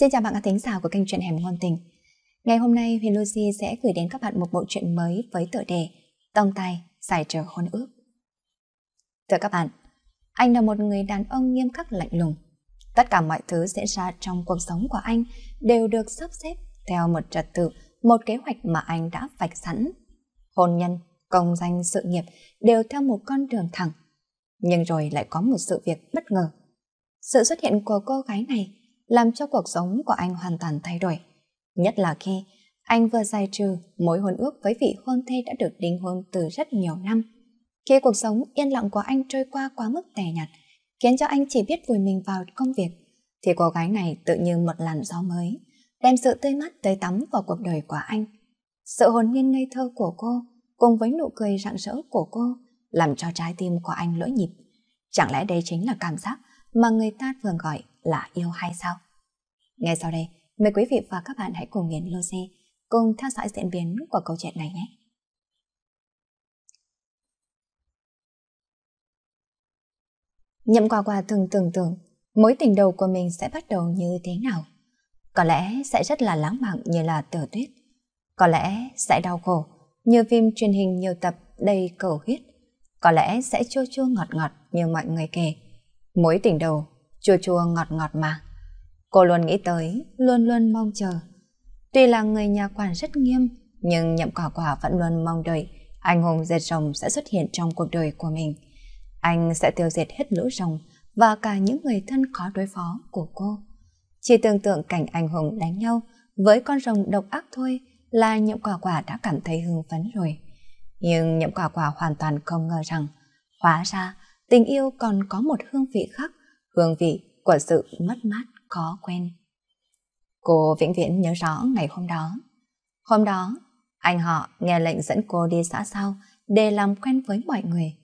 Xin chào bạn các thính giả của kênh truyện Hẻm ngon Tình. Ngày hôm nay Huyền Lucy sẽ gửi đến các bạn một bộ truyện mới với tựa đề Tông tài giải trở hôn ước. Thưa các bạn, anh là một người đàn ông nghiêm khắc lạnh lùng. Tất cả mọi thứ diễn ra trong cuộc sống của anh đều được sắp xếp theo một trật tự, một kế hoạch mà anh đã vạch sẵn. Hôn nhân, công danh, sự nghiệp đều theo một con đường thẳng. Nhưng rồi lại có một sự việc bất ngờ. Sự xuất hiện của cô gái này làm cho cuộc sống của anh hoàn toàn thay đổi. Nhất là khi anh vừa giải trừ mối hôn ước với vị hôn thê đã được đính hôn từ rất nhiều năm. Khi cuộc sống yên lặng của anh trôi qua quá mức tẻ nhạt, khiến cho anh chỉ biết vùi mình vào công việc, thì cô gái này tự như một làn gió mới, đem sự tươi mát tới tắm vào cuộc đời của anh. Sự hồn nhiên ngây thơ của cô, cùng với nụ cười rạng rỡ của cô, làm cho trái tim của anh lỗi nhịp. Chẳng lẽ đây chính là cảm giác mà người ta thường gọi là yêu hay sao? Ngay sau đây, mời quý vị và các bạn hãy cùng nghiền Lucy cùng theo dõi diễn biến của câu chuyện này nhé. Nhậm quà quà thường tưởng tượng mối tình đầu của mình sẽ bắt đầu như thế nào. Có lẽ sẽ rất là lãng mạn như là tiểu tuyết. Có lẽ sẽ đau khổ như phim truyền hình nhiều tập đầy cầu huyết. Có lẽ sẽ chua chua ngọt ngọt như mọi người kể. Mối tình đầu chua chua ngọt ngọt mà. Cô luôn nghĩ tới, luôn luôn mong chờ. Tuy là người nhà quản rất nghiêm, nhưng nhậm quả quả vẫn luôn mong đợi anh hùng diệt rồng sẽ xuất hiện trong cuộc đời của mình. Anh sẽ tiêu diệt hết lũ rồng và cả những người thân khó đối phó của cô. Chỉ tưởng tượng cảnh anh hùng đánh nhau với con rồng độc ác thôi là nhậm quả quả đã cảm thấy hưng phấn rồi. Nhưng nhậm quả quả hoàn toàn không ngờ rằng hóa ra tình yêu còn có một hương vị khác hương vị của sự mất mát khó quen. Cô vĩnh viễn nhớ rõ ngày hôm đó. Hôm đó, anh họ nghe lệnh dẫn cô đi xã sau để làm quen với mọi người.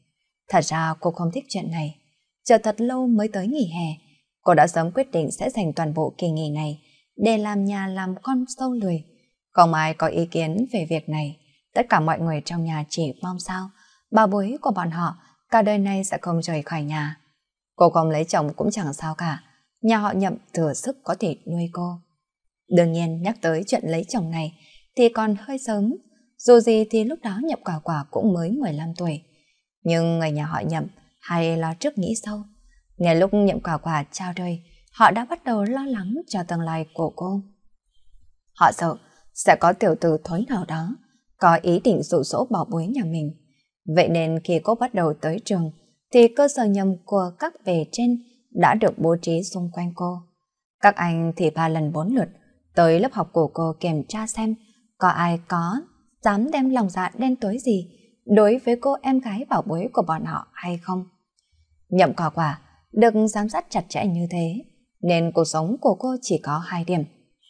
Thật ra cô không thích chuyện này. Chờ thật lâu mới tới nghỉ hè, cô đã sớm quyết định sẽ dành toàn bộ kỳ nghỉ này để làm nhà làm con sâu lười. Không ai có ý kiến về việc này. Tất cả mọi người trong nhà chỉ mong sao bà bối của bọn họ cả đời này sẽ không rời khỏi nhà. Cô không lấy chồng cũng chẳng sao cả. Nhà họ nhậm thừa sức có thể nuôi cô. Đương nhiên nhắc tới chuyện lấy chồng này thì còn hơi sớm. Dù gì thì lúc đó nhậm quả quả cũng mới 15 tuổi. Nhưng người nhà họ nhậm hay lo trước nghĩ sâu. Ngay lúc nhậm quả quả trao đời, họ đã bắt đầu lo lắng cho tương lai của cô. Họ sợ sẽ có tiểu tử thối nào đó có ý định dụ dỗ bỏ bối nhà mình. Vậy nên khi cô bắt đầu tới trường, thì cơ sở nhầm của các bề trên đã được bố trí xung quanh cô. Các anh thì ba lần bốn lượt tới lớp học của cô kiểm tra xem có ai có dám đem lòng dạ đen tối gì đối với cô em gái bảo bối của bọn họ hay không. Nhậm quả quả được giám sát chặt chẽ như thế nên cuộc sống của cô chỉ có hai điểm,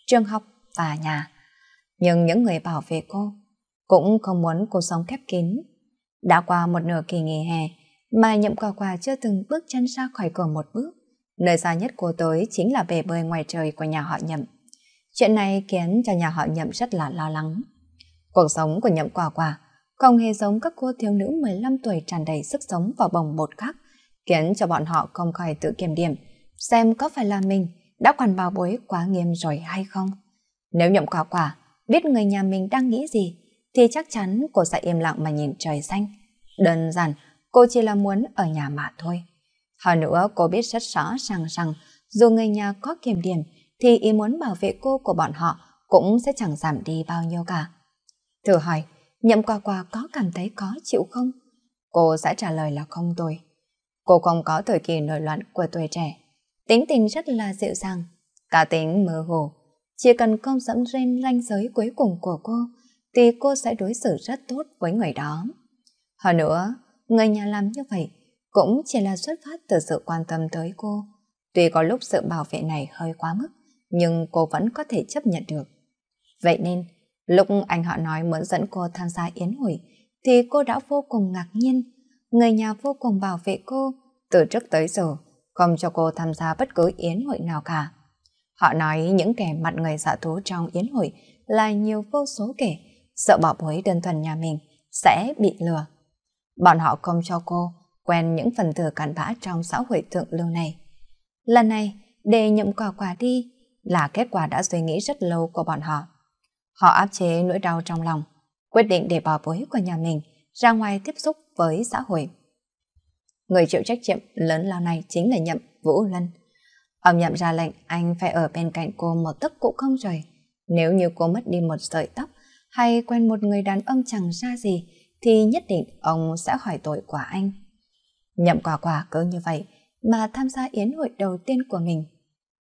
trường học và nhà. Nhưng những người bảo vệ cô cũng không muốn cuộc sống khép kín. Đã qua một nửa kỳ nghỉ hè, mà nhậm quả quả chưa từng bước chân ra khỏi cửa một bước. Nơi xa nhất cô tới chính là bể bơi ngoài trời của nhà họ nhậm. Chuyện này khiến cho nhà họ nhậm rất là lo lắng. Cuộc sống của nhậm quả quả không hề giống các cô thiếu nữ 15 tuổi tràn đầy sức sống và bồng bột khác, khiến cho bọn họ không khỏi tự kiểm điểm, xem có phải là mình đã quản bảo bối quá nghiêm rồi hay không. Nếu nhậm quả quả biết người nhà mình đang nghĩ gì, thì chắc chắn cô sẽ im lặng mà nhìn trời xanh. Đơn giản cô chỉ là muốn ở nhà mà thôi. Hơn nữa cô biết rất rõ rằng rằng dù người nhà có kiềm điểm thì ý muốn bảo vệ cô của bọn họ cũng sẽ chẳng giảm đi bao nhiêu cả. Thử hỏi, nhậm qua qua có cảm thấy khó chịu không? Cô sẽ trả lời là không tôi. Cô không có thời kỳ nổi loạn của tuổi trẻ. Tính tình rất là dịu dàng, cả tính mơ hồ. Chỉ cần không dẫm lên ranh giới cuối cùng của cô, thì cô sẽ đối xử rất tốt với người đó. Hơn nữa, người nhà làm như vậy cũng chỉ là xuất phát từ sự quan tâm tới cô. Tuy có lúc sự bảo vệ này hơi quá mức, nhưng cô vẫn có thể chấp nhận được. Vậy nên, lúc anh họ nói muốn dẫn cô tham gia yến hội, thì cô đã vô cùng ngạc nhiên. Người nhà vô cùng bảo vệ cô, từ trước tới giờ, không cho cô tham gia bất cứ yến hội nào cả. Họ nói những kẻ mặt người dạ thú trong yến hội là nhiều vô số kẻ sợ bỏ bối đơn thuần nhà mình sẽ bị lừa bọn họ không cho cô quen những phần tử cản bã trong xã hội thượng lưu này. Lần này, để nhậm quà quà đi là kết quả đã suy nghĩ rất lâu của bọn họ. Họ áp chế nỗi đau trong lòng, quyết định để bỏ bối của nhà mình ra ngoài tiếp xúc với xã hội. Người chịu trách nhiệm lớn lao này chính là nhậm Vũ Lân. Ông nhậm ra lệnh anh phải ở bên cạnh cô một tấc cũng không rời. Nếu như cô mất đi một sợi tóc hay quen một người đàn ông chẳng ra gì, thì nhất định ông sẽ khỏi tội quả anh. Nhậm quả quả cứ như vậy mà tham gia yến hội đầu tiên của mình.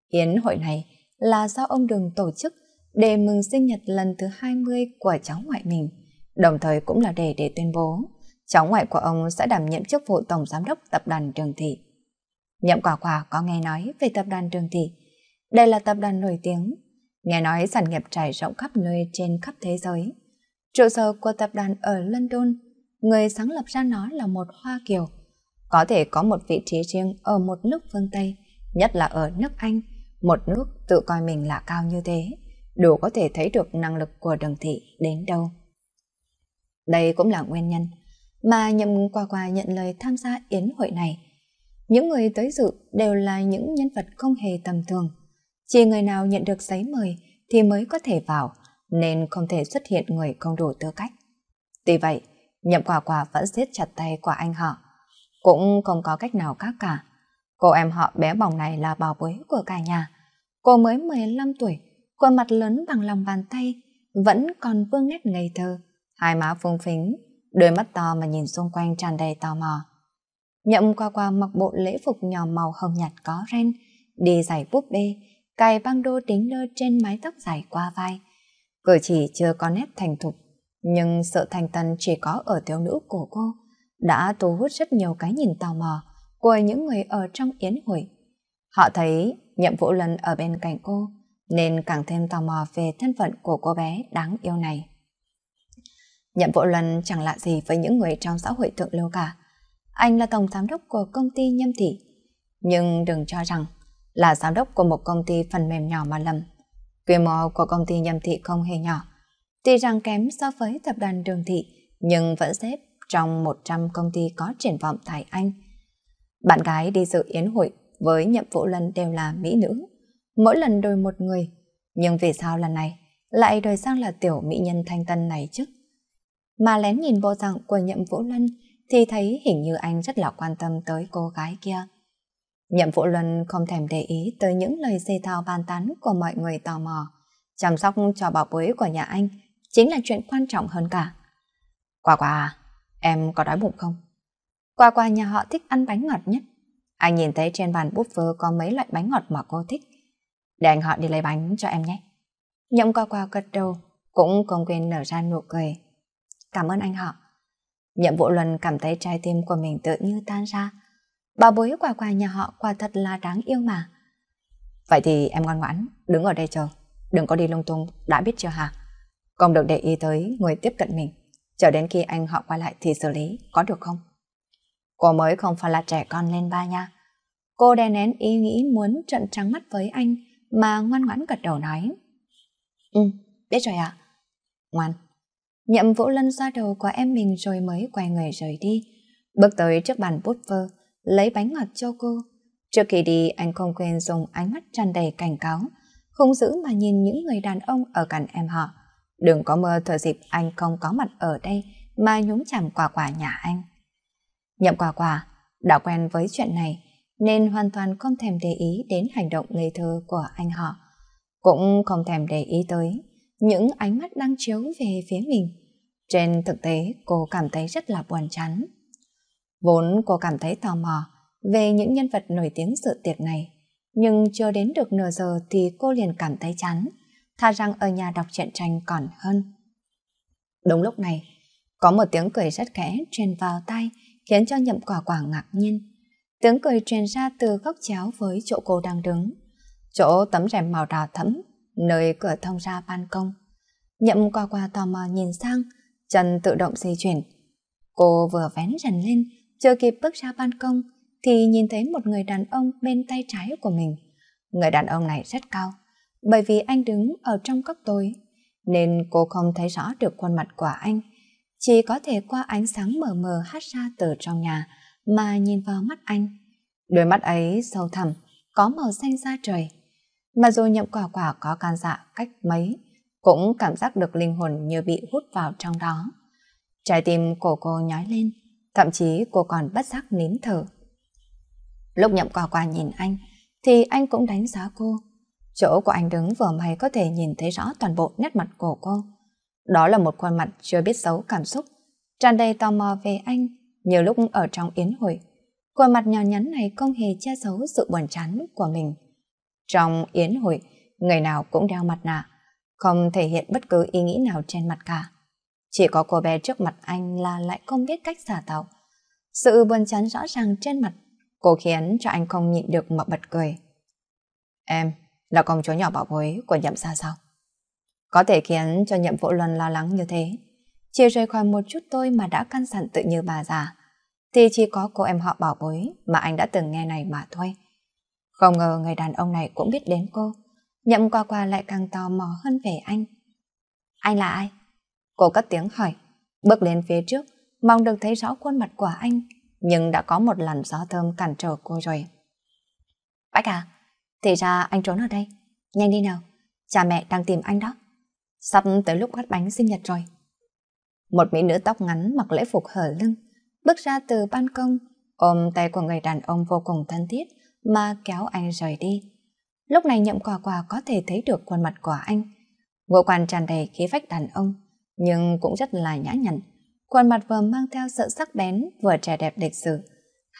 Yến hội này là do ông Đường tổ chức để mừng sinh nhật lần thứ 20 của cháu ngoại mình, đồng thời cũng là để để tuyên bố cháu ngoại của ông sẽ đảm nhiệm chức vụ tổng giám đốc tập đoàn trường Thị. Nhậm quả quả có nghe nói về tập đoàn trường Thị. Đây là tập đoàn nổi tiếng, nghe nói sản nghiệp trải rộng khắp nơi trên khắp thế giới. Trụ sở của tập đoàn ở London, người sáng lập ra nó là một Hoa Kiều. Có thể có một vị trí riêng ở một nước phương Tây, nhất là ở nước Anh, một nước tự coi mình là cao như thế, đủ có thể thấy được năng lực của đường thị đến đâu. Đây cũng là nguyên nhân mà nhầm qua qua nhận lời tham gia yến hội này. Những người tới dự đều là những nhân vật không hề tầm thường. Chỉ người nào nhận được giấy mời thì mới có thể vào nên không thể xuất hiện người không đủ tư cách. Tuy vậy, nhậm quả quả vẫn siết chặt tay của anh họ. Cũng không có cách nào khác cả. Cô em họ bé bỏng này là bảo bối của cả nhà. Cô mới 15 tuổi, khuôn mặt lớn bằng lòng bàn tay, vẫn còn vương nét ngây thơ, hai má phung phính, đôi mắt to mà nhìn xung quanh tràn đầy tò mò. Nhậm qua qua mặc bộ lễ phục nhỏ màu hồng nhạt có ren, đi giày búp bê, cài băng đô tính nơ trên mái tóc dài qua vai, cử chỉ chưa có nét thành thục, nhưng sự thành tần chỉ có ở thiếu nữ của cô đã thu hút rất nhiều cái nhìn tò mò của những người ở trong yến hội. Họ thấy nhậm vũ lần ở bên cạnh cô, nên càng thêm tò mò về thân phận của cô bé đáng yêu này. Nhậm Vũ Luân chẳng lạ gì với những người trong xã hội thượng lưu cả. Anh là tổng giám đốc của công ty Nhâm Thị. Nhưng đừng cho rằng là giám đốc của một công ty phần mềm nhỏ mà lầm. Quy mô của công ty nhâm thị không hề nhỏ. Tuy rằng kém so với tập đoàn đường thị, nhưng vẫn xếp trong 100 công ty có triển vọng tại Anh. Bạn gái đi dự yến hội với nhậm vụ Lân đều là mỹ nữ. Mỗi lần đổi một người, nhưng vì sao lần này lại đổi sang là tiểu mỹ nhân thanh tân này chứ? Mà lén nhìn bộ dạng của nhậm vũ lân thì thấy hình như anh rất là quan tâm tới cô gái kia. Nhậm Vũ Luân không thèm để ý tới những lời dây thao bàn tán của mọi người tò mò. Chăm sóc cho bảo bối của nhà anh chính là chuyện quan trọng hơn cả. Qua qua, em có đói bụng không? Qua qua nhà họ thích ăn bánh ngọt nhất. Anh nhìn thấy trên bàn búp phơ có mấy loại bánh ngọt mà cô thích. Để anh họ đi lấy bánh cho em nhé. Nhậm qua qua gật đầu, cũng không quên nở ra nụ cười. Cảm ơn anh họ. Nhậm Vũ Luân cảm thấy trái tim của mình tự như tan ra, bà bối quả quà nhà họ quả thật là đáng yêu mà. Vậy thì em ngoan ngoãn, đứng ở đây chờ, đừng có đi lung tung, đã biết chưa hả? Không được để ý tới người tiếp cận mình, chờ đến khi anh họ quay lại thì xử lý, có được không? Cô mới không phải là trẻ con lên ba nha. Cô đè nén ý nghĩ muốn trận trắng mắt với anh mà ngoan ngoãn gật đầu nói. Ừ, biết rồi ạ. À? Ngoan. Nhậm vũ lân ra đầu của em mình rồi mới quay người rời đi. Bước tới trước bàn bút vơ, lấy bánh ngọt cho cô. Trước khi đi, anh không quên dùng ánh mắt tràn đầy cảnh cáo, không giữ mà nhìn những người đàn ông ở cạnh em họ. Đừng có mơ thừa dịp anh không có mặt ở đây mà nhúng chàm quả quả nhà anh. Nhậm quả quả đã quen với chuyện này nên hoàn toàn không thèm để ý đến hành động ngây thơ của anh họ. Cũng không thèm để ý tới những ánh mắt đang chiếu về phía mình. Trên thực tế, cô cảm thấy rất là buồn chán. Vốn cô cảm thấy tò mò về những nhân vật nổi tiếng sự tiệc này, nhưng chưa đến được nửa giờ thì cô liền cảm thấy chán, tha rằng ở nhà đọc truyện tranh còn hơn. Đúng lúc này, có một tiếng cười rất khẽ truyền vào tai khiến cho nhậm quả quả ngạc nhiên. Tiếng cười truyền ra từ góc chéo với chỗ cô đang đứng, chỗ tấm rèm màu đỏ thẫm, nơi cửa thông ra ban công. Nhậm quả quả tò mò nhìn sang, chân tự động di chuyển. Cô vừa vén rèm lên, chưa kịp bước ra ban công thì nhìn thấy một người đàn ông bên tay trái của mình. Người đàn ông này rất cao, bởi vì anh đứng ở trong góc tối, nên cô không thấy rõ được khuôn mặt của anh. Chỉ có thể qua ánh sáng mờ mờ hát ra từ trong nhà mà nhìn vào mắt anh. Đôi mắt ấy sâu thẳm, có màu xanh da trời. Mà dù nhậm quả quả có can dạ cách mấy, cũng cảm giác được linh hồn như bị hút vào trong đó. Trái tim của cô nhói lên, thậm chí cô còn bất giác nín thở. Lúc nhậm quả quả nhìn anh, thì anh cũng đánh giá cô. Chỗ của anh đứng vừa mày có thể nhìn thấy rõ toàn bộ nét mặt của cô. Đó là một khuôn mặt chưa biết xấu cảm xúc, tràn đầy tò mò về anh, nhiều lúc ở trong yến hội. Khuôn mặt nhỏ nhắn này không hề che giấu sự buồn chán của mình. Trong yến hội, người nào cũng đeo mặt nạ, không thể hiện bất cứ ý nghĩ nào trên mặt cả. Chỉ có cô bé trước mặt anh là lại không biết cách xả tạo. Sự buồn chán rõ ràng trên mặt, cô khiến cho anh không nhịn được mà bật cười. Em là công chúa nhỏ bảo bối của nhậm xa sao? Có thể khiến cho nhậm vụ luân lo lắng như thế. Chỉ rời khỏi một chút tôi mà đã căn sẵn tự như bà già, thì chỉ có cô em họ bảo bối mà anh đã từng nghe này mà thôi. Không ngờ người đàn ông này cũng biết đến cô. Nhậm qua qua lại càng tò mò hơn về anh. Anh là ai? Cô cất tiếng hỏi, bước lên phía trước, mong được thấy rõ khuôn mặt của anh, nhưng đã có một làn gió thơm cản trở cô rồi. Bách à, thì ra anh trốn ở đây. Nhanh đi nào, cha mẹ đang tìm anh đó. Sắp tới lúc gót bánh sinh nhật rồi. Một mỹ nữ tóc ngắn mặc lễ phục hở lưng, bước ra từ ban công, ôm tay của người đàn ông vô cùng thân thiết mà kéo anh rời đi. Lúc này nhậm quà quà có thể thấy được khuôn mặt của anh. Ngũ quan tràn đầy khí phách đàn ông, nhưng cũng rất là nhã nhặn. Khuôn mặt vừa mang theo sự sắc bén, vừa trẻ đẹp lịch sử.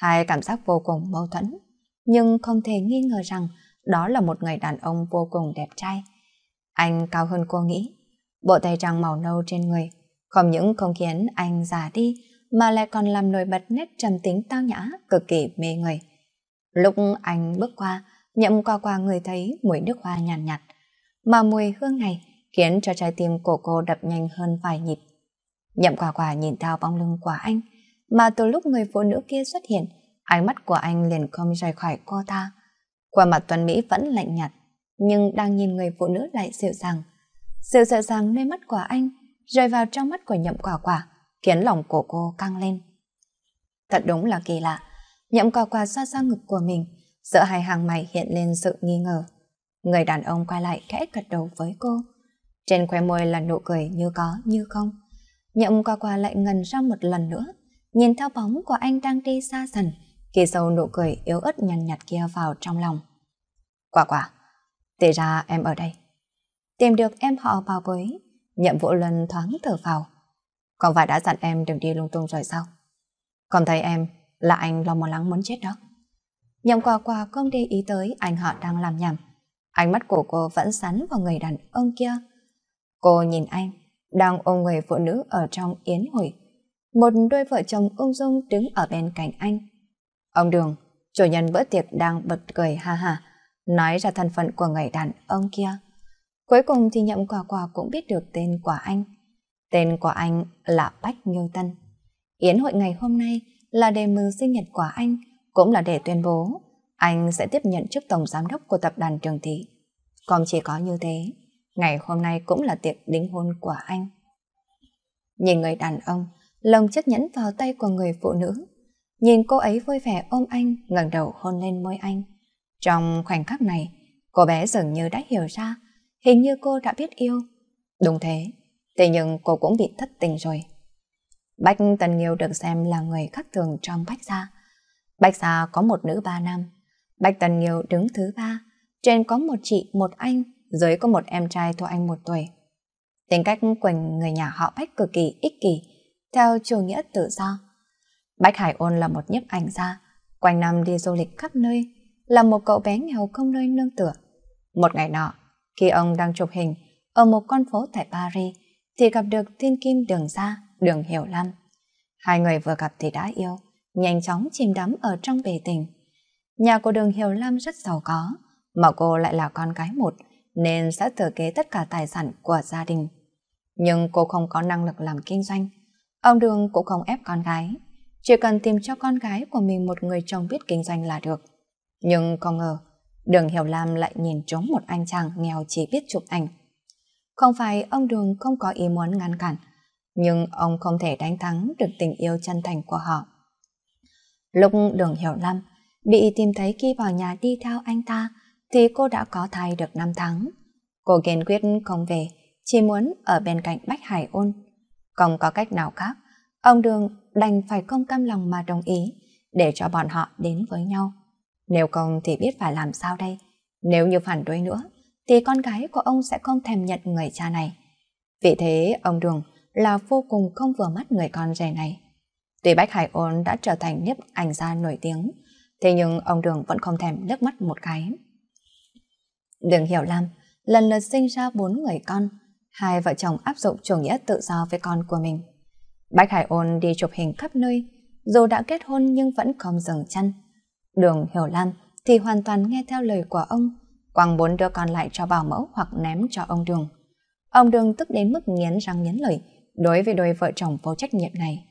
Hai cảm giác vô cùng mâu thuẫn, nhưng không thể nghi ngờ rằng đó là một người đàn ông vô cùng đẹp trai. Anh cao hơn cô nghĩ, bộ tay trang màu nâu trên người, không những không khiến anh già đi, mà lại còn làm nổi bật nét trầm tính tao nhã, cực kỳ mê người. Lúc anh bước qua, nhậm qua qua người thấy mùi nước hoa nhàn nhạt, nhạt, mà mùi hương này khiến cho trái tim của cô đập nhanh hơn vài nhịp. Nhậm quả quả nhìn theo bóng lưng của anh, mà từ lúc người phụ nữ kia xuất hiện, ánh mắt của anh liền không rời khỏi cô ta. Qua mặt Tuấn Mỹ vẫn lạnh nhạt, nhưng đang nhìn người phụ nữ lại dịu dàng. Sự dịu dàng nơi mắt của anh rơi vào trong mắt của nhậm quả quả, khiến lòng của cô căng lên. Thật đúng là kỳ lạ, nhậm quả quả xoa xoa ngực của mình, sợ hai hàng mày hiện lên sự nghi ngờ. Người đàn ông quay lại khẽ cật đầu với cô. Trên khóe môi là nụ cười như có như không. Nhậm qua qua lại ngần ra một lần nữa, nhìn theo bóng của anh đang đi xa dần, kỳ sâu nụ cười yếu ớt nhằn nhạt kia vào trong lòng. Quả quả, tề ra em ở đây. Tìm được em họ bao với, nhậm vũ lần thoáng thở vào. còn phải đã dặn em đừng đi lung tung rồi sao? Còn thấy em là anh lo một lắng muốn chết đó. Nhậm quả quả không để ý tới anh họ đang làm nhầm. Ánh mắt của cô vẫn sắn vào người đàn ông kia. Cô nhìn anh, đang ôm người phụ nữ ở trong yến hội. Một đôi vợ chồng ung dung đứng ở bên cạnh anh. Ông Đường, chủ nhân bữa tiệc đang bật cười ha ha, nói ra thân phận của người đàn ông kia. Cuối cùng thì nhậm quà quà cũng biết được tên của anh. Tên của anh là Bách Nghiêu Tân. Yến hội ngày hôm nay là để mừng sinh nhật của anh, cũng là để tuyên bố anh sẽ tiếp nhận chức tổng giám đốc của tập đoàn Trường Thị. Còn chỉ có như thế, Ngày hôm nay cũng là tiệc đính hôn của anh. Nhìn người đàn ông, lồng chiếc nhẫn vào tay của người phụ nữ. Nhìn cô ấy vui vẻ ôm anh, ngẩng đầu hôn lên môi anh. Trong khoảnh khắc này, cô bé dường như đã hiểu ra, hình như cô đã biết yêu. Đúng thế, thế nhưng cô cũng bị thất tình rồi. Bách Tần Nghiêu được xem là người khắc thường trong Bách Gia. Bách Gia có một nữ ba nam. Bách Tần Nghiêu đứng thứ ba, trên có một chị, một anh dưới có một em trai thua anh một tuổi. Tính cách quỳnh người nhà họ Bách cực kỳ ích kỷ, theo chủ nghĩa tự do. Bách Hải Ôn là một nhiếp ảnh gia, quanh năm đi du lịch khắp nơi, là một cậu bé nghèo không nơi nương tựa. Một ngày nọ, khi ông đang chụp hình ở một con phố tại Paris, thì gặp được Thiên Kim Đường Gia, Đường Hiểu Lâm. Hai người vừa gặp thì đã yêu, nhanh chóng chìm đắm ở trong bề tình. Nhà của Đường Hiểu Lâm rất giàu có, mà cô lại là con gái một, nên sẽ thừa kế tất cả tài sản của gia đình. Nhưng cô không có năng lực làm kinh doanh. Ông Đường cũng không ép con gái. Chỉ cần tìm cho con gái của mình một người chồng biết kinh doanh là được. Nhưng không ngờ, Đường Hiểu Lam lại nhìn trúng một anh chàng nghèo chỉ biết chụp ảnh. Không phải ông Đường không có ý muốn ngăn cản, nhưng ông không thể đánh thắng được tình yêu chân thành của họ. Lúc Đường Hiểu Lam bị tìm thấy khi vào nhà đi theo anh ta, thì cô đã có thai được 5 tháng. Cô kiên quyết không về, chỉ muốn ở bên cạnh Bách Hải Ôn. Không có cách nào khác, ông Đường đành phải không cam lòng mà đồng ý để cho bọn họ đến với nhau. Nếu không thì biết phải làm sao đây. Nếu như phản đối nữa, thì con gái của ông sẽ không thèm nhận người cha này. Vì thế, ông Đường là vô cùng không vừa mắt người con rể này. Tuy Bách Hải Ôn đã trở thành nếp ảnh gia nổi tiếng, thế nhưng ông Đường vẫn không thèm nước mắt một cái đường hiểu lam lần lượt sinh ra bốn người con, hai vợ chồng áp dụng chủ nghĩa tự do với con của mình. Bách Hải Ôn đi chụp hình khắp nơi, dù đã kết hôn nhưng vẫn không dừng chân. Đường Hiểu Lam thì hoàn toàn nghe theo lời của ông, quăng bốn đứa con lại cho bảo mẫu hoặc ném cho ông Đường. Ông Đường tức đến mức nghiến răng nghiến lợi đối với đôi vợ chồng vô trách nhiệm này.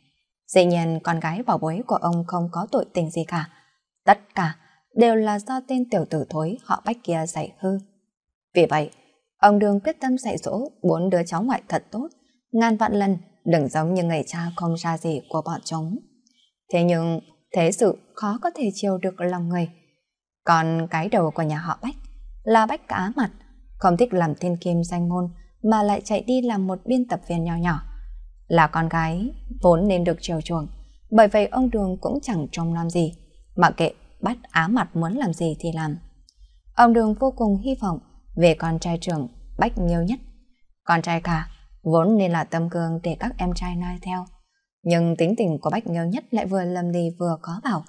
Dĩ nhiên con gái bảo bối của ông không có tội tình gì cả. Tất cả đều là do tên tiểu tử thối họ bách kia dạy hư. Vì vậy, ông Đường quyết tâm dạy dỗ bốn đứa cháu ngoại thật tốt, ngàn vạn lần đừng giống như người cha không ra gì của bọn chúng. Thế nhưng, thế sự khó có thể chiều được lòng người. Còn cái đầu của nhà họ Bách là Bách cá mặt, không thích làm thiên kim danh môn mà lại chạy đi làm một biên tập viên nhỏ nhỏ. Là con gái, vốn nên được chiều chuộng, bởi vậy ông Đường cũng chẳng trông làm gì, mà kệ bắt á mặt muốn làm gì thì làm. Ông Đường vô cùng hy vọng về con trai trưởng Bách Nhiêu nhất. Con trai cả vốn nên là tâm cương để các em trai noi theo. Nhưng tính tình của Bách Nhiêu nhất lại vừa lầm đi vừa có bảo,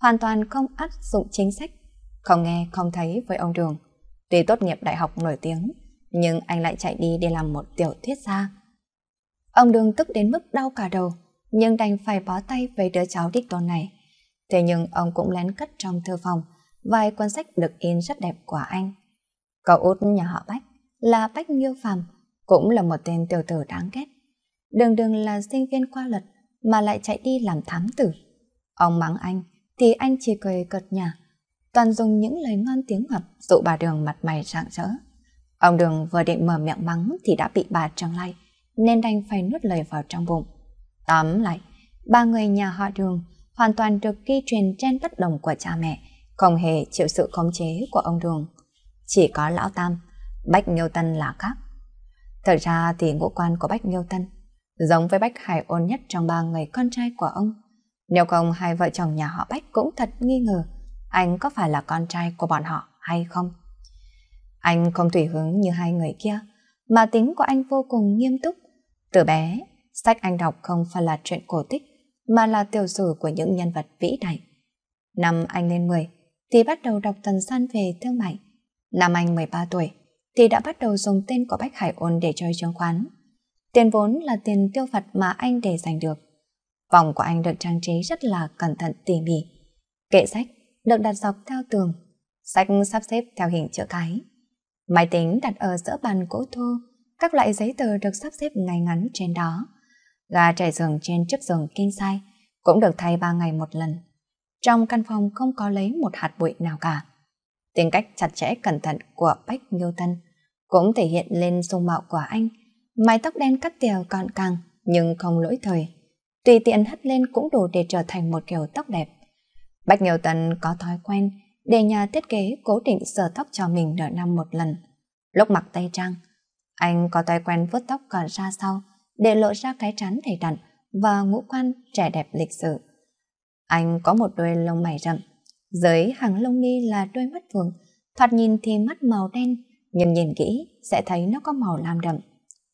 hoàn toàn không áp dụng chính sách, không nghe không thấy với ông Đường. Tuy tốt nghiệp đại học nổi tiếng, nhưng anh lại chạy đi để làm một tiểu thuyết gia. Ông Đường tức đến mức đau cả đầu, nhưng đành phải bó tay với đứa cháu đích tôn này. Thế nhưng ông cũng lén cất trong thư phòng vài cuốn sách được in rất đẹp của anh. Cậu út nhà họ Bách là Bách Nghiêu Phàm, cũng là một tên tiểu tử đáng ghét. Đường đường là sinh viên qua luật mà lại chạy đi làm thám tử. Ông mắng anh thì anh chỉ cười cợt nhả, toàn dùng những lời ngon tiếng ngọt dụ bà Đường mặt mày rạng rỡ. Ông Đường vừa định mở miệng mắng thì đã bị bà trăng lay, nên đành phải nuốt lời vào trong bụng. Tóm lại, ba người nhà họ Đường hoàn toàn được ghi truyền trên bất đồng của cha mẹ, không hề chịu sự khống chế của ông Đường. Chỉ có Lão Tam, Bách Nghiêu Tân là khác. Thật ra thì ngũ quan của Bách Nghiêu Tân giống với Bách Hải ôn nhất trong ba người con trai của ông. Nếu không hai vợ chồng nhà họ Bách cũng thật nghi ngờ anh có phải là con trai của bọn họ hay không. Anh không tùy hướng như hai người kia, mà tính của anh vô cùng nghiêm túc. Từ bé, sách anh đọc không phải là chuyện cổ tích, mà là tiểu sử của những nhân vật vĩ đại. Năm anh lên 10 thì bắt đầu đọc tần san về thương mại. Năm anh 13 tuổi thì đã bắt đầu dùng tên của Bách Hải Ôn để chơi chứng khoán. Tiền vốn là tiền tiêu vặt mà anh để giành được. Vòng của anh được trang trí rất là cẩn thận tỉ mỉ. Kệ sách được đặt dọc theo tường, sách sắp xếp theo hình chữ cái. Máy tính đặt ở giữa bàn cỗ thô, các loại giấy tờ được sắp xếp ngay ngắn trên đó. Gà trải giường trên chiếc giường kinh sai cũng được thay ba ngày một lần. Trong căn phòng không có lấy một hạt bụi nào cả. Tính cách chặt chẽ cẩn thận của Bách Nghiêu Tân cũng thể hiện lên dung mạo của anh. Mái tóc đen cắt tèo còn càng nhưng không lỗi thời. Tùy tiện hất lên cũng đủ để trở thành một kiểu tóc đẹp. Bách Nghiêu Tân có thói quen để nhà thiết kế cố định sờ tóc cho mình nửa năm một lần. Lúc mặc tay trang, anh có thói quen vuốt tóc còn ra sau, để lộ ra cái trán thầy đặn và ngũ quan trẻ đẹp lịch sự. Anh có một đôi lông mày rậm, dưới hàng lông mi là đôi mắt thường, thoạt nhìn thì mắt màu đen, nhưng nhìn kỹ sẽ thấy nó có màu lam đậm.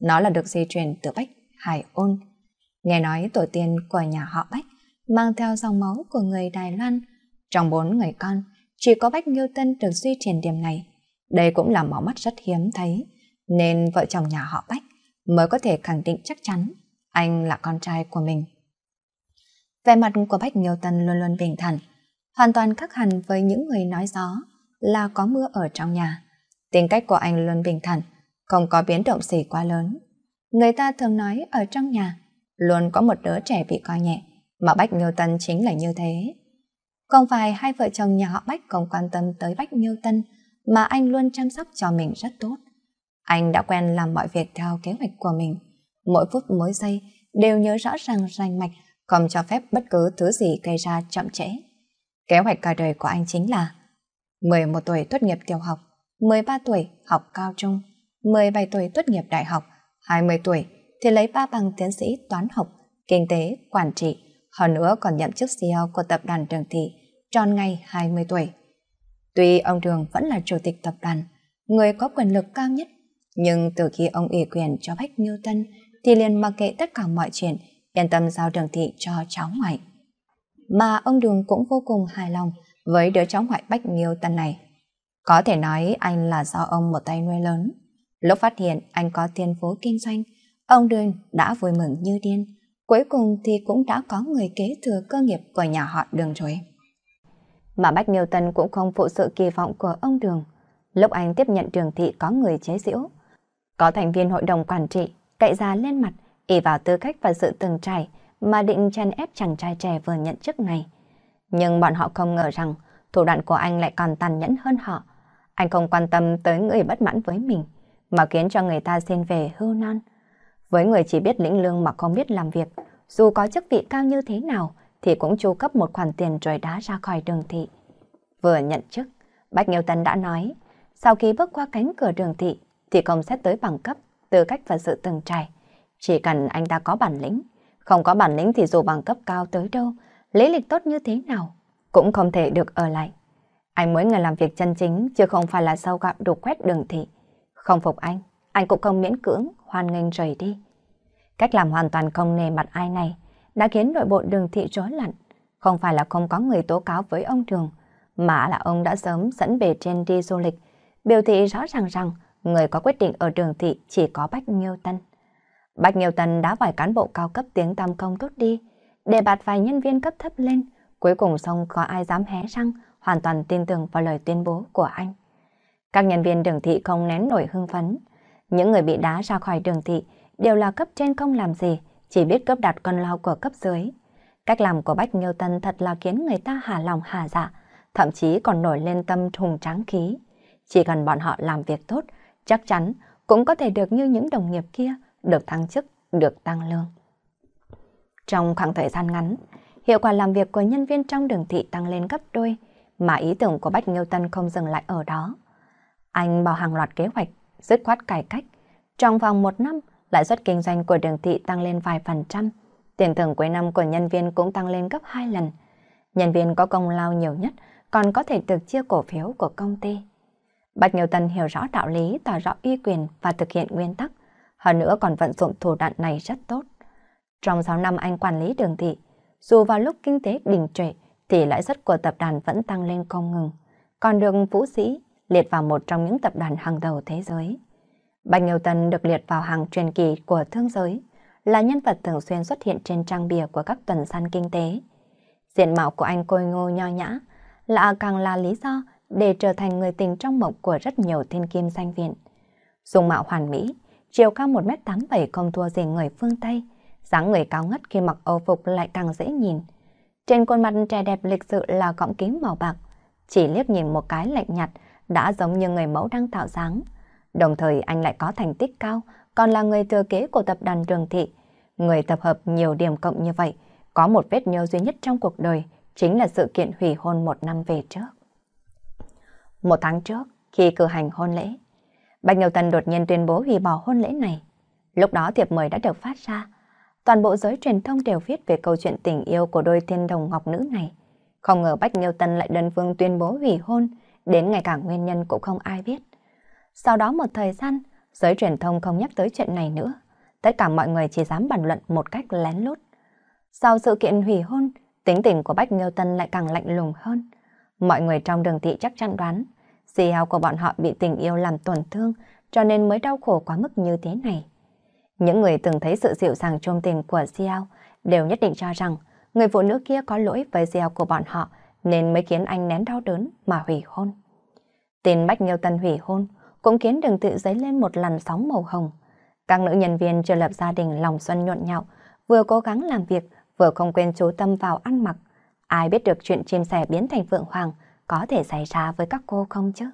Nó là được di truyền từ Bách, Hải Ôn. Nghe nói tổ tiên của nhà họ Bách mang theo dòng máu của người Đài Loan. Trong bốn người con, chỉ có Bách Nghiêu Tân được duy truyền điểm này. Đây cũng là máu mắt rất hiếm thấy, nên vợ chồng nhà họ Bách mới có thể khẳng định chắc chắn anh là con trai của mình. Vẻ mặt của Bách Nghiêu Tân luôn luôn bình thản, hoàn toàn khác hẳn với những người nói gió là có mưa ở trong nhà. Tính cách của anh luôn bình thản, không có biến động gì quá lớn. Người ta thường nói ở trong nhà luôn có một đứa trẻ bị coi nhẹ, mà Bách Nghiêu Tân chính là như thế. Không phải hai vợ chồng nhà họ Bách không quan tâm tới Bách Nghiêu Tân, mà anh luôn chăm sóc cho mình rất tốt. Anh đã quen làm mọi việc theo kế hoạch của mình. Mỗi phút mỗi giây đều nhớ rõ ràng rành mạch, không cho phép bất cứ thứ gì gây ra chậm trễ. Kế hoạch cả đời của anh chính là 11 tuổi tốt nghiệp tiểu học, 13 tuổi học cao trung, 17 tuổi tốt nghiệp đại học, 20 tuổi thì lấy ba bằng tiến sĩ toán học, kinh tế, quản trị, hơn nữa còn nhậm chức CEO của tập đoàn Trường Thị, tròn ngày 20 tuổi. Tuy ông trường vẫn là chủ tịch tập đoàn, người có quyền lực cao nhất nhưng từ khi ông ủy quyền cho Bách Nghiêu Tân thì liền mặc kệ tất cả mọi chuyện, yên tâm giao đường thị cho cháu ngoại. Mà ông Đường cũng vô cùng hài lòng với đứa cháu ngoại Bách Nghiêu Tân này. Có thể nói anh là do ông một tay nuôi lớn. Lúc phát hiện anh có tiền phố kinh doanh, ông Đường đã vui mừng như điên. Cuối cùng thì cũng đã có người kế thừa cơ nghiệp của nhà họ Đường rồi. Mà Bách Nghiêu Tân cũng không phụ sự kỳ vọng của ông Đường. Lúc anh tiếp nhận trường Thị có người chế giễu, có thành viên hội đồng quản trị cậy ra lên mặt, ỷ vào tư cách và sự từng trải mà định chèn ép chàng trai trẻ vừa nhận chức này. Nhưng bọn họ không ngờ rằng thủ đoạn của anh lại còn tàn nhẫn hơn họ. Anh không quan tâm tới người bất mãn với mình, mà khiến cho người ta xin về hưu non. Với người chỉ biết lĩnh lương mà không biết làm việc, dù có chức vị cao như thế nào thì cũng chu cấp một khoản tiền rồi đá ra khỏi đường thị. Vừa nhận chức, Bách Nghiêu Tân đã nói, sau khi bước qua cánh cửa đường thị, thì không xét tới bằng cấp, tư cách và sự từng trải. Chỉ cần anh ta có bản lĩnh, không có bản lĩnh thì dù bằng cấp cao tới đâu, lý lịch tốt như thế nào, cũng không thể được ở lại. Anh mới người làm việc chân chính, chứ không phải là sau gặp đục quét đường thị. Không phục anh, anh cũng không miễn cưỡng, hoan nghênh rời đi. Cách làm hoàn toàn không nề mặt ai này đã khiến nội bộ đường thị rối loạn. Không phải là không có người tố cáo với ông Trường, mà là ông đã sớm dẫn bề trên đi du lịch, biểu thị rõ ràng rằng người có quyết định ở trường thị chỉ có Bách Nghiêu Tân. Bách Nghiêu Tân đã vài cán bộ cao cấp tiếng tam công tốt đi, đề bạt vài nhân viên cấp thấp lên, cuối cùng xong có ai dám hé răng, hoàn toàn tin tưởng vào lời tuyên bố của anh. Các nhân viên đường thị không nén nổi hưng phấn. Những người bị đá ra khỏi đường thị đều là cấp trên không làm gì, chỉ biết cấp đặt con lao của cấp dưới. Cách làm của Bách Nghiêu Tân thật là khiến người ta hà lòng hà dạ, thậm chí còn nổi lên tâm thùng tráng khí. Chỉ cần bọn họ làm việc tốt, chắc chắn cũng có thể được như những đồng nghiệp kia, được thăng chức, được tăng lương. Trong khoảng thời gian ngắn, hiệu quả làm việc của nhân viên trong đường thị tăng lên gấp đôi, mà ý tưởng của Bách Nghiêu Tân không dừng lại ở đó. Anh bảo hàng loạt kế hoạch, dứt khoát cải cách. Trong vòng một năm, lãi suất kinh doanh của đường thị tăng lên vài phần trăm, tiền thưởng cuối năm của nhân viên cũng tăng lên gấp hai lần. Nhân viên có công lao nhiều nhất còn có thể được chia cổ phiếu của công ty. Bạch Nhiều Tân hiểu rõ đạo lý, tỏ rõ uy quyền và thực hiện nguyên tắc. Hơn nữa còn vận dụng thủ đoạn này rất tốt. Trong 6 năm anh quản lý đường thị, dù vào lúc kinh tế đình trệ thì lãi suất của tập đoàn vẫn tăng lên không ngừng. Còn đường Vũ Sĩ liệt vào một trong những tập đoàn hàng đầu thế giới. Bạch Nhiều Tân được liệt vào hàng truyền kỳ của thương giới, là nhân vật thường xuyên xuất hiện trên trang bìa của các tuần san kinh tế. Diện mạo của anh côi ngô nho nhã là càng là lý do để trở thành người tình trong mộng của rất nhiều thiên kim danh viện. Dùng mạo hoàn mỹ, chiều cao 1m87 không thua gì người phương Tây, dáng người cao ngất khi mặc âu phục lại càng dễ nhìn. Trên khuôn mặt trẻ đẹp lịch sự là cọng kính màu bạc, chỉ liếc nhìn một cái lạnh nhạt đã giống như người mẫu đang tạo dáng. Đồng thời anh lại có thành tích cao, còn là người thừa kế của tập đoàn Trường Thị. Người tập hợp nhiều điểm cộng như vậy, có một vết nhơ duy nhất trong cuộc đời, chính là sự kiện hủy hôn một năm về trước. Một tháng trước, khi cử hành hôn lễ, Bạch Nhiều tân đột nhiên tuyên bố hủy bỏ hôn lễ này. Lúc đó thiệp mời đã được phát ra. Toàn bộ giới truyền thông đều viết về câu chuyện tình yêu của đôi thiên đồng ngọc nữ này. Không ngờ Bách Nhiêu Tân lại đơn phương tuyên bố hủy hôn, đến ngày cả nguyên nhân cũng không ai biết. Sau đó một thời gian, giới truyền thông không nhắc tới chuyện này nữa. Tất cả mọi người chỉ dám bàn luận một cách lén lút. Sau sự kiện hủy hôn, tính tình của Bách Nhiêu Tân lại càng lạnh lùng hơn. Mọi người trong đường thị chắc chắn đoán Di hào của bọn họ bị tình yêu làm tổn thương, cho nên mới đau khổ quá mức như thế này. Những người từng thấy sự dịu dàng trôm tình của Xiao đều nhất định cho rằng người phụ nữ kia có lỗi với Xiao của bọn họ nên mới khiến anh nén đau đớn mà hủy hôn. Tin Bách Nghiêu Tân hủy hôn cũng khiến đường tự dấy lên một làn sóng màu hồng. Các nữ nhân viên chưa lập gia đình lòng xuân nhuận nhạo, vừa cố gắng làm việc, vừa không quên chú tâm vào ăn mặc. Ai biết được chuyện chim sẻ biến thành phượng hoàng, có thể xảy ra với các cô không chứ?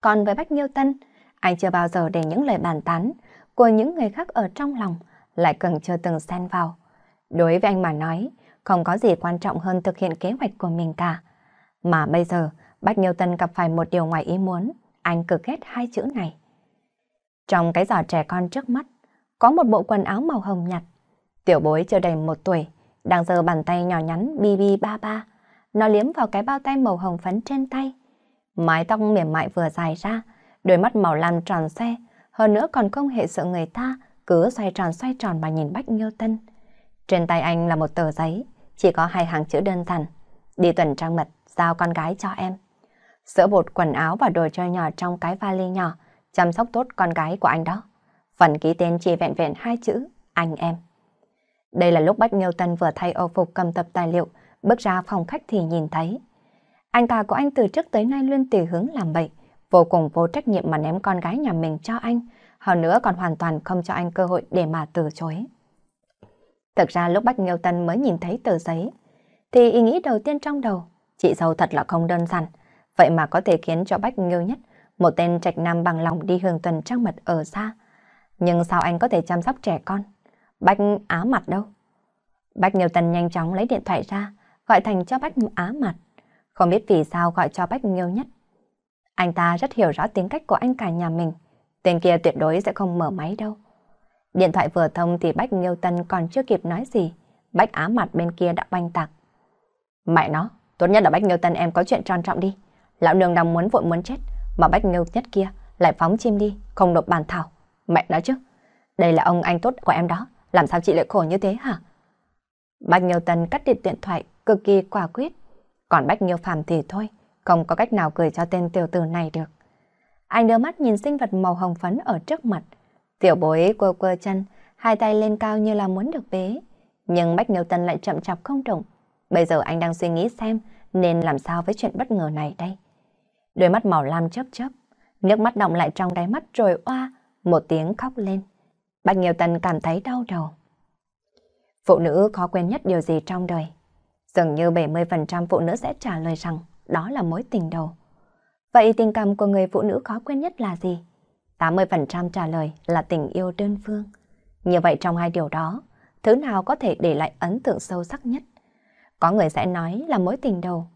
Còn với Bách Nghiêu Tân, anh chưa bao giờ để những lời bàn tán của những người khác ở trong lòng lại cần chưa từng xen vào. Đối với anh mà nói, không có gì quan trọng hơn thực hiện kế hoạch của mình cả. Mà bây giờ, Bách Nghiêu Tân gặp phải một điều ngoài ý muốn, anh cực ghét hai chữ này. Trong cái giỏ trẻ con trước mắt, có một bộ quần áo màu hồng nhạt. Tiểu bối chưa đầy một tuổi, đang giơ bàn tay nhỏ nhắn BB33 nó liếm vào cái bao tay màu hồng phấn trên tay. Mái tóc mềm mại vừa dài ra, đôi mắt màu lam tròn xe, hơn nữa còn không hề sợ người ta, cứ xoay tròn xoay tròn mà nhìn Bách Nghiêu Tân. Trên tay anh là một tờ giấy, chỉ có hai hàng chữ đơn giản. Đi tuần trang mật, giao con gái cho em. Sữa bột, quần áo và đồ chơi nhỏ trong cái vali nhỏ, chăm sóc tốt con gái của anh đó. Phần ký tên chỉ vẹn vẹn hai chữ, anh em. Đây là lúc Bách Nghiêu Tân vừa thay ô phục cầm tập tài liệu, Bước ra phòng khách thì nhìn thấy. Anh ta của anh từ trước tới nay luôn tùy hướng làm bậy, vô cùng vô trách nhiệm mà ném con gái nhà mình cho anh, hơn nữa còn hoàn toàn không cho anh cơ hội để mà từ chối. Thực ra lúc Bách Nghiêu Tân mới nhìn thấy tờ giấy, thì ý nghĩ đầu tiên trong đầu, chị giàu thật là không đơn giản, vậy mà có thể khiến cho Bách Nghiêu nhất, một tên trạch nam bằng lòng đi hưởng tuần trăng mật ở xa. Nhưng sao anh có thể chăm sóc trẻ con? Bách áo mặt đâu? Bách Nghiêu Tân nhanh chóng lấy điện thoại ra, gọi thành cho Bách Á mặt. Không biết vì sao gọi cho Bách Nghiêu nhất. Anh ta rất hiểu rõ tính cách của anh cả nhà mình. Tên kia tuyệt đối sẽ không mở máy đâu. Điện thoại vừa thông thì Bách Nghiêu Tân còn chưa kịp nói gì. Bách Á mặt bên kia đã banh tạc. Mẹ nó, tốt nhất là Bách Nghiêu Tân em có chuyện tròn trọng đi. Lão nương đang muốn vội muốn chết, mà Bách Nghiêu nhất kia lại phóng chim đi, không nộp bàn thảo. Mẹ nói chứ, đây là ông anh tốt của em đó, làm sao chị lại khổ như thế hả? Bách Nghiêu Tân cắt điện thoại, cực kỳ quả quyết. Còn Bách Nghiêu Phàm thì thôi, không có cách nào cười cho tên tiểu tử này được. Anh đưa mắt nhìn sinh vật màu hồng phấn ở trước mặt. Tiểu bối quơ quơ chân, hai tay lên cao như là muốn được bế. Nhưng Bách Nghiêu Tân lại chậm chọc không động. Bây giờ anh đang suy nghĩ xem nên làm sao với chuyện bất ngờ này đây. Đôi mắt màu lam chớp chớp, nước mắt động lại trong đáy mắt rồi oa, một tiếng khóc lên. Bách Nghiêu Tân cảm thấy đau đầu. Phụ nữ khó quen nhất điều gì trong đời? Dường như 70% phụ nữ sẽ trả lời rằng đó là mối tình đầu. Vậy tình cảm của người phụ nữ khó quên nhất là gì? 80% trả lời là tình yêu đơn phương. Như vậy trong hai điều đó, thứ nào có thể để lại ấn tượng sâu sắc nhất? Có người sẽ nói là mối tình đầu,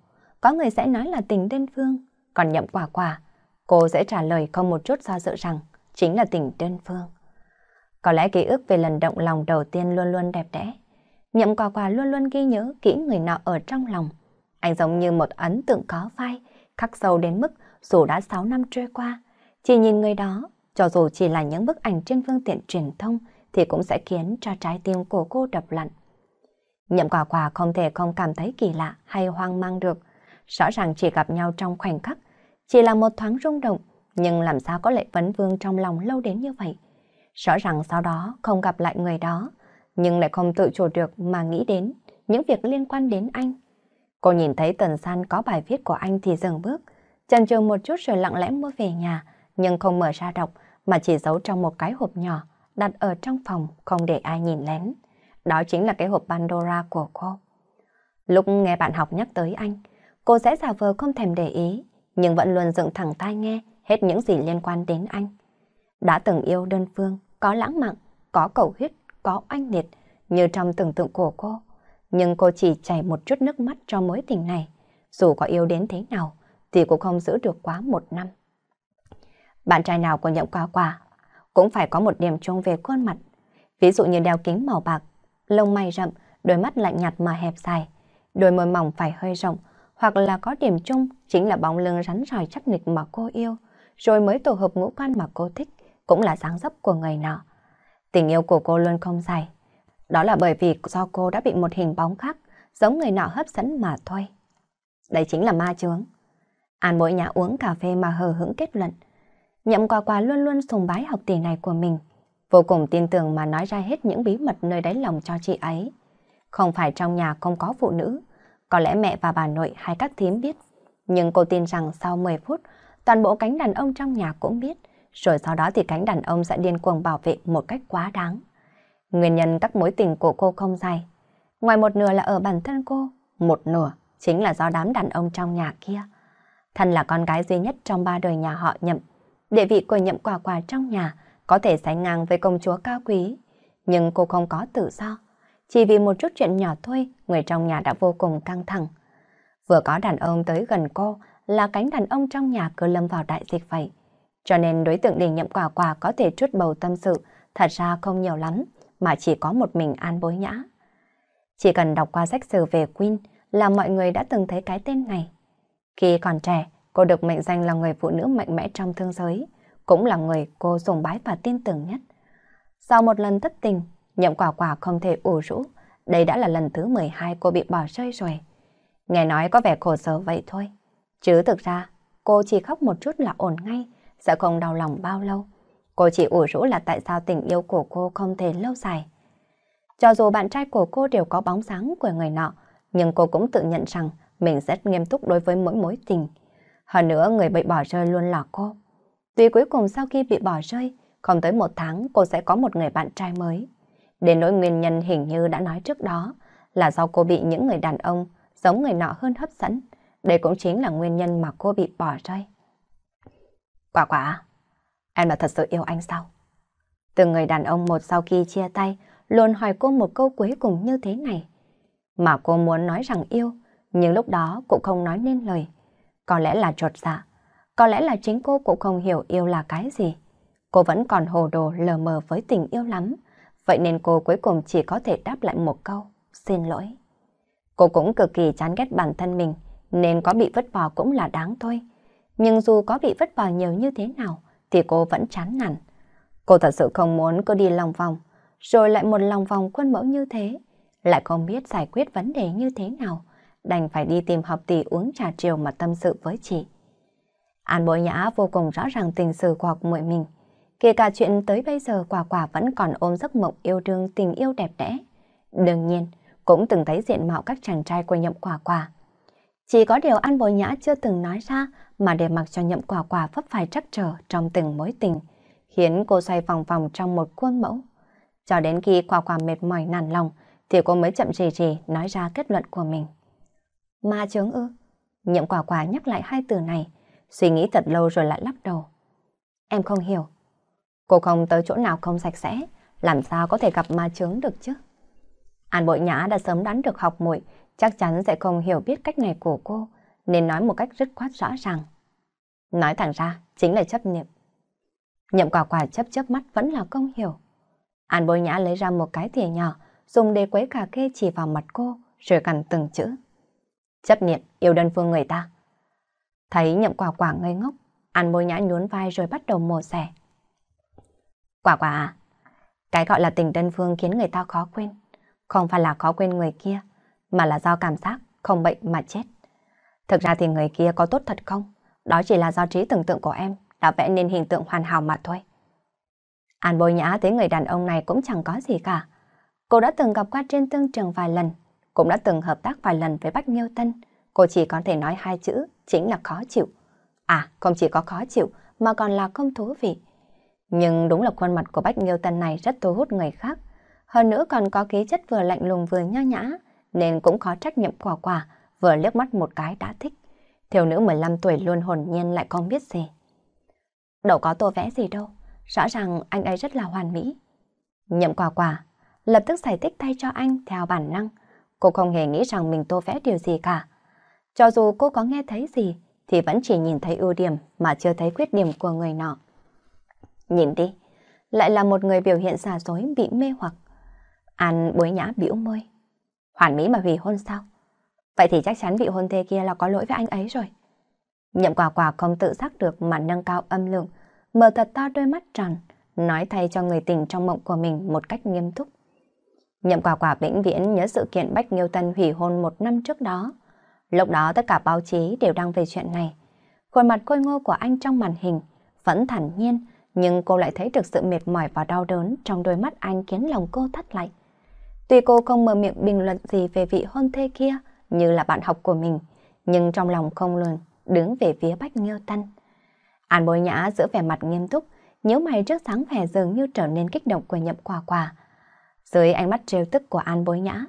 có người sẽ nói là tình đơn phương, còn nhậm quả quả, cô sẽ trả lời không một chút do dự rằng chính là tình đơn phương. Có lẽ ký ức về lần động lòng đầu tiên luôn luôn đẹp đẽ. Nhậm quà quà luôn luôn ghi nhớ kỹ người nào ở trong lòng. Anh giống như một ấn tượng có vai, khắc sâu đến mức dù đã 6 năm trôi qua, chỉ nhìn người đó, cho dù chỉ là những bức ảnh trên phương tiện truyền thông thì cũng sẽ khiến cho trái tim của cô đập lặn. Nhậm quà quà không thể không cảm thấy kỳ lạ hay hoang mang được. Rõ ràng chỉ gặp nhau trong khoảnh khắc, chỉ là một thoáng rung động, nhưng làm sao có lệ vấn vương trong lòng lâu đến như vậy? Rõ ràng sau đó không gặp lại người đó, nhưng lại không tự chủ được mà nghĩ đến những việc liên quan đến anh. Cô nhìn thấy Tần San có bài viết của anh thì dừng bước, chần chừ một chút rồi lặng lẽ mua về nhà, nhưng không mở ra đọc mà chỉ giấu trong một cái hộp nhỏ đặt ở trong phòng không để ai nhìn lén. Đó chính là cái hộp Pandora của cô. Lúc nghe bạn học nhắc tới anh, cô sẽ giả vờ không thèm để ý, nhưng vẫn luôn dựng thẳng tai nghe hết những gì liên quan đến anh. Đã từng yêu đơn phương, có lãng mạn, có cầu huyết, có oanh liệt như trong tưởng tượng của cô. Nhưng cô chỉ chảy một chút nước mắt cho mối tình này. Dù có yêu đến thế nào, thì cũng không giữ được quá một năm. Bạn trai nào có nhậm qua quà cũng phải có một điểm chung về khuôn mặt. Ví dụ như đeo kính màu bạc, lông mày rậm, đôi mắt lạnh nhạt mà hẹp dài, đôi môi mỏng phải hơi rộng, hoặc là có điểm chung chính là bóng lưng rắn rỏi chắc nịch mà cô yêu, rồi mới tổ hợp ngũ quan mà cô thích, cũng là dáng dấp của người nào. Tình yêu của cô luôn không dài. Đó là bởi vì do cô đã bị một hình bóng khác, giống người nọ hấp dẫn mà thôi. Đây chính là ma chướng. An mỗi nhà uống cà phê mà hờ hững kết luận. Nhậm quà quà luôn luôn sùng bái học tỷ này của mình. Vô cùng tin tưởng mà nói ra hết những bí mật nơi đáy lòng cho chị ấy. Không phải trong nhà không có phụ nữ, có lẽ mẹ và bà nội hay các thím biết. Nhưng cô tin rằng sau 10 phút, toàn bộ cánh đàn ông trong nhà cũng biết rồi sau đó thì cánh đàn ông sẽ điên cuồng bảo vệ một cách quá đáng. Nguyên nhân các mối tình của cô không dài. Ngoài một nửa là ở bản thân cô, một nửa chính là do đám đàn ông trong nhà kia. Thân là con gái duy nhất trong ba đời nhà họ nhậm, địa vị của nhậm quà quà trong nhà có thể sánh ngang với công chúa cao quý. Nhưng cô không có tự do. Chỉ vì một chút chuyện nhỏ thôi, người trong nhà đã vô cùng căng thẳng. Vừa có đàn ông tới gần cô là cánh đàn ông trong nhà cứ lâm vào đại dịch vậy. Cho nên đối tượng đề nhậm quả quả có thể chút bầu tâm sự, thật ra không nhiều lắm, mà chỉ có một mình an bối nhã. Chỉ cần đọc qua sách sử về Queen là mọi người đã từng thấy cái tên này. Khi còn trẻ, cô được mệnh danh là người phụ nữ mạnh mẽ trong thương giới, cũng là người cô sùng bái và tin tưởng nhất. Sau một lần thất tình, nhậm quả quả không thể ủ rũ, đây đã là lần thứ 12 cô bị bỏ rơi rồi. Nghe nói có vẻ khổ sở vậy thôi, chứ thực ra cô chỉ khóc một chút là ổn ngay, sẽ dạ không đau lòng bao lâu. Cô chỉ ủ rũ là tại sao tình yêu của cô không thể lâu dài. Cho dù bạn trai của cô đều có bóng dáng của người nọ, nhưng cô cũng tự nhận rằng mình rất nghiêm túc đối với mỗi mối tình. Hơn nữa, người bị bỏ rơi luôn là cô. Tuy cuối cùng sau khi bị bỏ rơi, không tới một tháng cô sẽ có một người bạn trai mới. Đến nỗi nguyên nhân hình như đã nói trước đó là do cô bị những người đàn ông giống người nọ hơn hấp dẫn. Đây cũng chính là nguyên nhân mà cô bị bỏ rơi. Quả quả, em là thật sự yêu anh sao? từng người đàn ông một sau khi chia tay, luôn hỏi cô một câu cuối cùng như thế này. Mà cô muốn nói rằng yêu, nhưng lúc đó cũng không nói nên lời. Có lẽ là trột dạ, có lẽ là chính cô cũng không hiểu yêu là cái gì. Cô vẫn còn hồ đồ lờ mờ với tình yêu lắm, vậy nên cô cuối cùng chỉ có thể đáp lại một câu, xin lỗi. Cô cũng cực kỳ chán ghét bản thân mình, nên có bị vứt bỏ cũng là đáng thôi. Nhưng dù có bị vất vả nhiều như thế nào, thì cô vẫn chán nản. Cô thật sự không muốn cô đi lòng vòng, rồi lại một lòng vòng quân mẫu như thế. Lại không biết giải quyết vấn đề như thế nào, đành phải đi tìm học tỷ uống trà chiều mà tâm sự với chị. An bối nhã vô cùng rõ ràng tình sự của học muội mình. Kể cả chuyện tới bây giờ quả quả vẫn còn ôm giấc mộng yêu đương tình yêu đẹp đẽ. Đương nhiên, cũng từng thấy diện mạo các chàng trai của nhậm quả quả. Chỉ có điều An Bồi Nhã chưa từng nói ra mà để mặc cho nhậm quả quả vấp phải trắc trở trong từng mối tình, khiến cô xoay vòng vòng trong một khuôn mẫu. Cho đến khi quả quả mệt mỏi nản lòng, thì cô mới chậm rì rì nói ra kết luận của mình. Ma chướng ư? Nhậm quả quả nhắc lại hai từ này, suy nghĩ thật lâu rồi lại lắc đầu. Em không hiểu. Cô không tới chỗ nào không sạch sẽ, làm sao có thể gặp ma chướng được chứ? An bội nhã đã sớm đánh được học muội chắc chắn sẽ không hiểu biết cách này của cô, nên nói một cách rất khoát rõ ràng. Nói thẳng ra, chính là chấp niệm. Nhậm quả quả chấp chấp mắt vẫn là không hiểu. An bôi nhã lấy ra một cái thìa nhỏ, dùng để quấy cà kê chỉ vào mặt cô, rồi cằn từng chữ. Chấp niệm yêu đơn phương người ta. Thấy nhậm quả quả ngây ngốc, An bôi nhã nhún vai rồi bắt đầu mổ xẻ. Quả quả à, cái gọi là tình đơn phương khiến người ta khó quên. Không phải là khó quên người kia, mà là do cảm giác không bệnh mà chết. Thực ra thì người kia có tốt thật không? Đó chỉ là do trí tưởng tượng của em đã vẽ nên hình tượng hoàn hảo mà thôi. An bối nhã thấy người đàn ông này cũng chẳng có gì cả. Cô đã từng gặp qua trên tương trường vài lần, cũng đã từng hợp tác vài lần với Bách Nghiêu Tân. Cô chỉ có thể nói hai chữ, chính là khó chịu. À, không chỉ có khó chịu, mà còn là không thú vị. Nhưng đúng là khuôn mặt của Bách Nghiêu Tân này rất thu hút người khác. Hơn nữa còn có khí chất vừa lạnh lùng vừa nho nhã, nên cũng khó trách nhậm quả quả, vừa liếc mắt một cái đã thích. Thiếu nữ 15 tuổi luôn hồn nhiên lại không biết gì. Đâu có tô vẽ gì đâu, rõ ràng anh ấy rất là hoàn mỹ. Nhậm quả quả, lập tức giải thích tay cho anh theo bản năng. Cô không hề nghĩ rằng mình tô vẽ điều gì cả. Cho dù cô có nghe thấy gì, thì vẫn chỉ nhìn thấy ưu điểm mà chưa thấy khuyết điểm của người nọ. Nhìn đi, lại là một người biểu hiện xà dối bị mê hoặc. An bối nhã biểu môi hoàn mỹ mà hủy hôn sao? Vậy thì chắc chắn vị hôn thê kia là có lỗi với anh ấy rồi. Nhậm quả quả không tự giác được mà nâng cao âm lượng, mở thật to đôi mắt tròn, nói thay cho người tình trong mộng của mình một cách nghiêm túc. Nhậm quả quả vĩnh viễn nhớ sự kiện Bách Nghiêu Tân hủy hôn một năm trước đó. Lúc đó tất cả báo chí đều đăng về chuyện này. Khuôn mặt côi ngô của anh trong màn hình vẫn thản nhiên, nhưng cô lại thấy được sự mệt mỏi và đau đớn trong đôi mắt anh khiến lòng cô thắt lại. Tuy cô không mở miệng bình luận gì về vị hôn thê kia như là bạn học của mình, nhưng trong lòng không luôn đứng về phía Bách Nghiêu Tân. An bối nhã giữa vẻ mặt nghiêm túc, nhíu mày trước sáng vẻ dường như trở nên kích động của nhậm quả quả. Dưới ánh mắt trêu tức của An bối nhã,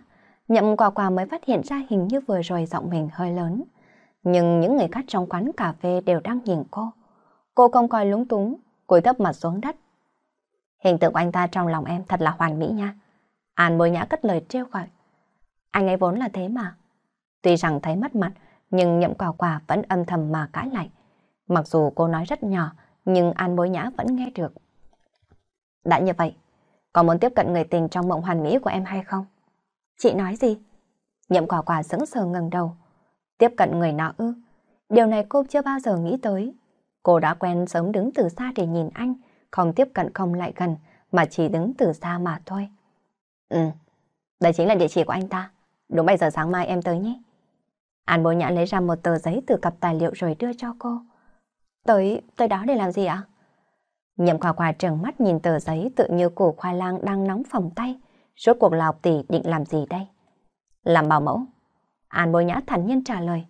nhậm quả quả mới phát hiện ra hình như vừa rồi giọng mình hơi lớn. Nhưng những người khác trong quán cà phê đều đang nhìn cô. Cô không coi lúng túng, cúi thấp mặt xuống đất. Hình tượng của anh ta trong lòng em thật là hoàn mỹ nha. An bối nhã cất lời treo khỏi. Anh ấy vốn là thế mà. Tuy rằng thấy mất mặt, nhưng nhậm quả quả vẫn âm thầm mà cãi lại. Mặc dù cô nói rất nhỏ, nhưng An bối nhã vẫn nghe được. Đã như vậy, có muốn tiếp cận người tình trong mộng hoàn mỹ của em hay không? Chị nói gì? Nhậm quả quả sững sờ ngẩng đầu. Tiếp cận người nọ ư? Điều này cô chưa bao giờ nghĩ tới. Cô đã quen sớm đứng từ xa để nhìn anh, không tiếp cận không lại gần, mà chỉ đứng từ xa mà thôi. Ừ, đây chính là địa chỉ của anh ta. Đúng bây giờ sáng mai em tới nhé. An bố nhã lấy ra một tờ giấy từ cặp tài liệu rồi đưa cho cô. Tới, tới đó để làm gì ạ? Nhậm Khoa Khoa trợn mắt nhìn tờ giấy tự như củ khoai lang đang nóng phòng tay. Rốt cuộc là học tỷ định làm gì đây? Làm bảo mẫu. An bố nhã thản nhiên trả lời.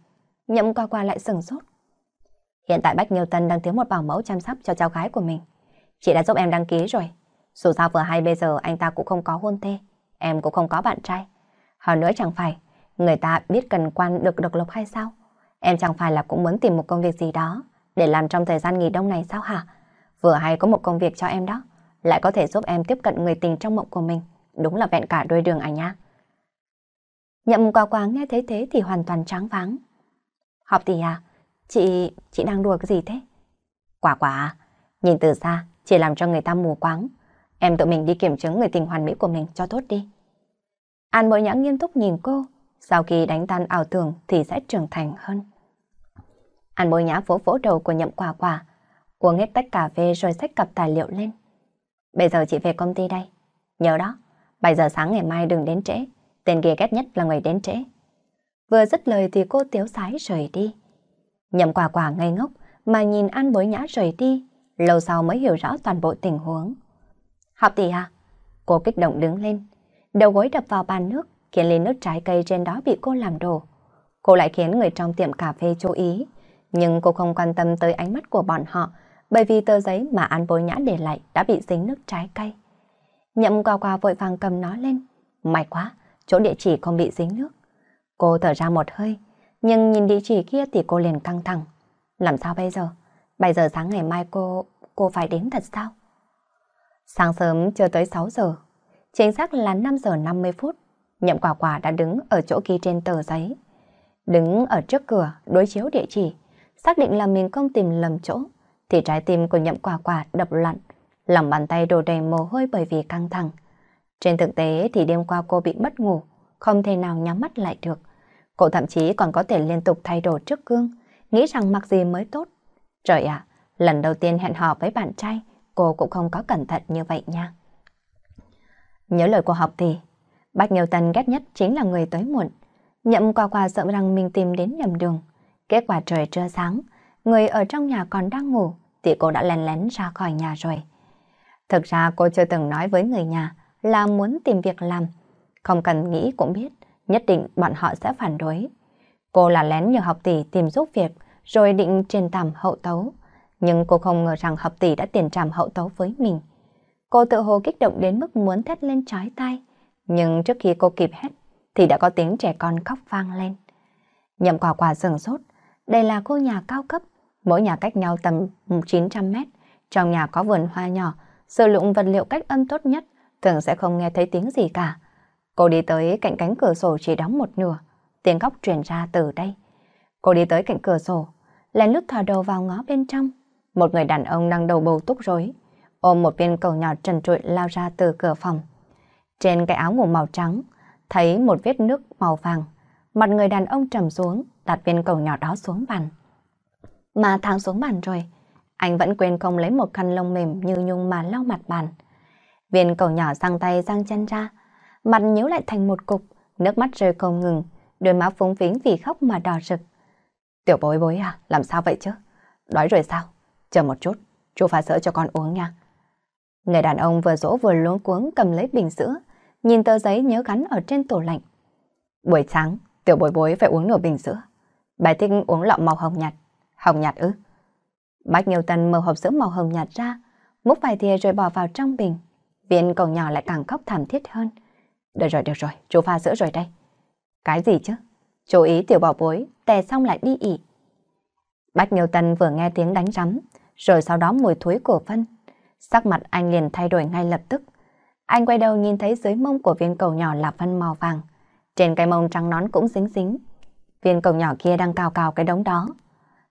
Nhậm Khoa Khoa lại sừng sốt. Hiện tại Bách nhiêu Tân đang thiếu một bảo mẫu chăm sóc cho cháu gái của mình. Chị đã giúp em đăng ký rồi. Dù sao vừa hay bây giờ anh ta cũng không có hôn thê em cũng không có bạn trai. Hơn nữa chẳng phải, người ta biết cần quan được độc lập hay sao? Em chẳng phải là cũng muốn tìm một công việc gì đó để làm trong thời gian nghỉ đông này sao hả? Vừa hay có một công việc cho em đó, lại có thể giúp em tiếp cận người tình trong mộng của mình. Đúng là vẹn cả đôi đường à nha. Nhậm quá quá nghe thấy thế thì hoàn toàn tráng váng. Học tỷ à, chị, chị đang đùa cái gì thế? Quả quả à, nhìn từ xa chỉ làm cho người ta mù quáng. Em tự mình đi kiểm chứng người tình hoàn mỹ của mình cho tốt đi. An mỗi nhã nghiêm túc nhìn cô, sau khi đánh tan ảo tưởng thì sẽ trưởng thành hơn. An bối nhã vỗ vỗ đầu của nhậm quả quả, uống hết tách cà phê rồi xách cặp tài liệu lên. Bây giờ chị về công ty đây. Nhớ đó, 7 giờ sáng ngày mai đừng đến trễ, tên kia ghét nhất là người đến trễ. Vừa dứt lời thì cô tiếu sái rời đi. Nhậm quả quả ngây ngốc mà nhìn An bối nhã rời đi, lâu sau mới hiểu rõ toàn bộ tình huống. Học tỷ à? Cô kích động đứng lên, đầu gối đập vào bàn nước, khiến ly nước trái cây trên đó bị cô làm đổ. Cô lại khiến người trong tiệm cà phê chú ý, nhưng cô không quan tâm tới ánh mắt của bọn họ, bởi vì tờ giấy mà An Bối Nhã để lại đã bị dính nước trái cây. Nhậm qua qua vội vàng cầm nó lên. May quá, chỗ địa chỉ không bị dính nước. Cô thở ra một hơi, nhưng nhìn địa chỉ kia thì cô liền căng thẳng. Làm sao bây giờ? Bây giờ sáng ngày mai cô, cô phải đến thật sao? Sáng sớm chưa tới 6 giờ, chính xác là 5 giờ 50 phút, nhậm quả quả đã đứng ở chỗ ghi trên tờ giấy. Đứng ở trước cửa, đối chiếu địa chỉ, xác định là mình không tìm lầm chỗ, thì trái tim của nhậm quả quả đập loạn, lòng bàn tay đổ đầy mồ hôi bởi vì căng thẳng. Trên thực tế thì đêm qua cô bị mất ngủ, không thể nào nhắm mắt lại được. Cô thậm chí còn có thể liên tục thay đổi trước gương, nghĩ rằng mặc gì mới tốt. Trời ạ, lần đầu tiên hẹn hò với bạn trai, cô cũng không có cẩn thận như vậy nha. Nhớ lời của học thì, Bách Nghiêu Tân ghét nhất chính là người tới muộn. Nhậm qua qua sợ rằng mình tìm đến nhầm đường. Kết quả trời chưa sáng, người ở trong nhà còn đang ngủ thì cô đã lén lén ra khỏi nhà rồi. Thực ra cô chưa từng nói với người nhà là muốn tìm việc làm. Không cần nghĩ cũng biết, nhất định bọn họ sẽ phản đối. Cô là lén nhờ học tỷ tìm giúp việc, rồi định trên tàm hậu tấu nhưng cô không ngờ rằng hợp tỷ đã tiền trảm hậu tấu với mình. Cô tự hồ kích động đến mức muốn thét lên trái tay, nhưng trước khi cô kịp hét thì đã có tiếng trẻ con khóc vang lên. Nhậm quả quả sừng sốt, đây là khu nhà cao cấp, mỗi nhà cách nhau tầm 900 mét, trong nhà có vườn hoa nhỏ, sử dụng vật liệu cách âm tốt nhất, thường sẽ không nghe thấy tiếng gì cả. Cô đi tới cạnh cánh cửa sổ chỉ đóng một nửa, tiếng khóc truyền ra từ đây. Cô đi tới cạnh cửa sổ, lén lút thò đầu vào ngó bên trong, một người đàn ông đang đầu bầu túc rối, ôm một viên cầu nhỏ trần trụi lao ra từ cửa phòng. Trên cái áo ngủ màu trắng, thấy một vết nước màu vàng, mặt người đàn ông trầm xuống, đặt viên cầu nhỏ đó xuống bàn. Mà thang xuống bàn rồi, anh vẫn quên không lấy một khăn lông mềm như nhung mà lau mặt bàn. Viên cầu nhỏ sang tay sang chân ra, mặt nhíu lại thành một cục, nước mắt rơi không ngừng, đôi má phúng phính vì khóc mà đỏ rực. Tiểu bối bối à, làm sao vậy chứ? Đói rồi sao? Chờ một chút, chú pha sữa cho con uống nha. Người đàn ông vừa dỗ vừa luống cuống cầm lấy bình sữa, nhìn tờ giấy nhớ gắn ở trên tủ lạnh. Buổi sáng, tiểu bối bối phải uống nửa bình sữa. Bài thích uống lọ màu hồng nhạt. Hồng nhạt ư? Bách Nhiêu Tân mở hộp sữa màu hồng nhạt ra, múc vài thìa rồi bỏ vào trong bình. Viên cậu nhỏ lại càng khóc thảm thiết hơn. Được rồi, được rồi, chú pha sữa rồi đây. Cái gì chứ? Chú ý tiểu bảo bối, tè xong lại đi ị. Bách Nhiêu Tân vừa nghe tiếng đánh rắm, rồi sau đó mùi thối của phân. Sắc mặt anh liền thay đổi ngay lập tức. Anh quay đầu nhìn thấy dưới mông của viên cầu nhỏ là phân màu vàng. Trên cái mông trắng nón cũng dính dính. Viên cầu nhỏ kia đang cào cào cái đống đó.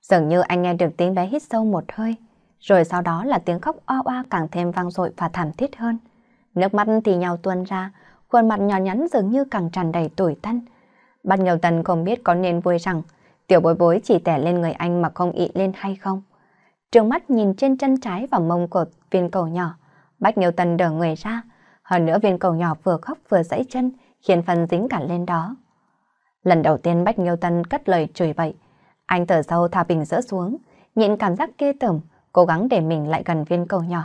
Dường như anh nghe được tiếng bé hít sâu một hơi. Rồi sau đó là tiếng khóc oa oa càng thêm vang dội và thảm thiết hơn. Nước mắt thì nhau tuôn ra, khuôn mặt nhỏ nhắn dường như càng tràn đầy tủi thân. Bát Nghiêu Tần không biết có nên vui rằng tiểu bối bối chỉ tẻ lên người anh mà không ị lên hay không trường mắt nhìn trên chân trái và mông cột viên cầu nhỏ. Bách Nghiêu Tân đỡ người ra, hơn nữa viên cầu nhỏ vừa khóc vừa dãy chân, khiến phần dính cả lên đó. Lần đầu tiên Bách Nghiêu Tân cất lời chửi bậy. Anh thở sâu tha bình rỡ xuống, nhịn cảm giác ghê tởm, cố gắng để mình lại gần viên cầu nhỏ.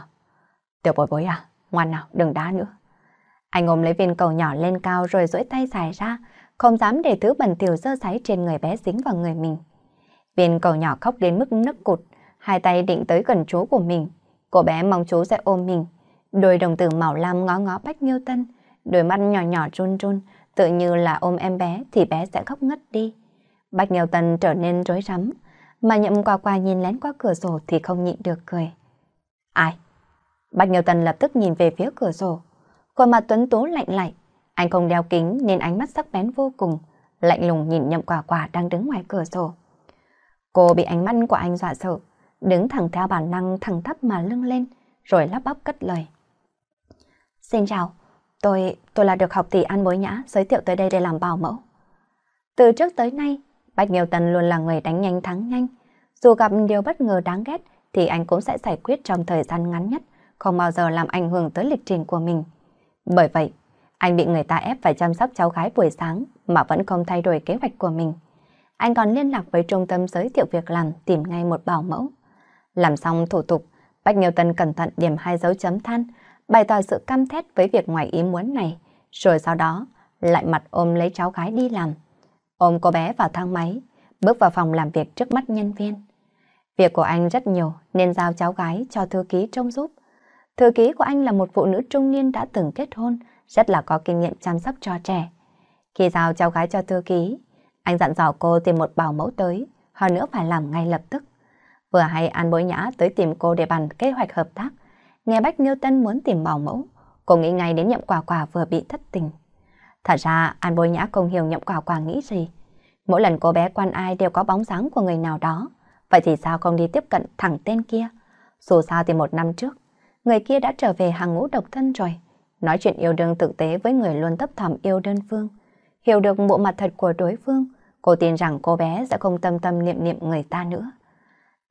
Tiểu bối bối à, ngoan nào, đừng đá nữa. Anh ôm lấy viên cầu nhỏ lên cao rồi duỗi tay dài ra, không dám để thứ bẩn tiểu dơ sáy trên người bé dính vào người mình. Viên cầu nhỏ khóc đến mức nấc cụt, hai tay định tới gần chú của mình. Cô bé mong chú sẽ ôm mình. Đôi đồng tử màu lam ngó ngó Bách Nghiêu Tân, đôi mắt nhỏ nhỏ run run, tự như là ôm em bé thì bé sẽ khóc ngất đi. Bách Nghiêu Tân trở nên rối rắm, mà nhậm qua qua nhìn lén qua cửa sổ thì không nhịn được cười. Ai? Bách Nghiêu Tân lập tức nhìn về phía cửa sổ. Khuôn mặt tuấn tú lạnh lạnh, anh không đeo kính nên ánh mắt sắc bén vô cùng, lạnh lùng nhìn nhậm quả quả đang đứng ngoài cửa sổ. Cô bị ánh mắt của anh dọa sợ, đứng thẳng theo bản năng thẳng thấp mà lưng lên, rồi lắp bắp cất lời. Xin chào, tôi tôi là được học tỷ An Bối Nhã giới thiệu tới đây để làm bảo mẫu. Từ trước tới nay, Bạch Nghiêu Tần luôn là người đánh nhanh thắng nhanh. Dù gặp điều bất ngờ đáng ghét thì anh cũng sẽ giải quyết trong thời gian ngắn nhất, không bao giờ làm ảnh hưởng tới lịch trình của mình. Bởi vậy, anh bị người ta ép phải chăm sóc cháu gái buổi sáng mà vẫn không thay đổi kế hoạch của mình. Anh còn liên lạc với trung tâm giới thiệu việc làm tìm ngay một bảo mẫu. Làm xong thủ tục, Bách Nghiêu Tân cẩn thận điểm hai dấu chấm than, bày tỏ sự cam thét với việc ngoài ý muốn này, rồi sau đó lại mặt ôm lấy cháu gái đi làm. Ôm cô bé vào thang máy, bước vào phòng làm việc trước mắt nhân viên. Việc của anh rất nhiều nên giao cháu gái cho thư ký trông giúp. Thư ký của anh là một phụ nữ trung niên đã từng kết hôn, rất là có kinh nghiệm chăm sóc cho trẻ. Khi giao cháu gái cho thư ký, anh dặn dò cô tìm một bảo mẫu tới, hơn nữa phải làm ngay lập tức. Vừa hay An Bối Nhã tới tìm cô để bàn kế hoạch hợp tác. Nghe Bách Nghiêu Tân muốn tìm bảo mẫu, cô nghĩ ngay đến nhậm quả quả vừa bị thất tình. Thật ra An Bối Nhã không hiểu nhậm quả quả nghĩ gì. Mỗi lần cô bé quan ai đều có bóng dáng của người nào đó. Vậy thì sao không đi tiếp cận thẳng tên kia? Dù sao thì một năm trước, người kia đã trở về hàng ngũ độc thân rồi. Nói chuyện yêu đương thực tế với người luôn thấp thầm yêu đơn phương. Hiểu được bộ mặt thật của đối phương, cô tin rằng cô bé sẽ không tâm tâm niệm niệm người ta nữa.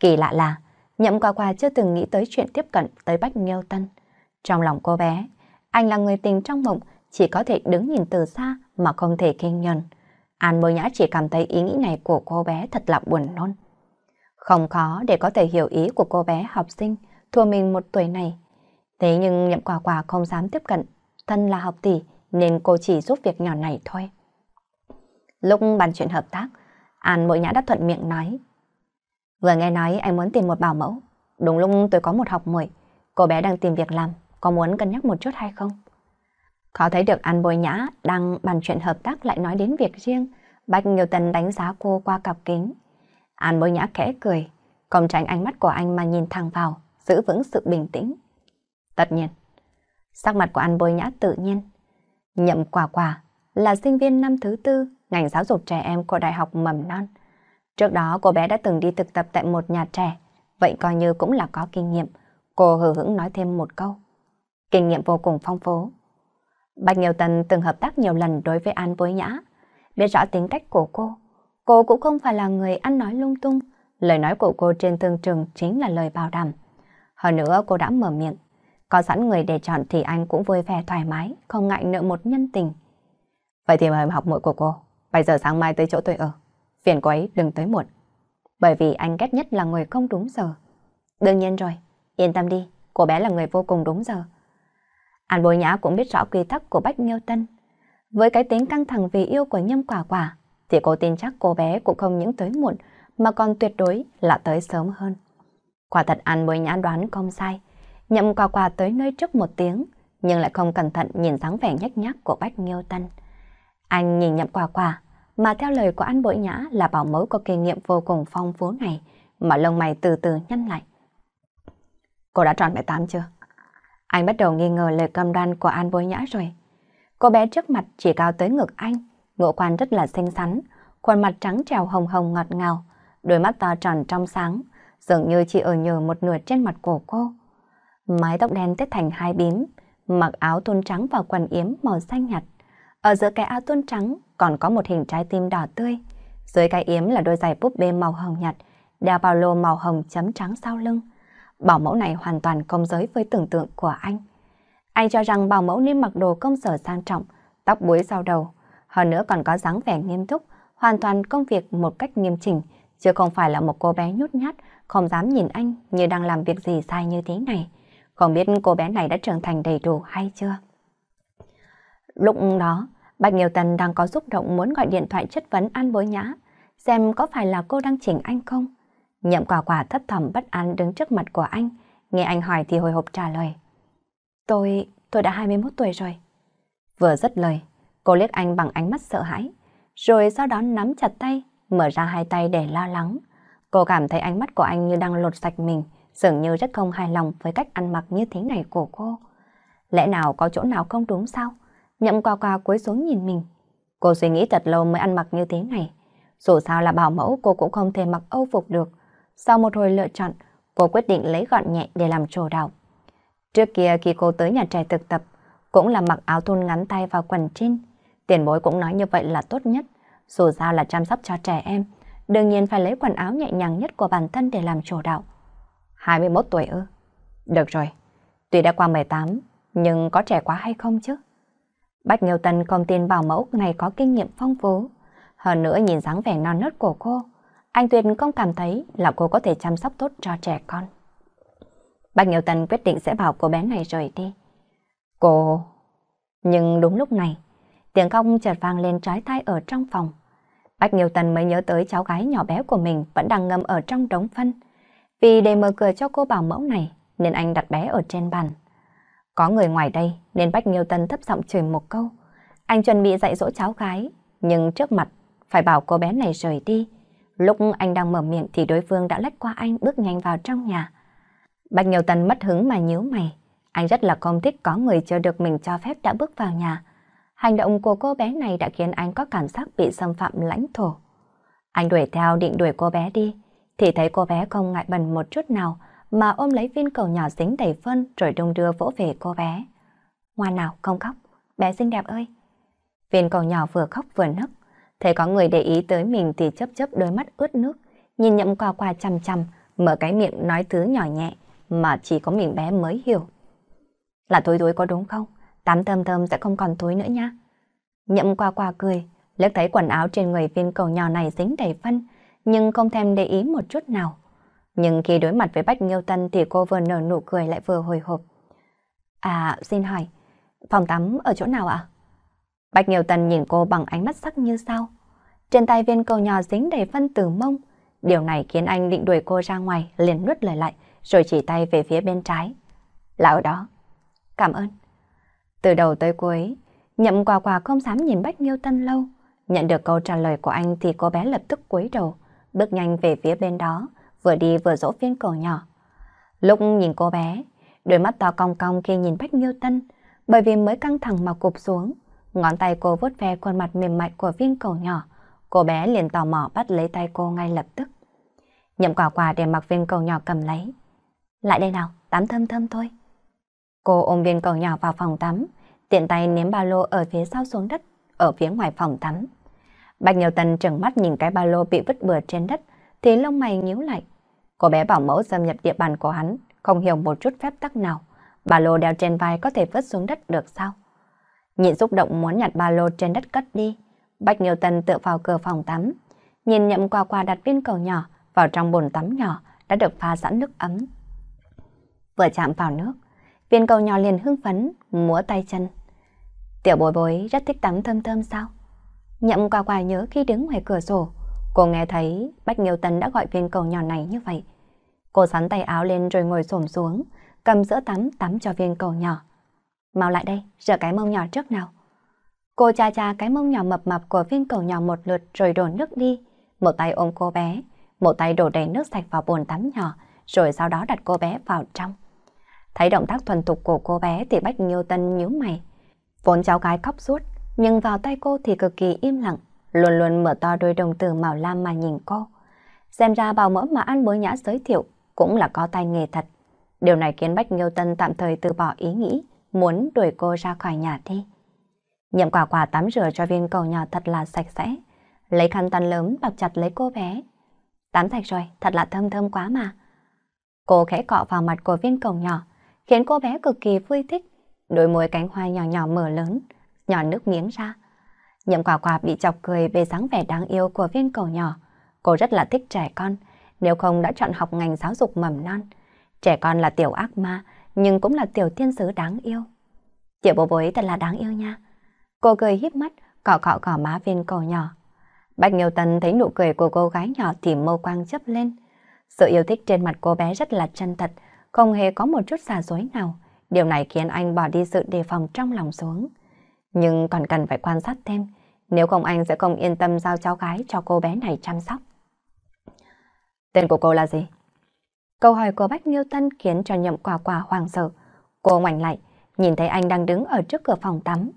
Kỳ lạ là, nhậm qua qua chưa từng nghĩ tới chuyện tiếp cận tới Bách Nghêu Tân. Trong lòng cô bé, anh là người tình trong mộng, chỉ có thể đứng nhìn từ xa mà không thể kinh nhận. An Bối Nhã chỉ cảm thấy ý nghĩ này của cô bé thật là buồn nôn. Không khó để có thể hiểu ý của cô bé học sinh thua mình một tuổi này. Thế nhưng nhậm quả quả không dám tiếp cận, thân là học tỷ nên cô chỉ giúp việc nhỏ này thôi. Lúc bàn chuyện hợp tác, An Bối Nhã đã thuận miệng nói Vừa nghe nói anh muốn tìm một bảo mẫu. Đúng lúc tôi có một học muội Cô bé đang tìm việc làm, có muốn cân nhắc một chút hay không? Khó thấy được An Bồi Nhã đang bàn chuyện hợp tác lại nói đến việc riêng. Bạch Nhiều Tần đánh giá cô qua cặp kính. An Bồi Nhã khẽ cười, không tránh ánh mắt của anh mà nhìn thẳng vào, giữ vững sự bình tĩnh. Tất nhiên, sắc mặt của An Bồi Nhã tự nhiên. Nhậm Quả Quả là sinh viên năm thứ tư ngành giáo dục trẻ em của Đại học Mầm Non. Trước đó cô bé đã từng đi thực tập tại một nhà trẻ, vậy coi như cũng là có kinh nghiệm. Cô hờ hững nói thêm một câu. Kinh nghiệm vô cùng phong phú. Bạch Nhiều Tần từng hợp tác nhiều lần đối với An Bối Nhã. Biết rõ tính cách của cô, cô cũng không phải là người ăn nói lung tung. Lời nói của cô trên thương trường chính là lời bảo đảm. Hơn nữa cô đã mở miệng. Có sẵn người để chọn thì anh cũng vui vẻ thoải mái, không ngại nợ một nhân tình. Vậy thì mời học muội của cô, bây giờ sáng mai tới chỗ tôi ở phiền cô ấy đừng tới muộn. Bởi vì anh ghét nhất là người không đúng giờ. Đương nhiên rồi, yên tâm đi, cô bé là người vô cùng đúng giờ. An bồi Nhã cũng biết rõ quy tắc của Bách Nghiêu Tân. Với cái tính căng thẳng vì yêu của Nhâm Quả Quả, thì cô tin chắc cô bé cũng không những tới muộn, mà còn tuyệt đối là tới sớm hơn. Quả thật An bồi Nhã đoán không sai, Nhâm Quả Quả tới nơi trước một tiếng, nhưng lại không cẩn thận nhìn dáng vẻ nhếch nhác của Bách Nghiêu Tân. Anh nhìn Nhậm Quả Quả mà theo lời của anh bội nhã là bảo mẫu có kinh nghiệm vô cùng phong phú này, mà lông mày từ từ nhăn lại. Cô đã tròn 18 chưa? Anh bắt đầu nghi ngờ lời cam đoan của anh bội Nhã rồi. Cô bé trước mặt chỉ cao tới ngực anh, ngộ quan rất là xinh xắn, khuôn mặt trắng trèo hồng hồng ngọt ngào, đôi mắt to tròn trong sáng, dường như chỉ ở nhờ một nửa trên mặt của cô. Mái tóc đen tết thành hai bím, mặc áo thun trắng và quần yếm màu xanh nhạt. Ở giữa cái áo thun trắng còn có một hình trái tim đỏ tươi. Dưới cái yếm là đôi giày búp bê màu hồng nhạt, đeo bao lô màu hồng chấm trắng sau lưng. Bảo mẫu này hoàn toàn không giới với tưởng tượng của anh. Anh cho rằng bảo mẫu nên mặc đồ công sở sang trọng, tóc búi sau đầu. Hơn nữa còn có dáng vẻ nghiêm túc, hoàn toàn công việc một cách nghiêm chỉnh, chứ không phải là một cô bé nhút nhát, không dám nhìn anh như đang làm việc gì sai như thế này. Không biết cô bé này đã trưởng thành đầy đủ hay chưa? Lúc đó, Bạch Nghiêu Tần đang có xúc động muốn gọi điện thoại chất vấn An Bối Nhã, xem có phải là cô đang chỉnh anh không. Nhậm quả quả thấp thỏm bất an đứng trước mặt của anh, nghe anh hỏi thì hồi hộp trả lời. Tôi, tôi đã 21 tuổi rồi. Vừa dứt lời, cô liếc anh bằng ánh mắt sợ hãi, rồi sau đó nắm chặt tay, mở ra hai tay để lo lắng. Cô cảm thấy ánh mắt của anh như đang lột sạch mình, dường như rất không hài lòng với cách ăn mặc như thế này của cô. Lẽ nào có chỗ nào không đúng sao? Nhậm qua qua cúi xuống nhìn mình. Cô suy nghĩ thật lâu mới ăn mặc như thế này. Dù sao là bảo mẫu cô cũng không thể mặc âu phục được. Sau một hồi lựa chọn, cô quyết định lấy gọn nhẹ để làm trồ đạo. Trước kia khi cô tới nhà trẻ thực tập, cũng là mặc áo thun ngắn tay và quần trên. Tiền bối cũng nói như vậy là tốt nhất. Dù sao là chăm sóc cho trẻ em, đương nhiên phải lấy quần áo nhẹ nhàng nhất của bản thân để làm trồ đạo. 21 tuổi ư? Được rồi, tuy đã qua 18, nhưng có trẻ quá hay không chứ? Bách Nghiêu Tân không tin bảo mẫu này có kinh nghiệm phong phú. Hơn nữa nhìn dáng vẻ non nớt của cô, anh Tuyệt không cảm thấy là cô có thể chăm sóc tốt cho trẻ con. Bạch Nghiêu Tân quyết định sẽ bảo cô bé này rời đi. Cô... Nhưng đúng lúc này, tiếng khóc chợt vang lên trái tai ở trong phòng. Bạch Nghiêu Tân mới nhớ tới cháu gái nhỏ bé của mình vẫn đang ngâm ở trong đống phân. Vì để mở cửa cho cô bảo mẫu này, nên anh đặt bé ở trên bàn, có người ngoài đây nên Bách Nghiêu Tân thấp giọng chửi một câu. Anh chuẩn bị dạy dỗ cháu gái, nhưng trước mặt phải bảo cô bé này rời đi. Lúc anh đang mở miệng thì đối phương đã lách qua anh bước nhanh vào trong nhà. Bạch Nhiều Tần mất hứng mà nhíu mày. Anh rất là không thích có người chưa được mình cho phép đã bước vào nhà. Hành động của cô bé này đã khiến anh có cảm giác bị xâm phạm lãnh thổ. Anh đuổi theo định đuổi cô bé đi, thì thấy cô bé không ngại bần một chút nào, mà ôm lấy viên cầu nhỏ dính đầy phân rồi đông đưa vỗ về cô bé. Ngoan nào, không khóc, bé xinh đẹp ơi. Viên cầu nhỏ vừa khóc vừa nấc, thấy có người để ý tới mình thì chấp chấp đôi mắt ướt nước, nhìn nhậm quà quà chằm chằm, mở cái miệng nói thứ nhỏ nhẹ mà chỉ có mình bé mới hiểu. Là tối tối có đúng không? Tám thơm thơm sẽ không còn tối nữa nha. Nhậm quà quà cười, liếc thấy quần áo trên người viên cầu nhỏ này dính đầy phân, nhưng không thèm để ý một chút nào. Nhưng khi đối mặt với Bách Nghiêu Tân thì cô vừa nở nụ cười lại vừa hồi hộp. À, xin hỏi, phòng tắm ở chỗ nào ạ? Bách Nghiêu Tân nhìn cô bằng ánh mắt sắc như sau Trên tay viên cầu nhỏ dính đầy phân tử mông. Điều này khiến anh định đuổi cô ra ngoài, liền nuốt lời lại, rồi chỉ tay về phía bên trái. Là ở đó. Cảm ơn. Từ đầu tới cuối, nhậm quà quà không dám nhìn Bách Nghiêu Tân lâu. Nhận được câu trả lời của anh thì cô bé lập tức cúi đầu, bước nhanh về phía bên đó, vừa đi vừa dỗ viên cầu nhỏ. Lúc nhìn cô bé, đôi mắt to cong cong khi nhìn Bách Nghiêu Tân, bởi vì mới căng thẳng mà cụp xuống. Ngón tay cô vuốt ve khuôn mặt mềm mại của viên cầu nhỏ, cô bé liền tò mò bắt lấy tay cô ngay lập tức. Nhậm quả quà để mặc viên cầu nhỏ cầm lấy. Lại đây nào, tắm thơm thơm thôi. Cô ôm viên cầu nhỏ vào phòng tắm, tiện tay ném ba lô ở phía sau xuống đất, ở phía ngoài phòng tắm. Bạch Nhiều tân trừng mắt nhìn cái ba lô bị vứt bừa trên đất, thì lông mày nhíu lại. Cô bé bảo mẫu xâm nhập địa bàn của hắn, không hiểu một chút phép tắc nào. Ba lô đeo trên vai có thể vứt xuống đất được sao? Nhịn xúc động muốn nhặt ba lô trên đất cất đi. Bạch Nghiêu Tân tựa vào cửa phòng tắm. Nhìn nhậm qua qua đặt viên cầu nhỏ vào trong bồn tắm nhỏ đã được pha sẵn nước ấm. Vừa chạm vào nước, viên cầu nhỏ liền hưng phấn, múa tay chân. Tiểu bối bối rất thích tắm thơm thơm sao? Nhậm qua qua nhớ khi đứng ngoài cửa sổ, cô nghe thấy Bách Nghiêu Tân đã gọi viên cầu nhỏ này như vậy. Cô sắn tay áo lên rồi ngồi xổm xuống, cầm sữa tắm tắm cho viên cầu nhỏ. Mau lại đây, rửa cái mông nhỏ trước nào. Cô cha cha cái mông nhỏ mập mập của viên cầu nhỏ một lượt rồi đổ nước đi. Một tay ôm cô bé, một tay đổ đầy nước sạch vào bồn tắm nhỏ, rồi sau đó đặt cô bé vào trong. Thấy động tác thuần thục của cô bé thì Bách Nhiêu Tân nhíu mày. Vốn cháu gái khóc suốt, nhưng vào tay cô thì cực kỳ im lặng, luôn luôn mở to đôi đồng tử màu lam mà nhìn cô. Xem ra bảo mỡ mà ăn Bối Nhã giới thiệu cũng là có tay nghề thật. Điều này khiến Bách Nghiêu Tân tạm thời từ bỏ ý nghĩ, muốn đuổi cô ra khỏi nhà đi. Nhậm quả quả tắm rửa cho viên cầu nhỏ thật là sạch sẽ, lấy khăn tăn lớn bọc chặt lấy cô bé. Tắm sạch rồi, thật là thơm thơm quá mà. Cô khẽ cọ vào mặt của viên cầu nhỏ, khiến cô bé cực kỳ vui thích. Đôi môi cánh hoa nhỏ nhỏ mở lớn, nhỏ nước miếng ra. Nhậm quả quả bị chọc cười về dáng vẻ đáng yêu của viên cầu nhỏ. Cô rất là thích trẻ con, nếu không đã chọn học ngành giáo dục mầm non. Trẻ con là tiểu ác ma, nhưng cũng là tiểu tiên sứ đáng yêu. Tiểu bố bối thật là đáng yêu nha. Cô cười híp mắt, cọ cọ cỏ má viên cầu nhỏ. Bạch Nghiêu Tân thấy nụ cười của cô gái nhỏ thì mâu quang chấp lên. Sự yêu thích trên mặt cô bé rất là chân thật, không hề có một chút xà dối nào. Điều này khiến anh bỏ đi sự đề phòng trong lòng xuống. Nhưng còn cần phải quan sát thêm, nếu không anh sẽ không yên tâm giao cháu gái cho cô bé này chăm sóc. Tên của cô là gì? Câu hỏi của Bách Nghiêu Tân khiến cho nhậm quả quả hoàng sợ. Cô ngoảnh lại, nhìn thấy anh đang đứng ở trước cửa phòng tắm.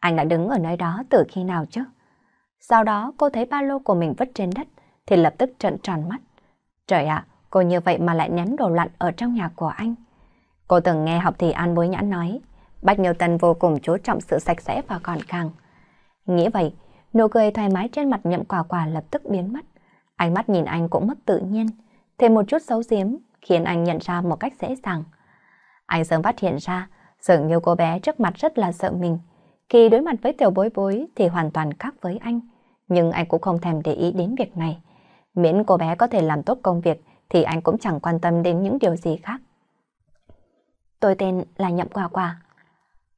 Anh đã đứng ở nơi đó từ khi nào chứ? Sau đó cô thấy ba lô của mình vứt trên đất, thì lập tức trợn tròn mắt. Trời ạ, cô như vậy mà lại ném đồ loạn ở trong nhà của anh. Cô từng nghe học thì An Bối Nhãn nói, Bách Nghiêu Tân vô cùng chú trọng sự sạch sẽ và gọn càng. Nghĩ vậy, nụ cười thoải mái trên mặt nhậm quả quả lập tức biến mất. Ánh mắt nhìn anh cũng mất tự nhiên, thêm một chút xấu xiếm khiến anh nhận ra một cách dễ dàng. Anh sớm phát hiện ra, dường như cô bé trước mặt rất là sợ mình. Khi đối mặt với tiểu bối bối thì hoàn toàn khác với anh, nhưng anh cũng không thèm để ý đến việc này. Miễn cô bé có thể làm tốt công việc thì anh cũng chẳng quan tâm đến những điều gì khác. Tôi tên là Nhậm Quả Quả.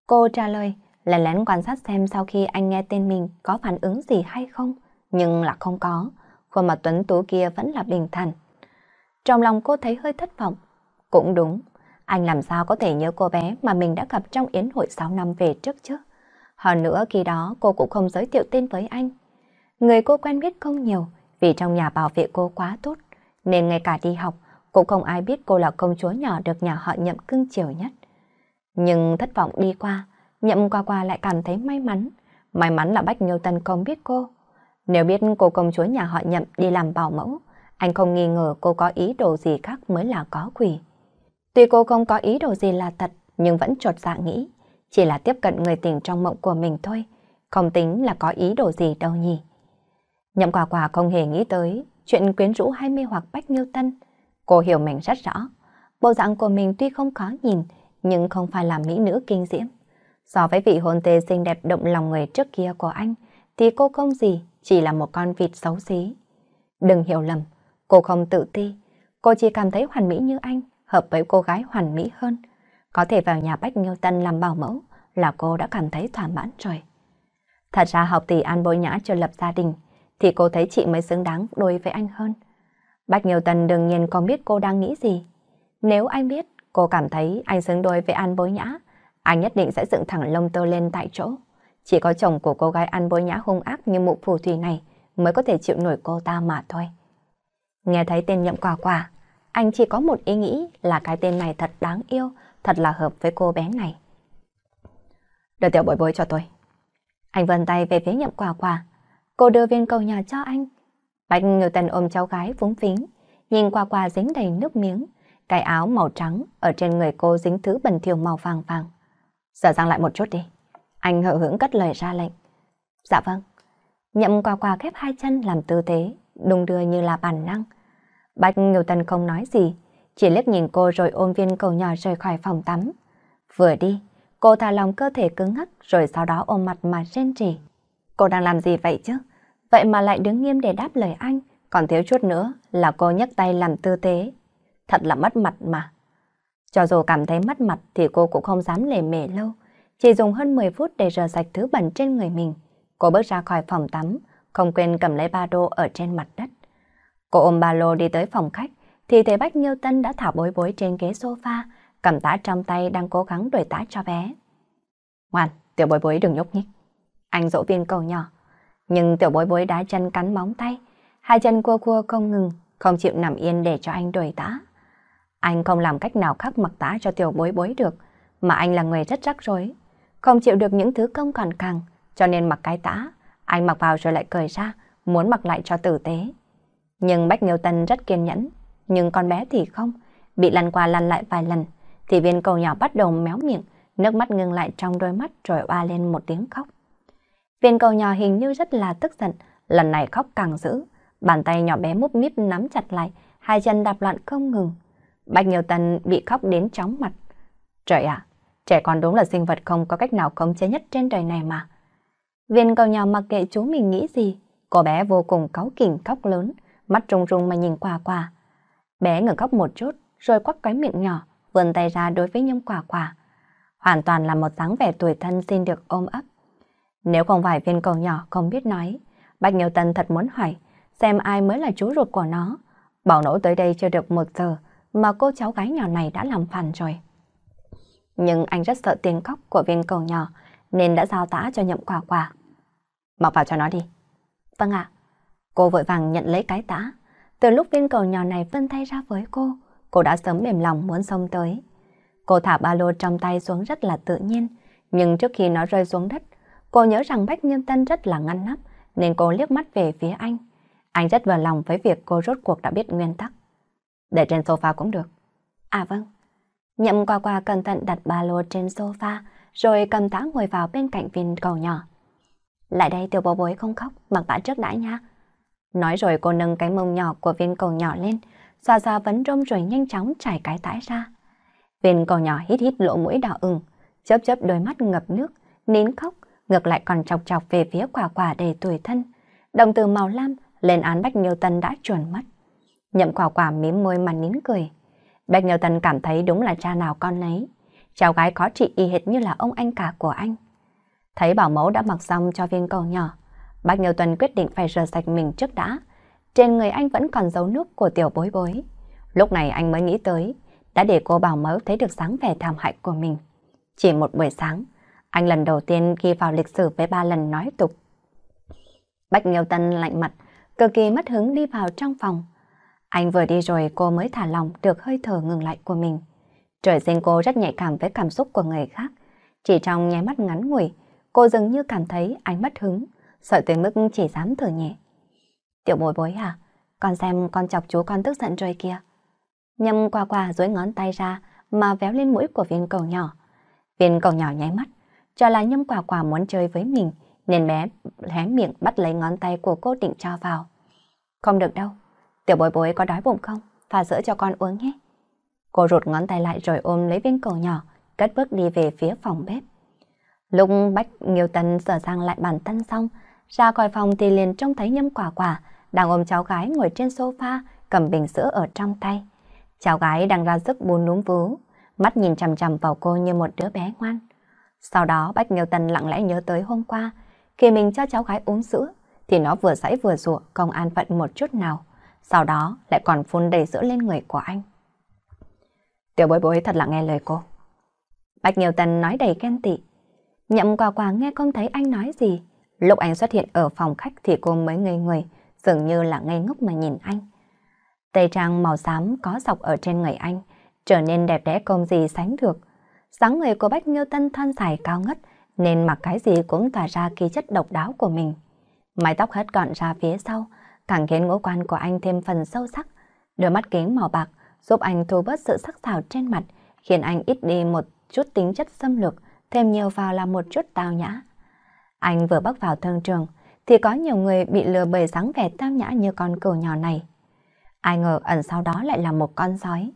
Cô trả lời, lén lén quan sát xem sau khi anh nghe tên mình có phản ứng gì hay không, nhưng là không có khuôn mặt tuấn tú kia vẫn là bình thản. Trong lòng cô thấy hơi thất vọng. Cũng đúng, anh làm sao có thể nhớ cô bé mà mình đã gặp trong yến hội 6 năm về trước chứ? Hơn nữa khi đó cô cũng không giới thiệu tên với anh. Người cô quen biết không nhiều vì trong nhà bảo vệ cô quá tốt, nên ngay cả đi học cũng không ai biết cô là công chúa nhỏ được nhà họ nhậm cưng chiều nhất. Nhưng thất vọng đi qua, nhậm qua qua lại cảm thấy may mắn. May mắn là Bách Nhiêu Tân không biết cô. Nếu biết cô công chúa nhà họ nhậm đi làm bảo mẫu, anh không nghi ngờ cô có ý đồ gì khác mới là có quỷ. Tuy cô không có ý đồ gì là thật, nhưng vẫn trột dạ nghĩ, chỉ là tiếp cận người tình trong mộng của mình thôi, không tính là có ý đồ gì đâu nhỉ. Nhậm quả quả không hề nghĩ tới chuyện quyến rũ hay mê hoặc Bách Nghiêu Tân. Cô hiểu mình rất rõ, bộ dạng của mình tuy không khó nhìn, nhưng không phải là mỹ nữ kinh diễm. So với vị hôn tê xinh đẹp động lòng người trước kia của anh, thì cô không gì chỉ là một con vịt xấu xí. Đừng hiểu lầm, cô không tự ti, cô chỉ cảm thấy hoàn mỹ như anh, hợp với cô gái hoàn mỹ hơn. Có thể vào nhà Bách Nghiêu Tân làm bảo mẫu là cô đã cảm thấy thỏa mãn rồi. Thật ra học tỷ An Bối Nhã chưa lập gia đình, thì cô thấy chị mới xứng đáng đối với anh hơn. Bách Nghiêu Tân đương nhiên không biết cô đang nghĩ gì. Nếu anh biết, cô cảm thấy anh xứng đôi với An Bối Nhã, anh nhất định sẽ dựng thẳng lông tơ lên tại chỗ. Chỉ có chồng của cô gái ăn bối nhã hung ác như mụ phù thủy này mới có thể chịu nổi cô ta mà thôi. Nghe thấy tên nhậm quả quả, anh chỉ có một ý nghĩ là cái tên này thật đáng yêu, thật là hợp với cô bé này. Đưa tiểu bối bối cho tôi. Anh vân tay về phía nhậm quả quả. Cô đưa viên cầu nhỏ cho anh. Bạch Ngưu Tần ôm cháu gái vúng phính, nhìn quả quả dính đầy nước miếng. Cái áo màu trắng ở trên người cô dính thứ bẩn thiểu màu vàng vàng. Giờ răng lại một chút đi. Anh hậu hững cất lời ra lệnh. Dạ vâng. Nhậm quà quà khép hai chân làm tư thế, đung đưa như là bản năng. Bạch nhiều Tân không nói gì, chỉ liếc nhìn cô rồi ôm viên cầu nhỏ rời khỏi phòng tắm. Vừa đi, cô thả lòng cơ thể cứng ngắc rồi sau đó ôm mặt mà rên trì Cô đang làm gì vậy chứ? Vậy mà lại đứng nghiêm để đáp lời anh, còn thiếu chút nữa là cô nhấc tay làm tư thế. Thật là mất mặt mà. Cho dù cảm thấy mất mặt thì cô cũng không dám lề mề lâu chỉ dùng hơn 10 phút để rửa sạch thứ bẩn trên người mình. Cô bước ra khỏi phòng tắm, không quên cầm lấy ba đô ở trên mặt đất. Cô ôm ba lô đi tới phòng khách, thì thấy Bách Nhiêu Tân đã thả bối bối trên ghế sofa, cầm tã trong tay đang cố gắng đuổi tã cho bé. Ngoan, tiểu bối bối đừng nhúc nhích. Anh dỗ viên cầu nhỏ, nhưng tiểu bối bối đá chân cắn móng tay, hai chân cua cua không ngừng, không chịu nằm yên để cho anh đuổi tã. Anh không làm cách nào khắc mặc tã cho tiểu bối bối được, mà anh là người rất rắc rối, không chịu được những thứ công còn càng, cho nên mặc cái tã. Anh mặc vào rồi lại cười ra, muốn mặc lại cho tử tế. Nhưng Bách Nghiêu Tân rất kiên nhẫn, nhưng con bé thì không. Bị lăn qua lăn lại vài lần, thì viên cầu nhỏ bắt đầu méo miệng, nước mắt ngưng lại trong đôi mắt rồi oa lên một tiếng khóc. Viên cầu nhỏ hình như rất là tức giận, lần này khóc càng dữ. Bàn tay nhỏ bé múp míp nắm chặt lại, hai chân đạp loạn không ngừng. bách Nhiều Tân bị khóc đến chóng mặt. Trời ạ, à, Trẻ con đúng là sinh vật không có cách nào khống chế nhất trên đời này mà. Viên cầu nhỏ mặc kệ chú mình nghĩ gì, cô bé vô cùng cáu kỉnh khóc lớn, mắt rung rung mà nhìn quả quả. Bé ngừng khóc một chút, rồi quắc cái miệng nhỏ, vươn tay ra đối với nhâm quả quả. Hoàn toàn là một dáng vẻ tuổi thân xin được ôm ấp. Nếu không phải viên cầu nhỏ không biết nói, Bạch Nhiều Tân thật muốn hỏi xem ai mới là chú ruột của nó. Bảo nỗ tới đây chưa được một giờ mà cô cháu gái nhỏ này đã làm phản rồi nhưng anh rất sợ tiếng khóc của viên cầu nhỏ nên đã giao tã cho nhậm quả quả. Mặc vào cho nó đi. Vâng ạ. Cô vội vàng nhận lấy cái tã. Từ lúc viên cầu nhỏ này vân tay ra với cô, cô đã sớm mềm lòng muốn xông tới. Cô thả ba lô trong tay xuống rất là tự nhiên, nhưng trước khi nó rơi xuống đất, cô nhớ rằng Bách nhân Tân rất là ngăn nắp, nên cô liếc mắt về phía anh. Anh rất vừa lòng với việc cô rốt cuộc đã biết nguyên tắc. Để trên sofa cũng được. À vâng. Nhậm qua qua cẩn thận đặt ba lô trên sofa, rồi cầm tã ngồi vào bên cạnh viên cầu nhỏ. Lại đây tiểu bố bối không khóc, mặc tã trước đã nha. Nói rồi cô nâng cái mông nhỏ của viên cầu nhỏ lên, xoa xoa vấn rôm rồi nhanh chóng trải cái tải ra. Viên cầu nhỏ hít hít lỗ mũi đỏ ửng, chớp chớp đôi mắt ngập nước, nín khóc, ngược lại còn chọc chọc về phía quả quả để tuổi thân. Đồng từ màu lam lên án Bách nhiều Tân đã chuẩn mất. Nhậm quả quả mím môi mà nín cười. Bạch Nhiều Tần cảm thấy đúng là cha nào con nấy. Cháu gái khó trị y hệt như là ông anh cả của anh. Thấy bảo mẫu đã mặc xong cho viên cầu nhỏ, Bạch Nhiều Tần quyết định phải rửa sạch mình trước đã. Trên người anh vẫn còn dấu nước của tiểu bối bối. Lúc này anh mới nghĩ tới, đã để cô bảo mẫu thấy được dáng vẻ thảm hại của mình. Chỉ một buổi sáng, anh lần đầu tiên ghi vào lịch sử với ba lần nói tục. Bạch Nghiêu Tân lạnh mặt, cực kỳ mất hứng đi vào trong phòng. Anh vừa đi rồi cô mới thả lòng được hơi thở ngừng lại của mình. Trời sinh cô rất nhạy cảm với cảm xúc của người khác. Chỉ trong nháy mắt ngắn ngủi, cô dường như cảm thấy ánh mất hứng, sợ tới mức chỉ dám thở nhẹ. Tiểu bối bối à, con xem con chọc chú con tức giận rồi kia. Nhâm qua qua duỗi ngón tay ra mà véo lên mũi của viên cầu nhỏ. Viên cầu nhỏ nháy mắt, cho là nhâm quả quả muốn chơi với mình, nên bé hé miệng bắt lấy ngón tay của cô định cho vào. Không được đâu, Tiểu bối bối có đói bụng không? Pha sữa cho con uống nhé. Cô rụt ngón tay lại rồi ôm lấy viên cầu nhỏ, cất bước đi về phía phòng bếp. Lúc Bách Nghiêu Tân sửa sang lại bàn tân xong, ra khỏi phòng thì liền trông thấy nhâm quả quả, đang ôm cháu gái ngồi trên sofa, cầm bình sữa ở trong tay. Cháu gái đang ra sức buồn núm vú, mắt nhìn chằm chằm vào cô như một đứa bé ngoan. Sau đó Bách Nghiêu Tân lặng lẽ nhớ tới hôm qua, khi mình cho cháu gái uống sữa, thì nó vừa sãy vừa rụa, không an phận một chút nào sau đó lại còn phun đầy sữa lên người của anh. Tiểu bối bối thật là nghe lời cô. Bạch Nhiều Tần nói đầy ghen tị. Nhậm quả quả nghe không thấy anh nói gì. Lúc anh xuất hiện ở phòng khách thì cô mới ngây người, dường như là ngây ngốc mà nhìn anh. Tây trang màu xám có dọc ở trên người anh, trở nên đẹp đẽ công gì sánh được. Sáng người của Bách Nghiêu Tân thon dài cao ngất, nên mặc cái gì cũng tỏa ra khí chất độc đáo của mình. Mái tóc hết gọn ra phía sau, càng khiến ngũ quan của anh thêm phần sâu sắc. Đôi mắt kính màu bạc giúp anh thu bớt sự sắc sảo trên mặt, khiến anh ít đi một chút tính chất xâm lược, thêm nhiều vào là một chút tao nhã. Anh vừa bước vào thương trường, thì có nhiều người bị lừa bởi dáng vẻ tao nhã như con cừu nhỏ này. Ai ngờ ẩn sau đó lại là một con sói.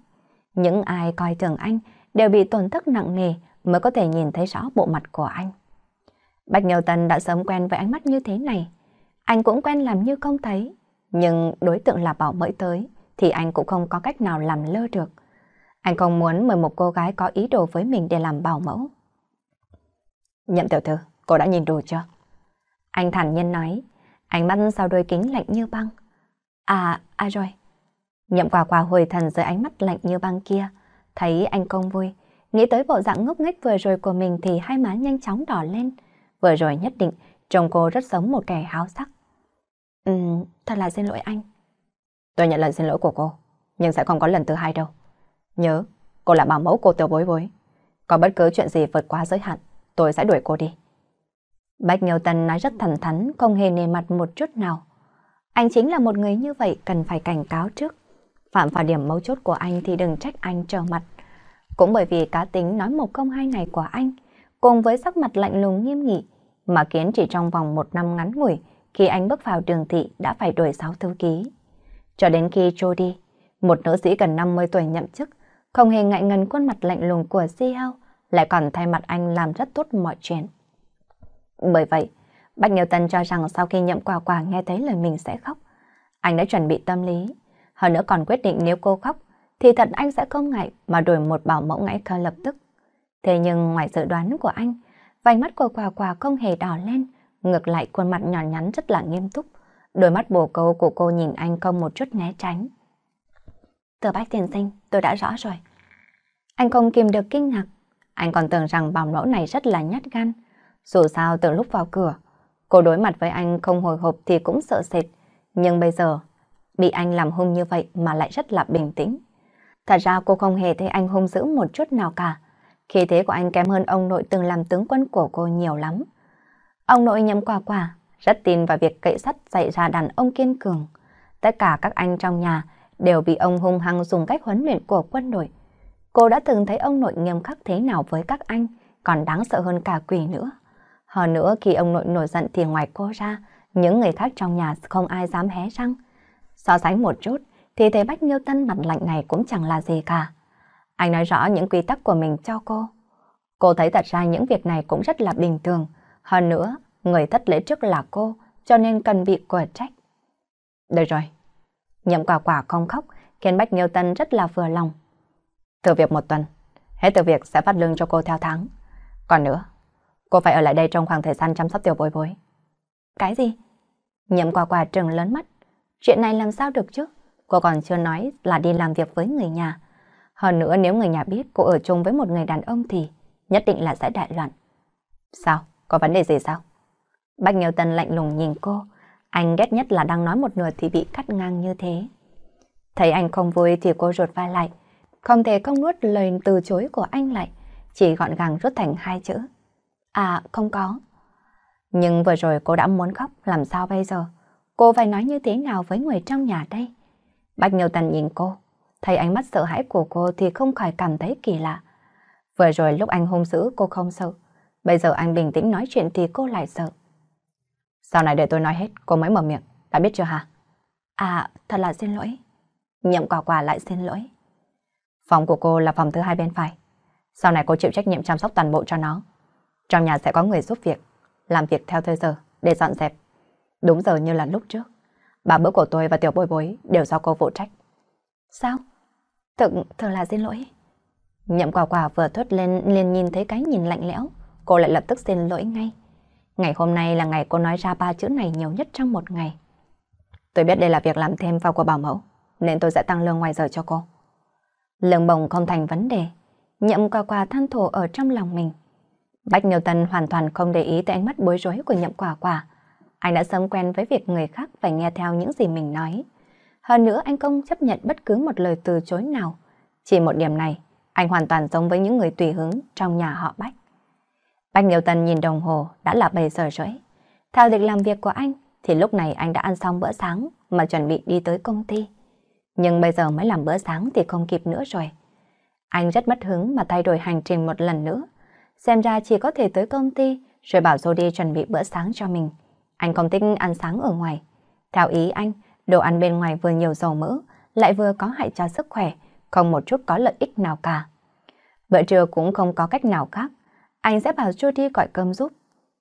Những ai coi thường anh đều bị tổn thất nặng nề mới có thể nhìn thấy rõ bộ mặt của anh. Bạch Nhiều Tần đã sớm quen với ánh mắt như thế này. Anh cũng quen làm như không thấy nhưng đối tượng là bảo mới tới thì anh cũng không có cách nào làm lơ được. Anh không muốn mời một cô gái có ý đồ với mình để làm bảo mẫu. Nhậm tiểu thư, cô đã nhìn đồ chưa? Anh thản nhiên nói, ánh mắt sau đôi kính lạnh như băng. À, à rồi. Nhậm quà quà hồi thần dưới ánh mắt lạnh như băng kia, thấy anh không vui. Nghĩ tới bộ dạng ngốc nghếch vừa rồi của mình thì hai má nhanh chóng đỏ lên. Vừa rồi nhất định, chồng cô rất giống một kẻ háo sắc. Ừ, thật là xin lỗi anh. Tôi nhận lời xin lỗi của cô, nhưng sẽ không có lần thứ hai đâu. Nhớ, cô là bảo mẫu cô tiểu bối bối. Có bất cứ chuyện gì vượt quá giới hạn, tôi sẽ đuổi cô đi. Bách Nghiêu Tân nói rất thẳng thắn, không hề nề mặt một chút nào. Anh chính là một người như vậy cần phải cảnh cáo trước. Phạm vào điểm mấu chốt của anh thì đừng trách anh trở mặt. Cũng bởi vì cá tính nói một không hai này của anh, cùng với sắc mặt lạnh lùng nghiêm nghị, mà kiến chỉ trong vòng một năm ngắn ngủi, khi anh bước vào đường thị đã phải đổi sáu thư ký. Cho đến khi trôi đi, một nữ sĩ gần 50 tuổi nhậm chức, không hề ngại ngần khuôn mặt lạnh lùng của CEO, lại còn thay mặt anh làm rất tốt mọi chuyện. Bởi vậy, Bách Nghiêu Tân cho rằng sau khi nhậm quả quả nghe thấy lời mình sẽ khóc, anh đã chuẩn bị tâm lý. Hơn nữa còn quyết định nếu cô khóc, thì thật anh sẽ không ngại mà đổi một bảo mẫu ngay khờ lập tức. Thế nhưng ngoài dự đoán của anh, vành mắt của quả quả không hề đỏ lên, Ngược lại khuôn mặt nhỏ nhắn rất là nghiêm túc. Đôi mắt bồ câu của cô nhìn anh không một chút né tránh. Từ bách tiền sinh, tôi đã rõ rồi. Anh không kìm được kinh ngạc. Anh còn tưởng rằng bảo mẫu này rất là nhát gan. Dù sao từ lúc vào cửa, cô đối mặt với anh không hồi hộp thì cũng sợ sệt. Nhưng bây giờ, bị anh làm hung như vậy mà lại rất là bình tĩnh. Thật ra cô không hề thấy anh hung dữ một chút nào cả. Khi thế của anh kém hơn ông nội từng làm tướng quân của cô nhiều lắm. Ông nội nhầm quả quả, rất tin vào việc cậy sắt dạy ra đàn ông kiên cường. Tất cả các anh trong nhà đều bị ông hung hăng dùng cách huấn luyện của quân đội. Cô đã từng thấy ông nội nghiêm khắc thế nào với các anh, còn đáng sợ hơn cả quỷ nữa. Hơn nữa khi ông nội nổi giận thì ngoài cô ra, những người khác trong nhà không ai dám hé răng. So sánh một chút thì thấy Bách Nhiêu Tân mặt lạnh này cũng chẳng là gì cả. Anh nói rõ những quy tắc của mình cho cô. Cô thấy thật ra những việc này cũng rất là bình thường, hơn nữa, người thất lễ trước là cô, cho nên cần bị quả trách. Được rồi. Nhậm quả quả không khóc, khiến Bách Nghiêu Tân rất là vừa lòng. Thử việc một tuần, hết từ việc sẽ phát lương cho cô theo tháng. Còn nữa, cô phải ở lại đây trong khoảng thời gian chăm sóc tiểu bối bối. Cái gì? Nhậm quả quả trừng lớn mắt. Chuyện này làm sao được chứ? Cô còn chưa nói là đi làm việc với người nhà. Hơn nữa nếu người nhà biết cô ở chung với một người đàn ông thì nhất định là sẽ đại loạn. Sao? Có vấn đề gì sao? Bách Nghiêu Tân lạnh lùng nhìn cô. Anh ghét nhất là đang nói một nửa thì bị cắt ngang như thế. Thấy anh không vui thì cô rụt vai lại. Không thể không nuốt lời từ chối của anh lại. Chỉ gọn gàng rút thành hai chữ. À, không có. Nhưng vừa rồi cô đã muốn khóc, làm sao bây giờ? Cô phải nói như thế nào với người trong nhà đây? Bạch Nghiêu Tần nhìn cô, thấy ánh mắt sợ hãi của cô thì không khỏi cảm thấy kỳ lạ. Vừa rồi lúc anh hôn dữ cô không sợ, Bây giờ anh bình tĩnh nói chuyện thì cô lại sợ. Sau này để tôi nói hết, cô mới mở miệng. Đã biết chưa hả? À, thật là xin lỗi. Nhậm quả quả lại xin lỗi. Phòng của cô là phòng thứ hai bên phải. Sau này cô chịu trách nhiệm chăm sóc toàn bộ cho nó. Trong nhà sẽ có người giúp việc, làm việc theo thời giờ để dọn dẹp. Đúng giờ như là lúc trước. Bà bữa của tôi và tiểu bồi bối đều do cô phụ trách. Sao? Thực, thật là xin lỗi. Nhậm quả quả vừa thốt lên liền nhìn thấy cái nhìn lạnh lẽo cô lại lập tức xin lỗi ngay. Ngày hôm nay là ngày cô nói ra ba chữ này nhiều nhất trong một ngày. Tôi biết đây là việc làm thêm vào của bảo mẫu, nên tôi sẽ tăng lương ngoài giờ cho cô. Lương bồng không thành vấn đề, nhậm quả quả than thổ ở trong lòng mình. Bách Nhiều Tân hoàn toàn không để ý tới ánh mắt bối rối của nhậm quả quả. Anh đã sớm quen với việc người khác phải nghe theo những gì mình nói. Hơn nữa anh không chấp nhận bất cứ một lời từ chối nào. Chỉ một điểm này, anh hoàn toàn giống với những người tùy hứng trong nhà họ Bách. Bách Nghiêu Tân nhìn đồng hồ đã là 7 giờ rưỡi. Theo lịch làm việc của anh thì lúc này anh đã ăn xong bữa sáng mà chuẩn bị đi tới công ty. Nhưng bây giờ mới làm bữa sáng thì không kịp nữa rồi. Anh rất mất hứng mà thay đổi hành trình một lần nữa. Xem ra chỉ có thể tới công ty rồi bảo Jody chuẩn bị bữa sáng cho mình. Anh không thích ăn sáng ở ngoài. Theo ý anh, đồ ăn bên ngoài vừa nhiều dầu mỡ, lại vừa có hại cho sức khỏe, không một chút có lợi ích nào cả. Bữa trưa cũng không có cách nào khác, anh sẽ bảo Judy gọi cơm giúp.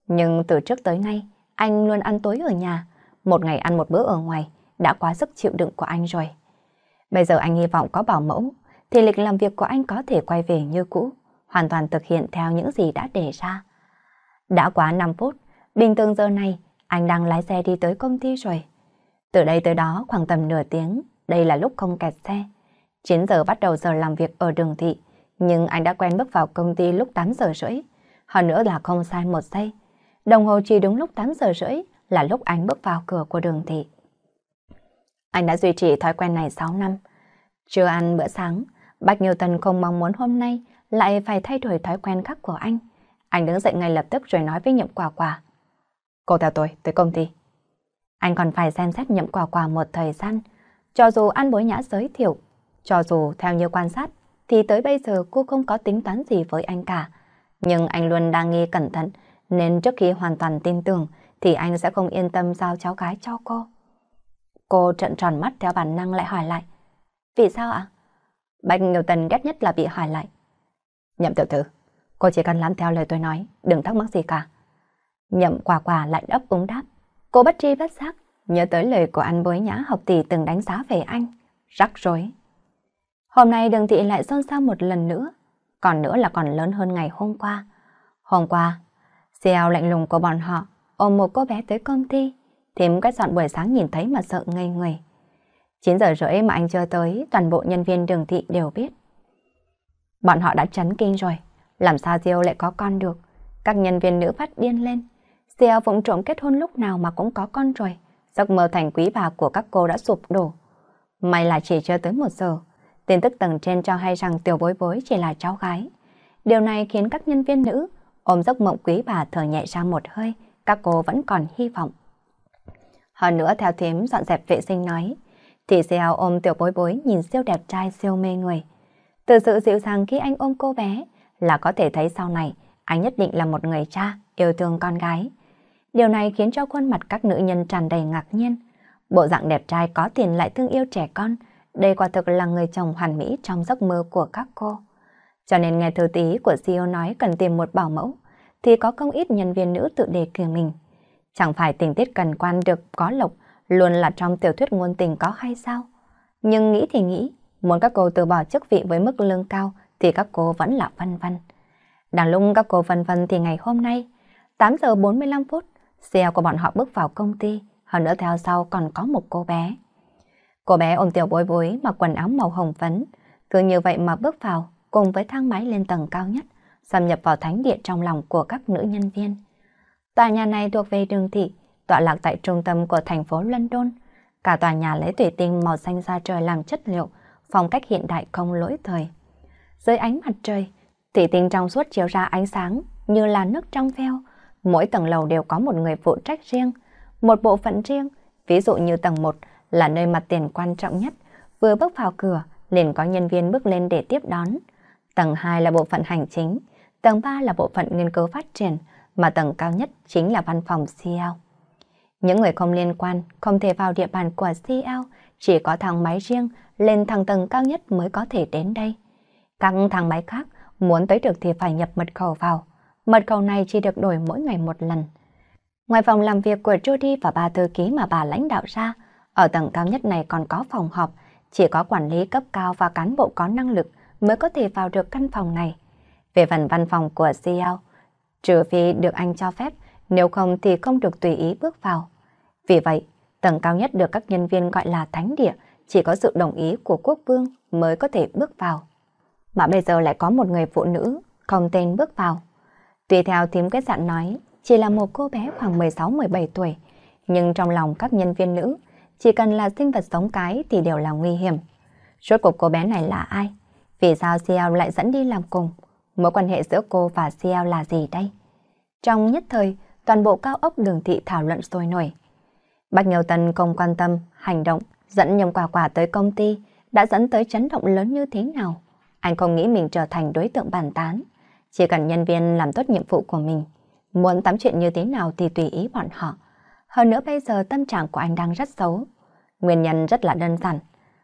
Nhưng từ trước tới nay, anh luôn ăn tối ở nhà. Một ngày ăn một bữa ở ngoài đã quá sức chịu đựng của anh rồi. Bây giờ anh hy vọng có bảo mẫu, thì lịch làm việc của anh có thể quay về như cũ, hoàn toàn thực hiện theo những gì đã đề ra. Đã quá 5 phút, bình thường giờ này, anh đang lái xe đi tới công ty rồi. Từ đây tới đó khoảng tầm nửa tiếng, đây là lúc không kẹt xe. 9 giờ bắt đầu giờ làm việc ở đường thị, nhưng anh đã quen bước vào công ty lúc 8 giờ rưỡi, hơn nữa là không sai một giây. Đồng hồ chỉ đúng lúc 8 giờ rưỡi là lúc anh bước vào cửa của đường thị. Anh đã duy trì thói quen này 6 năm. Chưa ăn bữa sáng, Bạch Nhiều Tần không mong muốn hôm nay lại phải thay đổi thói quen khác của anh. Anh đứng dậy ngay lập tức rồi nói với nhậm quả quả. Cô theo tôi tới công ty. Anh còn phải xem xét nhậm quả quả một thời gian. Cho dù ăn bối nhã giới thiệu, cho dù theo như quan sát, thì tới bây giờ cô không có tính toán gì với anh cả. Nhưng anh luôn đang nghi cẩn thận, nên trước khi hoàn toàn tin tưởng thì anh sẽ không yên tâm giao cháu gái cho cô. Cô trợn tròn mắt theo bản năng lại hỏi lại. Vì sao ạ? Bạch Nghiêu Tần ghét nhất là bị hỏi lại. Nhậm tiểu thư, cô chỉ cần làm theo lời tôi nói, đừng thắc mắc gì cả. Nhậm quả quả lại đáp ứng đáp. Cô bất tri bất giác, nhớ tới lời của anh bối nhã học tỷ từng đánh giá về anh. Rắc rối, Hôm nay đường thị lại xôn xao một lần nữa, còn nữa là còn lớn hơn ngày hôm qua. Hôm qua, CEO lạnh lùng của bọn họ ôm một cô bé tới công ty, thêm cách dọn buổi sáng nhìn thấy mà sợ ngây người. 9 giờ rưỡi mà anh chưa tới, toàn bộ nhân viên đường thị đều biết. Bọn họ đã chấn kinh rồi, làm sao CEO lại có con được. Các nhân viên nữ phát điên lên. CEO vụng trộm kết hôn lúc nào mà cũng có con rồi. Giấc mơ thành quý bà của các cô đã sụp đổ. May là chỉ chưa tới một giờ, Tin tức tầng trên cho hay rằng tiểu bối bối chỉ là cháu gái. Điều này khiến các nhân viên nữ ôm giấc mộng quý bà thở nhẹ ra một hơi, các cô vẫn còn hy vọng. Hơn nữa theo thím dọn dẹp vệ sinh nói, thì Seo ôm tiểu bối bối nhìn siêu đẹp trai siêu mê người. Từ sự dịu dàng khi anh ôm cô bé là có thể thấy sau này anh nhất định là một người cha yêu thương con gái. Điều này khiến cho khuôn mặt các nữ nhân tràn đầy ngạc nhiên. Bộ dạng đẹp trai có tiền lại thương yêu trẻ con đây quả thực là người chồng hoàn mỹ trong giấc mơ của các cô. Cho nên nghe thư tí của CEO nói cần tìm một bảo mẫu, thì có không ít nhân viên nữ tự đề cử mình. Chẳng phải tình tiết cần quan được có lộc luôn là trong tiểu thuyết ngôn tình có hay sao? Nhưng nghĩ thì nghĩ, muốn các cô từ bỏ chức vị với mức lương cao thì các cô vẫn là vân vân. đằng lúc các cô vân vân thì ngày hôm nay, 8 giờ 45 phút, CEO của bọn họ bước vào công ty, hơn nữa theo sau còn có một cô bé. Cô bé ôm tiểu bối bối mặc quần áo màu hồng phấn, cứ như vậy mà bước vào cùng với thang máy lên tầng cao nhất, xâm nhập vào thánh địa trong lòng của các nữ nhân viên. Tòa nhà này thuộc về đường thị, tọa lạc tại trung tâm của thành phố London. Cả tòa nhà lấy thủy tinh màu xanh da trời làm chất liệu, phong cách hiện đại không lỗi thời. Dưới ánh mặt trời, thủy tinh trong suốt chiếu ra ánh sáng như là nước trong veo. Mỗi tầng lầu đều có một người phụ trách riêng, một bộ phận riêng, ví dụ như tầng 1 là nơi mặt tiền quan trọng nhất. Vừa bước vào cửa, liền có nhân viên bước lên để tiếp đón. Tầng 2 là bộ phận hành chính, tầng 3 là bộ phận nghiên cứu phát triển, mà tầng cao nhất chính là văn phòng CL. E Những người không liên quan không thể vào địa bàn của CL, e chỉ có thang máy riêng lên thang tầng cao nhất mới có thể đến đây. Các thang máy khác muốn tới được thì phải nhập mật khẩu vào. Mật khẩu này chỉ được đổi mỗi ngày một lần. Ngoài phòng làm việc của Jody và bà thư ký mà bà lãnh đạo ra, ở tầng cao nhất này còn có phòng họp, chỉ có quản lý cấp cao và cán bộ có năng lực mới có thể vào được căn phòng này. Về phần văn phòng của CEO, trừ phi được anh cho phép, nếu không thì không được tùy ý bước vào. Vì vậy, tầng cao nhất được các nhân viên gọi là thánh địa, chỉ có sự đồng ý của quốc vương mới có thể bước vào. Mà bây giờ lại có một người phụ nữ không tên bước vào. Tùy theo thím kết dặn nói, chỉ là một cô bé khoảng 16-17 tuổi, nhưng trong lòng các nhân viên nữ chỉ cần là sinh vật sống cái thì đều là nguy hiểm. Rốt cuộc cô bé này là ai? Vì sao Xiao lại dẫn đi làm cùng? Mối quan hệ giữa cô và Xiao là gì đây? Trong nhất thời, toàn bộ cao ốc đường thị thảo luận sôi nổi. Bạch Nhiều Tân không quan tâm, hành động, dẫn nhầm quà quà tới công ty đã dẫn tới chấn động lớn như thế nào. Anh không nghĩ mình trở thành đối tượng bàn tán. Chỉ cần nhân viên làm tốt nhiệm vụ của mình, muốn tắm chuyện như thế nào thì tùy ý bọn họ hơn nữa bây giờ tâm trạng của anh đang rất xấu. Nguyên nhân rất là đơn giản.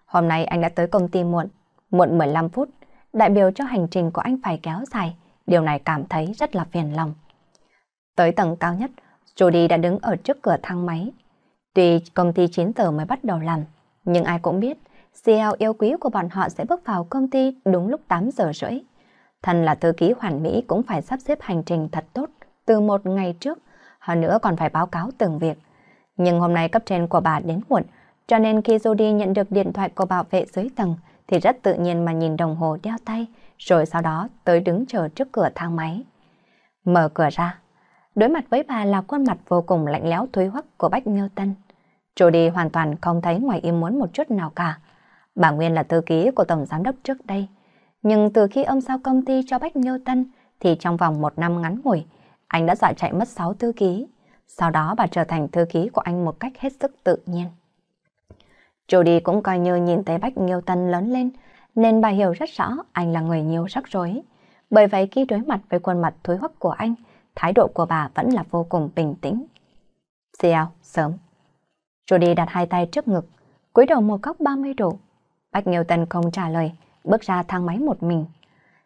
Hôm nay anh đã tới công ty muộn, muộn 15 phút, đại biểu cho hành trình của anh phải kéo dài, điều này cảm thấy rất là phiền lòng. Tới tầng cao nhất, Judy đã đứng ở trước cửa thang máy. Tuy công ty 9 giờ mới bắt đầu làm, nhưng ai cũng biết CEO yêu quý của bọn họ sẽ bước vào công ty đúng lúc 8 giờ rưỡi. Thân là thư ký hoàn mỹ cũng phải sắp xếp hành trình thật tốt từ một ngày trước hơn nữa còn phải báo cáo từng việc. Nhưng hôm nay cấp trên của bà đến muộn, cho nên khi Jody nhận được điện thoại của bảo vệ dưới tầng thì rất tự nhiên mà nhìn đồng hồ đeo tay, rồi sau đó tới đứng chờ trước cửa thang máy. Mở cửa ra, đối mặt với bà là khuôn mặt vô cùng lạnh lẽo thối hoắc của Bách Ngưu Tân. Jody hoàn toàn không thấy ngoài im muốn một chút nào cả. Bà Nguyên là thư ký của Tổng Giám đốc trước đây. Nhưng từ khi ông sao công ty cho Bách Ngưu Tân thì trong vòng một năm ngắn ngủi, anh đã dọa chạy mất 6 thư ký. Sau đó bà trở thành thư ký của anh một cách hết sức tự nhiên. Jody cũng coi như nhìn thấy Bách Nghiêu Tân lớn lên, nên bà hiểu rất rõ anh là người nhiều rắc rối. Bởi vậy khi đối mặt với khuôn mặt thối hoắc của anh, thái độ của bà vẫn là vô cùng bình tĩnh. Xiao, sớm. Jody đặt hai tay trước ngực, cúi đầu một góc 30 độ. Bách Nghiêu Tân không trả lời, bước ra thang máy một mình.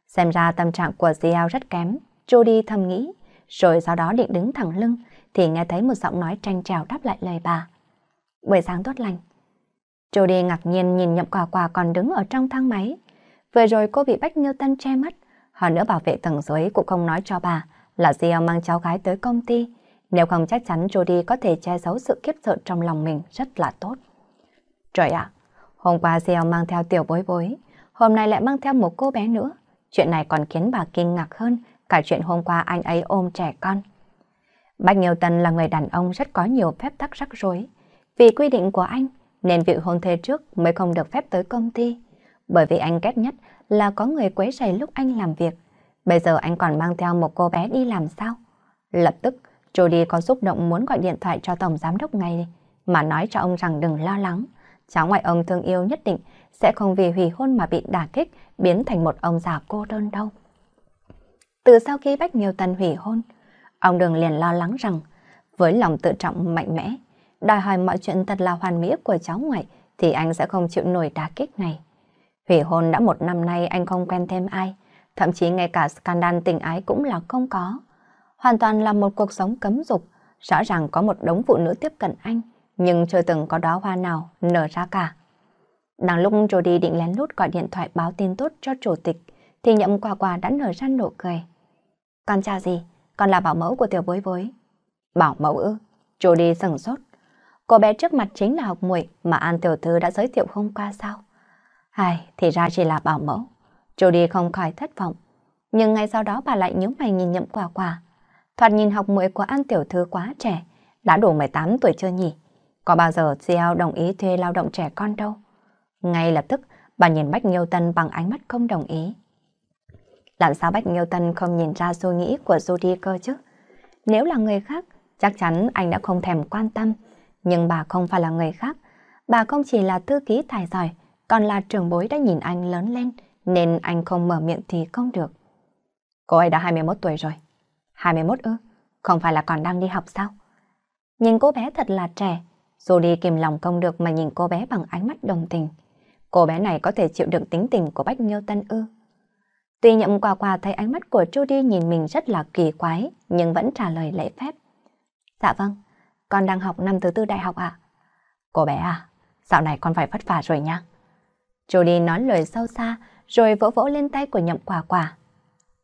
Xem ra tâm trạng của Xiao rất kém, Jody thầm nghĩ rồi sau đó định đứng thẳng lưng, thì nghe thấy một giọng nói tranh trào đáp lại lời bà. Buổi sáng tốt lành. Jody ngạc nhiên nhìn nhậm quả quả còn đứng ở trong thang máy. Vừa rồi cô bị Bách Nghiêu Tân che mắt, họ nữa bảo vệ tầng dưới cũng không nói cho bà là Gia mang cháu gái tới công ty. Nếu không chắc chắn Jody có thể che giấu sự kiếp sợ trong lòng mình rất là tốt. Trời ạ, hôm qua Gia mang theo tiểu bối bối, hôm nay lại mang theo một cô bé nữa. Chuyện này còn khiến bà kinh ngạc hơn cả chuyện hôm qua anh ấy ôm trẻ con. Bách Nghiêu Tân là người đàn ông rất có nhiều phép tắc rắc rối. Vì quy định của anh, nên vị hôn thê trước mới không được phép tới công ty. Bởi vì anh ghét nhất là có người quấy rầy lúc anh làm việc. Bây giờ anh còn mang theo một cô bé đi làm sao? Lập tức, Jody có xúc động muốn gọi điện thoại cho Tổng Giám đốc ngay mà nói cho ông rằng đừng lo lắng. Cháu ngoại ông thương yêu nhất định sẽ không vì hủy hôn mà bị đả kích biến thành một ông già cô đơn đâu. Từ sau khi Bách Miêu Tân hủy hôn, ông Đường liền lo lắng rằng, với lòng tự trọng mạnh mẽ, đòi hỏi mọi chuyện thật là hoàn mỹ của cháu ngoại, thì anh sẽ không chịu nổi đá kích này. Hủy hôn đã một năm nay anh không quen thêm ai, thậm chí ngay cả scandal tình ái cũng là không có. Hoàn toàn là một cuộc sống cấm dục, rõ ràng có một đống phụ nữ tiếp cận anh, nhưng chưa từng có đóa hoa nào nở ra cả. đằng lúc Jody định lén lút gọi điện thoại báo tin tốt cho chủ tịch, thì nhậm quà quà đã nở ra nụ cười. Con cha gì? Con là bảo mẫu của tiểu bối bối. Bảo mẫu ư? Chú đi sừng sốt. Cô bé trước mặt chính là học muội mà An tiểu thư đã giới thiệu hôm qua sao? Ai, thì ra chỉ là bảo mẫu. Chú đi không khỏi thất vọng. Nhưng ngay sau đó bà lại nhíu mày nhìn nhậm quả quả. Thoạt nhìn học muội của An tiểu thư quá trẻ, đã đủ 18 tuổi chưa nhỉ? Có bao giờ CL đồng ý thuê lao động trẻ con đâu? Ngay lập tức, bà nhìn Bách Nghiêu Tân bằng ánh mắt không đồng ý. Làm sao Bách tân không nhìn ra suy nghĩ của Judy cơ chứ? Nếu là người khác, chắc chắn anh đã không thèm quan tâm. Nhưng bà không phải là người khác. Bà không chỉ là thư ký tài giỏi, còn là trưởng bối đã nhìn anh lớn lên, nên anh không mở miệng thì không được. Cô ấy đã 21 tuổi rồi. 21 ư? Không phải là còn đang đi học sao? Nhìn cô bé thật là trẻ, dù kìm lòng không được mà nhìn cô bé bằng ánh mắt đồng tình. Cô bé này có thể chịu đựng tính tình của Bách Nhiêu Tân ư? Tuy nhậm Quà Quà thấy ánh mắt của Trudy nhìn mình rất là kỳ quái, nhưng vẫn trả lời lễ phép. Dạ vâng, con đang học năm thứ tư đại học ạ. Cô bé à, dạo này con phải vất vả rồi nha. Trudy nói lời sâu xa, rồi vỗ vỗ lên tay của nhậm Quà Quà.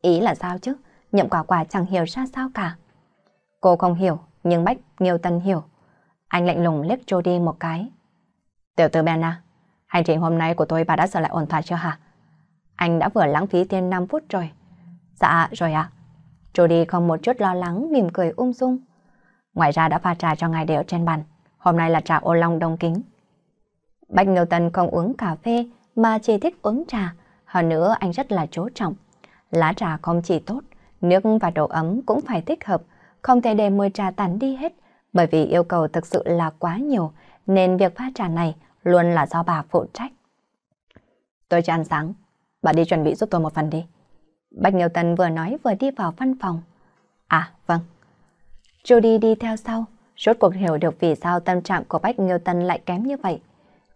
Ý là sao chứ, nhậm Quà Quà chẳng hiểu ra sao cả. Cô không hiểu, nhưng Bách Nghiêu Tân hiểu. Anh lạnh lùng liếc Trudy một cái. Tiểu tư Bena, à, hành trình hôm nay của tôi bà đã trở lại ổn thỏa chưa hả? Anh đã vừa lãng phí thêm 5 phút rồi. Dạ, rồi ạ. À. Trudy không một chút lo lắng, mỉm cười ung um dung. Ngoài ra đã pha trà cho ngài đều trên bàn. Hôm nay là trà ô long đông kính. Bạch Ngưu Tân không uống cà phê mà chỉ thích uống trà. Hơn nữa anh rất là chú trọng. Lá trà không chỉ tốt, nước và độ ấm cũng phải thích hợp. Không thể để mùi trà tàn đi hết. Bởi vì yêu cầu thực sự là quá nhiều, nên việc pha trà này luôn là do bà phụ trách. Tôi cho ăn sáng, Bà đi chuẩn bị giúp tôi một phần đi. Bạch Nghiêu Tân vừa nói vừa đi vào văn phòng. À, vâng. Judy đi theo sau, rốt cuộc hiểu được vì sao tâm trạng của Bách Nghiêu Tân lại kém như vậy.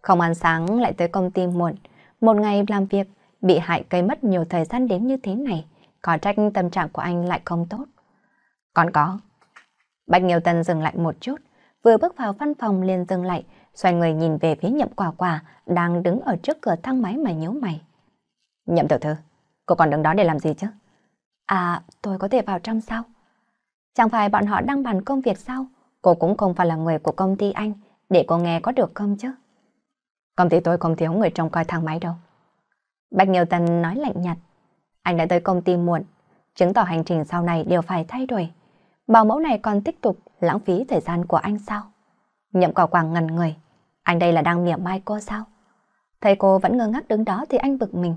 Không ăn sáng lại tới công ty muộn, một ngày làm việc bị hại cây mất nhiều thời gian đến như thế này, có trách tâm trạng của anh lại không tốt. Còn có. Bách Nghiêu Tân dừng lại một chút, vừa bước vào văn phòng liền dừng lại, xoay người nhìn về phía nhậm quả quả đang đứng ở trước cửa thang máy mà nhíu mày. Nhậm tiểu thư, cô còn đứng đó để làm gì chứ? À, tôi có thể vào trong sao? Chẳng phải bọn họ đang bàn công việc sao? Cô cũng không phải là người của công ty anh, để cô nghe có được không chứ? Công ty tôi không thiếu người trông coi thang máy đâu. Bạch Nhiều Tần nói lạnh nhạt. Anh đã tới công ty muộn, chứng tỏ hành trình sau này đều phải thay đổi. Bảo mẫu này còn tiếp tục lãng phí thời gian của anh sao? Nhậm quả quàng ngần người. Anh đây là đang mỉa mai cô sao? Thấy cô vẫn ngơ ngác đứng đó thì anh bực mình.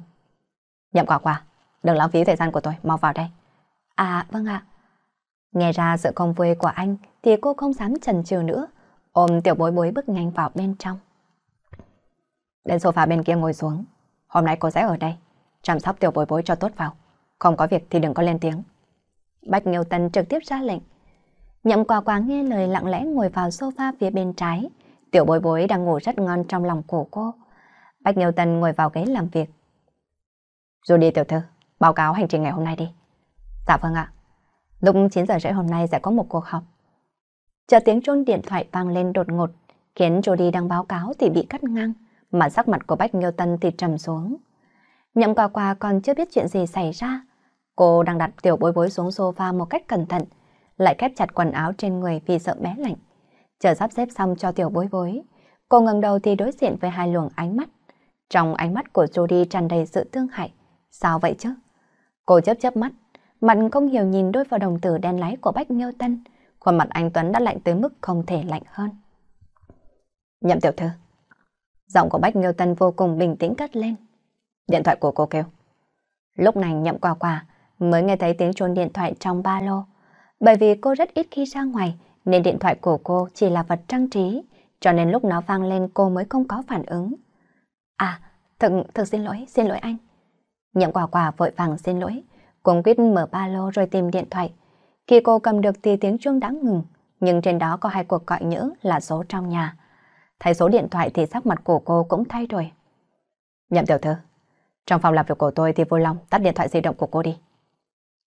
Nhậm quả quả, đừng lãng phí thời gian của tôi, mau vào đây. À, vâng ạ. Nghe ra sự không vui của anh thì cô không dám chần chừ nữa, ôm tiểu bối bối bước nhanh vào bên trong. Đến sofa bên kia ngồi xuống, hôm nay cô sẽ ở đây, chăm sóc tiểu bối bối cho tốt vào, không có việc thì đừng có lên tiếng. bách Nghiêu Tân trực tiếp ra lệnh. Nhậm quả quả nghe lời lặng lẽ ngồi vào sofa phía bên trái, tiểu bối bối đang ngủ rất ngon trong lòng của cô. bách Nghiêu Tân ngồi vào ghế làm việc, rồi đi tiểu thư, báo cáo hành trình ngày hôm nay đi. Dạ vâng ạ. Lúc 9 giờ rưỡi hôm nay sẽ có một cuộc họp. Chờ tiếng chuông điện thoại vang lên đột ngột, khiến Jody đang báo cáo thì bị cắt ngang, mà sắc mặt của Bách Nghiêu Tân thì trầm xuống. Nhậm quà quà còn chưa biết chuyện gì xảy ra. Cô đang đặt tiểu bối bối xuống sofa một cách cẩn thận, lại khép chặt quần áo trên người vì sợ bé lạnh. Chờ sắp xếp xong cho tiểu bối bối, cô ngẩng đầu thì đối diện với hai luồng ánh mắt. Trong ánh mắt của Jody tràn đầy sự thương hại, Sao vậy chứ? Cô chớp chớp mắt, mặt không hiểu nhìn đôi vào đồng tử đen lái của Bách Nghiêu Tân, khuôn mặt anh Tuấn đã lạnh tới mức không thể lạnh hơn. Nhậm tiểu thư. Giọng của Bách Nghiêu Tân vô cùng bình tĩnh cất lên. Điện thoại của cô kêu. Lúc này nhậm quả quả mới nghe thấy tiếng chuông điện thoại trong ba lô. Bởi vì cô rất ít khi ra ngoài nên điện thoại của cô chỉ là vật trang trí cho nên lúc nó vang lên cô mới không có phản ứng. À, thực, thực xin lỗi, xin lỗi anh. Nhậm quả quả vội vàng xin lỗi, cuống quýt mở ba lô rồi tìm điện thoại. Khi cô cầm được thì tiếng chuông đã ngừng, nhưng trên đó có hai cuộc gọi nhỡ là số trong nhà. Thấy số điện thoại thì sắc mặt của cô cũng thay đổi. Nhậm tiểu thư, trong phòng làm việc của tôi thì vui lòng tắt điện thoại di động của cô đi.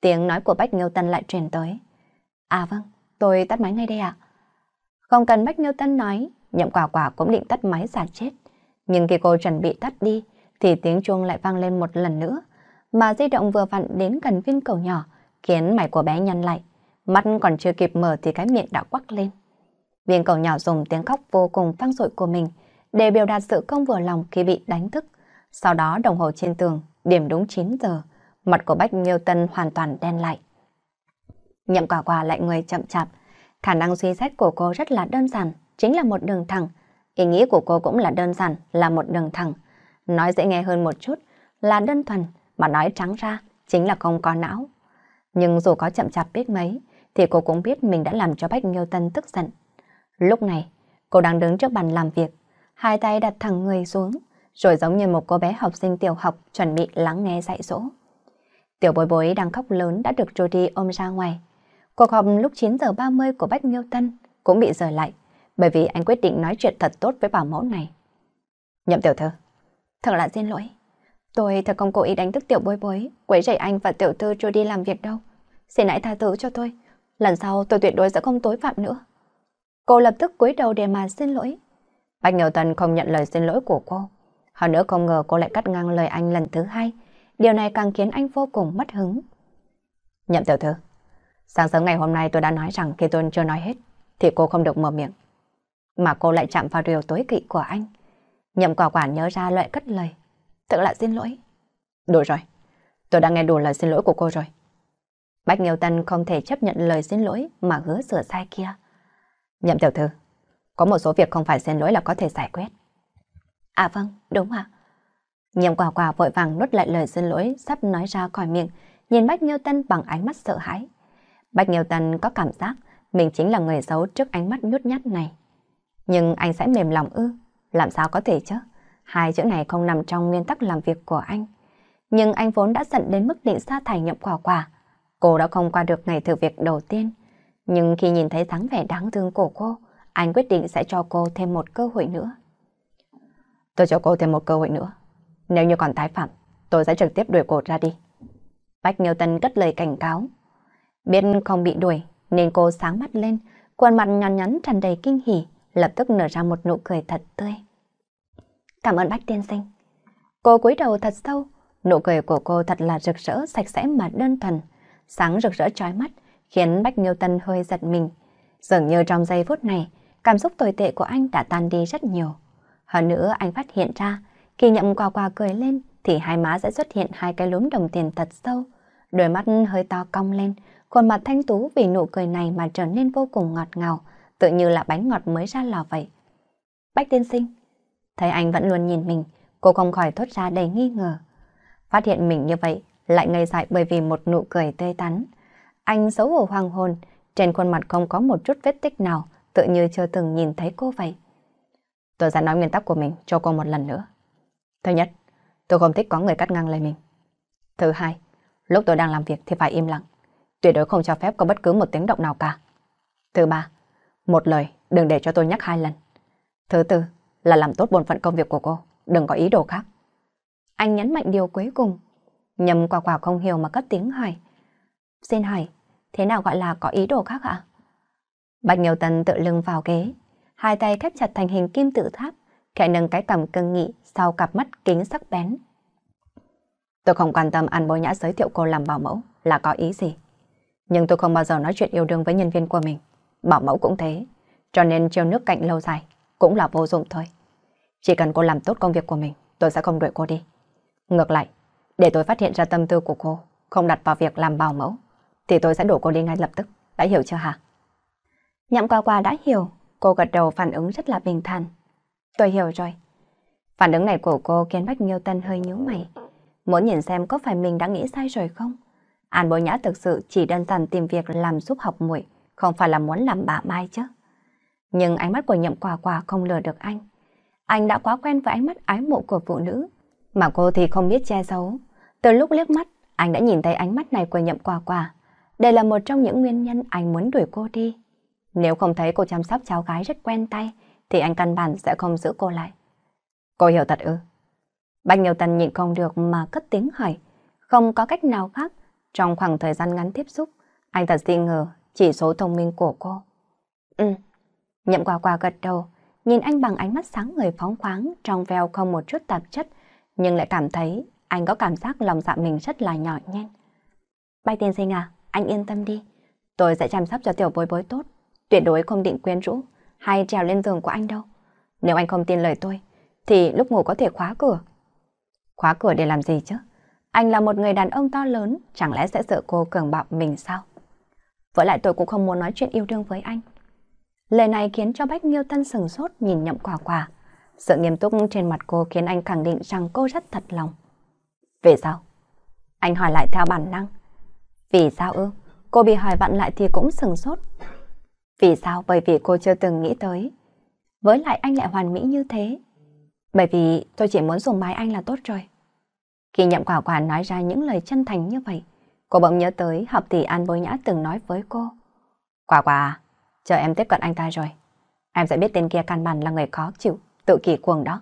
Tiếng nói của Bách Nghiêu Tân lại truyền tới. À vâng, tôi tắt máy ngay đây ạ. Không cần Bách Nghiêu Tân nói, nhậm quả quả cũng định tắt máy giả chết. Nhưng khi cô chuẩn bị tắt đi, thì tiếng chuông lại vang lên một lần nữa, mà di động vừa vặn đến gần viên cầu nhỏ, khiến mày của bé nhăn lại, mắt còn chưa kịp mở thì cái miệng đã quắc lên. Viên cầu nhỏ dùng tiếng khóc vô cùng vang dội của mình để biểu đạt sự không vừa lòng khi bị đánh thức. Sau đó đồng hồ trên tường điểm đúng 9 giờ, mặt của Bách Miêu Tân hoàn toàn đen lại. Nhậm quả quả lại người chậm chạp, khả năng suy xét của cô rất là đơn giản, chính là một đường thẳng. Ý nghĩ của cô cũng là đơn giản, là một đường thẳng. Nói dễ nghe hơn một chút là đơn thuần, mà nói trắng ra chính là không có não. Nhưng dù có chậm chạp biết mấy, thì cô cũng biết mình đã làm cho Bách Nghiêu Tân tức giận. Lúc này, cô đang đứng trước bàn làm việc, hai tay đặt thẳng người xuống, rồi giống như một cô bé học sinh tiểu học chuẩn bị lắng nghe dạy dỗ. Tiểu bối bối đang khóc lớn đã được Jody ôm ra ngoài. Cuộc họp lúc 9 giờ 30 của Bách Nghiêu Tân cũng bị rời lại, bởi vì anh quyết định nói chuyện thật tốt với bảo mẫu này. Nhậm tiểu thư, Thật là xin lỗi. Tôi thật không cố ý đánh thức tiểu bối bối, quấy rầy anh và tiểu thư cho đi làm việc đâu. Xin hãy tha thứ cho tôi. Lần sau tôi tuyệt đối sẽ không tối phạm nữa. Cô lập tức cúi đầu để mà xin lỗi. Bạch Nhiều Tần không nhận lời xin lỗi của cô. Hơn nữa không ngờ cô lại cắt ngang lời anh lần thứ hai. Điều này càng khiến anh vô cùng mất hứng. Nhậm tiểu thư, sáng sớm ngày hôm nay tôi đã nói rằng khi tôi chưa nói hết, thì cô không được mở miệng. Mà cô lại chạm vào điều tối kỵ của anh. Nhậm quả quả nhớ ra loại cất lời. Thật là xin lỗi. Đủ rồi, tôi đã nghe đủ lời xin lỗi của cô rồi. Bách Nghiêu Tân không thể chấp nhận lời xin lỗi mà hứa sửa sai kia. Nhậm tiểu thư, có một số việc không phải xin lỗi là có thể giải quyết. À vâng, đúng ạ. Nhậm quả quả vội vàng nuốt lại lời xin lỗi sắp nói ra khỏi miệng, nhìn Bách Nghiêu Tân bằng ánh mắt sợ hãi. Bách Nghiêu Tân có cảm giác mình chính là người xấu trước ánh mắt nhút nhát này. Nhưng anh sẽ mềm lòng ư? Làm sao có thể chứ? Hai chữ này không nằm trong nguyên tắc làm việc của anh. Nhưng anh vốn đã giận đến mức định sa thải nhậm quả quả. Cô đã không qua được ngày thử việc đầu tiên. Nhưng khi nhìn thấy dáng vẻ đáng thương của cô, anh quyết định sẽ cho cô thêm một cơ hội nữa. Tôi cho cô thêm một cơ hội nữa. Nếu như còn tái phạm, tôi sẽ trực tiếp đuổi cô ra đi. Bách nhiêu Tân cất lời cảnh cáo. Biết không bị đuổi, nên cô sáng mắt lên, khuôn mặt nhăn nhắn tràn đầy kinh hỉ, lập tức nở ra một nụ cười thật tươi. Cảm ơn Bách Tiên Sinh. Cô cúi đầu thật sâu, nụ cười của cô thật là rực rỡ, sạch sẽ mà đơn thuần. Sáng rực rỡ trói mắt, khiến Bách Nghiêu Tân hơi giật mình. Dường như trong giây phút này, cảm xúc tồi tệ của anh đã tan đi rất nhiều. Hơn nữa anh phát hiện ra, khi nhậm quà quà cười lên thì hai má sẽ xuất hiện hai cái lúm đồng tiền thật sâu. Đôi mắt hơi to cong lên, khuôn mặt thanh tú vì nụ cười này mà trở nên vô cùng ngọt ngào, tự như là bánh ngọt mới ra lò vậy. Bách tiên sinh, Thấy anh vẫn luôn nhìn mình, cô không khỏi thốt ra đầy nghi ngờ. Phát hiện mình như vậy, lại ngây dại bởi vì một nụ cười tươi tắn. Anh xấu hổ hoang hồn, trên khuôn mặt không có một chút vết tích nào, tự như chưa từng nhìn thấy cô vậy. Tôi sẽ nói nguyên tắc của mình cho cô một lần nữa. Thứ nhất, tôi không thích có người cắt ngang lời mình. Thứ hai, lúc tôi đang làm việc thì phải im lặng, tuyệt đối không cho phép có bất cứ một tiếng động nào cả. Thứ ba, một lời đừng để cho tôi nhắc hai lần. Thứ tư, là làm tốt bổn phận công việc của cô, đừng có ý đồ khác. Anh nhấn mạnh điều cuối cùng. Nhầm quả quả không hiểu mà cất tiếng hỏi. Xin hỏi, thế nào gọi là có ý đồ khác ạ? Bạch Nhiều Tần tự lưng vào ghế, hai tay khép chặt thành hình kim tự tháp, khẽ nâng cái cằm cân nghị sau cặp mắt kính sắc bén. Tôi không quan tâm ăn bối nhã giới thiệu cô làm bảo mẫu là có ý gì. Nhưng tôi không bao giờ nói chuyện yêu đương với nhân viên của mình. Bảo mẫu cũng thế. Cho nên treo nước cạnh lâu dài cũng là vô dụng thôi. Chỉ cần cô làm tốt công việc của mình, tôi sẽ không đuổi cô đi. Ngược lại, để tôi phát hiện ra tâm tư của cô, không đặt vào việc làm bảo mẫu, thì tôi sẽ đổ cô đi ngay lập tức. Đã hiểu chưa hả? Nhậm qua qua đã hiểu, cô gật đầu phản ứng rất là bình thản. Tôi hiểu rồi. Phản ứng này của cô khiến Bách Nghiêu Tân hơi nhíu mày. Muốn nhìn xem có phải mình đã nghĩ sai rồi không? An Bối Nhã thực sự chỉ đơn giản tìm việc làm giúp học muội, không phải là muốn làm bà Mai chứ. Nhưng ánh mắt của Nhậm Quả Quả không lừa được anh. Anh đã quá quen với ánh mắt ái mộ của phụ nữ, mà cô thì không biết che giấu. Từ lúc liếc mắt, anh đã nhìn thấy ánh mắt này của nhậm quà quà. Đây là một trong những nguyên nhân anh muốn đuổi cô đi. Nếu không thấy cô chăm sóc cháu gái rất quen tay, thì anh căn bản sẽ không giữ cô lại. Cô hiểu thật ư? Bạch Nhiều Tần nhịn không được mà cất tiếng hỏi. Không có cách nào khác, trong khoảng thời gian ngắn tiếp xúc, anh thật ngờ chỉ số thông minh của cô. Ừ, nhậm quà quà gật đầu, nhìn anh bằng ánh mắt sáng người phóng khoáng, trong veo không một chút tạp chất, nhưng lại cảm thấy anh có cảm giác lòng dạ mình rất là nhỏ nhen. Bay tiên sinh à, anh yên tâm đi. Tôi sẽ chăm sóc cho tiểu bối bối tốt, tuyệt đối không định quyến rũ hay trèo lên giường của anh đâu. Nếu anh không tin lời tôi, thì lúc ngủ có thể khóa cửa. Khóa cửa để làm gì chứ? Anh là một người đàn ông to lớn, chẳng lẽ sẽ sợ cô cường bạo mình sao? Với lại tôi cũng không muốn nói chuyện yêu đương với anh. Lời này khiến cho Bách Nghiêu Tân sừng sốt nhìn nhậm quả quả. Sự nghiêm túc trên mặt cô khiến anh khẳng định rằng cô rất thật lòng. vì sao? Anh hỏi lại theo bản năng. Vì sao ư? Cô bị hỏi vặn lại thì cũng sừng sốt. Vì sao? Bởi vì cô chưa từng nghĩ tới. Với lại anh lại hoàn mỹ như thế. Bởi vì tôi chỉ muốn dùng máy anh là tốt rồi. Khi nhậm quả quả nói ra những lời chân thành như vậy, cô bỗng nhớ tới học tỷ An Bối Nhã từng nói với cô. Quả quả Chờ em tiếp cận anh ta rồi. Em sẽ biết tên kia căn bản là người khó chịu, tự kỷ cuồng đó.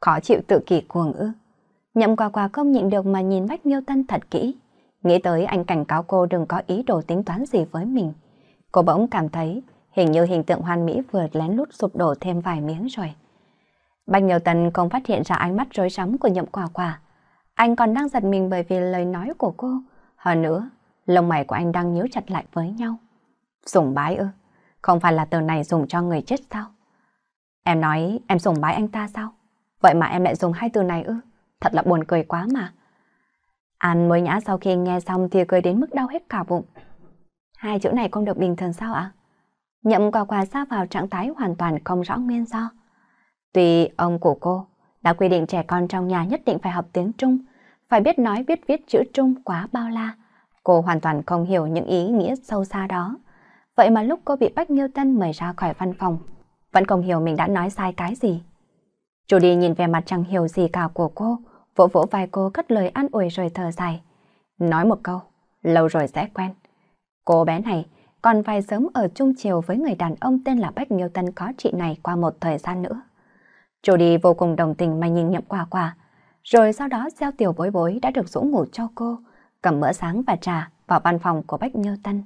Khó chịu tự kỷ cuồng ư. Nhậm quà quà không nhịn được mà nhìn Bách Miêu Tân thật kỹ. Nghĩ tới anh cảnh cáo cô đừng có ý đồ tính toán gì với mình. Cô bỗng cảm thấy hình như hình tượng hoàn mỹ vừa lén lút sụp đổ thêm vài miếng rồi. Bạch Miêu Tân không phát hiện ra ánh mắt rối rắm của nhậm quả quả. Anh còn đang giật mình bởi vì lời nói của cô. Hơn nữa, lông mày của anh đang nhíu chặt lại với nhau. Sùng bái ư. Không phải là từ này dùng cho người chết sao? Em nói em dùng bái anh ta sao? Vậy mà em lại dùng hai từ này ư? Thật là buồn cười quá mà. An mới nhã sau khi nghe xong thì cười đến mức đau hết cả bụng. Hai chữ này không được bình thường sao ạ? Nhậm quả quả xa vào trạng thái hoàn toàn không rõ nguyên do. Tùy ông của cô đã quy định trẻ con trong nhà nhất định phải học tiếng Trung, phải biết nói biết viết chữ Trung quá bao la. Cô hoàn toàn không hiểu những ý nghĩa sâu xa đó. Vậy mà lúc cô bị Bách Nghiêu Tân mời ra khỏi văn phòng, vẫn không hiểu mình đã nói sai cái gì. Chủ đi nhìn về mặt chẳng hiểu gì cả của cô, vỗ vỗ vai cô cất lời an ủi rồi thở dài. Nói một câu, lâu rồi sẽ quen. Cô bé này còn phải sớm ở chung chiều với người đàn ông tên là Bách Nghiêu Tân có chị này qua một thời gian nữa. Chủ đi vô cùng đồng tình mà nhìn nhậm quả quả, rồi sau đó gieo tiểu bối bối đã được Dũng ngủ cho cô, cầm bữa sáng và trà vào văn phòng của Bách Nghiêu Tân.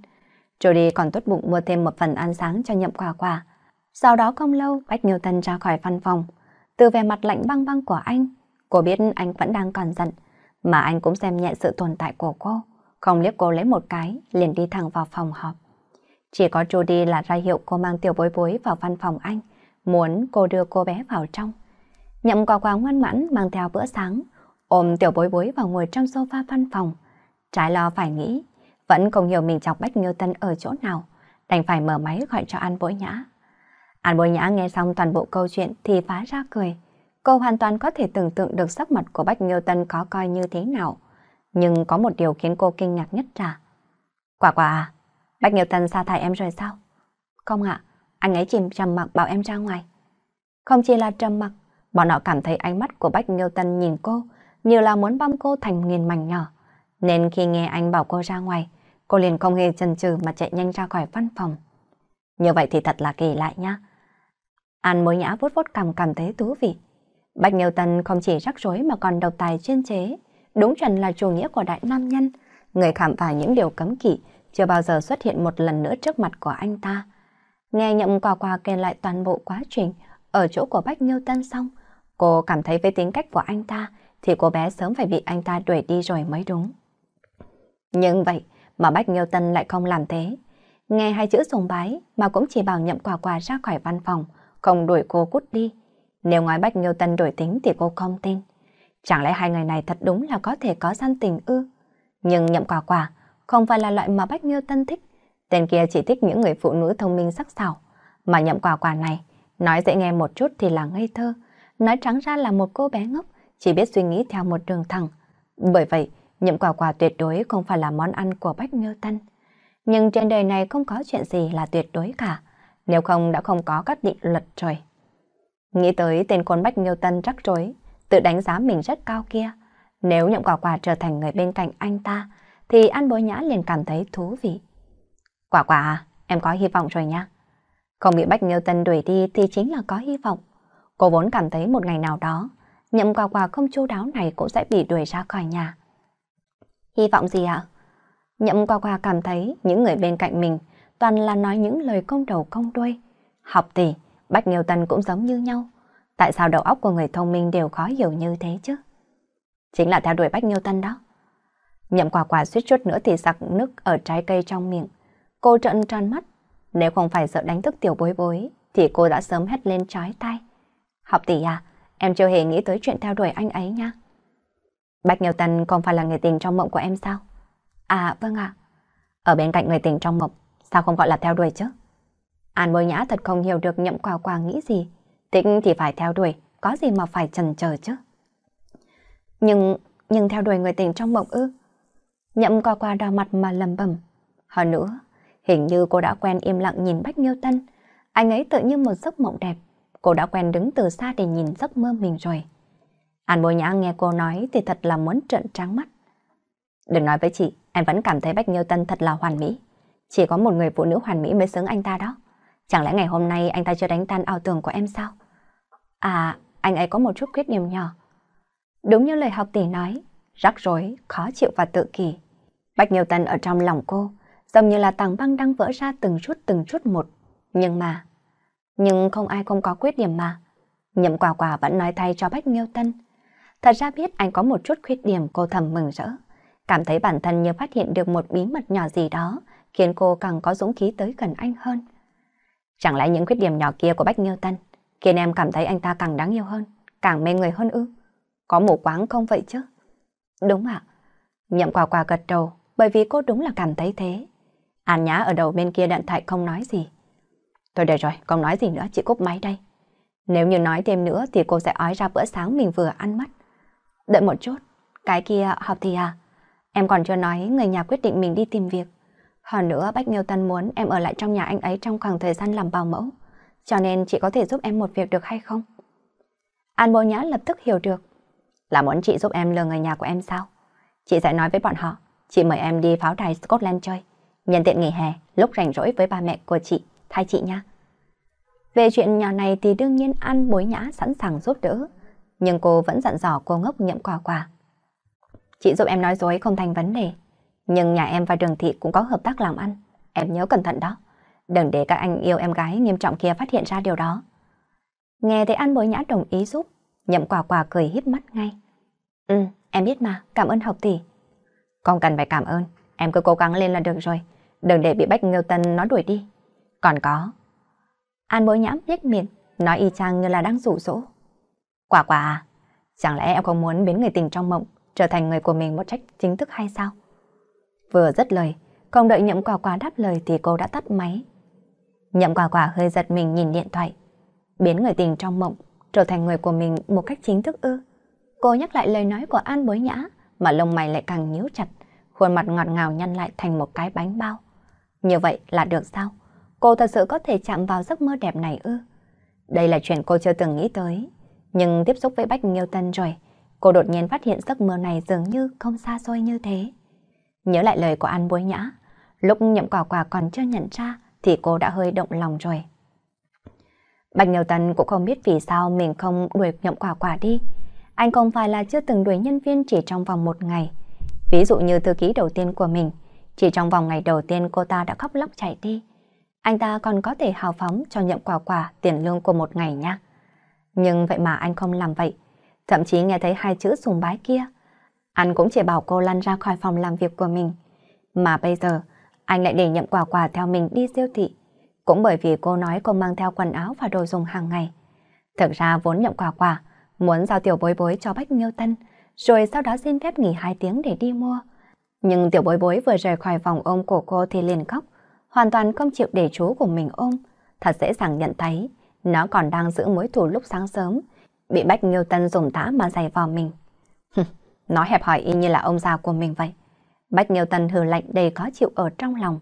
Jody còn tốt bụng mua thêm một phần ăn sáng cho nhậm quả quả. Sau đó không lâu, Bách Nghiêu Tân ra khỏi văn phòng. Từ vẻ mặt lạnh băng băng của anh, cô biết anh vẫn đang còn giận, mà anh cũng xem nhẹ sự tồn tại của cô. Không liếc cô lấy một cái, liền đi thẳng vào phòng họp. Chỉ có Jody là ra hiệu cô mang tiểu bối bối vào văn phòng anh, muốn cô đưa cô bé vào trong. Nhậm quả quả ngoan mãn mang theo bữa sáng, ôm tiểu bối bối vào ngồi trong sofa văn phòng. Trái lo phải nghĩ, vẫn không hiểu mình chọc Bách Nghiêu Tân ở chỗ nào, đành phải mở máy gọi cho An Bối Nhã. An Bối Nhã nghe xong toàn bộ câu chuyện thì phá ra cười. Cô hoàn toàn có thể tưởng tượng được sắc mặt của Bách Nghiêu Tân có coi như thế nào. Nhưng có một điều khiến cô kinh ngạc nhất là Quả quả à, Bách Nghiêu Tân sa thải em rồi sao? Không ạ, anh ấy chìm trầm mặc bảo em ra ngoài. Không chỉ là trầm mặc, bọn họ cảm thấy ánh mắt của Bách Nghiêu Tân nhìn cô như là muốn băm cô thành nghìn mảnh nhỏ. Nên khi nghe anh bảo cô ra ngoài, cô liền không hề chần chừ mà chạy nhanh ra khỏi văn phòng. Như vậy thì thật là kỳ lạ nhá. An mới nhã vút vút cầm cảm thấy thú vị. Bạch Nhiều Tần không chỉ rắc rối mà còn độc tài chuyên chế, đúng trần là chủ nghĩa của đại nam nhân, người khám phá những điều cấm kỵ chưa bao giờ xuất hiện một lần nữa trước mặt của anh ta. Nghe nhậm quà quà kể lại toàn bộ quá trình ở chỗ của Bách Nhiêu Tân xong, cô cảm thấy với tính cách của anh ta thì cô bé sớm phải bị anh ta đuổi đi rồi mới đúng. Nhưng vậy, mà Bách Nghiêu Tân lại không làm thế. Nghe hai chữ sùng bái mà cũng chỉ bảo nhậm quà quà ra khỏi văn phòng, không đuổi cô cút đi. Nếu nói Bách Nghiêu Tân đổi tính thì cô không tin. Chẳng lẽ hai người này thật đúng là có thể có gian tình ư? Nhưng nhậm quà quà không phải là loại mà Bách Nghiêu Tân thích. Tên kia chỉ thích những người phụ nữ thông minh sắc sảo. Mà nhậm quà quà này, nói dễ nghe một chút thì là ngây thơ. Nói trắng ra là một cô bé ngốc, chỉ biết suy nghĩ theo một đường thẳng. Bởi vậy, những quả quả tuyệt đối không phải là món ăn của Bách Miêu Tân. Nhưng trên đời này không có chuyện gì là tuyệt đối cả, nếu không đã không có các định luật rồi. Nghĩ tới tên con Bách Miêu Tân rắc rối, tự đánh giá mình rất cao kia. Nếu nhậm quả quả trở thành người bên cạnh anh ta, thì An Bối Nhã liền cảm thấy thú vị. Quả quả à, em có hy vọng rồi nha. Không bị Bách Nghiêu Tân đuổi đi thì chính là có hy vọng. Cô vốn cảm thấy một ngày nào đó, nhậm quả quả không chu đáo này cũng sẽ bị đuổi ra khỏi nhà. Hy vọng gì ạ? Nhậm qua qua cảm thấy những người bên cạnh mình toàn là nói những lời công đầu công đuôi. Học tỷ, Bách Nghiêu Tân cũng giống như nhau. Tại sao đầu óc của người thông minh đều khó hiểu như thế chứ? Chính là theo đuổi Bách Nghiêu Tân đó. Nhậm quả quả suýt chút nữa thì sặc nước ở trái cây trong miệng. Cô trợn tròn mắt. Nếu không phải sợ đánh thức tiểu bối bối, thì cô đã sớm hét lên trái tay. Học tỷ à, em chưa hề nghĩ tới chuyện theo đuổi anh ấy nha. Bạch Nhiều Tần không phải là người tình trong mộng của em sao? À vâng ạ. Ở bên cạnh người tình trong mộng, sao không gọi là theo đuổi chứ? An bối nhã thật không hiểu được nhậm quào quà nghĩ gì. Thích thì phải theo đuổi, có gì mà phải chần chờ chứ? Nhưng, nhưng theo đuổi người tình trong mộng ư? Nhậm quào quà đỏ mặt mà lầm bầm. Hơn nữa, hình như cô đã quen im lặng nhìn Bách Nghiêu Tân. Anh ấy tự như một giấc mộng đẹp. Cô đã quen đứng từ xa để nhìn giấc mơ mình rồi. An Bố Nhã nghe cô nói thì thật là muốn trợn trắng mắt. Đừng nói với chị, em vẫn cảm thấy Bách Nhiêu Tân thật là hoàn mỹ. Chỉ có một người phụ nữ hoàn mỹ mới xứng anh ta đó. Chẳng lẽ ngày hôm nay anh ta chưa đánh tan ảo tưởng của em sao? À, anh ấy có một chút khuyết điểm nhỏ. Đúng như lời học tỷ nói, rắc rối, khó chịu và tự kỷ. Bạch Nhiều Tân ở trong lòng cô, giống như là tảng băng đang vỡ ra từng chút từng chút một. Nhưng mà, nhưng không ai không có khuyết điểm mà. Nhậm quả quả vẫn nói thay cho Bách Nghiêu Tân. Thật ra biết anh có một chút khuyết điểm cô thầm mừng rỡ. Cảm thấy bản thân như phát hiện được một bí mật nhỏ gì đó, khiến cô càng có dũng khí tới gần anh hơn. Chẳng lẽ những khuyết điểm nhỏ kia của Bách Nghiêu Tân khiến em cảm thấy anh ta càng đáng yêu hơn, càng mê người hơn ư? Có mù quáng không vậy chứ? Đúng ạ. À? Nhậm quà quả gật đầu, bởi vì cô đúng là cảm thấy thế. An nhá ở đầu bên kia đạn thạch không nói gì. Tôi đợi rồi, không nói gì nữa, chị cúp máy đây. Nếu như nói thêm nữa thì cô sẽ ói ra bữa sáng mình vừa ăn mất. Đợi một chút, cái kia học thì à? Em còn chưa nói người nhà quyết định mình đi tìm việc. Hơn nữa Bách Miêu Tân muốn em ở lại trong nhà anh ấy trong khoảng thời gian làm bảo mẫu. Cho nên chị có thể giúp em một việc được hay không? An Bồ Nhã lập tức hiểu được. Là muốn chị giúp em lừa người nhà của em sao? Chị sẽ nói với bọn họ, chị mời em đi pháo đài Scotland chơi. Nhân tiện nghỉ hè, lúc rảnh rỗi với ba mẹ của chị, thay chị nha. Về chuyện nhỏ này thì đương nhiên An Bối Nhã sẵn sàng giúp đỡ nhưng cô vẫn dặn dò cô ngốc nhậm quà quà Chị giúp em nói dối không thành vấn đề, nhưng nhà em và đường thị cũng có hợp tác làm ăn, em nhớ cẩn thận đó. Đừng để các anh yêu em gái nghiêm trọng kia phát hiện ra điều đó. Nghe thấy An Bối Nhã đồng ý giúp, nhậm quà quà cười híp mắt ngay. Ừ, em biết mà, cảm ơn học tỷ. Không cần phải cảm ơn, em cứ cố gắng lên là được rồi. Đừng để bị Bách ngưu Tân nó đuổi đi. Còn có. An Bối Nhã nhếch miệng, nói y chang như là đang rủ rỗ. Quả quả à? Chẳng lẽ em không muốn biến người tình trong mộng trở thành người của mình một trách chính thức hay sao? Vừa dứt lời, không đợi nhậm quả quả đáp lời thì cô đã tắt máy. Nhậm quả quả hơi giật mình nhìn điện thoại. Biến người tình trong mộng trở thành người của mình một cách chính thức ư. Cô nhắc lại lời nói của An Bối Nhã mà lông mày lại càng nhíu chặt, khuôn mặt ngọt ngào nhăn lại thành một cái bánh bao. Như vậy là được sao? Cô thật sự có thể chạm vào giấc mơ đẹp này ư? Đây là chuyện cô chưa từng nghĩ tới. Nhưng tiếp xúc với Bách Nghiêu Tân rồi, cô đột nhiên phát hiện giấc mơ này dường như không xa xôi như thế. Nhớ lại lời của An Bối Nhã, lúc nhậm quả quả còn chưa nhận ra thì cô đã hơi động lòng rồi. Bạch Nghiêu Tân cũng không biết vì sao mình không đuổi nhậm quả quả đi. Anh không phải là chưa từng đuổi nhân viên chỉ trong vòng một ngày. Ví dụ như thư ký đầu tiên của mình, chỉ trong vòng ngày đầu tiên cô ta đã khóc lóc chạy đi. Anh ta còn có thể hào phóng cho nhậm quả quả tiền lương của một ngày nha. Nhưng vậy mà anh không làm vậy. Thậm chí nghe thấy hai chữ sùng bái kia. Anh cũng chỉ bảo cô lăn ra khỏi phòng làm việc của mình. Mà bây giờ, anh lại để nhậm quà quà theo mình đi siêu thị. Cũng bởi vì cô nói cô mang theo quần áo và đồ dùng hàng ngày. Thực ra vốn nhậm quà quà muốn giao tiểu bối bối cho Bách Nghiêu Tân, rồi sau đó xin phép nghỉ hai tiếng để đi mua. Nhưng tiểu bối bối vừa rời khỏi phòng ôm của cô thì liền khóc, hoàn toàn không chịu để chú của mình ôm, thật dễ dàng nhận thấy nó còn đang giữ mối thù lúc sáng sớm, bị Bách Nghiêu Tân dùng tá mà giày vào mình. nó hẹp hỏi y như là ông già của mình vậy. Bách Nghiêu Tân hừ lạnh đầy khó chịu ở trong lòng.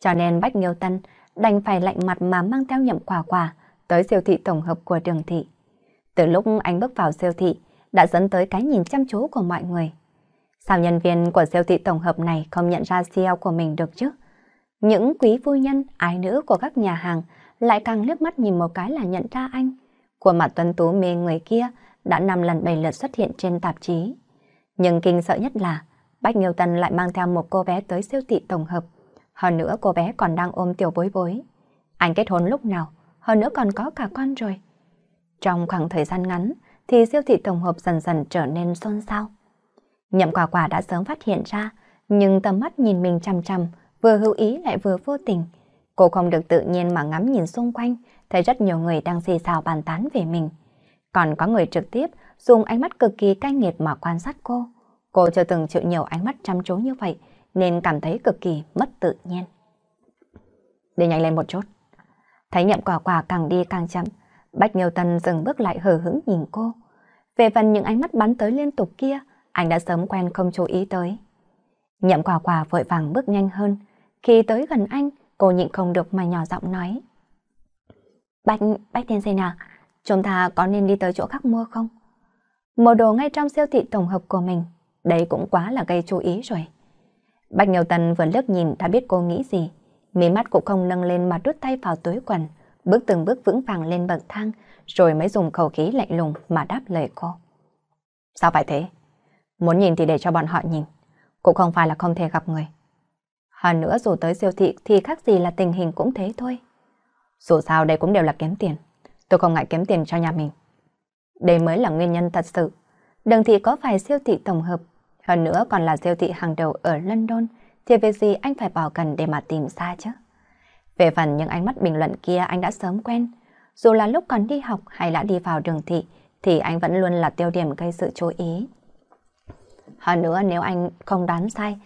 Cho nên Bách Nghiêu Tân đành phải lạnh mặt mà mang theo nhậm quà quà tới siêu thị tổng hợp của đường thị. Từ lúc anh bước vào siêu thị, đã dẫn tới cái nhìn chăm chú của mọi người. Sao nhân viên của siêu thị tổng hợp này không nhận ra CEO của mình được chứ? Những quý phu nhân, ái nữ của các nhà hàng lại càng liếc mắt nhìn một cái là nhận ra anh. Của mặt tuấn tú mê người kia đã năm lần bảy lượt xuất hiện trên tạp chí. Nhưng kinh sợ nhất là Bách Nghiêu Tân lại mang theo một cô bé tới siêu thị tổng hợp. Hơn nữa cô bé còn đang ôm tiểu bối bối. Anh kết hôn lúc nào, hơn nữa còn có cả con rồi. Trong khoảng thời gian ngắn thì siêu thị tổng hợp dần dần trở nên xôn xao. Nhậm quả quả đã sớm phát hiện ra, nhưng tầm mắt nhìn mình chằm chằm, vừa hữu ý lại vừa vô tình, Cô không được tự nhiên mà ngắm nhìn xung quanh, thấy rất nhiều người đang xì xào bàn tán về mình. Còn có người trực tiếp dùng ánh mắt cực kỳ cay nghiệt mà quan sát cô. Cô chưa từng chịu nhiều ánh mắt chăm chú như vậy, nên cảm thấy cực kỳ mất tự nhiên. Đi nhanh lên một chút. Thấy nhậm quả quả càng đi càng chậm, Bách nhiều Tân dừng bước lại hờ hững nhìn cô. Về phần những ánh mắt bắn tới liên tục kia, anh đã sớm quen không chú ý tới. Nhậm quả quả vội vàng bước nhanh hơn. Khi tới gần anh, Cô nhịn không được mà nhỏ giọng nói. Bách, Bách tiên Sinh à, chúng ta có nên đi tới chỗ khác mua không? Mua đồ ngay trong siêu thị tổng hợp của mình, đấy cũng quá là gây chú ý rồi. Bạch Nhiều Tần vừa lướt nhìn đã biết cô nghĩ gì, mí mắt cũng không nâng lên mà đút tay vào túi quần, bước từng bước vững vàng lên bậc thang, rồi mới dùng khẩu khí lạnh lùng mà đáp lời cô. Sao phải thế? Muốn nhìn thì để cho bọn họ nhìn, cũng không phải là không thể gặp người. Hơn nữa dù tới siêu thị thì khác gì là tình hình cũng thế thôi. Dù sao đây cũng đều là kiếm tiền. Tôi không ngại kiếm tiền cho nhà mình. Đây mới là nguyên nhân thật sự. đừng thị có phải siêu thị tổng hợp. Hơn nữa còn là siêu thị hàng đầu ở London thì về gì anh phải bỏ cần để mà tìm xa chứ. Về phần những ánh mắt bình luận kia anh đã sớm quen. Dù là lúc còn đi học hay đã đi vào đường thị thì anh vẫn luôn là tiêu điểm gây sự chú ý. Hơn nữa nếu anh không đoán sai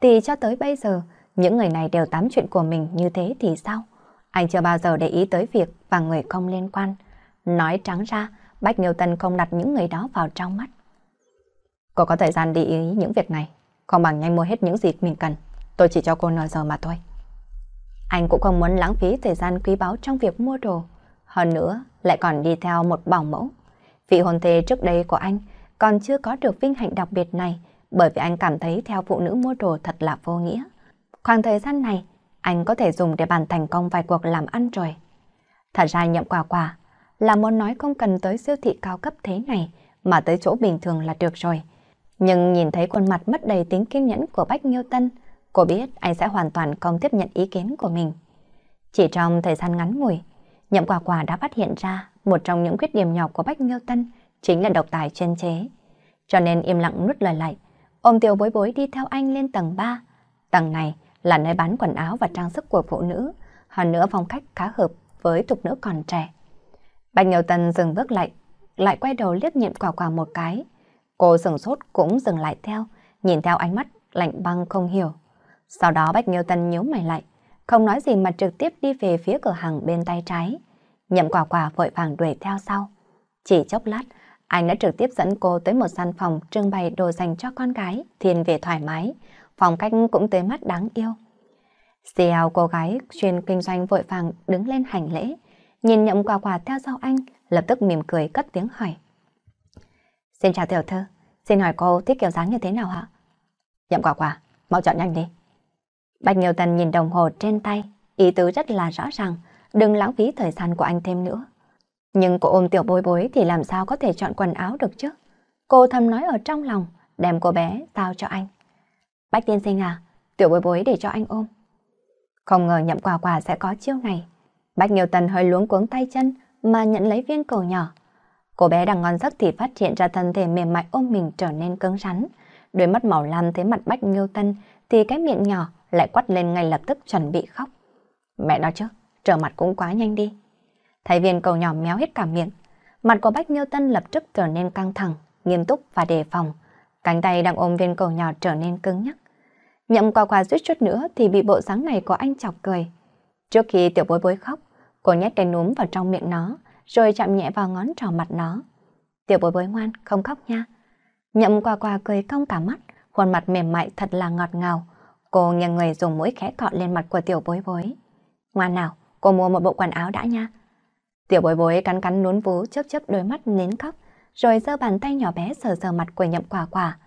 thì cho tới bây giờ những người này đều tám chuyện của mình như thế thì sao? Anh chưa bao giờ để ý tới việc và người không liên quan. Nói trắng ra, Bách Nghiêu Tân không đặt những người đó vào trong mắt. Cô có thời gian để ý những việc này, không bằng nhanh mua hết những gì mình cần. Tôi chỉ cho cô nửa giờ mà thôi. Anh cũng không muốn lãng phí thời gian quý báu trong việc mua đồ. Hơn nữa, lại còn đi theo một bảo mẫu. Vị hôn thê trước đây của anh còn chưa có được vinh hạnh đặc biệt này bởi vì anh cảm thấy theo phụ nữ mua đồ thật là vô nghĩa. Khoảng thời gian này, anh có thể dùng để bàn thành công vài cuộc làm ăn rồi. Thật ra nhậm quả quả là muốn nói không cần tới siêu thị cao cấp thế này mà tới chỗ bình thường là được rồi. Nhưng nhìn thấy khuôn mặt mất đầy tính kiên nhẫn của Bách Nghiêu Tân, cô biết anh sẽ hoàn toàn không tiếp nhận ý kiến của mình. Chỉ trong thời gian ngắn ngủi, nhậm quả quả đã phát hiện ra một trong những khuyết điểm nhỏ của Bách Nghiêu Tân chính là độc tài chuyên chế. Cho nên im lặng nuốt lời lại, ôm tiêu bối bối đi theo anh lên tầng 3. Tầng này là nơi bán quần áo và trang sức của phụ nữ, hơn nữa phong cách khá hợp với thục nữ còn trẻ. Bạch Nhiều Tân dừng bước lại, lại quay đầu liếc nhịn quả quả một cái. Cô sừng sốt cũng dừng lại theo, nhìn theo ánh mắt lạnh băng không hiểu. Sau đó Bạch Nhiều Tân nhíu mày lại, không nói gì mà trực tiếp đi về phía cửa hàng bên tay trái. Nhậm quả quả vội vàng đuổi theo sau. Chỉ chốc lát, anh đã trực tiếp dẫn cô tới một gian phòng trưng bày đồ dành cho con gái, thiền về thoải mái, phong cách cũng tới mắt đáng yêu. Xiao cô gái chuyên kinh doanh vội vàng đứng lên hành lễ, nhìn nhậm quà quà theo sau anh, lập tức mỉm cười cất tiếng hỏi. Xin chào tiểu thư, xin hỏi cô thích kiểu dáng như thế nào hả? Nhậm quà quà, mau chọn nhanh đi. Bạch Nhiều Tần nhìn đồng hồ trên tay, ý tứ rất là rõ ràng, đừng lãng phí thời gian của anh thêm nữa. Nhưng cô ôm tiểu bối bối thì làm sao có thể chọn quần áo được chứ? Cô thầm nói ở trong lòng, đem cô bé giao cho anh. Bách tiên sinh à, tiểu bối bối để cho anh ôm. Không ngờ nhậm quà quà sẽ có chiêu này. Bách Nhiều Tần hơi luống cuống tay chân mà nhận lấy viên cầu nhỏ. Cô bé đang ngon giấc thì phát hiện ra thân thể mềm mại ôm mình trở nên cứng rắn. Đôi mắt màu lam thấy mặt Bách Nghiêu Tân thì cái miệng nhỏ lại quắt lên ngay lập tức chuẩn bị khóc. Mẹ nói chứ, trở mặt cũng quá nhanh đi. Thấy viên cầu nhỏ méo hết cả miệng, mặt của Bách Nghiêu Tân lập tức trở nên căng thẳng, nghiêm túc và đề phòng. Cánh tay đang ôm viên cầu nhỏ trở nên cứng nhắc. Nhậm quà quà suýt chút nữa thì bị bộ dáng này của anh chọc cười. Trước khi tiểu bối bối khóc, cô nhét cái núm vào trong miệng nó, rồi chạm nhẹ vào ngón trỏ mặt nó. Tiểu bối bối ngoan, không khóc nha. Nhậm quà quà cười cong cả mắt, khuôn mặt mềm mại thật là ngọt ngào. Cô nghiêng người dùng mũi khẽ cọ lên mặt của tiểu bối bối. Ngoan nào, cô mua một bộ quần áo đã nha. Tiểu bối bối cắn cắn nún vú chớp chớp đôi mắt nến khóc, rồi giơ bàn tay nhỏ bé sờ sờ mặt của nhậm quả quả.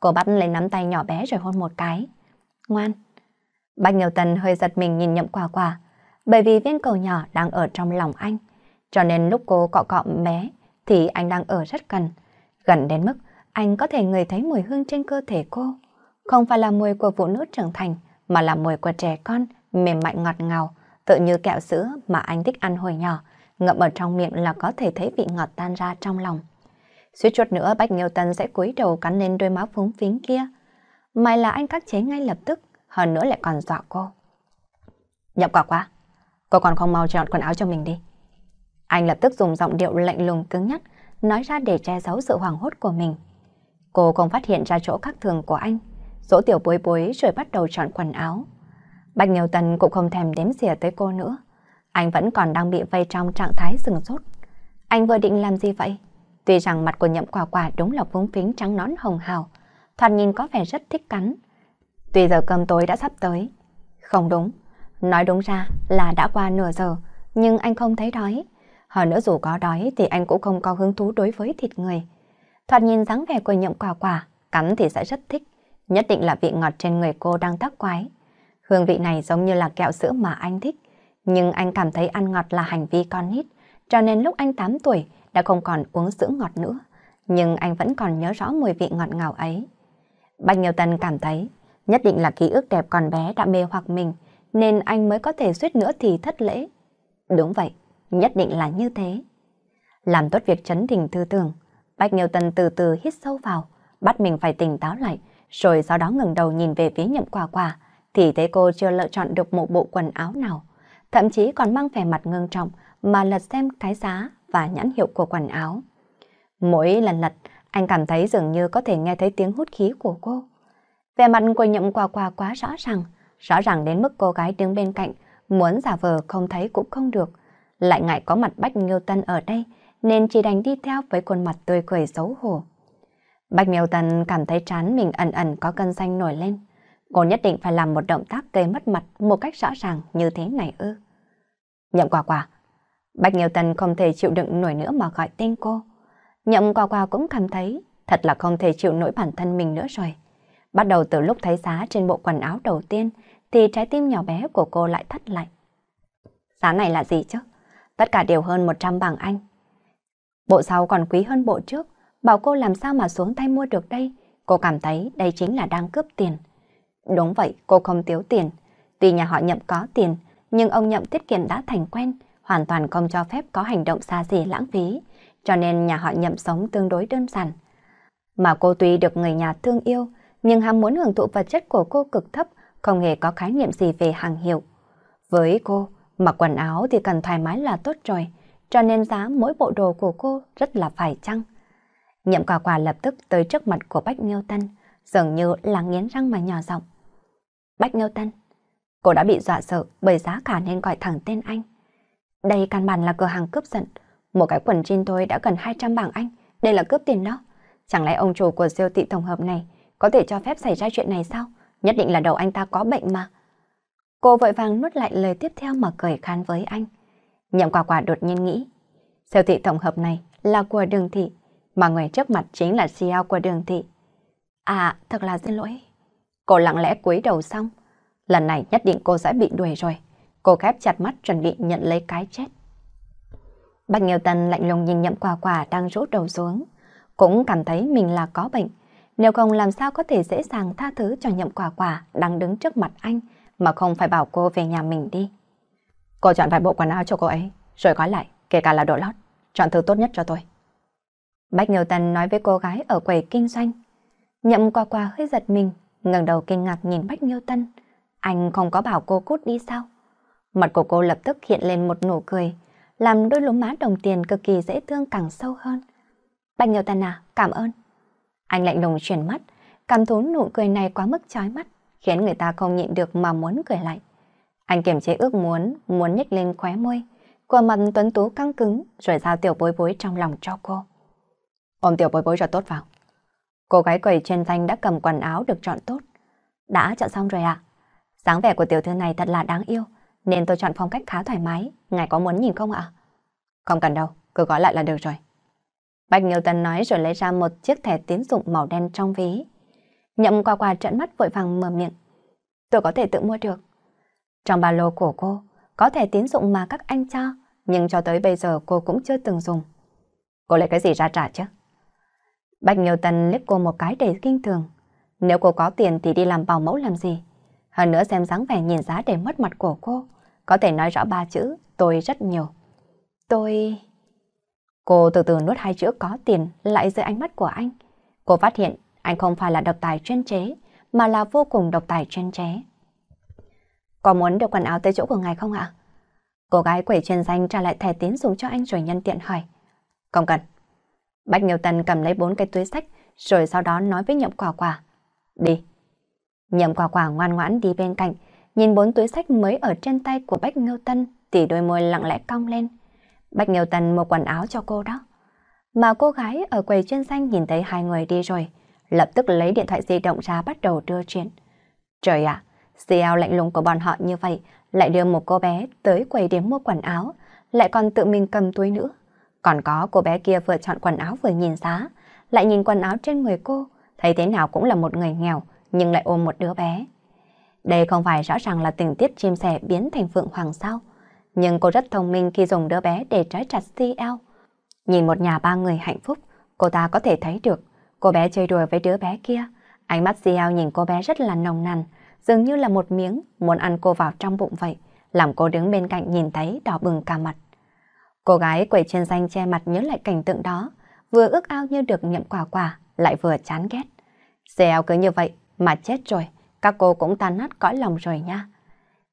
Cô bắt lấy nắm tay nhỏ bé rồi hôn một cái ngoan. Bạch Nhiều Tần hơi giật mình nhìn nhậm quả quả, bởi vì viên cầu nhỏ đang ở trong lòng anh. Cho nên lúc cô cọ cọ bé thì anh đang ở rất gần, gần đến mức anh có thể ngửi thấy mùi hương trên cơ thể cô. Không phải là mùi của phụ nữ trưởng thành, mà là mùi của trẻ con, mềm mại ngọt ngào, tự như kẹo sữa mà anh thích ăn hồi nhỏ, ngậm ở trong miệng là có thể thấy vị ngọt tan ra trong lòng. Suýt chút nữa Bách Nghiêu Tân sẽ cúi đầu cắn lên đôi má phúng phính kia mày là anh khắc chế ngay lập tức, hơn nữa lại còn dọa cô. Nhập quả quá, cô còn không mau chọn quần áo cho mình đi. Anh lập tức dùng giọng điệu lạnh lùng cứng nhắc, nói ra để che giấu sự hoảng hốt của mình. Cô không phát hiện ra chỗ khác thường của anh, dỗ tiểu bối bối rồi bắt đầu chọn quần áo. Bạch Nhiều Tần cũng không thèm đếm xỉa tới cô nữa. Anh vẫn còn đang bị vây trong trạng thái sừng sốt. Anh vừa định làm gì vậy? Tuy rằng mặt của nhậm quả quả đúng là vúng phính trắng nón hồng hào, thoạt nhìn có vẻ rất thích cắn. Tuy giờ cơm tối đã sắp tới. Không đúng, nói đúng ra là đã qua nửa giờ, nhưng anh không thấy đói. Hơn nữa dù có đói thì anh cũng không có hứng thú đối với thịt người. Thoạt nhìn dáng vẻ của nhậm quả quả, cắn thì sẽ rất thích. Nhất định là vị ngọt trên người cô đang tác quái. Hương vị này giống như là kẹo sữa mà anh thích. Nhưng anh cảm thấy ăn ngọt là hành vi con nít, cho nên lúc anh 8 tuổi đã không còn uống sữa ngọt nữa. Nhưng anh vẫn còn nhớ rõ mùi vị ngọt ngào ấy. Bạch Nhiều Tần cảm thấy nhất định là ký ức đẹp còn bé đã mê hoặc mình nên anh mới có thể suýt nữa thì thất lễ. Đúng vậy, nhất định là như thế. Làm tốt việc chấn trình tư tưởng, Bạch Nhiều Tần từ từ hít sâu vào, bắt mình phải tỉnh táo lại, rồi sau đó ngẩng đầu nhìn về phía nhậm quà quà, thì thấy cô chưa lựa chọn được một bộ quần áo nào, thậm chí còn mang vẻ mặt ngưng trọng mà lật xem cái giá và nhãn hiệu của quần áo. Mỗi lần lật anh cảm thấy dường như có thể nghe thấy tiếng hút khí của cô. Về mặt của nhậm quà quà quá rõ ràng, rõ ràng đến mức cô gái đứng bên cạnh, muốn giả vờ không thấy cũng không được. Lại ngại có mặt Bách Nghiêu Tân ở đây, nên chỉ đành đi theo với khuôn mặt tươi cười xấu hổ. Bạch Miêu Tần cảm thấy chán mình ẩn ẩn có cân xanh nổi lên. Cô nhất định phải làm một động tác gây mất mặt một cách rõ ràng như thế này ư. Nhậm quả quả. Bạch Miêu Tần không thể chịu đựng nổi nữa mà gọi tên cô. Nhậm qua qua cũng cảm thấy thật là không thể chịu nổi bản thân mình nữa rồi. Bắt đầu từ lúc thấy giá trên bộ quần áo đầu tiên thì trái tim nhỏ bé của cô lại thắt lại. Giá này là gì chứ? Tất cả đều hơn 100 bảng Anh. Bộ sau còn quý hơn bộ trước, bảo cô làm sao mà xuống tay mua được đây. Cô cảm thấy đây chính là đang cướp tiền. Đúng vậy, cô không thiếu tiền. Tuy nhà họ nhậm có tiền, nhưng ông nhậm tiết kiệm đã thành quen, hoàn toàn không cho phép có hành động xa xỉ lãng phí cho nên nhà họ nhậm sống tương đối đơn giản. Mà cô tuy được người nhà thương yêu, nhưng ham muốn hưởng thụ vật chất của cô cực thấp, không hề có khái niệm gì về hàng hiệu. Với cô, mặc quần áo thì cần thoải mái là tốt rồi, cho nên giá mỗi bộ đồ của cô rất là phải chăng. Nhậm quả quả lập tức tới trước mặt của Bách Nghiêu Tân, dường như là nghiến răng mà nhỏ giọng. Bách Nghiêu Tân, cô đã bị dọa sợ bởi giá cả nên gọi thẳng tên anh. Đây căn bản là cửa hàng cướp giận, một cái quần jean thôi đã gần 200 bảng Anh, đây là cướp tiền đó. Chẳng lẽ ông chủ của siêu thị tổng hợp này có thể cho phép xảy ra chuyện này sao? Nhất định là đầu anh ta có bệnh mà. Cô vội vàng nuốt lại lời tiếp theo mà cười khan với anh. Nhậm quả quả đột nhiên nghĩ, siêu thị tổng hợp này là của đường thị, mà người trước mặt chính là CEO của đường thị. À, thật là xin lỗi. Cô lặng lẽ cúi đầu xong. Lần này nhất định cô sẽ bị đuổi rồi. Cô khép chặt mắt chuẩn bị nhận lấy cái chết. Bạch Nghiêu Tân lạnh lùng nhìn nhậm quả quả đang rút đầu xuống. Cũng cảm thấy mình là có bệnh. Nếu không làm sao có thể dễ dàng tha thứ cho nhậm quả quả đang đứng trước mặt anh mà không phải bảo cô về nhà mình đi. Cô chọn vài bộ quần áo cho cô ấy, rồi gói lại, kể cả là đồ lót. Chọn thứ tốt nhất cho tôi. Bách Nghiêu Tân nói với cô gái ở quầy kinh doanh. Nhậm quả quả hơi giật mình, ngẩng đầu kinh ngạc nhìn Bách Nghiêu Tân. Anh không có bảo cô cút đi sao? Mặt của cô lập tức hiện lên một nụ cười, làm đôi lúm má đồng tiền cực kỳ dễ thương càng sâu hơn. Bạch Nghiêu Tần à, cảm ơn. Anh lạnh lùng chuyển mắt, cảm thú nụ cười này quá mức chói mắt, khiến người ta không nhịn được mà muốn cười lại. Anh kiềm chế ước muốn, muốn nhếch lên khóe môi, Qua mặt tuấn tú căng cứng rồi giao tiểu bối bối trong lòng cho cô. Ôm tiểu bối bối cho tốt vào. Cô gái quầy trên danh đã cầm quần áo được chọn tốt. Đã chọn xong rồi ạ. Sáng vẻ của tiểu thư này thật là đáng yêu nên tôi chọn phong cách khá thoải mái. Ngài có muốn nhìn không ạ? Không cần đâu, cứ gọi lại là được rồi. Bạch nhiều Newton nói rồi lấy ra một chiếc thẻ tín dụng màu đen trong ví. Nhậm qua qua trận mắt vội vàng mở miệng. Tôi có thể tự mua được. Trong ba lô của cô, có thẻ tín dụng mà các anh cho, nhưng cho tới bây giờ cô cũng chưa từng dùng. Cô lấy cái gì ra trả chứ? Bạch nhiều Newton liếc cô một cái để kinh thường. Nếu cô có tiền thì đi làm bảo mẫu làm gì? Hơn nữa xem dáng vẻ nhìn giá để mất mặt của cô có thể nói rõ ba chữ tôi rất nhiều. Tôi... Cô từ từ nuốt hai chữ có tiền lại dưới ánh mắt của anh. Cô phát hiện anh không phải là độc tài chuyên chế, mà là vô cùng độc tài chuyên chế. Có muốn được quần áo tới chỗ của ngài không ạ? Cô gái quẩy chuyên danh trả lại thẻ tín dụng cho anh rồi nhân tiện hỏi. Không cần. Bách Nghiêu Tân cầm lấy bốn cái túi sách rồi sau đó nói với nhậm quả quả. Đi. Nhậm quả quả ngoan ngoãn đi bên cạnh, Nhìn bốn túi sách mới ở trên tay của Bách Ngưu Tân thì đôi môi lặng lẽ cong lên. Bách Ngưu Tân mua quần áo cho cô đó. Mà cô gái ở quầy chuyên xanh nhìn thấy hai người đi rồi, lập tức lấy điện thoại di động ra bắt đầu đưa chuyện. Trời ạ, à, lạnh lùng của bọn họ như vậy lại đưa một cô bé tới quầy để mua quần áo, lại còn tự mình cầm túi nữa. Còn có cô bé kia vừa chọn quần áo vừa nhìn giá, lại nhìn quần áo trên người cô, thấy thế nào cũng là một người nghèo, nhưng lại ôm một đứa bé. Đây không phải rõ ràng là tình tiết chim sẻ biến thành phượng hoàng sao. Nhưng cô rất thông minh khi dùng đứa bé để trái chặt CL. Nhìn một nhà ba người hạnh phúc, cô ta có thể thấy được cô bé chơi đùa với đứa bé kia. Ánh mắt CL nhìn cô bé rất là nồng nàn, dường như là một miếng muốn ăn cô vào trong bụng vậy, làm cô đứng bên cạnh nhìn thấy đỏ bừng cả mặt. Cô gái quẩy trên danh che mặt nhớ lại cảnh tượng đó, vừa ước ao như được nhậm quả quả, lại vừa chán ghét. CL cứ như vậy mà chết rồi. Các cô cũng tan nát cõi lòng rồi nha.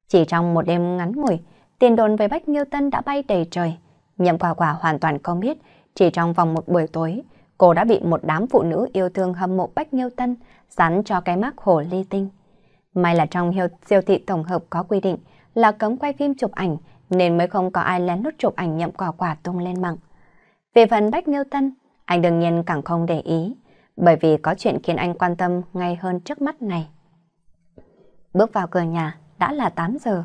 Chỉ trong một đêm ngắn ngủi, tiền đồn về Bách Nghiêu Tân đã bay đầy trời. Nhậm quả quả hoàn toàn không biết, chỉ trong vòng một buổi tối, cô đã bị một đám phụ nữ yêu thương hâm mộ Bách Nghiêu Tân sắn cho cái mắt hồ ly tinh. May là trong hiệu siêu thị tổng hợp có quy định là cấm quay phim chụp ảnh nên mới không có ai lén nút chụp ảnh nhậm quả quả tung lên mạng. Về phần Bách Nghiêu Tân, anh đương nhiên càng không để ý, bởi vì có chuyện khiến anh quan tâm ngay hơn trước mắt này. Bước vào cửa nhà, đã là 8 giờ.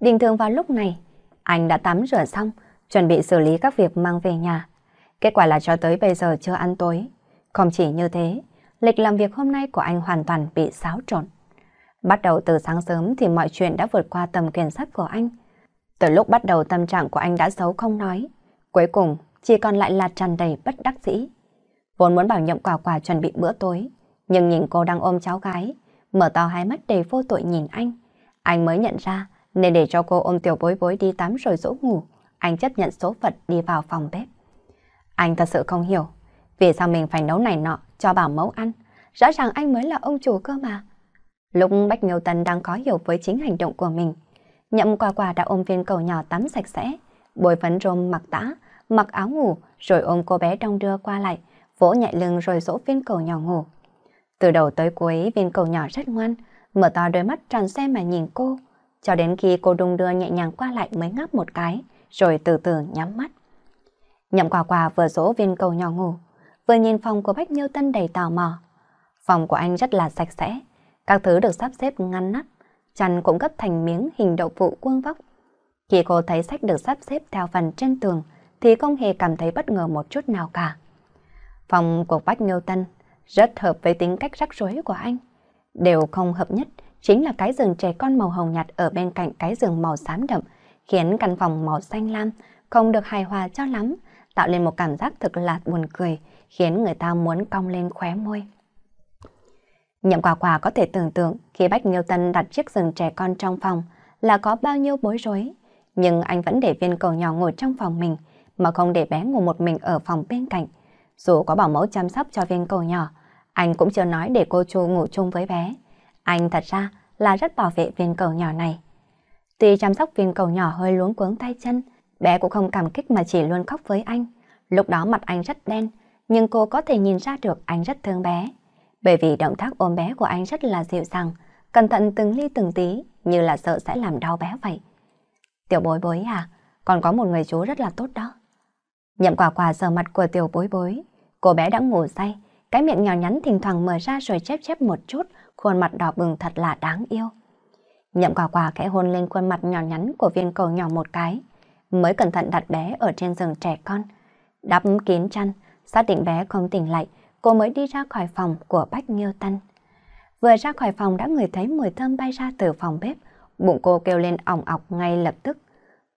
Bình thường vào lúc này, anh đã tắm rửa xong, chuẩn bị xử lý các việc mang về nhà. Kết quả là cho tới bây giờ chưa ăn tối. Không chỉ như thế, lịch làm việc hôm nay của anh hoàn toàn bị xáo trộn. Bắt đầu từ sáng sớm thì mọi chuyện đã vượt qua tầm kiểm soát của anh. Từ lúc bắt đầu tâm trạng của anh đã xấu không nói. Cuối cùng, chỉ còn lại là tràn đầy bất đắc dĩ. Vốn muốn bảo nhậm quả quả chuẩn bị bữa tối, nhưng nhìn cô đang ôm cháu gái, mở to hai mắt đầy vô tội nhìn anh. Anh mới nhận ra nên để cho cô ôm tiểu bối bối đi tắm rồi dỗ ngủ. Anh chấp nhận số phận đi vào phòng bếp. Anh thật sự không hiểu vì sao mình phải nấu này nọ cho bảo mẫu ăn. Rõ ràng anh mới là ông chủ cơ mà. Lúc Bách Miêu Tân đang có hiểu với chính hành động của mình. Nhậm quả quà đã ôm viên cầu nhỏ tắm sạch sẽ, bôi phấn rôm mặc tã, mặc áo ngủ rồi ôm cô bé trong đưa qua lại, vỗ nhẹ lưng rồi dỗ viên cầu nhỏ ngủ. Từ đầu tới cuối viên cầu nhỏ rất ngoan, mở to đôi mắt tràn xe mà nhìn cô, cho đến khi cô đung đưa nhẹ nhàng qua lại mới ngáp một cái, rồi từ từ nhắm mắt. Nhậm quà quà vừa dỗ viên cầu nhỏ ngủ, vừa nhìn phòng của Bách Nhiêu Tân đầy tò mò. Phòng của anh rất là sạch sẽ, các thứ được sắp xếp ngăn nắp, chăn cũng gấp thành miếng hình đậu phụ vuông vóc. Khi cô thấy sách được sắp xếp theo phần trên tường thì không hề cảm thấy bất ngờ một chút nào cả. Phòng của Bách Nhiêu Tân rất hợp với tính cách rắc rối của anh. đều không hợp nhất chính là cái giường trẻ con màu hồng nhạt ở bên cạnh cái giường màu xám đậm, khiến căn phòng màu xanh lam không được hài hòa cho lắm, tạo lên một cảm giác thực là buồn cười, khiến người ta muốn cong lên khóe môi. Nhậm quả quả có thể tưởng tượng khi Bách Nghiêu Tân đặt chiếc giường trẻ con trong phòng là có bao nhiêu bối rối, nhưng anh vẫn để viên cầu nhỏ ngồi trong phòng mình mà không để bé ngủ một mình ở phòng bên cạnh. Dù có bảo mẫu chăm sóc cho viên cầu nhỏ, anh cũng chưa nói để cô Chu ngủ chung với bé. Anh thật ra là rất bảo vệ viên cầu nhỏ này. Tuy chăm sóc viên cầu nhỏ hơi luống cuống tay chân, bé cũng không cảm kích mà chỉ luôn khóc với anh. Lúc đó mặt anh rất đen, nhưng cô có thể nhìn ra được anh rất thương bé. Bởi vì động tác ôm bé của anh rất là dịu dàng, cẩn thận từng ly từng tí, như là sợ sẽ làm đau bé vậy. Tiểu bối bối à, còn có một người chú rất là tốt đó. Nhậm quả quả sờ mặt của tiểu bối bối, cô bé đã ngủ say, cái miệng nhỏ nhắn thỉnh thoảng mở ra rồi chép chép một chút, khuôn mặt đỏ bừng thật là đáng yêu. Nhậm quả quả khẽ hôn lên khuôn mặt nhỏ nhắn của viên cầu nhỏ một cái, mới cẩn thận đặt bé ở trên giường trẻ con. Đắp kín chăn, xác định bé không tỉnh lại, cô mới đi ra khỏi phòng của Bách Nghiêu Tân. Vừa ra khỏi phòng đã ngửi thấy mùi thơm bay ra từ phòng bếp, bụng cô kêu lên ỏng ọc ngay lập tức.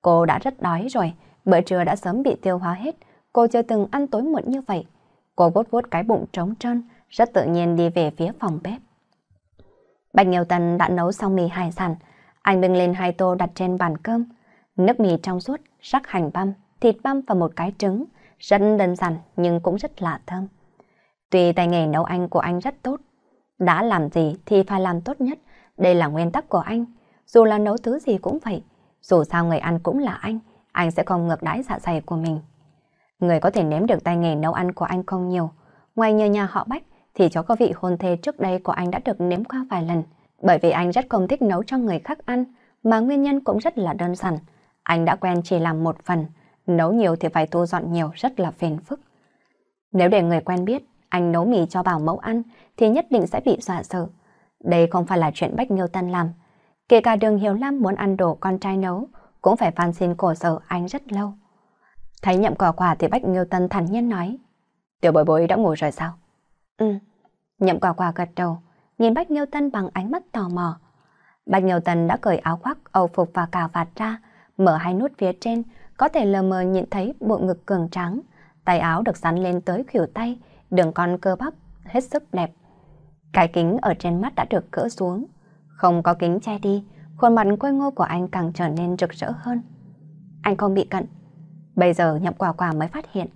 Cô đã rất đói rồi, bữa trưa đã sớm bị tiêu hóa hết, cô chưa từng ăn tối muộn như vậy. Cô vuốt vuốt cái bụng trống trơn, rất tự nhiên đi về phía phòng bếp. Bạch Nghiêu Tân đã nấu xong mì hải sản, anh bưng lên hai tô đặt trên bàn cơm. Nước mì trong suốt, sắc hành băm, thịt băm và một cái trứng, rất đơn giản nhưng cũng rất là thơm. Tuy tay nghề nấu ăn của anh rất tốt, đã làm gì thì phải làm tốt nhất, đây là nguyên tắc của anh. Dù là nấu thứ gì cũng vậy, dù sao người ăn cũng là anh, anh sẽ không ngược đáy dạ dày của mình người có thể nếm được tay nghề nấu ăn của anh không nhiều. Ngoài nhờ nhà họ Bách, thì chó có vị hôn thê trước đây của anh đã được nếm qua vài lần. Bởi vì anh rất không thích nấu cho người khác ăn, mà nguyên nhân cũng rất là đơn giản. Anh đã quen chỉ làm một phần, nấu nhiều thì phải thu dọn nhiều rất là phiền phức. Nếu để người quen biết, anh nấu mì cho bảo mẫu ăn, thì nhất định sẽ bị dọa sợ. Đây không phải là chuyện Bách Nghiêu Tân làm. Kể cả đường Hiếu Lam muốn ăn đồ con trai nấu, cũng phải van xin cổ sở anh rất lâu. Thấy nhậm quả quả thì Bách Nghiêu Tân thản nhiên nói. Tiểu bối bối đã ngủ rồi sao? Ừ. Nhậm quả quả gật đầu, nhìn Bách Nghiêu Tân bằng ánh mắt tò mò. bách Nghiêu Tân đã cởi áo khoác, âu phục và cà vạt ra, mở hai nút phía trên, có thể lờ mờ nhìn thấy bộ ngực cường trắng tay áo được sắn lên tới khuỷu tay, đường con cơ bắp hết sức đẹp. Cái kính ở trên mắt đã được cỡ xuống, không có kính che đi, khuôn mặt quê ngô của anh càng trở nên rực rỡ hơn. Anh không bị cận, Bây giờ nhậm quả quả mới phát hiện.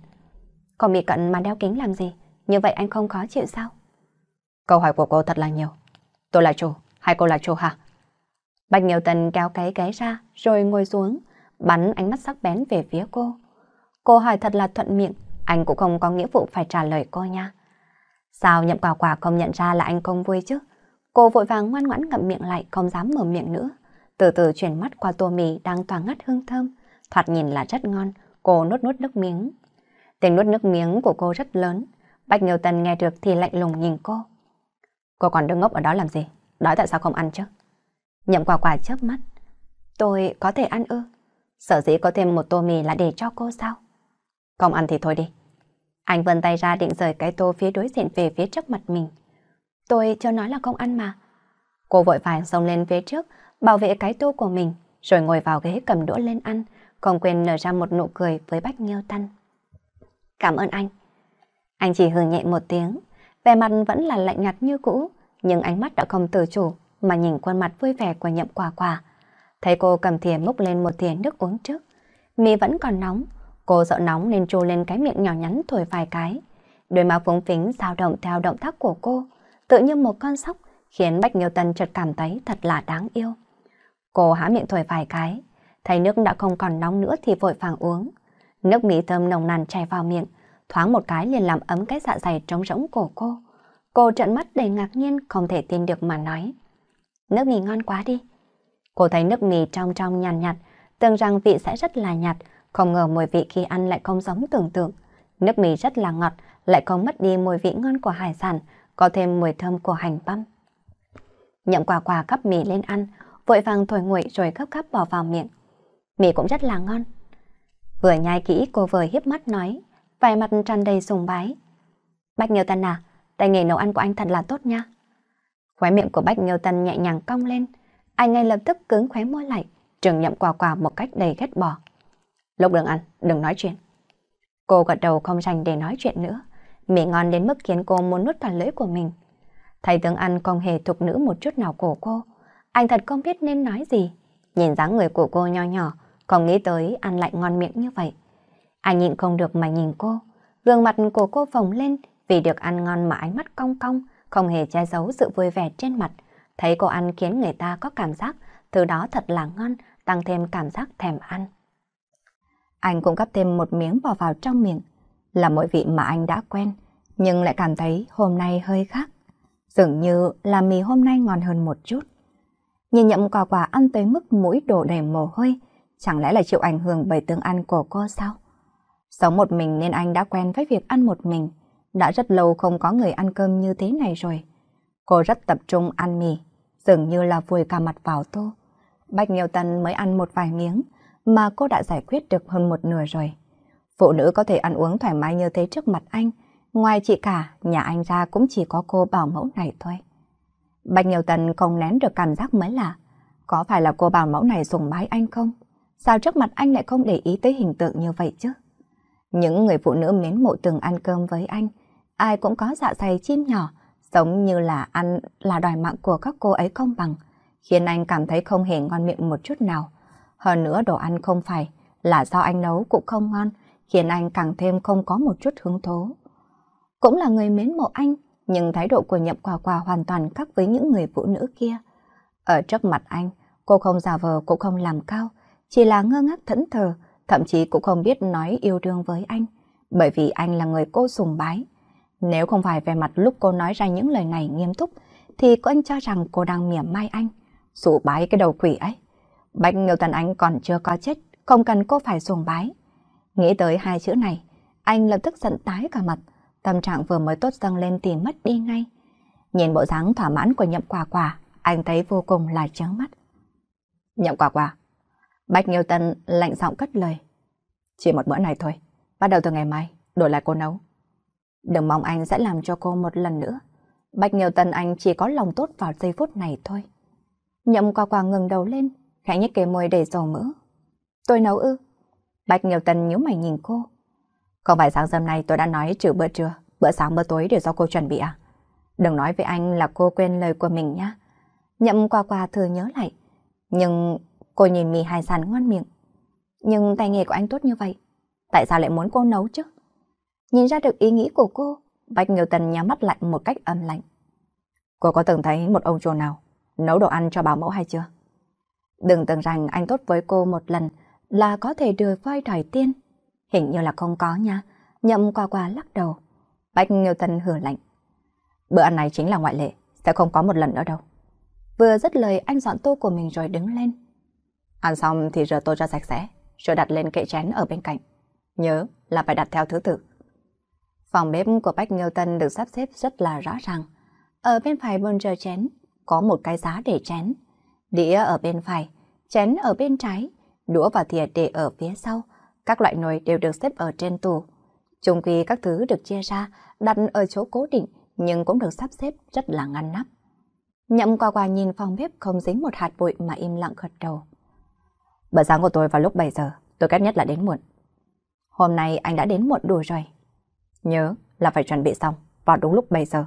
Còn bị cận mà đeo kính làm gì? Như vậy anh không khó chịu sao? Câu hỏi của cô thật là nhiều. Tôi là chủ, hai cô là chủ hả? Bạch Nghiêu Tần kéo cái ghế ra rồi ngồi xuống, bắn ánh mắt sắc bén về phía cô. Cô hỏi thật là thuận miệng, anh cũng không có nghĩa vụ phải trả lời cô nha. Sao nhậm quả quả không nhận ra là anh không vui chứ? Cô vội vàng ngoan ngoãn ngậm miệng lại không dám mở miệng nữa. Từ từ chuyển mắt qua tô mì đang tỏa ngắt hương thơm, thoạt nhìn là rất ngon, cô nuốt nuốt nước miếng. Tiếng nuốt nước miếng của cô rất lớn, Bạch Nghiêu Tân nghe được thì lạnh lùng nhìn cô. Cô còn đứng ngốc ở đó làm gì? Đói tại sao không ăn chứ? Nhậm quả quả chớp mắt. Tôi có thể ăn ư? Sở dĩ có thêm một tô mì là để cho cô sao? Không ăn thì thôi đi. Anh vươn tay ra định rời cái tô phía đối diện về phía trước mặt mình. Tôi chưa nói là không ăn mà. Cô vội vàng xông lên phía trước, bảo vệ cái tô của mình, rồi ngồi vào ghế cầm đũa lên ăn, không quên nở ra một nụ cười với Bách Nghiêu Tân. Cảm ơn anh. Anh chỉ hừ nhẹ một tiếng, vẻ mặt vẫn là lạnh nhạt như cũ, nhưng ánh mắt đã không tự chủ mà nhìn khuôn mặt vui vẻ của nhậm quà quà Thấy cô cầm thìa múc lên một thìa nước uống trước, mì vẫn còn nóng, cô sợ nóng nên trù lên cái miệng nhỏ nhắn thổi vài cái. Đôi má phúng phính dao động theo động tác của cô, tự như một con sóc, khiến Bách Nghiêu Tân chợt cảm thấy thật là đáng yêu. Cô há miệng thổi vài cái, thấy nước đã không còn nóng nữa thì vội vàng uống. Nước mì thơm nồng nàn chảy vào miệng, thoáng một cái liền làm ấm cái dạ dày trống rỗng của cô. Cô trợn mắt đầy ngạc nhiên không thể tin được mà nói. Nước mì ngon quá đi. Cô thấy nước mì trong trong nhàn nhạt, nhạt, tưởng rằng vị sẽ rất là nhạt, không ngờ mùi vị khi ăn lại không giống tưởng tượng. Nước mì rất là ngọt, lại không mất đi mùi vị ngon của hải sản, có thêm mùi thơm của hành băm. Nhậm quà quà cắp mì lên ăn, vội vàng thổi nguội rồi gấp gáp bỏ vào miệng mì cũng rất là ngon. Vừa nhai kỹ cô vừa hiếp mắt nói, vài mặt tràn đầy sùng bái. Bách Nghiêu Tân à, tay nghề nấu ăn của anh thật là tốt nha. Khóe miệng của Bách Nghiêu Tân nhẹ nhàng cong lên, anh ngay lập tức cứng khóe môi lại, trường nhậm quà quà một cách đầy ghét bỏ. Lúc đừng ăn, đừng nói chuyện. Cô gật đầu không dành để nói chuyện nữa, mì ngon đến mức khiến cô muốn nuốt cả lưỡi của mình. Thầy tướng ăn không hề thục nữ một chút nào của cô, anh thật không biết nên nói gì. Nhìn dáng người của cô nho nhỏ, nhỏ không nghĩ tới ăn lại ngon miệng như vậy. Anh nhịn không được mà nhìn cô, gương mặt của cô phồng lên vì được ăn ngon mà ánh mắt cong cong, không hề che giấu sự vui vẻ trên mặt. Thấy cô ăn khiến người ta có cảm giác thứ đó thật là ngon, tăng thêm cảm giác thèm ăn. Anh cũng gắp thêm một miếng bỏ vào trong miệng, là mỗi vị mà anh đã quen, nhưng lại cảm thấy hôm nay hơi khác. Dường như là mì hôm nay ngon hơn một chút. Nhìn nhậm quả quả ăn tới mức mũi đổ đầy mồ hôi, Chẳng lẽ là chịu ảnh hưởng bởi tương ăn của cô sao? Sống một mình nên anh đã quen với việc ăn một mình. Đã rất lâu không có người ăn cơm như thế này rồi. Cô rất tập trung ăn mì, dường như là vùi cả mặt vào tô. Bạch Nghiêu Tân mới ăn một vài miếng mà cô đã giải quyết được hơn một nửa rồi. Phụ nữ có thể ăn uống thoải mái như thế trước mặt anh. Ngoài chị cả, nhà anh ra cũng chỉ có cô bảo mẫu này thôi. Bạch Nhiều Tần không nén được cảm giác mới lạ. Có phải là cô bảo mẫu này sùng bái anh không? sao trước mặt anh lại không để ý tới hình tượng như vậy chứ? Những người phụ nữ mến mộ từng ăn cơm với anh, ai cũng có dạ dày chim nhỏ, giống như là ăn là đòi mạng của các cô ấy không bằng, khiến anh cảm thấy không hề ngon miệng một chút nào. Hơn nữa đồ ăn không phải là do anh nấu cũng không ngon, khiến anh càng thêm không có một chút hứng thú. Cũng là người mến mộ anh, nhưng thái độ của nhậm quà quà hoàn toàn khác với những người phụ nữ kia. Ở trước mặt anh, cô không giả vờ cũng không làm cao, chỉ là ngơ ngác thẫn thờ, thậm chí cũng không biết nói yêu đương với anh, bởi vì anh là người cô sùng bái. Nếu không phải về mặt lúc cô nói ra những lời này nghiêm túc, thì cô anh cho rằng cô đang mỉa mai anh, sủ bái cái đầu quỷ ấy. Bạch Nghiêu Tần Anh còn chưa có chết, không cần cô phải sùng bái. Nghĩ tới hai chữ này, anh lập tức giận tái cả mặt, tâm trạng vừa mới tốt dâng lên thì mất đi ngay. Nhìn bộ dáng thỏa mãn của nhậm quà quà anh thấy vô cùng là trướng mắt. Nhậm quà quà Bách Nghiêu Tân lạnh giọng cất lời. Chỉ một bữa này thôi, bắt đầu từ ngày mai, đổi lại cô nấu. Đừng mong anh sẽ làm cho cô một lần nữa. Bách Nghiêu Tân anh chỉ có lòng tốt vào giây phút này thôi. Nhậm qua qua ngừng đầu lên, khẽ nhếch cái môi để dầu mỡ. Tôi nấu ư? Bách Nghiêu Tân nhíu mày nhìn cô. Không phải sáng sớm nay tôi đã nói trừ bữa trưa, bữa sáng bữa tối đều do cô chuẩn bị à? Đừng nói với anh là cô quên lời của mình nhá. Nhậm qua qua thừa nhớ lại. Nhưng Cô nhìn mì hải sản ngon miệng. Nhưng tay nghề của anh tốt như vậy, tại sao lại muốn cô nấu chứ? Nhìn ra được ý nghĩ của cô, Bạch Nghiêu Tần nhắm mắt lạnh một cách âm lạnh. Cô có từng thấy một ông chùa nào nấu đồ ăn cho bảo mẫu hay chưa? Đừng tưởng rằng anh tốt với cô một lần là có thể đưa voi đòi tiên. Hình như là không có nha. Nhậm qua qua lắc đầu. Bạch Nghiêu Tần hử lạnh. Bữa ăn này chính là ngoại lệ, sẽ không có một lần nữa đâu. Vừa dứt lời anh dọn tô của mình rồi đứng lên. Ăn xong thì rửa tô cho sạch sẽ, rồi đặt lên kệ chén ở bên cạnh. Nhớ là phải đặt theo thứ tự. Phòng bếp của Bách Nghiêu Tân được sắp xếp rất là rõ ràng. Ở bên phải bồn chờ chén, có một cái giá để chén. Đĩa ở bên phải, chén ở bên trái, đũa và thìa để ở phía sau. Các loại nồi đều được xếp ở trên tủ. Trung quy các thứ được chia ra, đặt ở chỗ cố định nhưng cũng được sắp xếp rất là ngăn nắp. Nhậm qua qua nhìn phòng bếp không dính một hạt bụi mà im lặng gật đầu. Bữa sáng của tôi vào lúc 7 giờ, tôi ghét nhất là đến muộn. Hôm nay anh đã đến muộn đủ rồi. Nhớ là phải chuẩn bị xong, vào đúng lúc 7 giờ.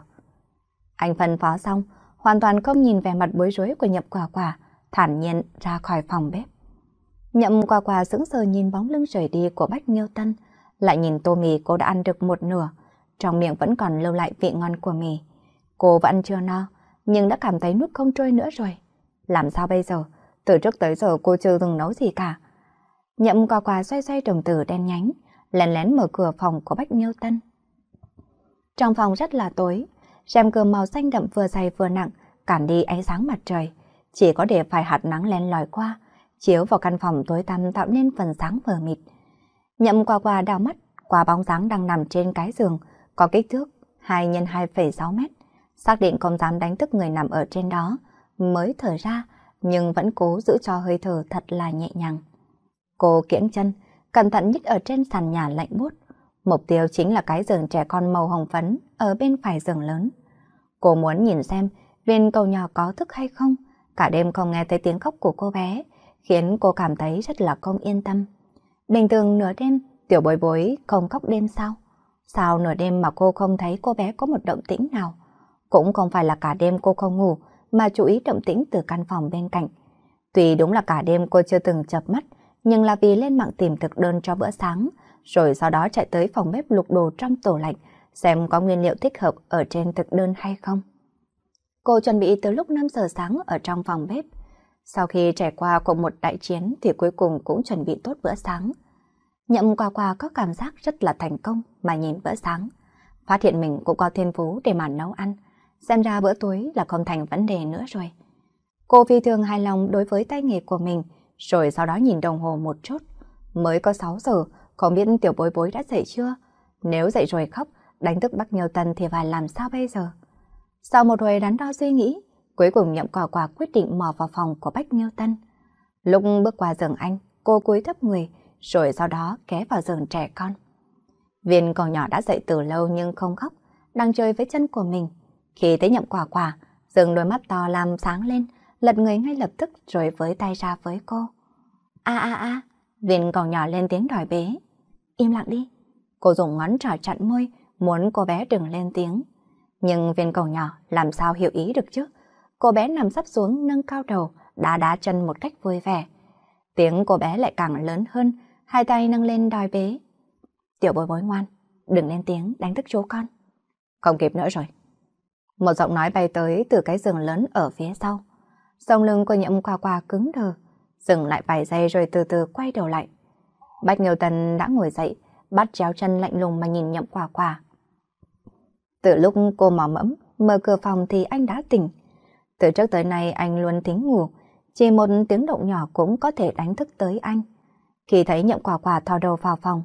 Anh phân phó xong, hoàn toàn không nhìn vẻ mặt bối rối của Nhậm Quả Quả, thản nhiên ra khỏi phòng bếp. Nhậm Quả Quả sững sờ nhìn bóng lưng rời đi của Bách Nghiêu Tân, lại nhìn tô mì cô đã ăn được một nửa, trong miệng vẫn còn lưu lại vị ngon của mì. Cô vẫn chưa no, nhưng đã cảm thấy nuốt không trôi nữa rồi. Làm sao bây giờ? từ trước tới giờ cô chưa từng nấu gì cả. Nhậm qua qua xoay xoay trồng tử đen nhánh, lén lén mở cửa phòng của Bách Nhiêu Tân. Trong phòng rất là tối, rèm cửa màu xanh đậm vừa dày vừa nặng, cản đi ánh sáng mặt trời. Chỉ có để vài hạt nắng lén lòi qua, chiếu vào căn phòng tối tăm tạo nên phần sáng mờ mịt. Nhậm qua qua đào mắt, qua bóng dáng đang nằm trên cái giường, có kích thước 2 x 2,6 mét. Xác định không dám đánh thức người nằm ở trên đó, mới thở ra, nhưng vẫn cố giữ cho hơi thở thật là nhẹ nhàng. Cô kiễng chân, cẩn thận nhích ở trên sàn nhà lạnh bút. Mục tiêu chính là cái giường trẻ con màu hồng phấn ở bên phải giường lớn. Cô muốn nhìn xem viên cầu nhỏ có thức hay không. Cả đêm không nghe thấy tiếng khóc của cô bé, khiến cô cảm thấy rất là không yên tâm. Bình thường nửa đêm, tiểu bối bối không khóc đêm sao? Sao nửa đêm mà cô không thấy cô bé có một động tĩnh nào? Cũng không phải là cả đêm cô không ngủ, mà chú ý động tĩnh từ căn phòng bên cạnh. Tuy đúng là cả đêm cô chưa từng chập mắt, nhưng là vì lên mạng tìm thực đơn cho bữa sáng, rồi sau đó chạy tới phòng bếp lục đồ trong tủ lạnh, xem có nguyên liệu thích hợp ở trên thực đơn hay không. Cô chuẩn bị từ lúc 5 giờ sáng ở trong phòng bếp. Sau khi trải qua cuộc một đại chiến thì cuối cùng cũng chuẩn bị tốt bữa sáng. Nhậm qua qua có cảm giác rất là thành công mà nhìn bữa sáng. Phát hiện mình cũng có thiên phú để mà nấu ăn xem ra bữa tối là không thành vấn đề nữa rồi. Cô phi thường hài lòng đối với tay nghề của mình, rồi sau đó nhìn đồng hồ một chút. Mới có 6 giờ, không biết tiểu bối bối đã dậy chưa? Nếu dậy rồi khóc, đánh thức Bắc Nhiều Tần thì phải làm sao bây giờ? Sau một hồi đắn đo suy nghĩ, cuối cùng nhậm quả quả quyết định mò vào phòng của Bách Nhiêu Tân. Lúc bước qua giường anh, cô cúi thấp người, rồi sau đó ké vào giường trẻ con. Viên còn nhỏ đã dậy từ lâu nhưng không khóc, đang chơi với chân của mình. Khi thấy nhậm quả quả, dừng đôi mắt to làm sáng lên, lật người ngay lập tức rồi với tay ra với cô. a a a viên còn nhỏ lên tiếng đòi bế. Im lặng đi. Cô dùng ngón trỏ chặn môi, muốn cô bé đừng lên tiếng. Nhưng viên cầu nhỏ làm sao hiểu ý được chứ? Cô bé nằm sắp xuống nâng cao đầu, đá đá chân một cách vui vẻ. Tiếng cô bé lại càng lớn hơn, hai tay nâng lên đòi bế. Tiểu bối bối ngoan, đừng lên tiếng đánh thức chú con. Không kịp nữa rồi, một giọng nói bay tới từ cái giường lớn ở phía sau. Sông lưng của nhậm qua qua cứng đờ, dừng lại vài giây rồi từ từ quay đầu lại. Bách Nghiêu Tần đã ngồi dậy, bắt chéo chân lạnh lùng mà nhìn nhậm quả quả. Từ lúc cô mò mẫm, mở cửa phòng thì anh đã tỉnh. Từ trước tới nay anh luôn thính ngủ, chỉ một tiếng động nhỏ cũng có thể đánh thức tới anh. Khi thấy nhậm quả quả thò đầu vào phòng,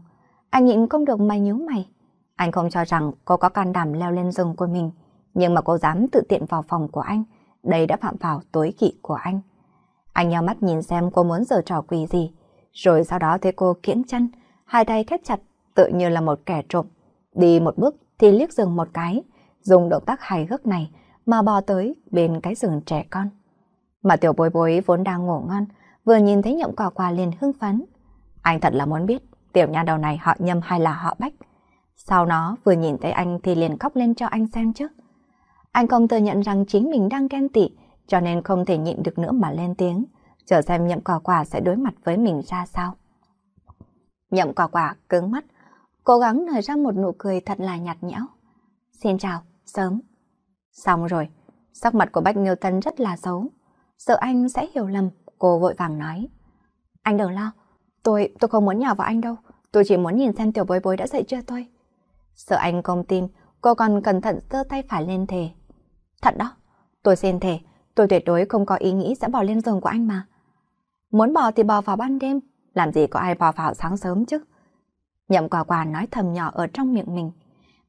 anh nhịn không được mày nhíu mày. Anh không cho rằng cô có can đảm leo lên rừng của mình, nhưng mà cô dám tự tiện vào phòng của anh, đây đã phạm vào tối kỵ của anh. Anh nhau mắt nhìn xem cô muốn giở trò quỷ gì, rồi sau đó thấy cô kiễng chân, hai tay khép chặt, tự như là một kẻ trộm. Đi một bước thì liếc giường một cái, dùng động tác hài hước này mà bò tới bên cái giường trẻ con. Mà tiểu bối bối vốn đang ngủ ngon, vừa nhìn thấy nhậm quả quả liền hưng phấn. Anh thật là muốn biết tiểu nha đầu này họ nhâm hay là họ bách. Sau nó vừa nhìn thấy anh thì liền khóc lên cho anh xem chứ. Anh không thừa nhận rằng chính mình đang ghen tị, cho nên không thể nhịn được nữa mà lên tiếng, chờ xem nhậm quả quả sẽ đối mặt với mình ra sao. Nhậm quả quả cứng mắt, cố gắng nở ra một nụ cười thật là nhạt nhẽo. Xin chào, sớm. Xong rồi, sắc mặt của Bách Nghiêu Tân rất là xấu. Sợ anh sẽ hiểu lầm, cô vội vàng nói. Anh đừng lo, tôi, tôi không muốn nhào vào anh đâu, tôi chỉ muốn nhìn xem tiểu bối bối đã dậy chưa thôi. Sợ anh không tin, cô còn cẩn thận giơ tay phải lên thề. Thật đó, tôi xin thề, tôi tuyệt đối không có ý nghĩ sẽ bỏ lên giường của anh mà. Muốn bỏ thì bỏ vào ban đêm, làm gì có ai bỏ vào sáng sớm chứ. Nhậm quả quả nói thầm nhỏ ở trong miệng mình,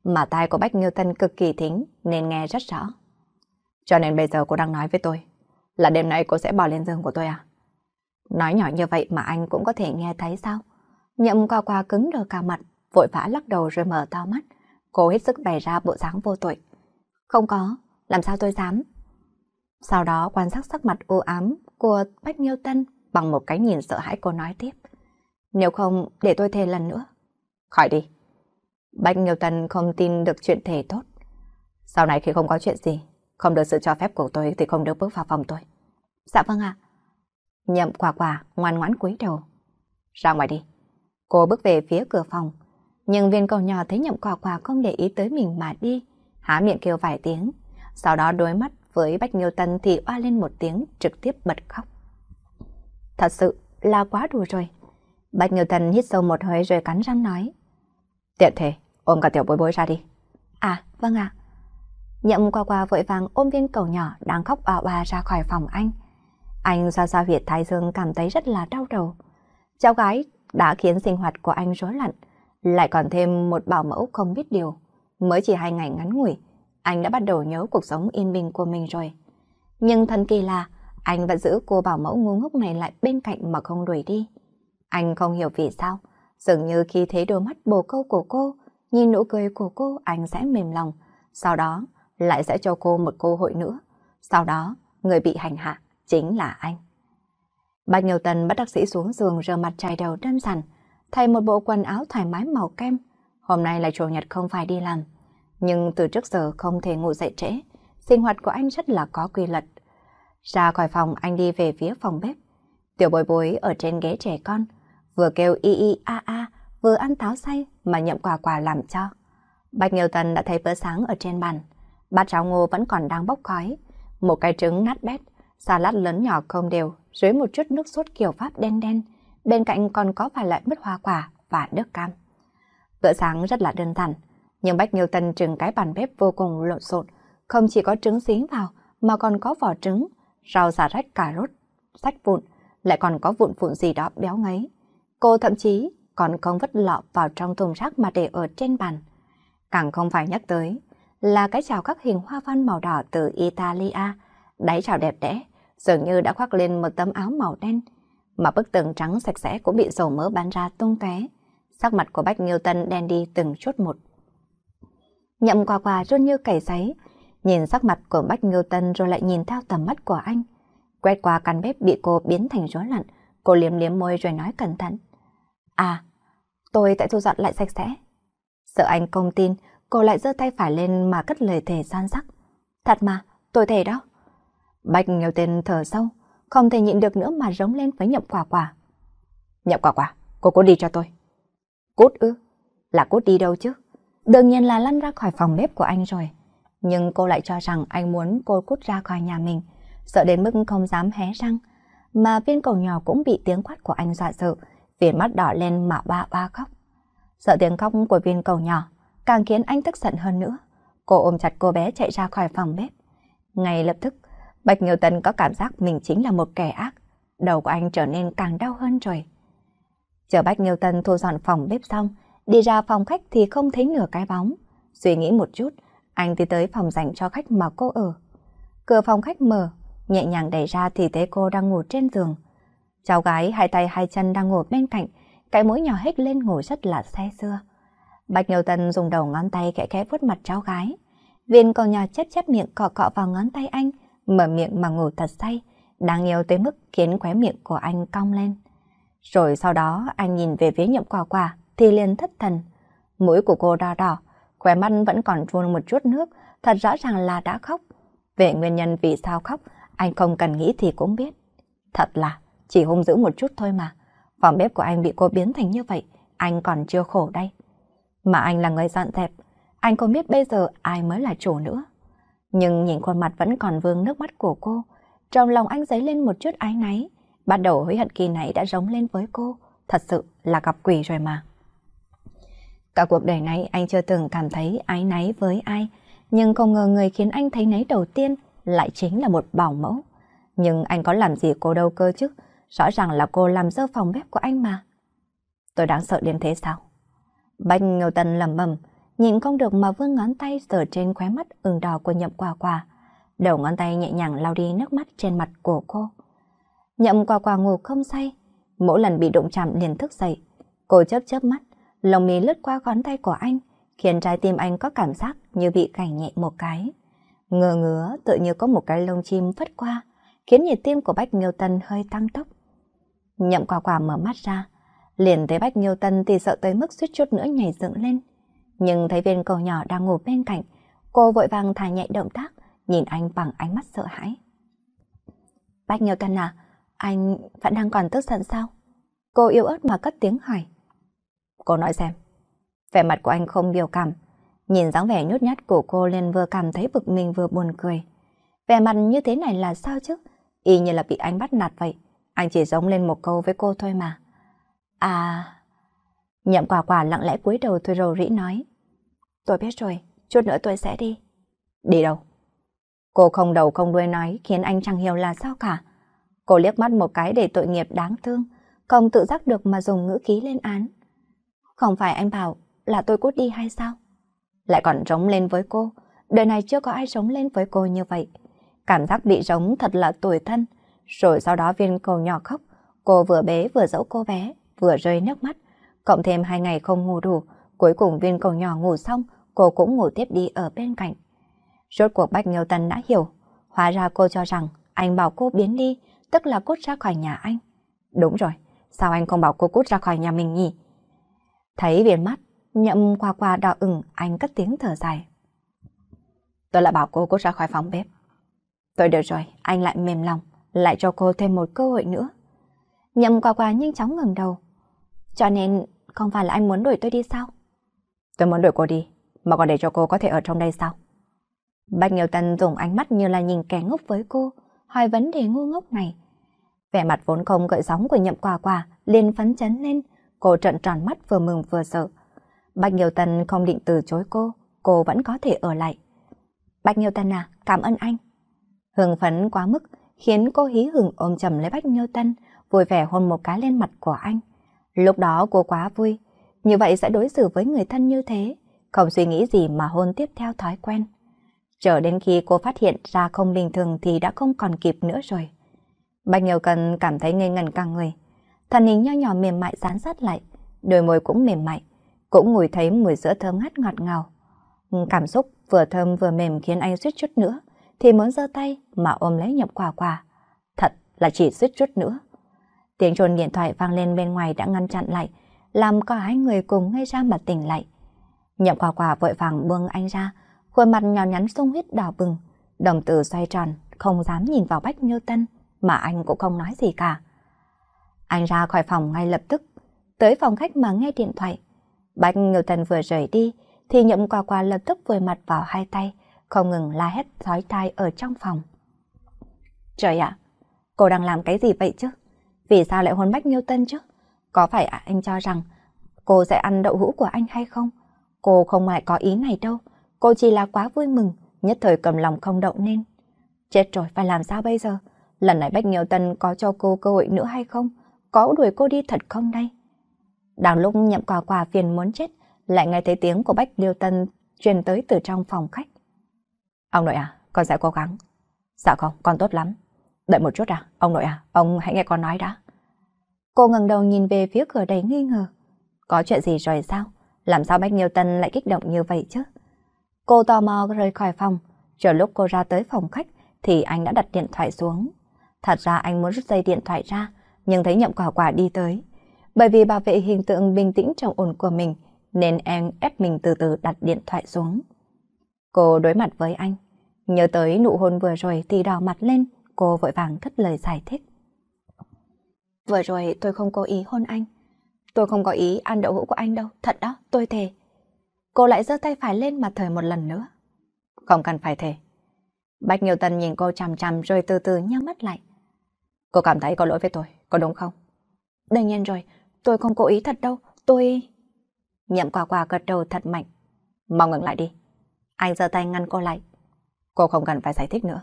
mà tai của Bách Nghiêu Tân cực kỳ thính nên nghe rất rõ. Cho nên bây giờ cô đang nói với tôi, là đêm nay cô sẽ bỏ lên giường của tôi à? Nói nhỏ như vậy mà anh cũng có thể nghe thấy sao? Nhậm quả quả cứng đờ cả mặt, vội vã lắc đầu rồi mở to mắt. Cô hết sức bày ra bộ dáng vô tội. Không có, làm sao tôi dám. Sau đó quan sát sắc mặt u ám của Bách Nghiêu Tân bằng một cái nhìn sợ hãi cô nói tiếp. Nếu không, để tôi thề lần nữa. Khỏi đi. Bách Nghiêu Tân không tin được chuyện thề tốt. Sau này khi không có chuyện gì, không được sự cho phép của tôi thì không được bước vào phòng tôi. Dạ vâng ạ. Nhậm quả quả ngoan ngoãn cúi đầu. Ra ngoài đi. Cô bước về phía cửa phòng. Nhưng viên cầu nhỏ thấy nhậm quả quả không để ý tới mình mà đi. Há miệng kêu vài tiếng sau đó đối mắt với Bách Nghiêu Tân thì oa lên một tiếng trực tiếp bật khóc. Thật sự là quá đùa rồi. Bách Nghiêu Tân hít sâu một hơi rồi cắn răng nói. Tiện thể, ôm cả tiểu bối bối ra đi. À, vâng ạ. Nhậm qua qua vội vàng ôm viên cầu nhỏ đang khóc oa oa ra khỏi phòng anh. Anh ra ra huyệt thái dương cảm thấy rất là đau đầu. Cháu gái đã khiến sinh hoạt của anh rối loạn, lại còn thêm một bảo mẫu không biết điều. Mới chỉ hai ngày ngắn ngủi, anh đã bắt đầu nhớ cuộc sống yên bình của mình rồi. Nhưng thần kỳ là, anh vẫn giữ cô bảo mẫu ngu ngốc này lại bên cạnh mà không đuổi đi. Anh không hiểu vì sao, dường như khi thấy đôi mắt bồ câu của cô, nhìn nụ cười của cô anh sẽ mềm lòng, sau đó lại sẽ cho cô một cơ hội nữa. Sau đó, người bị hành hạ chính là anh. Bạch Nhiều Tần bắt bác sĩ xuống giường rửa mặt chải đầu đơn giản, thay một bộ quần áo thoải mái màu kem. Hôm nay là chủ nhật không phải đi làm, nhưng từ trước giờ không thể ngủ dậy trễ. Sinh hoạt của anh rất là có quy luật. Ra khỏi phòng, anh đi về phía phòng bếp. Tiểu bồi bối ở trên ghế trẻ con, vừa kêu y y a a, vừa ăn táo say mà nhậm quà quà làm cho. Bạch Nghiêu Tần đã thấy bữa sáng ở trên bàn. Bát cháo ngô vẫn còn đang bốc khói. Một cái trứng nát bét, xà lát lớn nhỏ không đều, dưới một chút nước sốt kiểu pháp đen đen. Bên cạnh còn có vài loại mứt hoa quả và nước cam. Bữa sáng rất là đơn giản nhưng Bách Nghiêu Tân trừng cái bàn bếp vô cùng lộn xộn, không chỉ có trứng xính vào mà còn có vỏ trứng, rau xà rách cà rốt, sách vụn, lại còn có vụn vụn gì đó béo ngấy. Cô thậm chí còn không vứt lọ vào trong thùng rác mà để ở trên bàn. Càng không phải nhắc tới là cái chảo các hình hoa văn màu đỏ từ Italia, đáy chảo đẹp đẽ, dường như đã khoác lên một tấm áo màu đen, mà bức tường trắng sạch sẽ cũng bị dầu mỡ bắn ra tung té Sắc mặt của Bách Nghiêu Tân đen đi từng chút một. Nhậm quả quả run như cầy giấy, nhìn sắc mặt của Bách Ngưu Tân rồi lại nhìn theo tầm mắt của anh. Quét qua căn bếp bị cô biến thành rối loạn, cô liếm liếm môi rồi nói cẩn thận. À, tôi tại thu dọn lại sạch sẽ. Sợ anh không tin, cô lại giơ tay phải lên mà cất lời thề san sắc. Thật mà, tôi thề đó. Bạch Ngưu Tân thở sâu, không thể nhịn được nữa mà rống lên với nhậm quả quả. Nhậm quả quả, cô cố đi cho tôi. Cút ư? Là cút đi đâu chứ? Đương nhiên là lăn ra khỏi phòng bếp của anh rồi. Nhưng cô lại cho rằng anh muốn cô cút ra khỏi nhà mình, sợ đến mức không dám hé răng. Mà viên cầu nhỏ cũng bị tiếng quát của anh dọa sợ, viền mắt đỏ lên mà ba ba khóc. Sợ tiếng khóc của viên cầu nhỏ càng khiến anh tức giận hơn nữa. Cô ôm chặt cô bé chạy ra khỏi phòng bếp. Ngay lập tức, Bạch Nghiêu Tân có cảm giác mình chính là một kẻ ác. Đầu của anh trở nên càng đau hơn rồi. Chờ bạch Nghiêu Tân thu dọn phòng bếp xong, Đi ra phòng khách thì không thấy nửa cái bóng. Suy nghĩ một chút, anh đi tới phòng dành cho khách mà cô ở. Cửa phòng khách mở, nhẹ nhàng đẩy ra thì thấy cô đang ngủ trên giường. Cháu gái hai tay hai chân đang ngồi bên cạnh, cái mũi nhỏ hết lên ngủ rất là say xưa. Bạch Nhiều Tân dùng đầu ngón tay khẽ khẽ vuốt mặt cháu gái. Viên con nhỏ chép chép miệng cọ cọ vào ngón tay anh, mở miệng mà ngủ thật say, đáng yêu tới mức khiến khóe miệng của anh cong lên. Rồi sau đó anh nhìn về phía nhậm quả quả, thì liền thất thần. Mũi của cô đỏ đỏ, khóe mắt vẫn còn vương một chút nước, thật rõ ràng là đã khóc. Về nguyên nhân vì sao khóc, anh không cần nghĩ thì cũng biết. Thật là, chỉ hung dữ một chút thôi mà. Phòng bếp của anh bị cô biến thành như vậy, anh còn chưa khổ đây. Mà anh là người dọn dẹp, anh không biết bây giờ ai mới là chủ nữa. Nhưng nhìn khuôn mặt vẫn còn vương nước mắt của cô, trong lòng anh dấy lên một chút ái náy. Bắt đầu hối hận kỳ này đã giống lên với cô, thật sự là gặp quỷ rồi mà. Cả cuộc đời này anh chưa từng cảm thấy ái náy với ai, nhưng không ngờ người khiến anh thấy náy đầu tiên lại chính là một bảo mẫu. Nhưng anh có làm gì cô đâu cơ chứ, rõ ràng là cô làm dơ phòng bếp của anh mà. Tôi đáng sợ đến thế sao? Bách Ngưu Tân lầm bầm, nhìn không được mà vươn ngón tay sờ trên khóe mắt ửng đỏ của nhậm quả quả. Đầu ngón tay nhẹ nhàng lau đi nước mắt trên mặt của cô. Nhậm quả quả ngủ không say, mỗi lần bị đụng chạm liền thức dậy. Cô chớp chớp mắt, lồng mí lướt qua ngón tay của anh, khiến trái tim anh có cảm giác như bị gảy nhẹ một cái. Ngờ ngứa tự như có một cái lông chim phất qua, khiến nhịp tim của Bách Nghiêu Tân hơi tăng tốc. Nhậm quả quả mở mắt ra, liền thấy Bách Nghiêu Tân thì sợ tới mức suýt chút nữa nhảy dựng lên. Nhưng thấy viên cầu nhỏ đang ngủ bên cạnh, cô vội vàng thả nhẹ động tác, nhìn anh bằng ánh mắt sợ hãi. Bách Nghiêu Tân à, anh vẫn đang còn tức giận sao? Cô yêu ớt mà cất tiếng hỏi cô nói xem. Vẻ mặt của anh không biểu cảm, nhìn dáng vẻ nhút nhát của cô lên vừa cảm thấy bực mình vừa buồn cười. Vẻ mặt như thế này là sao chứ? Y như là bị anh bắt nạt vậy, anh chỉ giống lên một câu với cô thôi mà. À... Nhậm quả quả lặng lẽ cúi đầu tôi rầu rĩ nói. Tôi biết rồi, chút nữa tôi sẽ đi. Đi đâu? Cô không đầu không đuôi nói khiến anh chẳng hiểu là sao cả. Cô liếc mắt một cái để tội nghiệp đáng thương, không tự giác được mà dùng ngữ khí lên án. Không phải anh bảo là tôi cút đi hay sao? Lại còn rống lên với cô. Đời này chưa có ai rống lên với cô như vậy. Cảm giác bị rống thật là tủi thân. Rồi sau đó viên cầu nhỏ khóc. Cô vừa bế vừa dẫu cô bé, vừa rơi nước mắt. Cộng thêm hai ngày không ngủ đủ. Cuối cùng viên cầu nhỏ ngủ xong, cô cũng ngủ tiếp đi ở bên cạnh. Rốt cuộc Bách Nghiêu Tân đã hiểu. Hóa ra cô cho rằng anh bảo cô biến đi, tức là cút ra khỏi nhà anh. Đúng rồi, sao anh không bảo cô cút ra khỏi nhà mình nhỉ? Thấy viền mắt, nhậm qua qua đỏ ửng anh cất tiếng thở dài. Tôi lại bảo cô cút ra khỏi phòng bếp. Tôi được rồi, anh lại mềm lòng, lại cho cô thêm một cơ hội nữa. Nhậm qua qua nhanh chóng ngừng đầu. Cho nên không phải là anh muốn đuổi tôi đi sao? Tôi muốn đuổi cô đi, mà còn để cho cô có thể ở trong đây sao? Bạch Nghiêu Tân dùng ánh mắt như là nhìn kẻ ngốc với cô, hỏi vấn đề ngu ngốc này. Vẻ mặt vốn không gợi sóng của nhậm quả quả liền phấn chấn lên, Cô trận tròn mắt vừa mừng vừa sợ. Bạch Nhiều Tân không định từ chối cô, cô vẫn có thể ở lại. Bạch Nhiều Tân à, cảm ơn anh. Hưng phấn quá mức khiến cô hí hửng ôm chầm lấy Bạch Nhiều Tân, vui vẻ hôn một cái lên mặt của anh. Lúc đó cô quá vui, như vậy sẽ đối xử với người thân như thế, không suy nghĩ gì mà hôn tiếp theo thói quen. Chờ đến khi cô phát hiện ra không bình thường thì đã không còn kịp nữa rồi. Bạch Nhiều Cần cảm thấy ngây ngần cả người thân hình nho nhỏ mềm mại dán sát lại, đôi môi cũng mềm mại, cũng ngửi thấy mùi sữa thơm ngát ngọt ngào. Ừ, cảm xúc vừa thơm vừa mềm khiến anh suýt chút nữa, thì muốn giơ tay mà ôm lấy nhập quả quả. Thật là chỉ suýt chút nữa. Tiếng trồn điện thoại vang lên bên ngoài đã ngăn chặn lại, làm cả hai người cùng ngay ra mặt tỉnh lại. Nhậm quả quả vội vàng buông anh ra, khuôn mặt nhỏ nhắn sung huyết đỏ bừng, đồng tử xoay tròn, không dám nhìn vào Bách như Tân, mà anh cũng không nói gì cả. Anh ra khỏi phòng ngay lập tức, tới phòng khách mà nghe điện thoại. Bạch Nghiêu Tần vừa rời đi, thì nhậm qua qua lập tức vùi mặt vào hai tay, không ngừng la hét thói tai ở trong phòng. Trời ạ, cô đang làm cái gì vậy chứ? Vì sao lại hôn Bách Nghiêu Tân chứ? Có phải anh cho rằng cô sẽ ăn đậu hũ của anh hay không? Cô không lại có ý này đâu, cô chỉ là quá vui mừng, nhất thời cầm lòng không động nên. Chết rồi, phải làm sao bây giờ? Lần này Bách Nghiêu Tân có cho cô cơ hội nữa hay không? có đuổi cô đi thật không đây? Đang lúc nhậm quà quà phiền muốn chết, lại nghe thấy tiếng của Bách Liêu Tân truyền tới từ trong phòng khách. Ông nội à, con sẽ cố gắng. Dạ không, con tốt lắm. Đợi một chút à, ông nội à, ông hãy nghe con nói đã. Cô ngẩng đầu nhìn về phía cửa đầy nghi ngờ. Có chuyện gì rồi sao? Làm sao Bách Liêu Tân lại kích động như vậy chứ? Cô tò mò rời khỏi phòng, chờ lúc cô ra tới phòng khách thì anh đã đặt điện thoại xuống. Thật ra anh muốn rút dây điện thoại ra, nhưng thấy nhậm quả quả đi tới. Bởi vì bảo vệ hình tượng bình tĩnh trong ổn của mình, nên em ép mình từ từ đặt điện thoại xuống. Cô đối mặt với anh, nhớ tới nụ hôn vừa rồi thì đỏ mặt lên, cô vội vàng cất lời giải thích. Vừa rồi tôi không có ý hôn anh. Tôi không có ý ăn đậu hũ của anh đâu, thật đó, tôi thề. Cô lại giơ tay phải lên mặt thời một lần nữa. Không cần phải thề. bách Nhiều tân nhìn cô chằm chằm rồi từ từ nhắm mắt lại. Cô cảm thấy có lỗi với tôi, có đúng không? Đương nhiên rồi, tôi không cố ý thật đâu, tôi... Nhậm quả quả gật đầu thật mạnh. Mau ngừng lại đi. Anh giơ tay ngăn cô lại. Cô không cần phải giải thích nữa.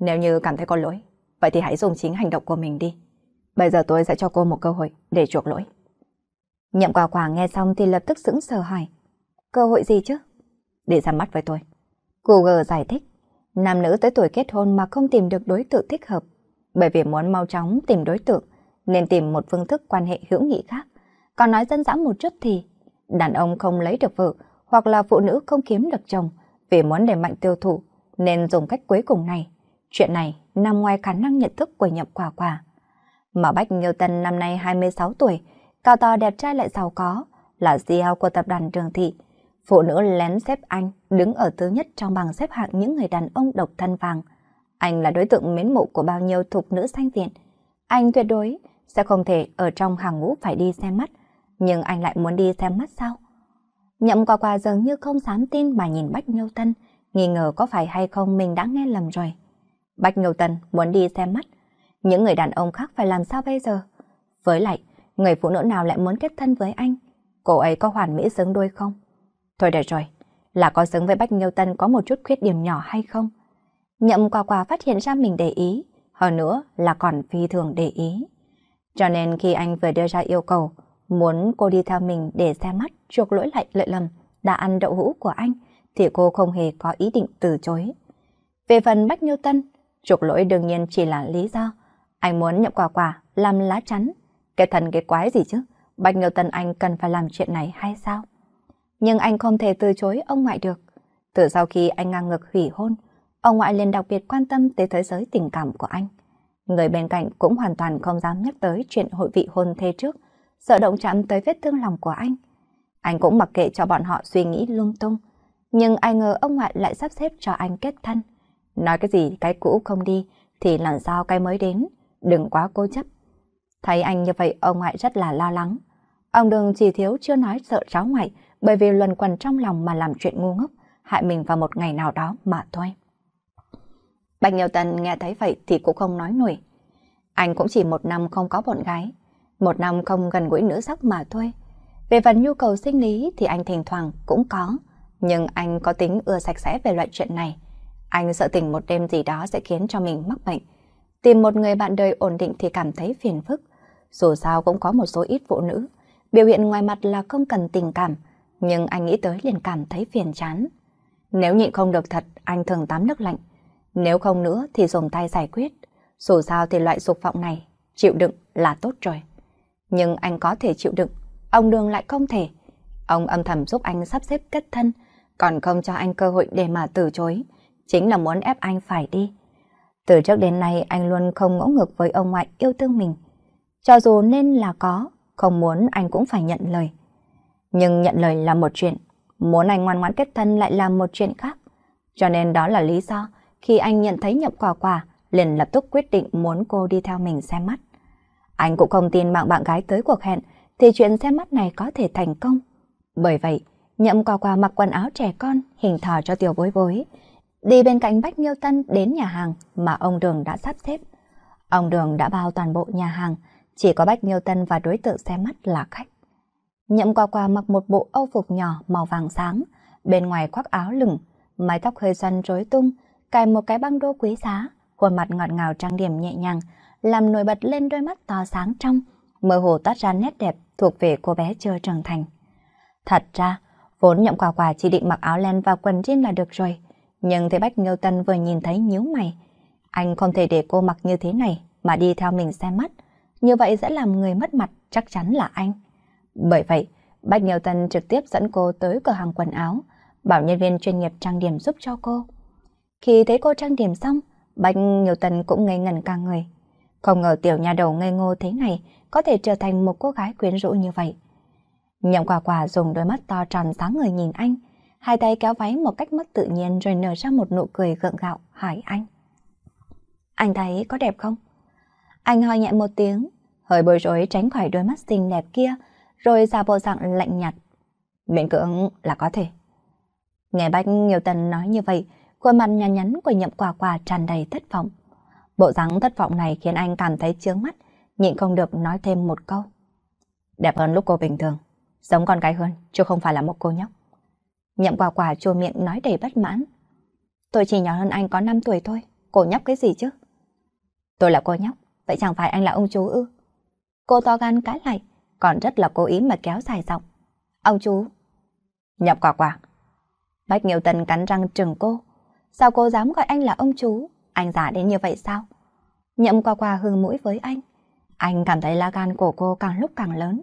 Nếu như cảm thấy có lỗi, vậy thì hãy dùng chính hành động của mình đi. Bây giờ tôi sẽ cho cô một cơ hội để chuộc lỗi. Nhậm quả quả nghe xong thì lập tức sững sờ hỏi. Cơ hội gì chứ? Để ra mắt với tôi. Google giải thích. Nam nữ tới tuổi kết hôn mà không tìm được đối tượng thích hợp bởi vì muốn mau chóng tìm đối tượng, nên tìm một phương thức quan hệ hữu nghị khác. Còn nói dân dã một chút thì, đàn ông không lấy được vợ, hoặc là phụ nữ không kiếm được chồng, vì muốn để mạnh tiêu thụ, nên dùng cách cuối cùng này. Chuyện này nằm ngoài khả năng nhận thức của nhậm quả quả. Mà Bách Nghiêu Tân năm nay 26 tuổi, cao to đẹp trai lại giàu có, là CEO của tập đoàn Trường Thị. Phụ nữ lén xếp anh đứng ở thứ nhất trong bảng xếp hạng những người đàn ông độc thân vàng. Anh là đối tượng mến mộ của bao nhiêu thục nữ sanh viện. Anh tuyệt đối sẽ không thể ở trong hàng ngũ phải đi xem mắt, nhưng anh lại muốn đi xem mắt sao? Nhậm qua qua dường như không dám tin mà nhìn Bách Nhiêu Tân, nghi ngờ có phải hay không mình đã nghe lầm rồi. Bách Nhiêu Tân muốn đi xem mắt, những người đàn ông khác phải làm sao bây giờ? Với lại, người phụ nữ nào lại muốn kết thân với anh? Cô ấy có hoàn mỹ xứng đôi không? Thôi được rồi, là có xứng với Bách Nhiêu Tân có một chút khuyết điểm nhỏ hay không? Nhậm quả quả phát hiện ra mình để ý, hơn nữa là còn phi thường để ý. Cho nên khi anh vừa đưa ra yêu cầu, muốn cô đi theo mình để xe mắt chuộc lỗi lại lợi lầm đã ăn đậu hũ của anh, thì cô không hề có ý định từ chối. Về phần Bách Nhiêu Tân, chuộc lỗi đương nhiên chỉ là lý do. Anh muốn nhậm quả quả làm lá chắn. Cái thần cái quái gì chứ? Bách Nhiêu Tân anh cần phải làm chuyện này hay sao? Nhưng anh không thể từ chối ông ngoại được. Từ sau khi anh ngang ngược hủy hôn, ông ngoại liền đặc biệt quan tâm tới thế giới tình cảm của anh. Người bên cạnh cũng hoàn toàn không dám nhắc tới chuyện hội vị hôn thê trước, sợ động chạm tới vết thương lòng của anh. Anh cũng mặc kệ cho bọn họ suy nghĩ lung tung, nhưng ai ngờ ông ngoại lại sắp xếp cho anh kết thân. Nói cái gì cái cũ không đi thì làm sao cái mới đến, đừng quá cố chấp. Thấy anh như vậy ông ngoại rất là lo lắng. Ông đừng chỉ thiếu chưa nói sợ cháu ngoại bởi vì luẩn quẩn trong lòng mà làm chuyện ngu ngốc, hại mình vào một ngày nào đó mà thôi. Bạch Nhiều Tần nghe thấy vậy thì cũng không nói nổi. Anh cũng chỉ một năm không có bọn gái, một năm không gần gũi nữ sắc mà thôi. Về phần nhu cầu sinh lý thì anh thỉnh thoảng cũng có, nhưng anh có tính ưa sạch sẽ về loại chuyện này. Anh sợ tình một đêm gì đó sẽ khiến cho mình mắc bệnh. Tìm một người bạn đời ổn định thì cảm thấy phiền phức. Dù sao cũng có một số ít phụ nữ, biểu hiện ngoài mặt là không cần tình cảm, nhưng anh nghĩ tới liền cảm thấy phiền chán. Nếu nhịn không được thật, anh thường tắm nước lạnh, nếu không nữa thì dùng tay giải quyết. Dù sao thì loại dục vọng này, chịu đựng là tốt rồi. Nhưng anh có thể chịu đựng, ông Đường lại không thể. Ông âm thầm giúp anh sắp xếp kết thân, còn không cho anh cơ hội để mà từ chối. Chính là muốn ép anh phải đi. Từ trước đến nay anh luôn không ngỗ ngược với ông ngoại yêu thương mình. Cho dù nên là có, không muốn anh cũng phải nhận lời. Nhưng nhận lời là một chuyện, muốn anh ngoan ngoãn kết thân lại là một chuyện khác. Cho nên đó là lý do khi anh nhận thấy nhậm quả quả, liền lập tức quyết định muốn cô đi theo mình xem mắt. Anh cũng không tin bạn bạn gái tới cuộc hẹn, thì chuyện xem mắt này có thể thành công. Bởi vậy, nhậm quả quả mặc quần áo trẻ con, hình thò cho tiểu bối bối, đi bên cạnh Bách Nghiêu Tân đến nhà hàng mà ông Đường đã sắp xếp. Ông Đường đã bao toàn bộ nhà hàng, chỉ có Bách Nghiêu Tân và đối tượng xem mắt là khách. Nhậm quả quả mặc một bộ âu phục nhỏ màu vàng sáng, bên ngoài khoác áo lửng, mái tóc hơi xoăn rối tung, cài một cái băng đô quý giá, khuôn mặt ngọt ngào trang điểm nhẹ nhàng, làm nổi bật lên đôi mắt to sáng trong, mơ hồ toát ra nét đẹp thuộc về cô bé chưa trưởng thành. Thật ra, vốn nhậm quà quà chỉ định mặc áo len và quần jean là được rồi, nhưng thấy Bách Nghiêu Tân vừa nhìn thấy nhíu mày. Anh không thể để cô mặc như thế này mà đi theo mình xem mắt, như vậy sẽ làm người mất mặt chắc chắn là anh. Bởi vậy, Bách Nghiêu Tân trực tiếp dẫn cô tới cửa hàng quần áo, bảo nhân viên chuyên nghiệp trang điểm giúp cho cô. Khi thấy cô trang điểm xong, Bạch Nhiều Tần cũng ngây ngẩn cả người. Không ngờ tiểu nhà đầu ngây ngô thế này có thể trở thành một cô gái quyến rũ như vậy. Nhậm quả quả dùng đôi mắt to tròn sáng người nhìn anh, hai tay kéo váy một cách mất tự nhiên rồi nở ra một nụ cười gượng gạo hỏi anh. Anh thấy có đẹp không? Anh hỏi nhẹ một tiếng, hơi bối rối tránh khỏi đôi mắt xinh đẹp kia, rồi ra bộ dạng lạnh nhạt. Miễn cưỡng là có thể. Nghe Bách Nhiều Tần nói như vậy, khuôn mặt nhăn nhắn của nhậm quà quà tràn đầy thất vọng. Bộ dáng thất vọng này khiến anh cảm thấy chướng mắt, nhịn không được nói thêm một câu. Đẹp hơn lúc cô bình thường, giống con gái hơn, chứ không phải là một cô nhóc. Nhậm quà quà chua miệng nói đầy bất mãn. Tôi chỉ nhỏ hơn anh có 5 tuổi thôi, cô nhóc cái gì chứ? Tôi là cô nhóc, vậy chẳng phải anh là ông chú ư? Cô to gan cãi lại, còn rất là cố ý mà kéo dài giọng. Ông chú. Nhậm quà quà. Bách Nghiêu Tân cắn răng trừng cô, Sao cô dám gọi anh là ông chú? Anh giả đến như vậy sao? Nhậm qua qua hư mũi với anh. Anh cảm thấy la gan của cô càng lúc càng lớn.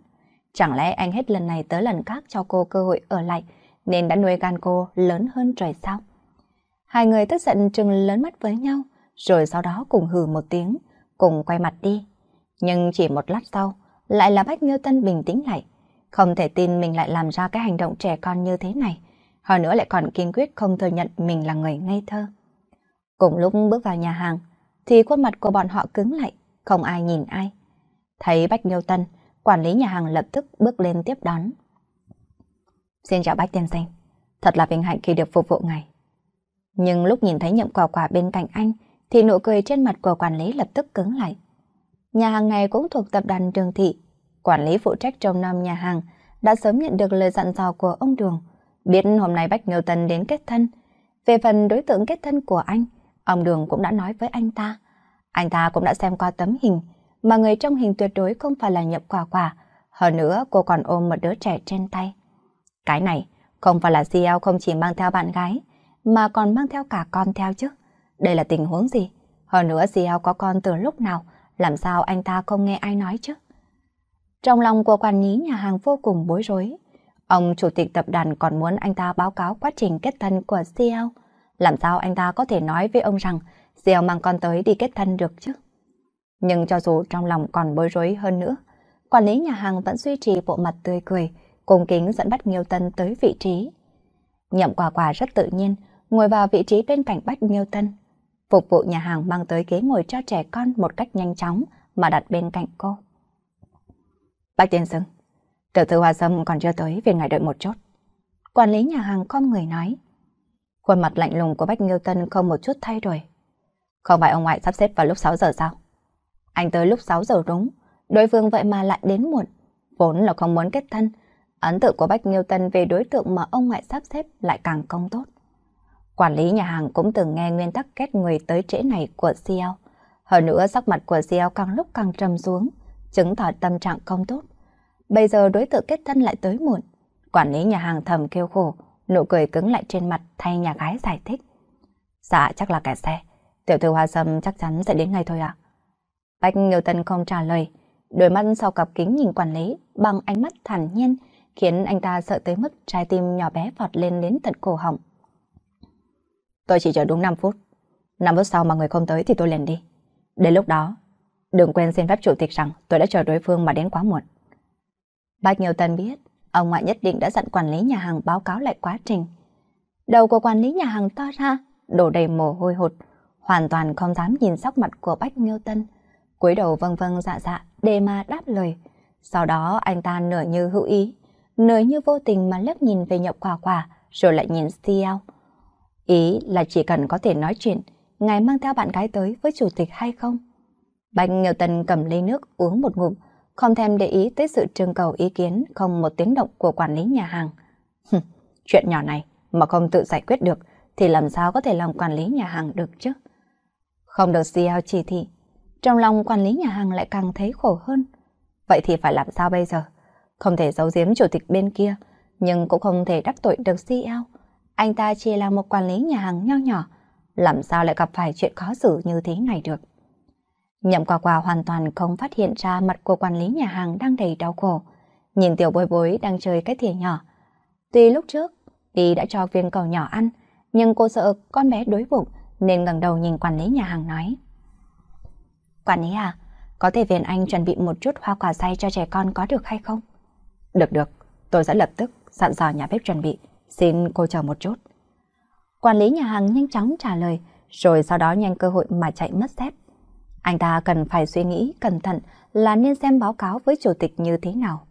Chẳng lẽ anh hết lần này tới lần khác cho cô cơ hội ở lại nên đã nuôi gan cô lớn hơn trời sao? Hai người tức giận trừng lớn mắt với nhau rồi sau đó cùng hừ một tiếng cùng quay mặt đi. Nhưng chỉ một lát sau lại là Bách Miêu Tân bình tĩnh lại. Không thể tin mình lại làm ra cái hành động trẻ con như thế này hơn nữa lại còn kiên quyết không thừa nhận mình là người ngây thơ. Cùng lúc bước vào nhà hàng, thì khuôn mặt của bọn họ cứng lại, không ai nhìn ai. Thấy Bách Nghiêu Tân, quản lý nhà hàng lập tức bước lên tiếp đón. Xin chào Bách Tiên Sinh, thật là vinh hạnh khi được phục vụ ngài. Nhưng lúc nhìn thấy nhậm quả quả bên cạnh anh, thì nụ cười trên mặt của quản lý lập tức cứng lại. Nhà hàng này cũng thuộc tập đoàn Đường Thị, quản lý phụ trách trông năm nhà hàng, đã sớm nhận được lời dặn dò của ông Đường, Biết hôm nay Bách Newton đến kết thân. Về phần đối tượng kết thân của anh, ông Đường cũng đã nói với anh ta. Anh ta cũng đã xem qua tấm hình, mà người trong hình tuyệt đối không phải là nhậm quả quả. Hơn nữa, cô còn ôm một đứa trẻ trên tay. Cái này, không phải là CL không chỉ mang theo bạn gái, mà còn mang theo cả con theo chứ. Đây là tình huống gì? Hơn nữa CL có con từ lúc nào, làm sao anh ta không nghe ai nói chứ? Trong lòng của quản lý nhà hàng vô cùng bối rối, Ông chủ tịch tập đoàn còn muốn anh ta báo cáo quá trình kết thân của CEO. Làm sao anh ta có thể nói với ông rằng CEO mang con tới đi kết thân được chứ? Nhưng cho dù trong lòng còn bối rối hơn nữa, quản lý nhà hàng vẫn duy trì bộ mặt tươi cười, cùng kính dẫn bắt Nghiêu Tân tới vị trí. Nhậm quà quà rất tự nhiên, ngồi vào vị trí bên cạnh Bách Nghiêu Tân. Phục vụ nhà hàng mang tới ghế ngồi cho trẻ con một cách nhanh chóng mà đặt bên cạnh cô. Bách Tiên Sưng, Tiểu thư hoa sâm còn chưa tới vì ngài đợi một chút. Quản lý nhà hàng con người nói. Khuôn mặt lạnh lùng của Bách Nghiêu Tân không một chút thay đổi. Không phải ông ngoại sắp xếp vào lúc 6 giờ sao? Anh tới lúc 6 giờ đúng, đối phương vậy mà lại đến muộn. Vốn là không muốn kết thân, ấn tượng của Bách Nghiêu Tân về đối tượng mà ông ngoại sắp xếp lại càng công tốt. Quản lý nhà hàng cũng từng nghe nguyên tắc kết người tới trễ này của CL. Hơn nữa sắc mặt của CL càng lúc càng trầm xuống, chứng tỏ tâm trạng không tốt. Bây giờ đối tượng kết thân lại tới muộn. Quản lý nhà hàng thầm kêu khổ, nụ cười cứng lại trên mặt thay nhà gái giải thích. Dạ chắc là kẻ xe, tiểu thư hoa sâm chắc chắn sẽ đến ngay thôi ạ. À? Bách Nghiêu Tân không trả lời, đôi mắt sau cặp kính nhìn quản lý bằng ánh mắt thản nhiên khiến anh ta sợ tới mức trái tim nhỏ bé vọt lên đến tận cổ họng. Tôi chỉ chờ đúng 5 phút. 5 phút sau mà người không tới thì tôi liền đi. Đến lúc đó, đừng quên xin phép chủ tịch rằng tôi đã chờ đối phương mà đến quá muộn. Bao nhiêu Tân biết, ông ngoại nhất định đã dặn quản lý nhà hàng báo cáo lại quá trình. Đầu của quản lý nhà hàng to ra, đổ đầy mồ hôi hột, hoàn toàn không dám nhìn sắc mặt của Bách Nghiêu Tân. cúi đầu vâng vâng dạ dạ để mà đáp lời. Sau đó anh ta nửa như hữu ý, nửa như vô tình mà lấp nhìn về nhậu quả quả, rồi lại nhìn Stiao. Ý là chỉ cần có thể nói chuyện, ngài mang theo bạn gái tới với chủ tịch hay không? Bạch Nghiêu Tân cầm ly nước uống một ngụm, không thèm để ý tới sự trưng cầu ý kiến không một tiếng động của quản lý nhà hàng. Chuyện nhỏ này mà không tự giải quyết được thì làm sao có thể làm quản lý nhà hàng được chứ? Không được CEO chỉ thị, trong lòng quản lý nhà hàng lại càng thấy khổ hơn. Vậy thì phải làm sao bây giờ? Không thể giấu giếm chủ tịch bên kia, nhưng cũng không thể đắc tội được CEO. Anh ta chỉ là một quản lý nhà hàng nho nhỏ, làm sao lại gặp phải chuyện khó xử như thế này được? Nhậm quà quà hoàn toàn không phát hiện ra mặt của quản lý nhà hàng đang đầy đau khổ. Nhìn tiểu bối bối đang chơi cái thìa nhỏ. Tuy lúc trước, đi đã cho viên cầu nhỏ ăn, nhưng cô sợ con bé đối bụng nên ngẩng đầu nhìn quản lý nhà hàng nói. Quản lý à, có thể phiền anh chuẩn bị một chút hoa quả xay cho trẻ con có được hay không? Được được, tôi sẽ lập tức sẵn dò nhà bếp chuẩn bị, xin cô chờ một chút. Quản lý nhà hàng nhanh chóng trả lời, rồi sau đó nhanh cơ hội mà chạy mất dép. Anh ta cần phải suy nghĩ cẩn thận là nên xem báo cáo với chủ tịch như thế nào.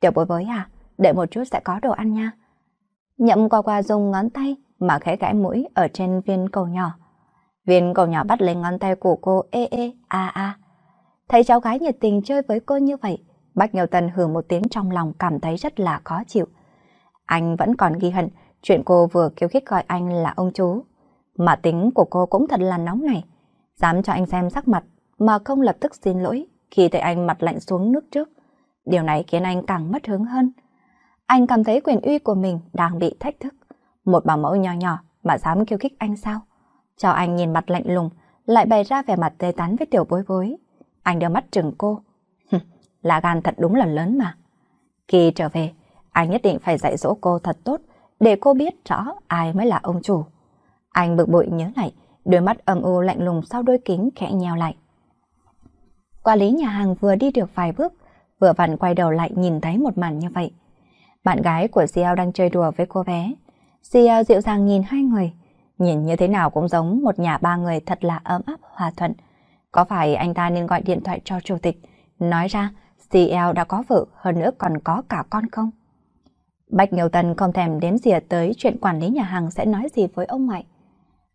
Tiểu bối bối à, đợi một chút sẽ có đồ ăn nha. Nhậm qua qua dùng ngón tay mà khẽ gãi mũi ở trên viên cầu nhỏ. Viên cầu nhỏ bắt lấy ngón tay của cô ê ê a a. Thấy cháu gái nhiệt tình chơi với cô như vậy, Bách Nhiều Tân hừ một tiếng trong lòng cảm thấy rất là khó chịu. Anh vẫn còn ghi hận chuyện cô vừa kêu khích gọi anh là ông chú. Mà tính của cô cũng thật là nóng này dám cho anh xem sắc mặt mà không lập tức xin lỗi khi thấy anh mặt lạnh xuống nước trước. Điều này khiến anh càng mất hứng hơn. Anh cảm thấy quyền uy của mình đang bị thách thức. Một bà mẫu nhỏ nhỏ mà dám khiêu khích anh sao? Cho anh nhìn mặt lạnh lùng, lại bày ra vẻ mặt tê tán với tiểu bối bối. Anh đưa mắt trừng cô. là gan thật đúng là lớn mà. Khi trở về, anh nhất định phải dạy dỗ cô thật tốt để cô biết rõ ai mới là ông chủ. Anh bực bội nhớ lại, Đôi mắt âm u lạnh lùng sau đôi kính khẽ nheo lại. Quản lý nhà hàng vừa đi được vài bước, vừa vặn quay đầu lại nhìn thấy một màn như vậy. Bạn gái của Xiao đang chơi đùa với cô bé. Xiao dịu dàng nhìn hai người, nhìn như thế nào cũng giống một nhà ba người thật là ấm áp hòa thuận. Có phải anh ta nên gọi điện thoại cho chủ tịch, nói ra CL đã có vợ hơn nữa còn có cả con không? Bạch Nhiều Tần không thèm đếm dìa tới chuyện quản lý nhà hàng sẽ nói gì với ông ngoại.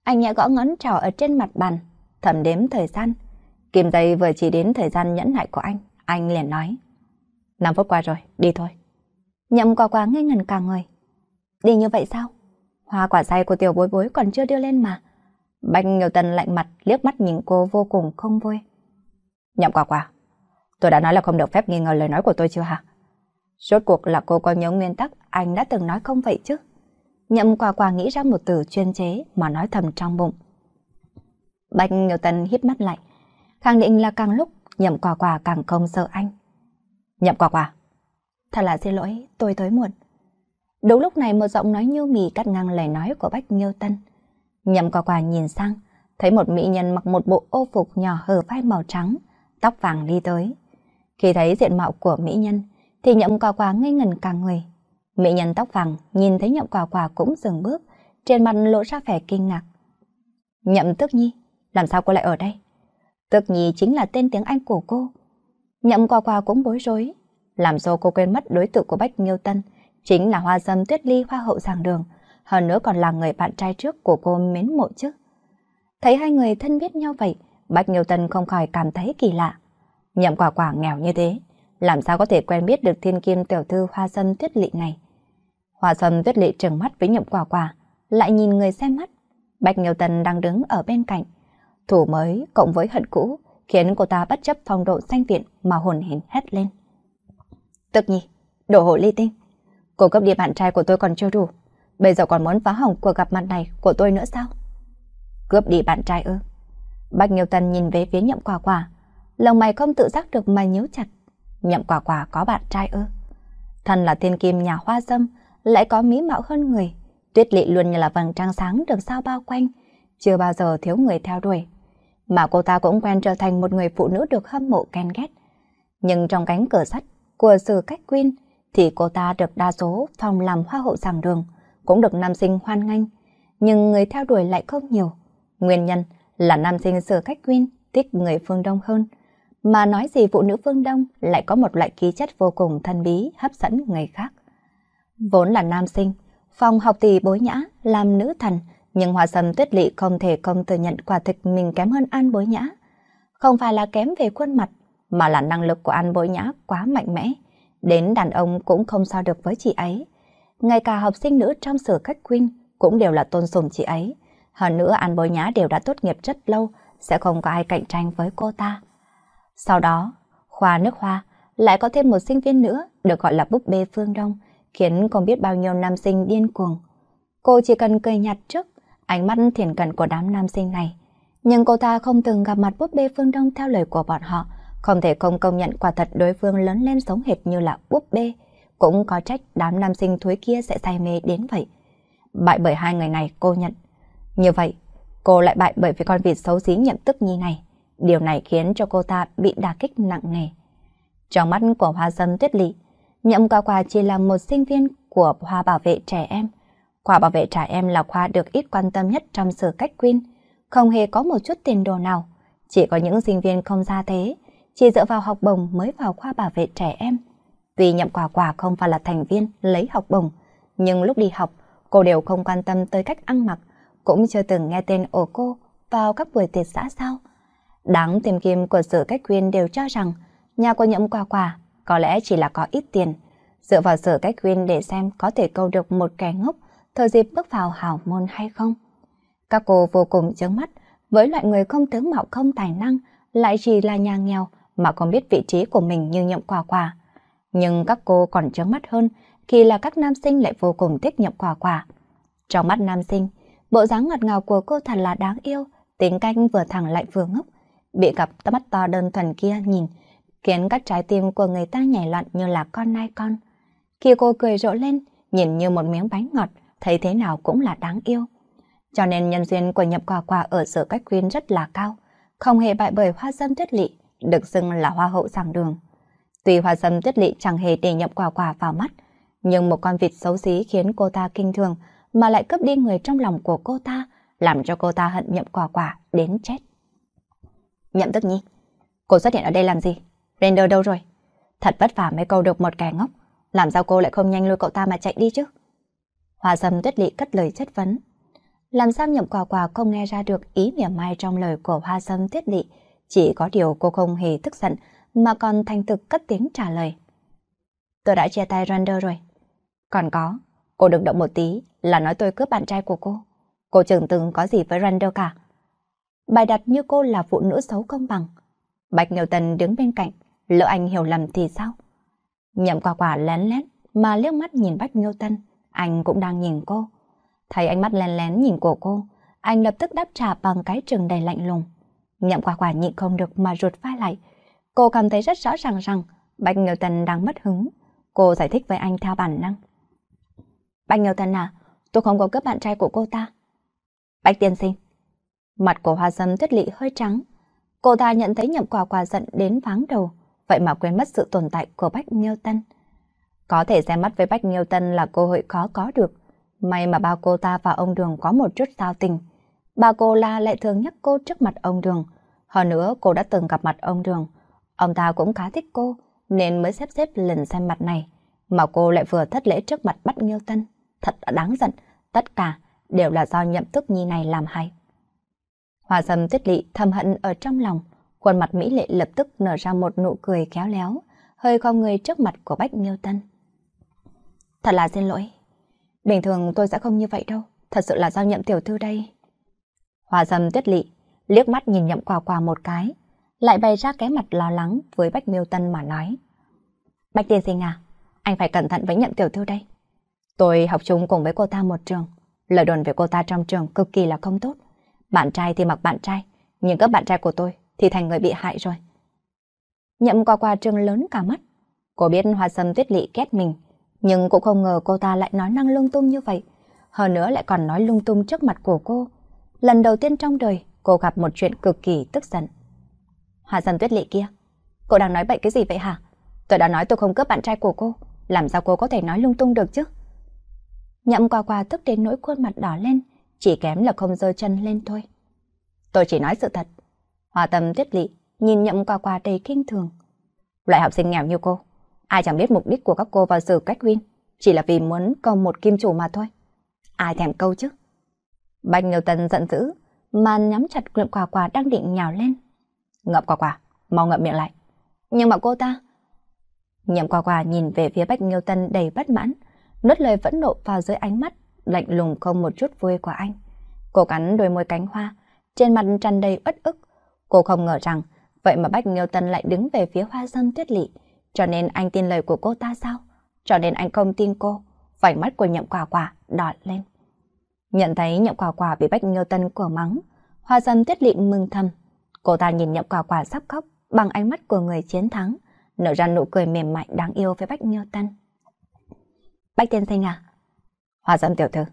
Anh nhẹ gõ ngón trỏ ở trên mặt bàn, thẩm đếm thời gian. Kim dây vừa chỉ đến thời gian nhẫn nại của anh, anh liền nói. 5 phút qua rồi, đi thôi. Nhậm quả quả ngây ngần cả người. Đi như vậy sao? Hoa quả say của tiểu bối bối còn chưa đưa lên mà. Bạch Nhiều Tần lạnh mặt liếc mắt nhìn cô vô cùng không vui. Nhậm quả quả, tôi đã nói là không được phép nghi ngờ lời nói của tôi chưa hả? Rốt cuộc là cô có nhớ nguyên tắc anh đã từng nói không vậy chứ? Nhậm quả quả nghĩ ra một từ chuyên chế mà nói thầm trong bụng. Bạch Nhiều Tân hít mắt lại, khẳng định là càng lúc nhậm quả quả càng không sợ anh. Nhậm quả quả, thật là xin lỗi, tôi tới muộn. Đúng lúc này một giọng nói như mì cắt ngang lời nói của Bách Nhiêu Tân. Nhậm quả quả nhìn sang, thấy một mỹ nhân mặc một bộ ô phục nhỏ hở vai màu trắng, tóc vàng đi tới. Khi thấy diện mạo của mỹ nhân, thì nhậm quả quả ngây ngần cả người. Mỹ nhân tóc vàng nhìn thấy nhậm quả quả cũng dừng bước, trên mặt lộ ra vẻ kinh ngạc. Nhậm Tước Nhi, làm sao cô lại ở đây? Tước Nhi chính là tên tiếng Anh của cô. Nhậm quả quả cũng bối rối, làm sao cô quên mất đối tượng của Bách Nghiêu Tân, chính là hoa dâm tuyết ly hoa hậu giảng đường, hơn nữa còn là người bạn trai trước của cô mến mộ chứ. Thấy hai người thân biết nhau vậy, Bách Nghiêu Tân không khỏi cảm thấy kỳ lạ. Nhậm quả quả nghèo như thế, làm sao có thể quen biết được thiên kim tiểu thư hoa dâm tuyết lị này? Hoa sâm tuyết lệ trừng mắt với nhậm quả quả, lại nhìn người xem mắt. Bạch Nghiêu Tần đang đứng ở bên cạnh. Thủ mới cộng với hận cũ khiến cô ta bất chấp phong độ xanh viện mà hồn hển hét lên. Tức nhi, đổ hộ ly tinh. Cô cấp đi bạn trai của tôi còn chưa đủ. Bây giờ còn muốn phá hỏng cuộc gặp mặt này của tôi nữa sao? Cướp đi bạn trai ư? Bạch Nghiêu Tần nhìn về phía nhậm quả quả. Lòng mày không tự giác được mà nhíu chặt. Nhậm quả quả có bạn trai ư? Thần là thiên kim nhà hoa dâm, lại có mỹ mạo hơn người. Tuyết lị luôn như là vầng trăng sáng được sao bao quanh, chưa bao giờ thiếu người theo đuổi. Mà cô ta cũng quen trở thành một người phụ nữ được hâm mộ ghen ghét. Nhưng trong cánh cửa sắt của sự cách quyên thì cô ta được đa số phòng làm hoa hậu giảng đường, cũng được nam sinh hoan nghênh. Nhưng người theo đuổi lại không nhiều. Nguyên nhân là nam sinh sự cách quyên thích người phương Đông hơn. Mà nói gì phụ nữ phương Đông lại có một loại khí chất vô cùng thân bí hấp dẫn người khác. Vốn là nam sinh, phòng học tỷ bối nhã, làm nữ thần, nhưng hòa sâm tuyết lị không thể không thừa nhận quả thực mình kém hơn an bối nhã. Không phải là kém về khuôn mặt, mà là năng lực của an bối nhã quá mạnh mẽ. Đến đàn ông cũng không so được với chị ấy. Ngay cả học sinh nữ trong sở cách quynh cũng đều là tôn sùng chị ấy. Hơn nữa an bối nhã đều đã tốt nghiệp rất lâu, sẽ không có ai cạnh tranh với cô ta. Sau đó, khoa nước hoa lại có thêm một sinh viên nữa được gọi là búp bê phương đông, khiến không biết bao nhiêu nam sinh điên cuồng. Cô chỉ cần cười nhạt trước ánh mắt thiền cận của đám nam sinh này. Nhưng cô ta không từng gặp mặt búp bê phương Đông theo lời của bọn họ, không thể không công nhận quả thật đối phương lớn lên sống hệt như là búp bê. Cũng có trách đám nam sinh thúi kia sẽ say mê đến vậy. Bại bởi hai người này cô nhận. Như vậy, cô lại bại bởi vì con vịt xấu xí nhậm tức nhi này. Điều này khiến cho cô ta bị đà kích nặng nề. Trong mắt của hoa dân tuyết lị, Nhậm cao Quả chỉ là một sinh viên của khoa bảo vệ trẻ em. Khoa bảo vệ trẻ em là khoa được ít quan tâm nhất trong sở cách Queen, không hề có một chút tiền đồ nào. Chỉ có những sinh viên không ra thế, chỉ dựa vào học bổng mới vào khoa bảo vệ trẻ em. Tuy Nhậm quà quà không phải là thành viên lấy học bổng, nhưng lúc đi học, cô đều không quan tâm tới cách ăn mặc, cũng chưa từng nghe tên ổ cô vào các buổi tiệc xã sao. Đáng tìm kiếm của sự cách quyên đều cho rằng nhà của Nhậm Quả Quả có lẽ chỉ là có ít tiền. Dựa vào sở cách Win để xem có thể câu được một kẻ ngốc, thời dịp bước vào hào môn hay không. Các cô vô cùng chướng mắt với loại người không tướng mạo không tài năng, lại chỉ là nhà nghèo mà còn biết vị trí của mình như nhậm quà quà Nhưng các cô còn chướng mắt hơn khi là các nam sinh lại vô cùng thích nhậm quà quà Trong mắt nam sinh, bộ dáng ngọt ngào của cô thật là đáng yêu, tính canh vừa thẳng lại vừa ngốc. Bị cặp mắt to đơn thuần kia nhìn khiến các trái tim của người ta nhảy loạn như là con nai con. Khi cô cười rộ lên, nhìn như một miếng bánh ngọt, thấy thế nào cũng là đáng yêu. Cho nên nhân duyên của nhập quà quà ở sở cách quyến rất là cao, không hề bại bởi hoa dâm tuyết lị, được xưng là hoa hậu giảng đường. Tuy hoa dâm tuyết lị chẳng hề để nhập quà quà vào mắt, nhưng một con vịt xấu xí khiến cô ta kinh thường mà lại cướp đi người trong lòng của cô ta, làm cho cô ta hận nhậm quà quà đến chết. Nhậm tức nhi, cô xuất hiện ở đây làm gì? Render đâu rồi? Thật vất vả mới câu được một kẻ ngốc. Làm sao cô lại không nhanh lôi cậu ta mà chạy đi chứ? Hoa sâm tuyết lị cất lời chất vấn. Làm sao nhậm quả quả không nghe ra được ý mỉa mai trong lời của hoa sâm tuyết lị. Chỉ có điều cô không hề tức giận mà còn thành thực cất tiếng trả lời. Tôi đã chia tay Render rồi. Còn có, cô đừng động một tí là nói tôi cướp bạn trai của cô. Cô chừng từng có gì với Render cả. Bài đặt như cô là phụ nữ xấu công bằng. Bạch Nghiêu Tần đứng bên cạnh, lỡ anh hiểu lầm thì sao? Nhậm quả quả lén lén mà liếc mắt nhìn Bách Ngưu Tân, anh cũng đang nhìn cô. Thấy ánh mắt lén lén nhìn của cô, anh lập tức đáp trả bằng cái trường đầy lạnh lùng. Nhậm quả quả nhịn không được mà ruột vai lại. Cô cảm thấy rất rõ ràng rằng Bạch Ngưu Tân đang mất hứng. Cô giải thích với anh theo bản năng. Bạch Ngưu Tân à, tôi không có cướp bạn trai của cô ta. Bạch Tiên Sinh. Mặt của Hoa Sâm tuyết lị hơi trắng. Cô ta nhận thấy nhậm quả quả giận đến váng đầu vậy mà quên mất sự tồn tại của Bách tân Có thể xem mắt với Bách tân là cơ hội khó có được. May mà ba cô ta và ông Đường có một chút giao tình. ba cô la lại thường nhắc cô trước mặt ông Đường. Hơn nữa cô đã từng gặp mặt ông Đường. Ông ta cũng khá thích cô nên mới xếp xếp lần xem mặt này. Mà cô lại vừa thất lễ trước mặt Bách tân Thật là đáng giận. Tất cả đều là do nhậm tức nhi này làm hại. Hòa dâm tuyết lị thầm hận ở trong lòng. Khuôn mặt Mỹ Lệ lập tức nở ra một nụ cười khéo léo, hơi cong người trước mặt của Bách Nghiêu Tân. Thật là xin lỗi. Bình thường tôi sẽ không như vậy đâu. Thật sự là do nhậm tiểu thư đây. Hòa dầm tuyết lị, liếc mắt nhìn nhậm quà quà một cái, lại bày ra cái mặt lo lắng với Bách Miêu Tân mà nói. Bách tiên sinh à, anh phải cẩn thận với nhậm tiểu thư đây. Tôi học chung cùng với cô ta một trường. Lời đồn về cô ta trong trường cực kỳ là không tốt. Bạn trai thì mặc bạn trai, nhưng các bạn trai của tôi thì thành người bị hại rồi. Nhậm qua qua trương lớn cả mắt. Cô biết hoa sâm tuyết lị ghét mình, nhưng cũng không ngờ cô ta lại nói năng lung tung như vậy. Hơn nữa lại còn nói lung tung trước mặt của cô. Lần đầu tiên trong đời, cô gặp một chuyện cực kỳ tức giận. Hoa sâm tuyết lị kia, cô đang nói bậy cái gì vậy hả? Tôi đã nói tôi không cướp bạn trai của cô, làm sao cô có thể nói lung tung được chứ? Nhậm qua qua tức đến nỗi khuôn mặt đỏ lên, chỉ kém là không giơ chân lên thôi. Tôi chỉ nói sự thật, Hòa tâm tiết lị, nhìn nhậm qua qua đầy kinh thường. Loại học sinh nghèo như cô, ai chẳng biết mục đích của các cô vào sự cách win, chỉ là vì muốn cầu một kim chủ mà thôi. Ai thèm câu chứ? Bạch Nghiêu Tân giận dữ, mà nhắm chặt ngậm quà quà đang định nhào lên. Ngậm quà quà, mau ngậm miệng lại. Nhưng mà cô ta... Nhậm quả quả nhìn về phía Bạch Nghiêu Tân đầy bất mãn, nuốt lời vẫn nộ vào dưới ánh mắt, lạnh lùng không một chút vui của anh. Cô cắn đôi môi cánh hoa, trên mặt tràn đầy bất ức, Cô không ngờ rằng, vậy mà Bách Nghiêu Tân lại đứng về phía hoa dâm tuyết lị. Cho nên anh tin lời của cô ta sao? Cho nên anh không tin cô. Vành mắt của nhậm quả quả đỏ lên. Nhận thấy nhậm quả quả bị Bách Nghiêu Tân cửa mắng, hoa dâm tuyết lị mừng thầm. Cô ta nhìn nhậm quả quả sắp khóc bằng ánh mắt của người chiến thắng, nở ra nụ cười mềm mại đáng yêu với Bách Nghiêu Tân. Bách Tiên Sinh à? Hoa dâm tiểu thư.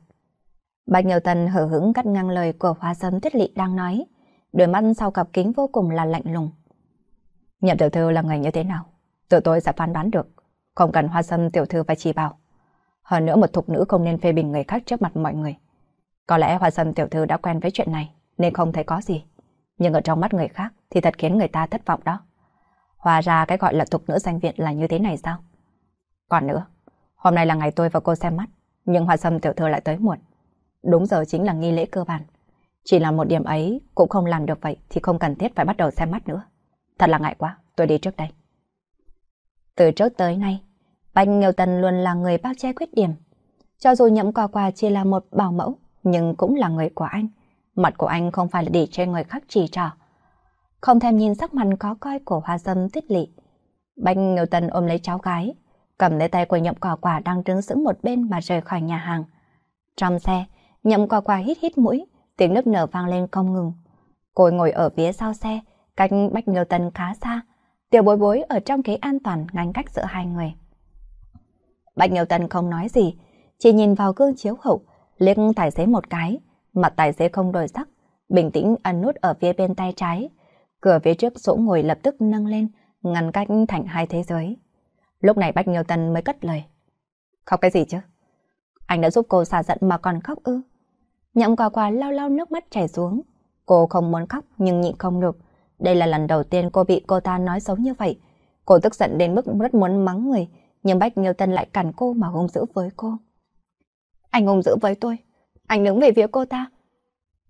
bách Nhiều Tân hở hững cắt ngang lời của Hoa Sâm Tuyết Lị đang nói đôi mắt sau cặp kính vô cùng là lạnh lùng. Nhậm tiểu thư là người như thế nào? tự tôi sẽ phán đoán được, không cần hoa sâm tiểu thư phải chỉ bảo. Hơn nữa một thục nữ không nên phê bình người khác trước mặt mọi người. Có lẽ hoa sâm tiểu thư đã quen với chuyện này nên không thấy có gì. Nhưng ở trong mắt người khác thì thật khiến người ta thất vọng đó. Hòa ra cái gọi là thục nữ danh viện là như thế này sao? Còn nữa, hôm nay là ngày tôi và cô xem mắt, nhưng hoa sâm tiểu thư lại tới muộn. Đúng giờ chính là nghi lễ cơ bản. Chỉ là một điểm ấy cũng không làm được vậy thì không cần thiết phải bắt đầu xem mắt nữa. Thật là ngại quá, tôi đi trước đây. Từ trước tới nay, Bạch Nghiêu Tần luôn là người bao che khuyết điểm. Cho dù nhậm quà quà chỉ là một bảo mẫu, nhưng cũng là người của anh. Mặt của anh không phải là để cho người khác chỉ trò. Không thèm nhìn sắc mặt có coi của hoa dâm tuyết lị. Bạch Nghiêu Tần ôm lấy cháu gái, cầm lấy tay của nhậm quà quà đang đứng sững một bên mà rời khỏi nhà hàng. Trong xe, nhậm quà quà hít hít mũi, tiếng nước nở vang lên không ngừng. Cô ngồi ở phía sau xe, cách Bách Nghiêu Tân khá xa. Tiểu bối bối ở trong ghế an toàn ngăn cách giữa hai người. Bạch Nghiêu Tân không nói gì, chỉ nhìn vào gương chiếu hậu, liếc tài xế một cái. Mặt tài xế không đổi sắc, bình tĩnh ấn nút ở phía bên tay trái. Cửa phía trước chỗ ngồi lập tức nâng lên, ngăn cách thành hai thế giới. Lúc này Bách Nghiêu Tân mới cất lời. Khóc cái gì chứ? Anh đã giúp cô xả giận mà còn khóc ư? Nhậm quả quả lau lau nước mắt chảy xuống. Cô không muốn khóc nhưng nhịn không được. Đây là lần đầu tiên cô bị cô ta nói xấu như vậy. Cô tức giận đến mức rất muốn mắng người, nhưng Bách Nghiêu Tân lại cản cô mà hung dữ với cô. Anh hung dữ với tôi, anh đứng về phía cô ta.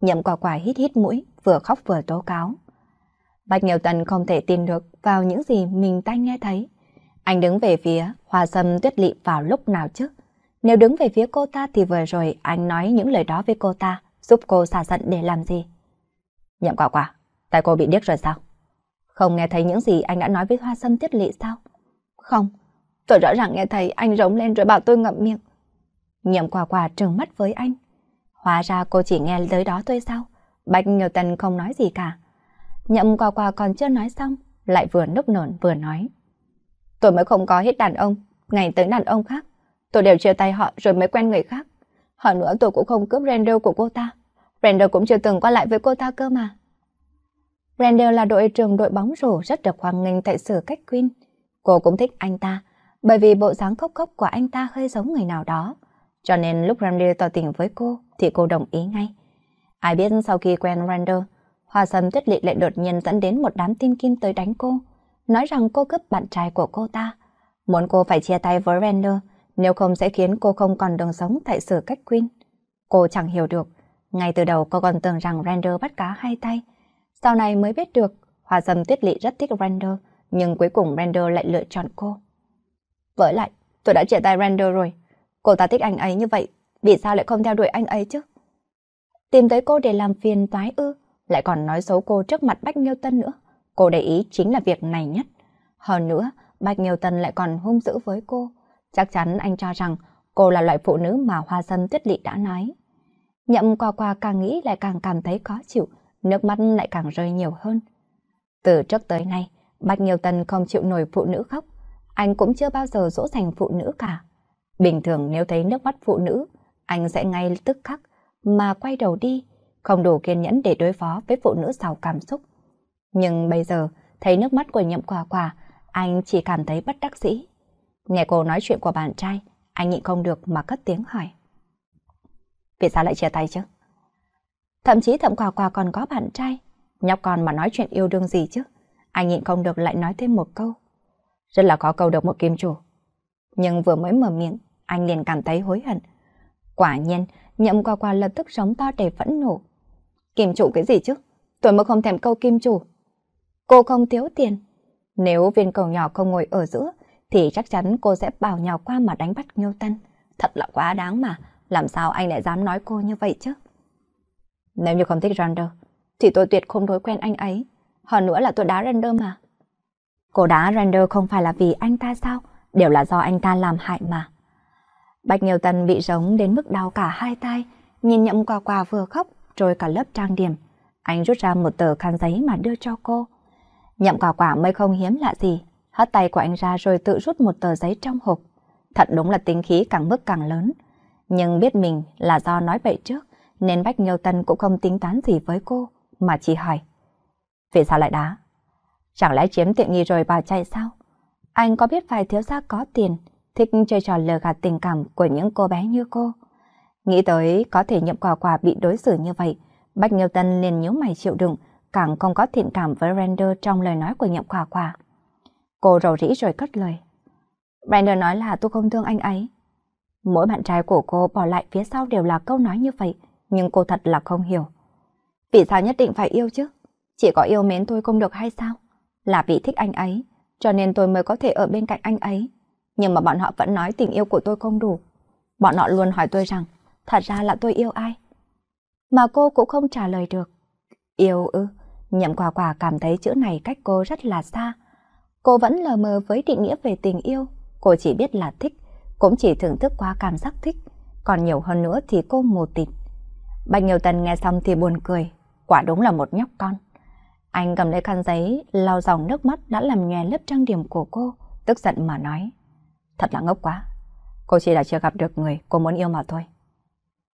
Nhậm quả quả hít hít mũi, vừa khóc vừa tố cáo. Bách Nghiêu Tân không thể tin được vào những gì mình tai nghe thấy. Anh đứng về phía hoa sâm tuyết lị vào lúc nào chứ? Nếu đứng về phía cô ta thì vừa rồi anh nói những lời đó với cô ta, giúp cô xả giận để làm gì? Nhậm quả quả, tại cô bị điếc rồi sao? Không nghe thấy những gì anh đã nói với Hoa Sâm Tiết Lị sao? Không, tôi rõ ràng nghe thấy anh rống lên rồi bảo tôi ngậm miệng. Nhậm quả quả trừng mắt với anh. Hóa ra cô chỉ nghe tới đó thôi sao? Bạch Nhiều Tần không nói gì cả. Nhậm quả quả còn chưa nói xong, lại vừa nức nở vừa nói. Tôi mới không có hết đàn ông, ngày tới đàn ông khác. Tôi đều chia tay họ rồi mới quen người khác. Hơn nữa tôi cũng không cướp Randall của cô ta. Randall cũng chưa từng qua lại với cô ta cơ mà. Randall là đội trưởng đội bóng rổ rất được hoan nghênh tại sở cách Queen. Cô cũng thích anh ta, bởi vì bộ dáng khóc khóc của anh ta hơi giống người nào đó. Cho nên lúc Randall tỏ tình với cô thì cô đồng ý ngay. Ai biết sau khi quen Randall, Hoa Sâm Tuyết Lị lại đột nhiên dẫn đến một đám tin kim tới đánh cô, nói rằng cô cướp bạn trai của cô ta, muốn cô phải chia tay với Randall nếu không sẽ khiến cô không còn đường sống tại sở cách Queen. Cô chẳng hiểu được. Ngay từ đầu cô còn tưởng rằng Rander bắt cá hai tay. Sau này mới biết được, hòa Sâm Tuyết Lị rất thích Rander, nhưng cuối cùng Rander lại lựa chọn cô. Với lại, tôi đã chia tay Rander rồi. Cô ta thích anh ấy như vậy, vì sao lại không theo đuổi anh ấy chứ? Tìm tới cô để làm phiền toái ư, lại còn nói xấu cô trước mặt Bách Nghiêu Tân nữa. Cô để ý chính là việc này nhất. Hơn nữa, Bách Nghiêu Tân lại còn hung dữ với cô. Chắc chắn anh cho rằng cô là loại phụ nữ mà Hoa Sâm Tuyết Lị đã nói. Nhậm qua qua càng nghĩ lại càng cảm thấy khó chịu, nước mắt lại càng rơi nhiều hơn. Từ trước tới nay, Bạch Nhiều Tần không chịu nổi phụ nữ khóc, anh cũng chưa bao giờ dỗ dành phụ nữ cả. Bình thường nếu thấy nước mắt phụ nữ, anh sẽ ngay tức khắc mà quay đầu đi, không đủ kiên nhẫn để đối phó với phụ nữ giàu cảm xúc. Nhưng bây giờ, thấy nước mắt của nhậm quả quả, anh chỉ cảm thấy bất đắc dĩ. Nghe cô nói chuyện của bạn trai, anh nhịn không được mà cất tiếng hỏi. Vì sao lại chia tay chứ? Thậm chí thậm quà quà còn có bạn trai, nhóc con mà nói chuyện yêu đương gì chứ? Anh nhịn không được lại nói thêm một câu. Rất là có câu được một kim chủ. Nhưng vừa mới mở miệng, anh liền cảm thấy hối hận. Quả nhiên, nhậm qua qua lập tức sống to để phẫn nộ. Kim chủ cái gì chứ? Tôi mới không thèm câu kim chủ. Cô không thiếu tiền. Nếu viên cầu nhỏ không ngồi ở giữa, thì chắc chắn cô sẽ bảo nhào qua mà đánh bắt Nghiêu Tân. Thật là quá đáng mà, làm sao anh lại dám nói cô như vậy chứ? Nếu như không thích Rander, thì tôi tuyệt không đối quen anh ấy. Hơn nữa là tôi đá Rander mà. Cô đá Rander không phải là vì anh ta sao, đều là do anh ta làm hại mà. Bạch Nghiêu Tân bị giống đến mức đau cả hai tay, nhìn nhậm quà quà vừa khóc, trôi cả lớp trang điểm. Anh rút ra một tờ khăn giấy mà đưa cho cô. Nhậm quả quả mới không hiếm lạ gì, hất tay của anh ra rồi tự rút một tờ giấy trong hộp. Thật đúng là tính khí càng bước càng lớn. Nhưng biết mình là do nói bậy trước, nên Bách Nghiêu Tân cũng không tính toán gì với cô, mà chỉ hỏi. Vì sao lại đá? Chẳng lẽ chiếm tiện nghi rồi bà chạy sao? Anh có biết vài thiếu gia có tiền, thích chơi trò lừa gạt tình cảm của những cô bé như cô. Nghĩ tới có thể nhậm quà quà bị đối xử như vậy, Bách Nghiêu Tân liền nhíu mày chịu đựng, càng không có thiện cảm với Render trong lời nói của nhậm quà quà Cô rầu rĩ rồi cất lời. Brandon nói là tôi không thương anh ấy. Mỗi bạn trai của cô bỏ lại phía sau đều là câu nói như vậy, nhưng cô thật là không hiểu. Vì sao nhất định phải yêu chứ? Chỉ có yêu mến tôi không được hay sao? Là vì thích anh ấy, cho nên tôi mới có thể ở bên cạnh anh ấy. Nhưng mà bọn họ vẫn nói tình yêu của tôi không đủ. Bọn họ luôn hỏi tôi rằng, thật ra là tôi yêu ai? Mà cô cũng không trả lời được. Yêu ư, nhậm quả quả cảm thấy chữ này cách cô rất là xa. Cô vẫn lờ mờ với định nghĩa về tình yêu, cô chỉ biết là thích, cũng chỉ thưởng thức qua cảm giác thích, còn nhiều hơn nữa thì cô mù tịt. Bạch Nhiều Tần nghe xong thì buồn cười, quả đúng là một nhóc con. Anh cầm lấy khăn giấy, lau dòng nước mắt đã làm nhòe lớp trang điểm của cô, tức giận mà nói. Thật là ngốc quá, cô chỉ là chưa gặp được người cô muốn yêu mà thôi.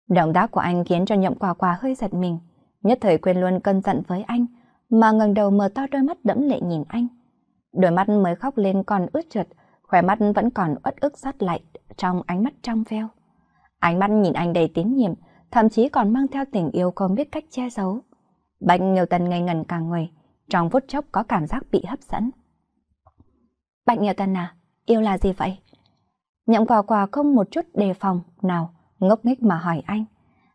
Động tác của anh khiến cho nhậm quà quà hơi giật mình, nhất thời quên luôn cơn giận với anh, mà ngẩng đầu mở to đôi mắt đẫm lệ nhìn anh. Đôi mắt mới khóc lên còn ướt trượt, khóe mắt vẫn còn ướt ức sát lạnh trong ánh mắt trong veo. Ánh mắt nhìn anh đầy tín nhiệm, thậm chí còn mang theo tình yêu không biết cách che giấu. Bạch Nghiêu Tân ngây ngần cả người, trong phút chốc có cảm giác bị hấp dẫn. Bạch Nghiêu Tân à, yêu là gì vậy? Nhậm quà quà không một chút đề phòng nào, ngốc nghếch mà hỏi anh.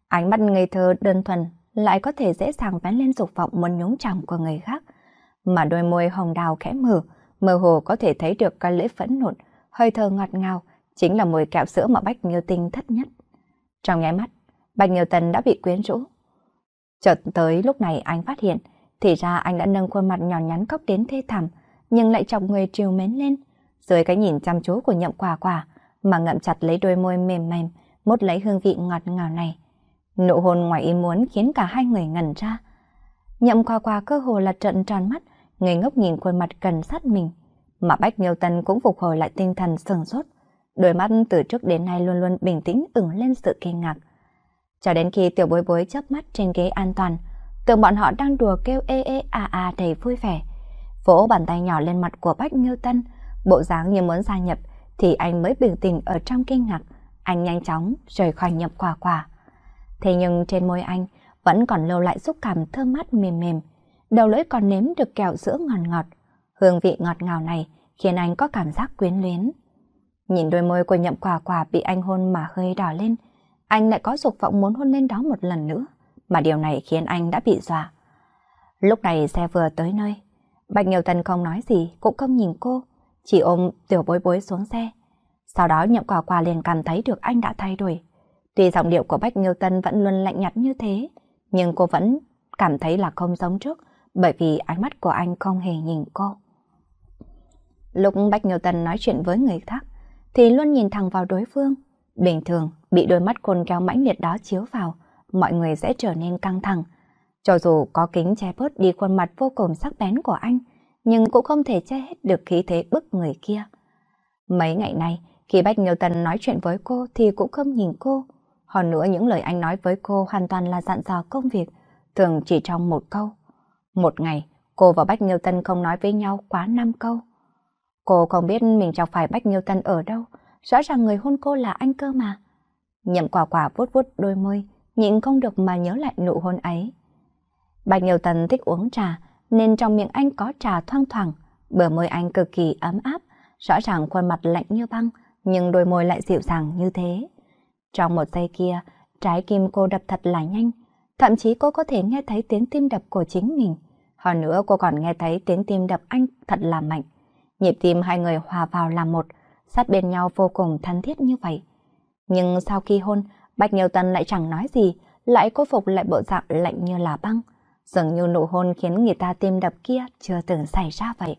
Ánh mắt ngây thơ đơn thuần lại có thể dễ dàng vén lên dục vọng muốn nhúng chồng của người khác, mà đôi môi hồng đào khẽ mở, mơ hồ có thể thấy được cái lưỡi phẫn nộ, hơi thở ngọt ngào, chính là mùi kẹo sữa mà Bách Nghiêu Tinh thất nhất. Trong nháy mắt, Bạch Nghiêu Tân đã bị quyến rũ. Chợt tới lúc này anh phát hiện, thì ra anh đã nâng khuôn mặt nhỏ nhắn cóc đến thê thảm, nhưng lại chọc người triều mến lên. Dưới cái nhìn chăm chú của nhậm quả quả, mà ngậm chặt lấy đôi môi mềm mềm, mút lấy hương vị ngọt ngào này. Nụ hôn ngoài ý muốn khiến cả hai người ngẩn ra. Nhậm quả quả cơ hồ là trận tròn mắt, ngây ngốc nhìn khuôn mặt gần sát mình, mà Bách Nghiêu Tân cũng phục hồi lại tinh thần sừng sốt. Đôi mắt từ trước đến nay luôn luôn bình tĩnh ửng lên sự kinh ngạc. Cho đến khi tiểu bối bối chớp mắt trên ghế an toàn, tưởng bọn họ đang đùa kêu ê ê à à đầy vui vẻ. Vỗ bàn tay nhỏ lên mặt của Bách Nghiêu Tân, bộ dáng như muốn gia nhập, thì anh mới bình tĩnh ở trong kinh ngạc. Anh nhanh chóng rời khỏi nhập quả quả. Thế nhưng trên môi anh vẫn còn lưu lại xúc cảm thơm mát mềm mềm, đầu lưỡi còn nếm được kẹo sữa ngọt ngọt. Hương vị ngọt ngào này khiến anh có cảm giác quyến luyến. Nhìn đôi môi của nhậm quả quả bị anh hôn mà hơi đỏ lên, anh lại có dục vọng muốn hôn lên đó một lần nữa, mà điều này khiến anh đã bị dọa. Lúc này xe vừa tới nơi, Bạch Nhiều Tần không nói gì, cũng không nhìn cô, chỉ ôm tiểu bối bối xuống xe. Sau đó nhậm quả quả liền cảm thấy được anh đã thay đổi. Tuy giọng điệu của Bách Nghiêu Tân vẫn luôn lạnh nhạt như thế, nhưng cô vẫn cảm thấy là không giống trước, bởi vì ánh mắt của anh không hề nhìn cô. Lúc Bách nhiều Tân nói chuyện với người khác, thì luôn nhìn thẳng vào đối phương. Bình thường, bị đôi mắt khôn kéo mãnh liệt đó chiếu vào, mọi người sẽ trở nên căng thẳng. Cho dù có kính che bớt đi khuôn mặt vô cùng sắc bén của anh, nhưng cũng không thể che hết được khí thế bức người kia. Mấy ngày nay, khi Bách nhiều Tân nói chuyện với cô thì cũng không nhìn cô. Hơn nữa những lời anh nói với cô hoàn toàn là dặn dò công việc, thường chỉ trong một câu. Một ngày, cô và Bách Nghiêu Tân không nói với nhau quá năm câu. Cô không biết mình chọc phải Bách Nghiêu Tân ở đâu, rõ ràng người hôn cô là anh cơ mà. Nhậm quả quả vuốt vuốt đôi môi, nhịn không được mà nhớ lại nụ hôn ấy. bách Nghiêu Tân thích uống trà, nên trong miệng anh có trà thoang thoảng, bờ môi anh cực kỳ ấm áp, rõ ràng khuôn mặt lạnh như băng, nhưng đôi môi lại dịu dàng như thế. Trong một giây kia, trái kim cô đập thật là nhanh, thậm chí cô có thể nghe thấy tiếng tim đập của chính mình. Hơn nữa cô còn nghe thấy tiếng tim đập anh thật là mạnh. Nhịp tim hai người hòa vào là một, sát bên nhau vô cùng thân thiết như vậy. Nhưng sau khi hôn, Bạch Nhiều Tân lại chẳng nói gì, lại cô phục lại bộ dạng lạnh như là băng. Dường như nụ hôn khiến người ta tim đập kia chưa từng xảy ra vậy.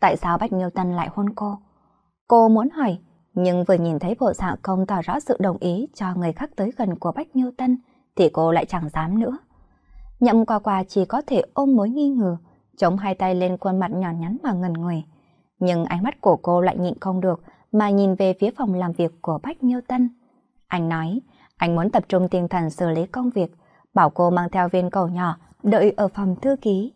Tại sao Bạch Nhiều Tân lại hôn cô? Cô muốn hỏi, nhưng vừa nhìn thấy bộ dạng không tỏ rõ sự đồng ý cho người khác tới gần của Bách Nghiêu Tân, thì cô lại chẳng dám nữa. Nhậm qua qua chỉ có thể ôm mối nghi ngờ, chống hai tay lên khuôn mặt nhỏ nhắn mà ngần người. Nhưng ánh mắt của cô lại nhịn không được mà nhìn về phía phòng làm việc của Bách Nhiêu Tân. Anh nói, anh muốn tập trung tinh thần xử lý công việc, bảo cô mang theo viên cầu nhỏ, đợi ở phòng thư ký.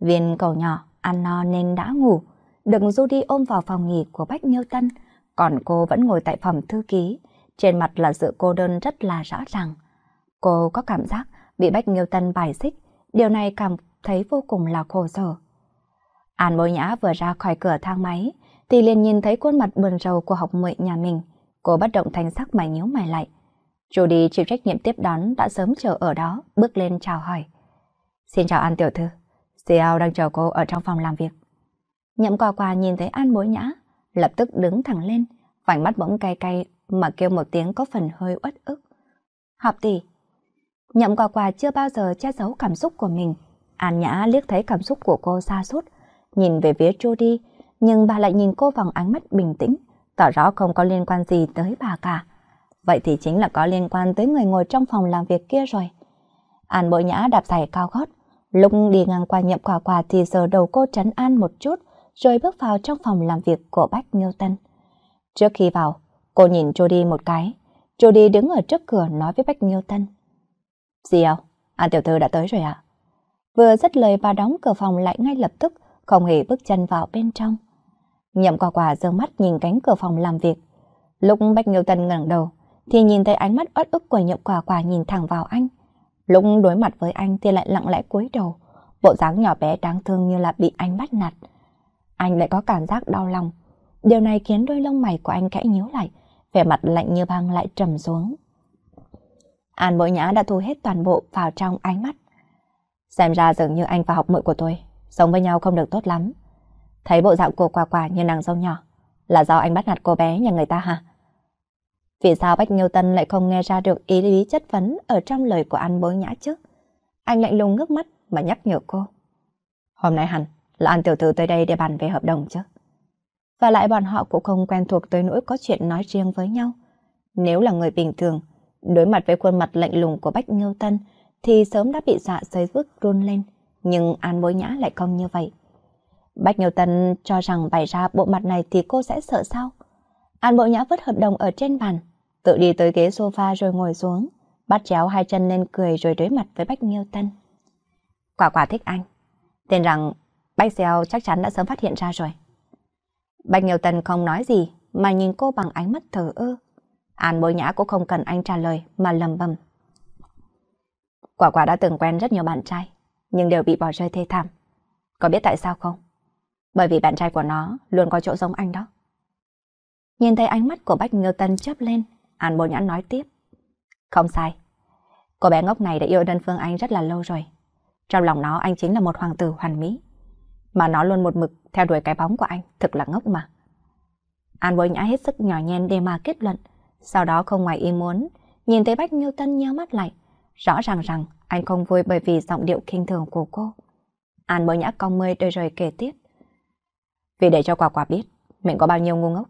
Viên cầu nhỏ ăn no nên đã ngủ, được đi ôm vào phòng nghỉ của Bách Nhiêu Tân, còn cô vẫn ngồi tại phòng thư ký, trên mặt là sự cô đơn rất là rõ ràng. Cô có cảm giác bị Bách Nghiêu Tân bài xích, điều này cảm thấy vô cùng là khổ sở. An Bối Nhã vừa ra khỏi cửa thang máy, thì liền nhìn thấy khuôn mặt buồn rầu của học muội nhà mình. Cô bất động thanh sắc mày nhíu mày lại. Judy chịu trách nhiệm tiếp đón đã sớm chờ ở đó, bước lên chào hỏi. Xin chào An tiểu thư, CEO đang chờ cô ở trong phòng làm việc. Nhậm quà quà nhìn thấy An Bối Nhã, lập tức đứng thẳng lên, vành mắt bỗng cay cay mà kêu một tiếng có phần hơi uất ức. Học tỷ, Nhậm quà quà chưa bao giờ che giấu cảm xúc của mình. An Nhã liếc thấy cảm xúc của cô xa sút nhìn về phía Trudy, nhưng bà lại nhìn cô bằng ánh mắt bình tĩnh, tỏ rõ không có liên quan gì tới bà cả. Vậy thì chính là có liên quan tới người ngồi trong phòng làm việc kia rồi. An Bội Nhã đạp giày cao gót, lúc đi ngang qua nhậm quà quà thì giờ đầu cô trấn an một chút, rồi bước vào trong phòng làm việc của Bách Newton. Trước khi vào, cô nhìn Trudy một cái. Trudy đứng ở trước cửa nói với Bách Newton. Gì không? An à, tiểu thư đã tới rồi ạ. À? Vừa dứt lời bà đóng cửa phòng lại ngay lập tức, không hề bước chân vào bên trong. Nhậm quả quả dương mắt nhìn cánh cửa phòng làm việc. Lúc Bách Nghiêu Tân ngẩng đầu, thì nhìn thấy ánh mắt uất ức của nhậm quả quả nhìn thẳng vào anh. Lúc đối mặt với anh thì lại lặng lẽ cúi đầu, bộ dáng nhỏ bé đáng thương như là bị anh bắt nạt. Anh lại có cảm giác đau lòng. Điều này khiến đôi lông mày của anh khẽ nhíu lại, vẻ mặt lạnh như băng lại trầm xuống. An Mộ Nhã đã thu hết toàn bộ vào trong ánh mắt. Xem ra dường như anh và học muội của tôi sống với nhau không được tốt lắm. Thấy bộ dạng cô quả quả như nàng dâu nhỏ, là do anh bắt nạt cô bé nhà người ta hả? Vì sao Bách Nghiêu Tân lại không nghe ra được ý lý chất vấn ở trong lời của An Bố Nhã chứ? Anh lạnh lùng ngước mắt mà nhắc nhở cô. Hôm nay hẳn là An Tiểu Thư tới đây để bàn về hợp đồng chứ. Và lại bọn họ cũng không quen thuộc tới nỗi có chuyện nói riêng với nhau. Nếu là người bình thường, Đối mặt với khuôn mặt lạnh lùng của Bách Ngưu Tân thì sớm đã bị dọa dạ tới vứt run lên, nhưng An Bối Nhã lại không như vậy. Bách Ngưu Tân cho rằng bày ra bộ mặt này thì cô sẽ sợ sao? An Bối Nhã vứt hợp đồng ở trên bàn, tự đi tới ghế sofa rồi ngồi xuống, bắt chéo hai chân lên cười rồi đối mặt với Bách Ngưu Tân. Quả quả thích anh. Tên rằng Bách Xeo chắc chắn đã sớm phát hiện ra rồi. Bách Ngưu Tần không nói gì mà nhìn cô bằng ánh mắt thờ ơ. An bối nhã cũng không cần anh trả lời mà lầm bầm. Quả quả đã từng quen rất nhiều bạn trai, nhưng đều bị bỏ rơi thê thảm. Có biết tại sao không? Bởi vì bạn trai của nó luôn có chỗ giống anh đó. Nhìn thấy ánh mắt của Bách Ngư Tân chớp lên, An bối nhã nói tiếp. Không sai. Cô bé ngốc này đã yêu đơn phương anh rất là lâu rồi. Trong lòng nó anh chính là một hoàng tử hoàn mỹ. Mà nó luôn một mực theo đuổi cái bóng của anh, thật là ngốc mà. An bối nhã hết sức nhỏ nhen để mà kết luận. Sau đó không ngoài ý muốn, nhìn thấy Bách Nghiêu Tân nheo mắt lại. Rõ ràng rằng anh không vui bởi vì giọng điệu kinh thường của cô. An bối nhã cong mươi đôi rồi kể tiếp. Vì để cho quả quả biết mình có bao nhiêu ngu ngốc,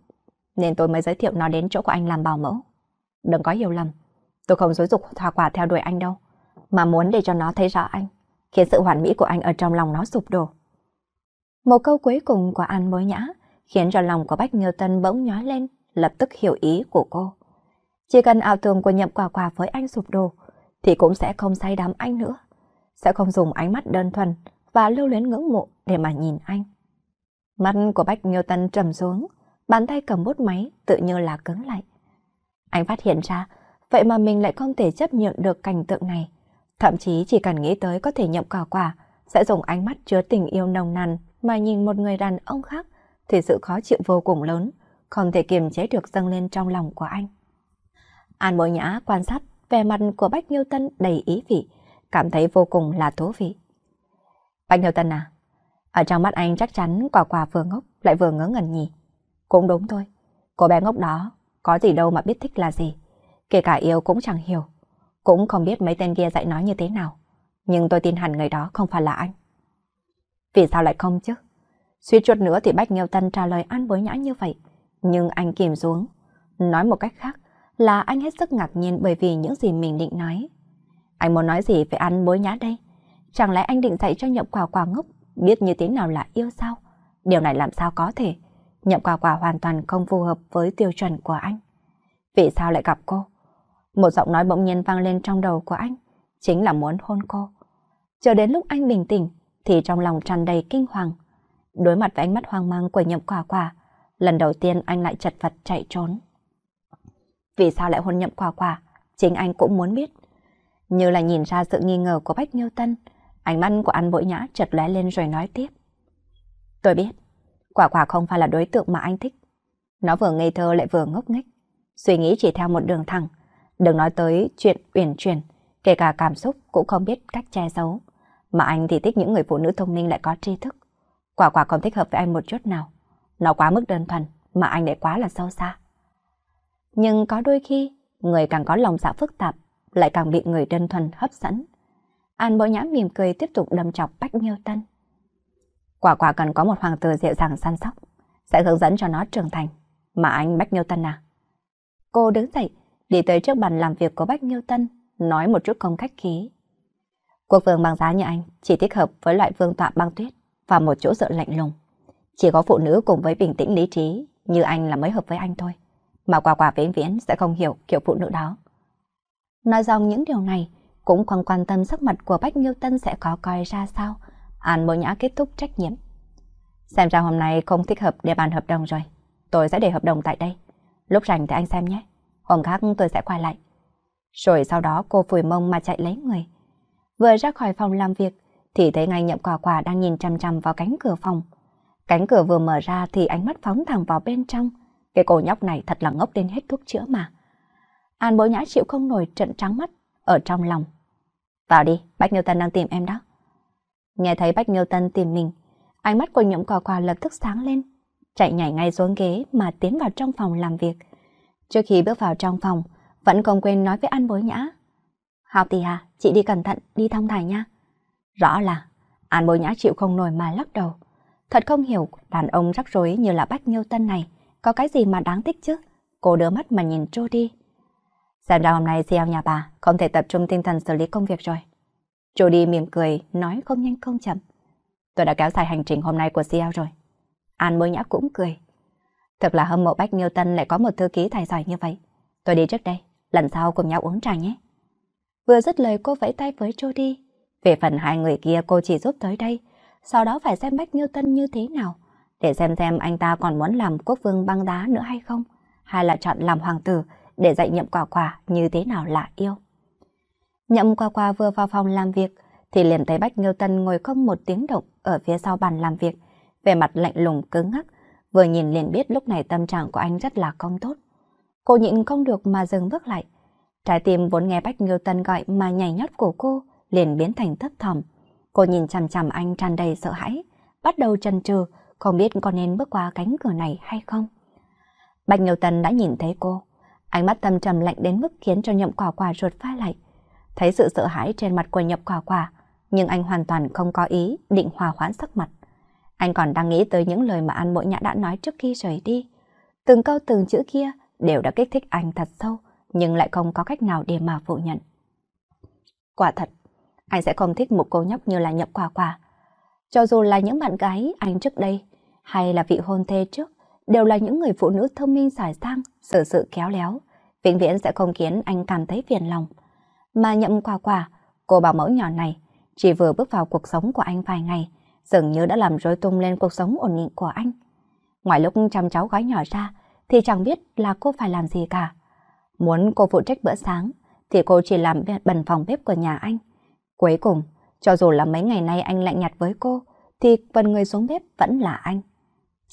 nên tôi mới giới thiệu nó đến chỗ của anh làm bảo mẫu. Đừng có hiểu lầm, tôi không dối dục thỏa quả theo đuổi anh đâu, mà muốn để cho nó thấy rõ anh, khiến sự hoàn mỹ của anh ở trong lòng nó sụp đổ. Một câu cuối cùng của An bối nhã khiến cho lòng của Bách Nghiêu Tân bỗng nhói lên, lập tức hiểu ý của cô. Chỉ cần ảo tưởng của nhậm quả quả với anh sụp đổ, thì cũng sẽ không say đắm anh nữa. Sẽ không dùng ánh mắt đơn thuần và lưu luyến ngưỡng mộ để mà nhìn anh. Mắt của Bách Newton trầm xuống, bàn tay cầm bút máy tự như là cứng lại. Anh phát hiện ra, vậy mà mình lại không thể chấp nhận được cảnh tượng này. Thậm chí chỉ cần nghĩ tới có thể nhậm quả quả, sẽ dùng ánh mắt chứa tình yêu nồng nàn mà nhìn một người đàn ông khác thì sự khó chịu vô cùng lớn, không thể kiềm chế được dâng lên trong lòng của anh. An Mộ Nhã quan sát vẻ mặt của Bách Nhiêu Tân đầy ý vị, cảm thấy vô cùng là thú vị. Bách Nhiêu Tân à, ở trong mắt anh chắc chắn quả quả vừa ngốc lại vừa ngớ ngẩn nhỉ. Cũng đúng thôi, cô bé ngốc đó có gì đâu mà biết thích là gì, kể cả yêu cũng chẳng hiểu, cũng không biết mấy tên kia dạy nói như thế nào. Nhưng tôi tin hẳn người đó không phải là anh. Vì sao lại không chứ? Suy chuột nữa thì Bách Nhiêu Tân trả lời An Bối Nhã như vậy, nhưng anh kìm xuống, nói một cách khác là anh hết sức ngạc nhiên bởi vì những gì mình định nói. Anh muốn nói gì về ăn bối nhã đây? Chẳng lẽ anh định dạy cho nhậm quả quả ngốc biết như thế nào là yêu sao? Điều này làm sao có thể? Nhậm quả quả hoàn toàn không phù hợp với tiêu chuẩn của anh. Vì sao lại gặp cô? Một giọng nói bỗng nhiên vang lên trong đầu của anh, chính là muốn hôn cô. Chờ đến lúc anh bình tĩnh, thì trong lòng tràn đầy kinh hoàng. Đối mặt với ánh mắt hoang mang của nhậm quả quả, lần đầu tiên anh lại chật vật chạy trốn. Vì sao lại hôn nhậm quả quả? Chính anh cũng muốn biết. Như là nhìn ra sự nghi ngờ của Bách Nghiêu Tân, ánh mắt của anh bội nhã chật lóe lên rồi nói tiếp. Tôi biết, quả quả không phải là đối tượng mà anh thích. Nó vừa ngây thơ lại vừa ngốc nghếch, suy nghĩ chỉ theo một đường thẳng. Đừng nói tới chuyện uyển chuyển, kể cả cảm xúc cũng không biết cách che giấu. Mà anh thì thích những người phụ nữ thông minh lại có tri thức. Quả quả không thích hợp với anh một chút nào. Nó quá mức đơn thuần, mà anh lại quá là sâu xa. Nhưng có đôi khi, người càng có lòng dạ phức tạp, lại càng bị người đơn thuần hấp dẫn. An Bố Nhã mỉm cười tiếp tục đâm chọc Bách Nghiêu Tân. Quả quả cần có một hoàng tử dịu dàng săn sóc, sẽ hướng dẫn cho nó trưởng thành. Mà anh Bách Nghiêu Tân à? Cô đứng dậy, đi tới trước bàn làm việc của Bách Nghiêu Tân, nói một chút không khách khí. Quốc vương bằng giá như anh chỉ thích hợp với loại vương tọa băng tuyết và một chỗ dựa lạnh lùng. Chỉ có phụ nữ cùng với bình tĩnh lý trí như anh là mới hợp với anh thôi mà quả quả vĩnh viễn sẽ không hiểu kiểu phụ nữ đó. Nói dòng những điều này, cũng không quan tâm sắc mặt của Bách Nghiêu Tân sẽ có coi ra sao. An Bồ Nhã kết thúc trách nhiệm. Xem ra hôm nay không thích hợp để bàn hợp đồng rồi. Tôi sẽ để hợp đồng tại đây. Lúc rảnh thì anh xem nhé. Hôm khác tôi sẽ quay lại. Rồi sau đó cô phủi mông mà chạy lấy người. Vừa ra khỏi phòng làm việc, thì thấy ngay nhậm quả quả đang nhìn chăm chăm vào cánh cửa phòng. Cánh cửa vừa mở ra thì ánh mắt phóng thẳng vào bên trong. Cái cô nhóc này thật là ngốc đến hết thuốc chữa mà. An bối nhã chịu không nổi trận trắng mắt ở trong lòng. Vào đi, Bách Nghiêu Tân đang tìm em đó. Nghe thấy Bách Nghiêu Tân tìm mình, ánh mắt của nhậm cò quả lập tức sáng lên, chạy nhảy ngay xuống ghế mà tiến vào trong phòng làm việc. Trước khi bước vào trong phòng, vẫn không quên nói với An bối nhã. Học tì à, chị đi cẩn thận, đi thông thải nha. Rõ là, An bối nhã chịu không nổi mà lắc đầu. Thật không hiểu đàn ông rắc rối như là Bách Nghiêu Tân này có cái gì mà đáng thích chứ? Cô đưa mắt mà nhìn Chu đi. Xem ra hôm nay CEO nhà bà không thể tập trung tinh thần xử lý công việc rồi. Chu đi mỉm cười, nói không nhanh không chậm. Tôi đã kéo dài hành trình hôm nay của CEO rồi. An mới nhã cũng cười. Thật là hâm mộ Bách Newton lại có một thư ký tài giỏi như vậy. Tôi đi trước đây, lần sau cùng nhau uống trà nhé. Vừa dứt lời cô vẫy tay với Jody. Về phần hai người kia cô chỉ giúp tới đây, sau đó phải xem Bách Newton như thế nào để xem xem anh ta còn muốn làm quốc vương băng đá nữa hay không, hay là chọn làm hoàng tử để dạy nhậm quả quả như thế nào là yêu. Nhậm quả quả vừa vào phòng làm việc thì liền thấy Bách Nghiêu Tân ngồi không một tiếng động ở phía sau bàn làm việc, về mặt lạnh lùng cứng ngắc, vừa nhìn liền biết lúc này tâm trạng của anh rất là không tốt. Cô nhịn không được mà dừng bước lại. Trái tim vốn nghe Bách Nghiêu Tân gọi mà nhảy nhót của cô liền biến thành thấp thầm. Cô nhìn chằm chằm anh tràn đầy sợ hãi, bắt đầu chần chừ không biết có nên bước qua cánh cửa này hay không. Bạch Nhiều Tần đã nhìn thấy cô, ánh mắt thâm trầm lạnh đến mức khiến cho nhậm quả quả ruột phai lại. Thấy sự sợ hãi trên mặt của nhậm quả quả, nhưng anh hoàn toàn không có ý định hòa hoãn sắc mặt. Anh còn đang nghĩ tới những lời mà An Mỗi Nhã đã nói trước khi rời đi. Từng câu từng chữ kia đều đã kích thích anh thật sâu, nhưng lại không có cách nào để mà phủ nhận. Quả thật, anh sẽ không thích một cô nhóc như là nhậm quả quả. Cho dù là những bạn gái anh trước đây hay là vị hôn thê trước đều là những người phụ nữ thông minh giỏi giang, sở sự khéo léo, vĩnh viễn sẽ không khiến anh cảm thấy phiền lòng. Mà nhậm quả quả, cô bảo mẫu nhỏ này, chỉ vừa bước vào cuộc sống của anh vài ngày, dường như đã làm rối tung lên cuộc sống ổn định của anh. Ngoài lúc chăm cháu gói nhỏ ra, thì chẳng biết là cô phải làm gì cả. Muốn cô phụ trách bữa sáng, thì cô chỉ làm bần phòng bếp của nhà anh. Cuối cùng, cho dù là mấy ngày nay anh lạnh nhạt với cô, thì phần người xuống bếp vẫn là anh.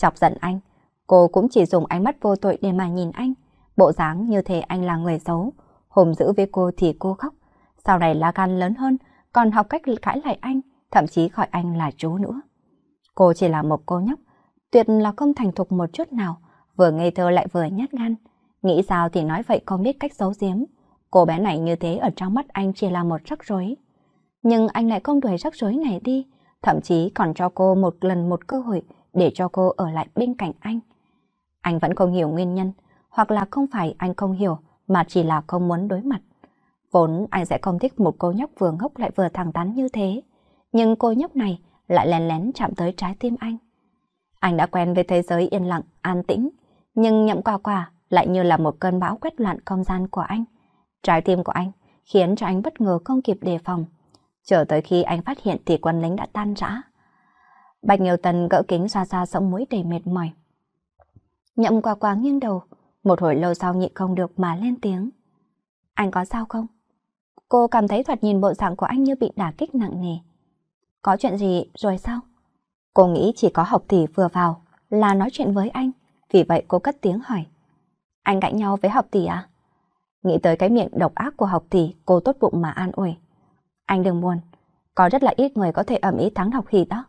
Chọc giận anh, cô cũng chỉ dùng ánh mắt vô tội để mà nhìn anh. Bộ dáng như thế anh là người xấu. Hùng giữ với cô thì cô khóc. Sau này lá gan lớn hơn, còn học cách cãi lại anh, thậm chí gọi anh là chú nữa. Cô chỉ là một cô nhóc, tuyệt là không thành thục một chút nào, vừa ngây thơ lại vừa nhát gan. Nghĩ sao thì nói vậy không biết cách giấu giếm. Cô bé này như thế ở trong mắt anh chỉ là một rắc rối. Nhưng anh lại không đuổi rắc rối này đi, thậm chí còn cho cô một lần một cơ hội để cho cô ở lại bên cạnh anh. Anh vẫn không hiểu nguyên nhân, hoặc là không phải anh không hiểu, mà chỉ là không muốn đối mặt. Vốn anh sẽ không thích một cô nhóc vừa ngốc lại vừa thẳng tán như thế, nhưng cô nhóc này lại lén lén chạm tới trái tim anh. Anh đã quen với thế giới yên lặng, an tĩnh, nhưng nhậm quà quà lại như là một cơn bão quét loạn không gian của anh. Trái tim của anh khiến cho anh bất ngờ không kịp đề phòng. Chờ tới khi anh phát hiện thì quân lính đã tan rã. Bạch Nghiêu Tần gỡ kính xoa xoa sống mũi đầy mệt mỏi. Nhậm qua qua nghiêng đầu, một hồi lâu sau nhịn không được mà lên tiếng. Anh có sao không? Cô cảm thấy thoạt nhìn bộ dạng của anh như bị đả kích nặng nề. Có chuyện gì rồi sao? Cô nghĩ chỉ có học tỷ vừa vào là nói chuyện với anh, vì vậy cô cất tiếng hỏi. Anh cãi nhau với học tỷ à? Nghĩ tới cái miệng độc ác của học tỷ, cô tốt bụng mà an ủi. Anh đừng buồn, có rất là ít người có thể ẩm ý thắng học hỷ đó.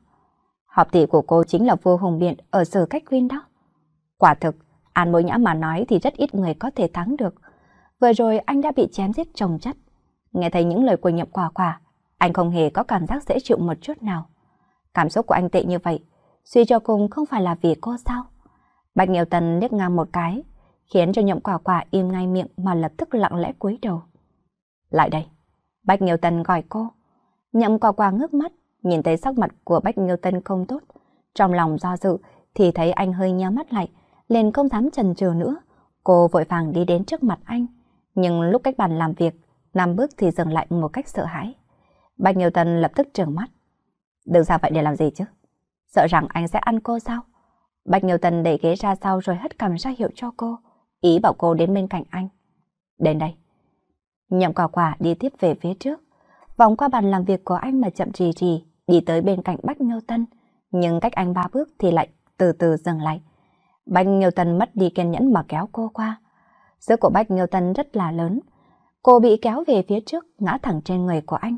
Họp tỷ của cô chính là vua hùng biện ở sở cách quyên đó. Quả thực, An Mối Nhã mà nói thì rất ít người có thể thắng được. Vừa rồi anh đã bị chém giết trồng chất. Nghe thấy những lời của nhậm quả quả, anh không hề có cảm giác dễ chịu một chút nào. Cảm xúc của anh tệ như vậy, suy cho cùng không phải là vì cô sao? Bạch Nghiêu Tần liếc ngang một cái, khiến cho nhậm quả quả im ngay miệng mà lập tức lặng lẽ cúi đầu. Lại đây, Bạch Nghiêu Tần gọi cô. Nhậm quả quả ngước mắt, nhìn thấy sắc mặt của Bách Nghiêu Tân không tốt. Trong lòng do dự thì thấy anh hơi nheo mắt lại, liền không dám chần chừ nữa. Cô vội vàng đi đến trước mặt anh, nhưng lúc cách bàn làm việc, năm bước thì dừng lại một cách sợ hãi. Bạch Nhiều Tân lập tức trợn mắt. Đừng ra vậy để làm gì chứ? Sợ rằng anh sẽ ăn cô sao? Bạch Nhiều Tân đẩy ghế ra sau rồi hất cầm ra hiệu cho cô, ý bảo cô đến bên cạnh anh. Đến đây. Nhậm quả quả đi tiếp về phía trước, vòng qua bàn làm việc của anh mà chậm trì trì đi tới bên cạnh Bách Nghiêu Tân, nhưng cách anh ba bước thì lại từ từ dừng lại. Bách Nghiêu Tân mất đi kiên nhẫn mà kéo cô qua. Sức của Bách Nghiêu Tân rất là lớn. Cô bị kéo về phía trước, ngã thẳng trên người của anh.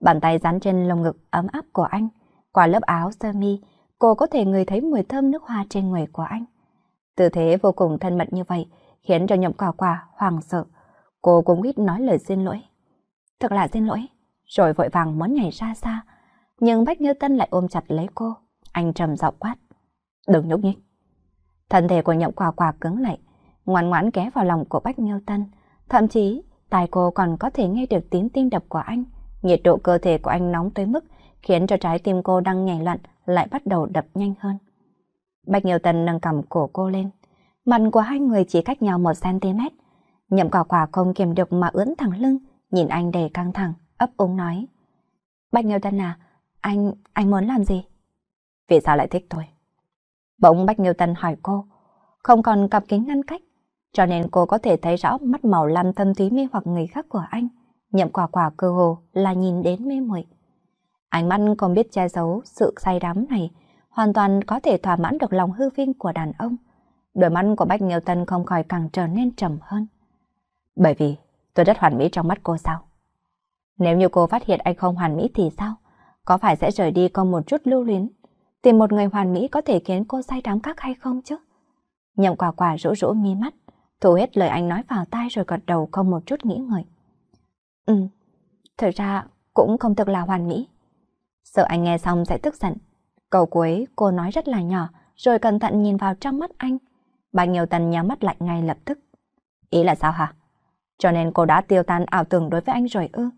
Bàn tay dán trên lồng ngực ấm áp của anh. Qua lớp áo sơ mi, cô có thể ngửi thấy mùi thơm nước hoa trên người của anh. Tư thế vô cùng thân mật như vậy khiến cho nhậm quả quả hoàng sợ. Cô cũng ít nói lời xin lỗi. Thật là xin lỗi, rồi vội vàng muốn nhảy ra xa nhưng Bách Như Tân lại ôm chặt lấy cô. Anh trầm giọng quát. Đừng nhúc nhích. Thân thể của nhậm quả quả cứng lại, ngoan ngoãn ghé vào lòng của Bách Nghiêu Tân. Thậm chí, tài cô còn có thể nghe được tiếng tim đập của anh. Nhiệt độ cơ thể của anh nóng tới mức khiến cho trái tim cô đang nhảy loạn lại bắt đầu đập nhanh hơn. Bách nhiêu Tân nâng cầm cổ cô lên. Mặt của hai người chỉ cách nhau một cm. Nhậm quả quả không kiềm được mà ưỡn thẳng lưng, nhìn anh đầy căng thẳng, ấp úng nói. Bách nhiêu Tân à, anh, anh muốn làm gì? Vì sao lại thích tôi? Bỗng Bách Nghiêu Tân hỏi cô, không còn cặp kính ngăn cách, cho nên cô có thể thấy rõ mắt màu lam thâm thúy mê hoặc người khác của anh. Nhậm quả quả cơ hồ là nhìn đến mê muội. Ánh mắt còn biết che giấu sự say đắm này, hoàn toàn có thể thỏa mãn được lòng hư vinh của đàn ông. Đôi mắt của Bách Nghiêu Tân không khỏi càng trở nên trầm hơn. Bởi vì tôi rất hoàn mỹ trong mắt cô sao? Nếu như cô phát hiện anh không hoàn mỹ thì sao? có phải sẽ rời đi còn một chút lưu luyến, tìm một người hoàn mỹ có thể khiến cô say đắm các hay không chứ? Nhậm quả quả rũ rũ mi mắt, thu hết lời anh nói vào tai rồi gật đầu không một chút nghĩ ngợi. Ừ, thực ra cũng không thực là hoàn mỹ. Sợ anh nghe xong sẽ tức giận. Câu cuối cô nói rất là nhỏ, rồi cẩn thận nhìn vào trong mắt anh. Bà Nhiều Tần nhắm mắt lại ngay lập tức. Ý là sao hả? Cho nên cô đã tiêu tan ảo tưởng đối với anh rồi ư?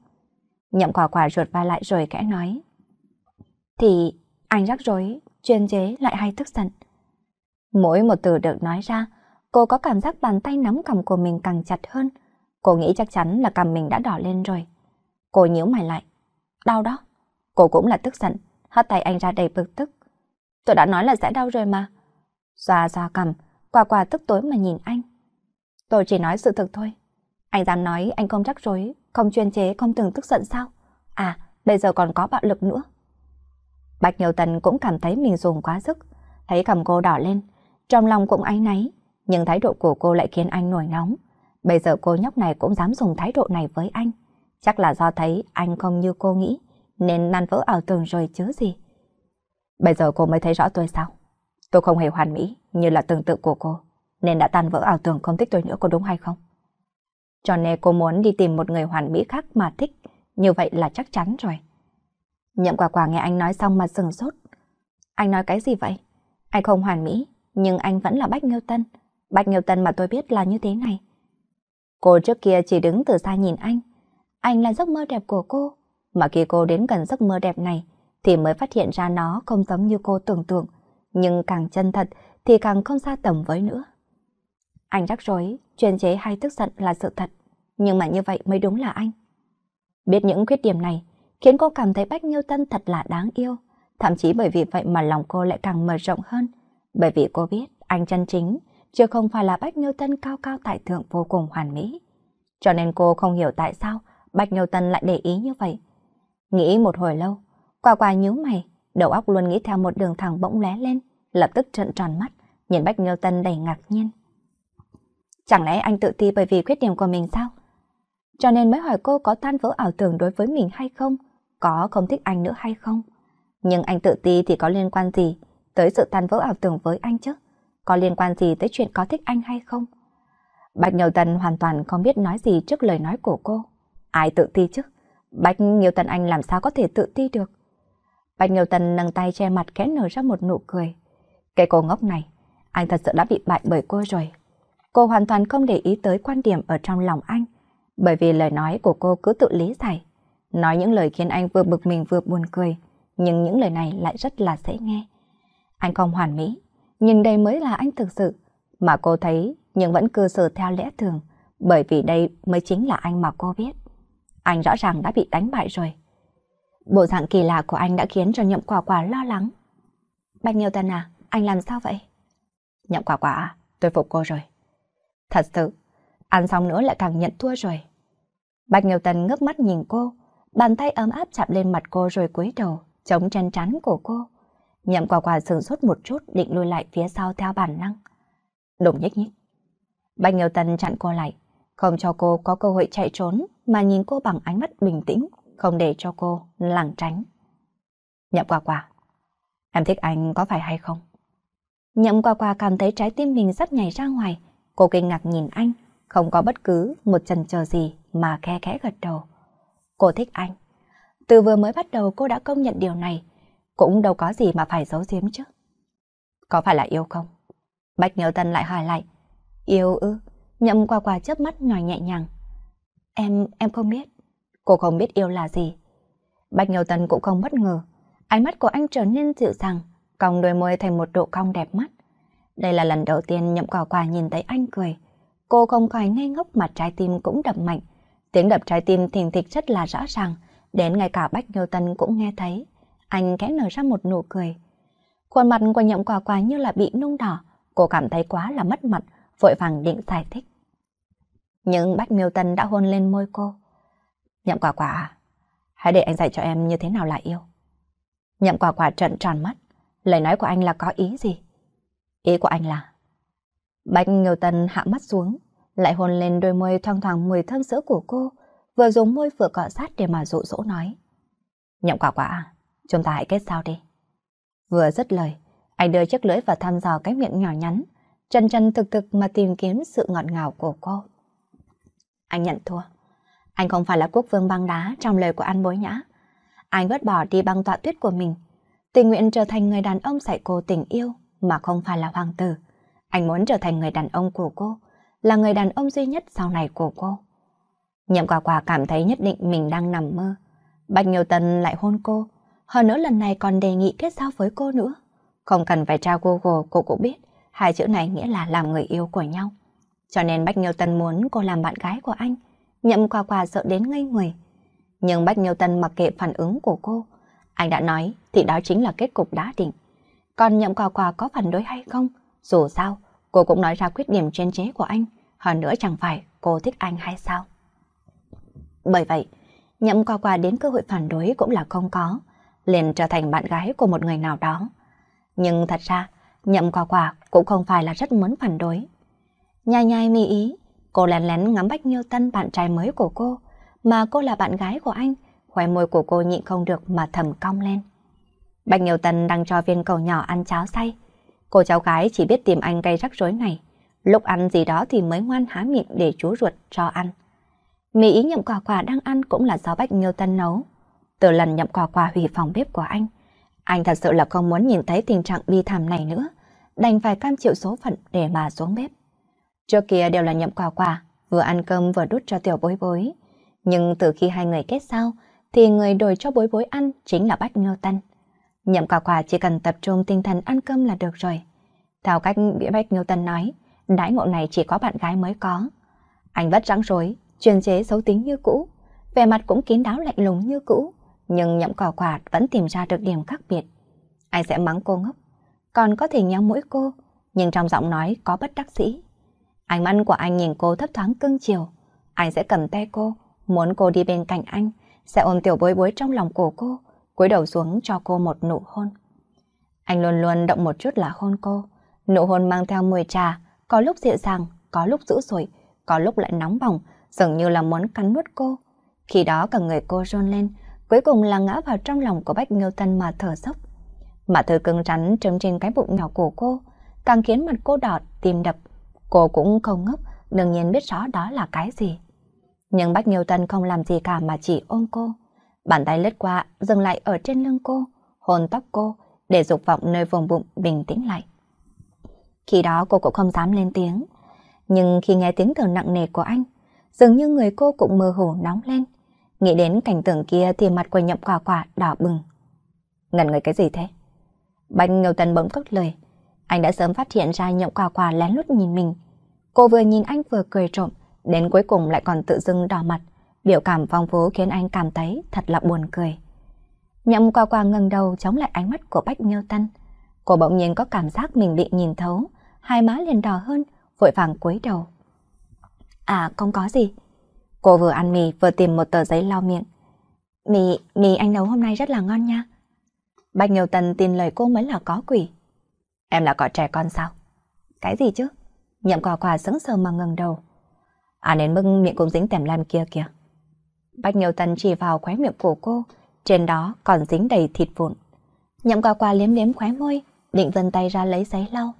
Nhậm quả quả ruột vai lại rồi kẽ nói thì anh rắc rối, chuyên chế lại hay tức giận. Mỗi một từ được nói ra, cô có cảm giác bàn tay nắm cầm của mình càng chặt hơn. Cô nghĩ chắc chắn là cầm mình đã đỏ lên rồi. Cô nhíu mày lại. Đau đó. Cô cũng là tức giận, hất tay anh ra đầy bực tức. Tôi đã nói là sẽ đau rồi mà. Xoa xoa cầm, quả quả tức tối mà nhìn anh. Tôi chỉ nói sự thực thôi. Anh dám nói anh không rắc rối, không chuyên chế, không từng tức giận sao? À, bây giờ còn có bạo lực nữa. Bạch Nhiều Tần cũng cảm thấy mình dùng quá sức, thấy cầm cô đỏ lên, trong lòng cũng áy náy, nhưng thái độ của cô lại khiến anh nổi nóng. Bây giờ cô nhóc này cũng dám dùng thái độ này với anh, chắc là do thấy anh không như cô nghĩ, nên nan vỡ ảo tưởng rồi chứ gì. Bây giờ cô mới thấy rõ tôi sao? Tôi không hề hoàn mỹ như là tưởng tượng của cô, nên đã tan vỡ ảo tưởng không thích tôi nữa có đúng hay không? Cho nên cô muốn đi tìm một người hoàn mỹ khác mà thích, như vậy là chắc chắn rồi. Nhậm quả quả nghe anh nói xong mà sừng sốt. Anh nói cái gì vậy? Anh không hoàn mỹ, nhưng anh vẫn là Bách Nghiêu Tân. Bách Nghiêu Tân mà tôi biết là như thế này. Cô trước kia chỉ đứng từ xa nhìn anh. Anh là giấc mơ đẹp của cô. Mà khi cô đến gần giấc mơ đẹp này, thì mới phát hiện ra nó không giống như cô tưởng tượng. Nhưng càng chân thật thì càng không xa tầm với nữa. Anh rắc rối, chuyên chế hay tức giận là sự thật. Nhưng mà như vậy mới đúng là anh. Biết những khuyết điểm này, khiến cô cảm thấy Bách Nghiêu Tân thật là đáng yêu. Thậm chí bởi vì vậy mà lòng cô lại càng mở rộng hơn. Bởi vì cô biết anh chân chính, chưa không phải là Bách Nghiêu Tân cao cao tại thượng vô cùng hoàn mỹ. Cho nên cô không hiểu tại sao Bách Nghiêu Tân lại để ý như vậy. Nghĩ một hồi lâu, quả quả nhíu mày, đầu óc luôn nghĩ theo một đường thẳng bỗng lé lên, lập tức trợn tròn mắt, nhìn Bách Nghiêu Tân đầy ngạc nhiên. Chẳng lẽ anh tự ti bởi vì khuyết điểm của mình sao? Cho nên mới hỏi cô có tan vỡ ảo tưởng đối với mình hay không? có không thích anh nữa hay không. Nhưng anh tự ti thì có liên quan gì tới sự tan vỡ ảo tưởng với anh chứ? Có liên quan gì tới chuyện có thích anh hay không? Bạch Nhiều Tần hoàn toàn không biết nói gì trước lời nói của cô. Ai tự ti chứ? Bạch Nhiều Tần anh làm sao có thể tự ti được? Bạch Nhiều Tần nâng tay che mặt khẽ nở ra một nụ cười. Cái cô ngốc này, anh thật sự đã bị bại bởi cô rồi. Cô hoàn toàn không để ý tới quan điểm ở trong lòng anh, bởi vì lời nói của cô cứ tự lý giải nói những lời khiến anh vừa bực mình vừa buồn cười, nhưng những lời này lại rất là dễ nghe. Anh không hoàn mỹ, nhưng đây mới là anh thực sự, mà cô thấy nhưng vẫn cư xử theo lẽ thường, bởi vì đây mới chính là anh mà cô biết. Anh rõ ràng đã bị đánh bại rồi. Bộ dạng kỳ lạ của anh đã khiến cho nhậm quả quả lo lắng. Bạch Nghiêu Tân à, anh làm sao vậy? Nhậm quả quả à, tôi phục cô rồi. Thật sự, ăn xong nữa lại càng nhận thua rồi. Bạch Nghiêu Tân ngước mắt nhìn cô, Bàn tay ấm áp chạm lên mặt cô rồi cúi đầu, chống chân trán của cô. Nhậm quả quả sửng sốt một chút định lùi lại phía sau theo bản năng. Đụng nhích nhích. Bạch Nghiêu Tân chặn cô lại, không cho cô có cơ hội chạy trốn mà nhìn cô bằng ánh mắt bình tĩnh, không để cho cô lảng tránh. Nhậm quả quả, em thích anh có phải hay không? Nhậm quả quả cảm thấy trái tim mình sắp nhảy ra ngoài, cô kinh ngạc nhìn anh, không có bất cứ một chần chờ gì mà khe khẽ gật đầu cô thích anh. Từ vừa mới bắt đầu cô đã công nhận điều này, cũng đâu có gì mà phải giấu giếm chứ. Có phải là yêu không? Bạch Nghiêu Tân lại hỏi lại. Yêu ư, nhậm qua qua chớp mắt nhòi nhẹ nhàng. Em, em không biết. Cô không biết yêu là gì. Bạch Nghiêu Tân cũng không bất ngờ. Ánh mắt của anh trở nên dịu dàng, còng đôi môi thành một độ cong đẹp mắt. Đây là lần đầu tiên nhậm quả quả nhìn thấy anh cười. Cô không khỏi ngây ngốc mà trái tim cũng đập mạnh. Tiếng đập trái tim thình thịch rất là rõ ràng, đến ngay cả Bách Nghiêu Tân cũng nghe thấy. Anh khẽ nở ra một nụ cười. Khuôn mặt của nhậm quả quả như là bị nung đỏ, cô cảm thấy quá là mất mặt, vội vàng định giải thích. Nhưng Bách Miêu Tân đã hôn lên môi cô. Nhậm quả quả, à, hãy để anh dạy cho em như thế nào là yêu. Nhậm quả quả trận tròn mắt, lời nói của anh là có ý gì? Ý của anh là... Bách Nghiêu Tân hạ mắt xuống, lại hôn lên đôi môi thoang thoảng mùi thơm sữa của cô, vừa dùng môi vừa cọ sát để mà dụ dỗ nói. Nhậm quả quả, chúng ta hãy kết sao đi. Vừa dứt lời, anh đưa chiếc lưỡi và thăm dò cái miệng nhỏ nhắn, chân chân thực thực mà tìm kiếm sự ngọt ngào của cô. Anh nhận thua. Anh không phải là quốc vương băng đá trong lời của anh Bối Nhã. Anh vứt bỏ đi băng tọa tuyết của mình, tình nguyện trở thành người đàn ông dạy cô tình yêu mà không phải là hoàng tử. Anh muốn trở thành người đàn ông của cô, là người đàn ông duy nhất sau này của cô. Nhậm quả quả cảm thấy nhất định mình đang nằm mơ. Bạch Nhiều Tần lại hôn cô, hơn nữa lần này còn đề nghị kết giao với cô nữa. Không cần phải tra Google, cô cũng biết hai chữ này nghĩa là làm người yêu của nhau. Cho nên Bạch Nhiêu Tân muốn cô làm bạn gái của anh. Nhậm quả quả sợ đến ngây người. Nhưng Bạch Nhiêu Tân mặc kệ phản ứng của cô. Anh đã nói thì đó chính là kết cục đã định. Còn nhậm quả quả có phản đối hay không? Dù sao, Cô cũng nói ra khuyết điểm trên chế của anh, hơn nữa chẳng phải cô thích anh hay sao. Bởi vậy, nhậm qua qua đến cơ hội phản đối cũng là không có, liền trở thành bạn gái của một người nào đó. Nhưng thật ra, nhậm qua qua cũng không phải là rất muốn phản đối. Nhai nhai mi ý, cô lén lén ngắm Bách Nhiêu Tân bạn trai mới của cô, mà cô là bạn gái của anh, khóe môi của cô nhịn không được mà thầm cong lên. Bạch Nhiều Tân đang cho viên cầu nhỏ ăn cháo say, Cô cháu gái chỉ biết tìm anh gây rắc rối này. Lúc ăn gì đó thì mới ngoan há miệng để chú ruột cho ăn. Mỹ ý nhậm quà quà đang ăn cũng là do Bách Nghiêu Tân nấu. Từ lần nhậm quà quà hủy phòng bếp của anh, anh thật sự là không muốn nhìn thấy tình trạng bi thảm này nữa, đành phải cam chịu số phận để mà xuống bếp. Trước kia đều là nhậm quà quà vừa ăn cơm vừa đút cho tiểu bối bối. Nhưng từ khi hai người kết sao, thì người đổi cho bối bối ăn chính là Bách Nghiêu Tân. Nhậm quả quả chỉ cần tập trung tinh thần ăn cơm là được rồi. Theo cách Bĩa Bách Nghiêu Tân nói, đãi ngộ này chỉ có bạn gái mới có. Anh vất răng rối, chuyên chế xấu tính như cũ, vẻ mặt cũng kín đáo lạnh lùng như cũ, nhưng nhậm quả quả vẫn tìm ra được điểm khác biệt. Anh sẽ mắng cô ngốc, còn có thể nhéo mũi cô, nhưng trong giọng nói có bất đắc sĩ. Ánh mắt của anh nhìn cô thấp thoáng cưng chiều, anh sẽ cầm tay cô, muốn cô đi bên cạnh anh, sẽ ôm tiểu bối bối trong lòng cổ cô, cúi đầu xuống cho cô một nụ hôn. Anh luôn luôn động một chút là hôn cô, nụ hôn mang theo mùi trà, có lúc dịu dàng, có lúc dữ dội, có lúc lại nóng bỏng, dường như là muốn cắn nuốt cô. Khi đó cả người cô run lên, cuối cùng là ngã vào trong lòng của Bách Nghiêu Tân mà thở dốc. Mà thư cứng rắn trống trên cái bụng nhỏ của cô, càng khiến mặt cô đỏ, tim đập. Cô cũng không ngốc, đương nhiên biết rõ đó là cái gì. Nhưng Bách Nghiêu Tân không làm gì cả mà chỉ ôm cô. Bàn tay lướt qua, dừng lại ở trên lưng cô, hồn tóc cô, để dục vọng nơi vùng bụng bình tĩnh lại. Khi đó cô cũng không dám lên tiếng. Nhưng khi nghe tiếng thở nặng nề của anh, dường như người cô cũng mơ hồ nóng lên. Nghĩ đến cảnh tượng kia thì mặt của nhậm quả quả đỏ bừng. Ngần người cái gì thế? Bạch Ngưu Tần bỗng cất lời. Anh đã sớm phát hiện ra nhậm quả quả lén lút nhìn mình. Cô vừa nhìn anh vừa cười trộm, đến cuối cùng lại còn tự dưng đỏ mặt. Biểu cảm phong phú khiến anh cảm thấy thật là buồn cười. Nhậm qua qua ngẩng đầu chống lại ánh mắt của Bách Nghiêu Tân. Cô bỗng nhiên có cảm giác mình bị nhìn thấu, hai má liền đỏ hơn, vội vàng cúi đầu. À không có gì. Cô vừa ăn mì vừa tìm một tờ giấy lau miệng. Mì, mì anh nấu hôm nay rất là ngon nha. Bách Nghiêu Tân tin lời cô mới là có quỷ. Em là có trẻ con sao? Cái gì chứ? Nhậm quả quả sững sờ mà ngẩng đầu. À nên mức miệng cũng dính tèm lan kia kìa. Bách Nghiêu Tân chỉ vào khóe miệng của cô, trên đó còn dính đầy thịt vụn. Nhậm qua qua liếm liếm khóe môi, định vươn tay ra lấy giấy lau.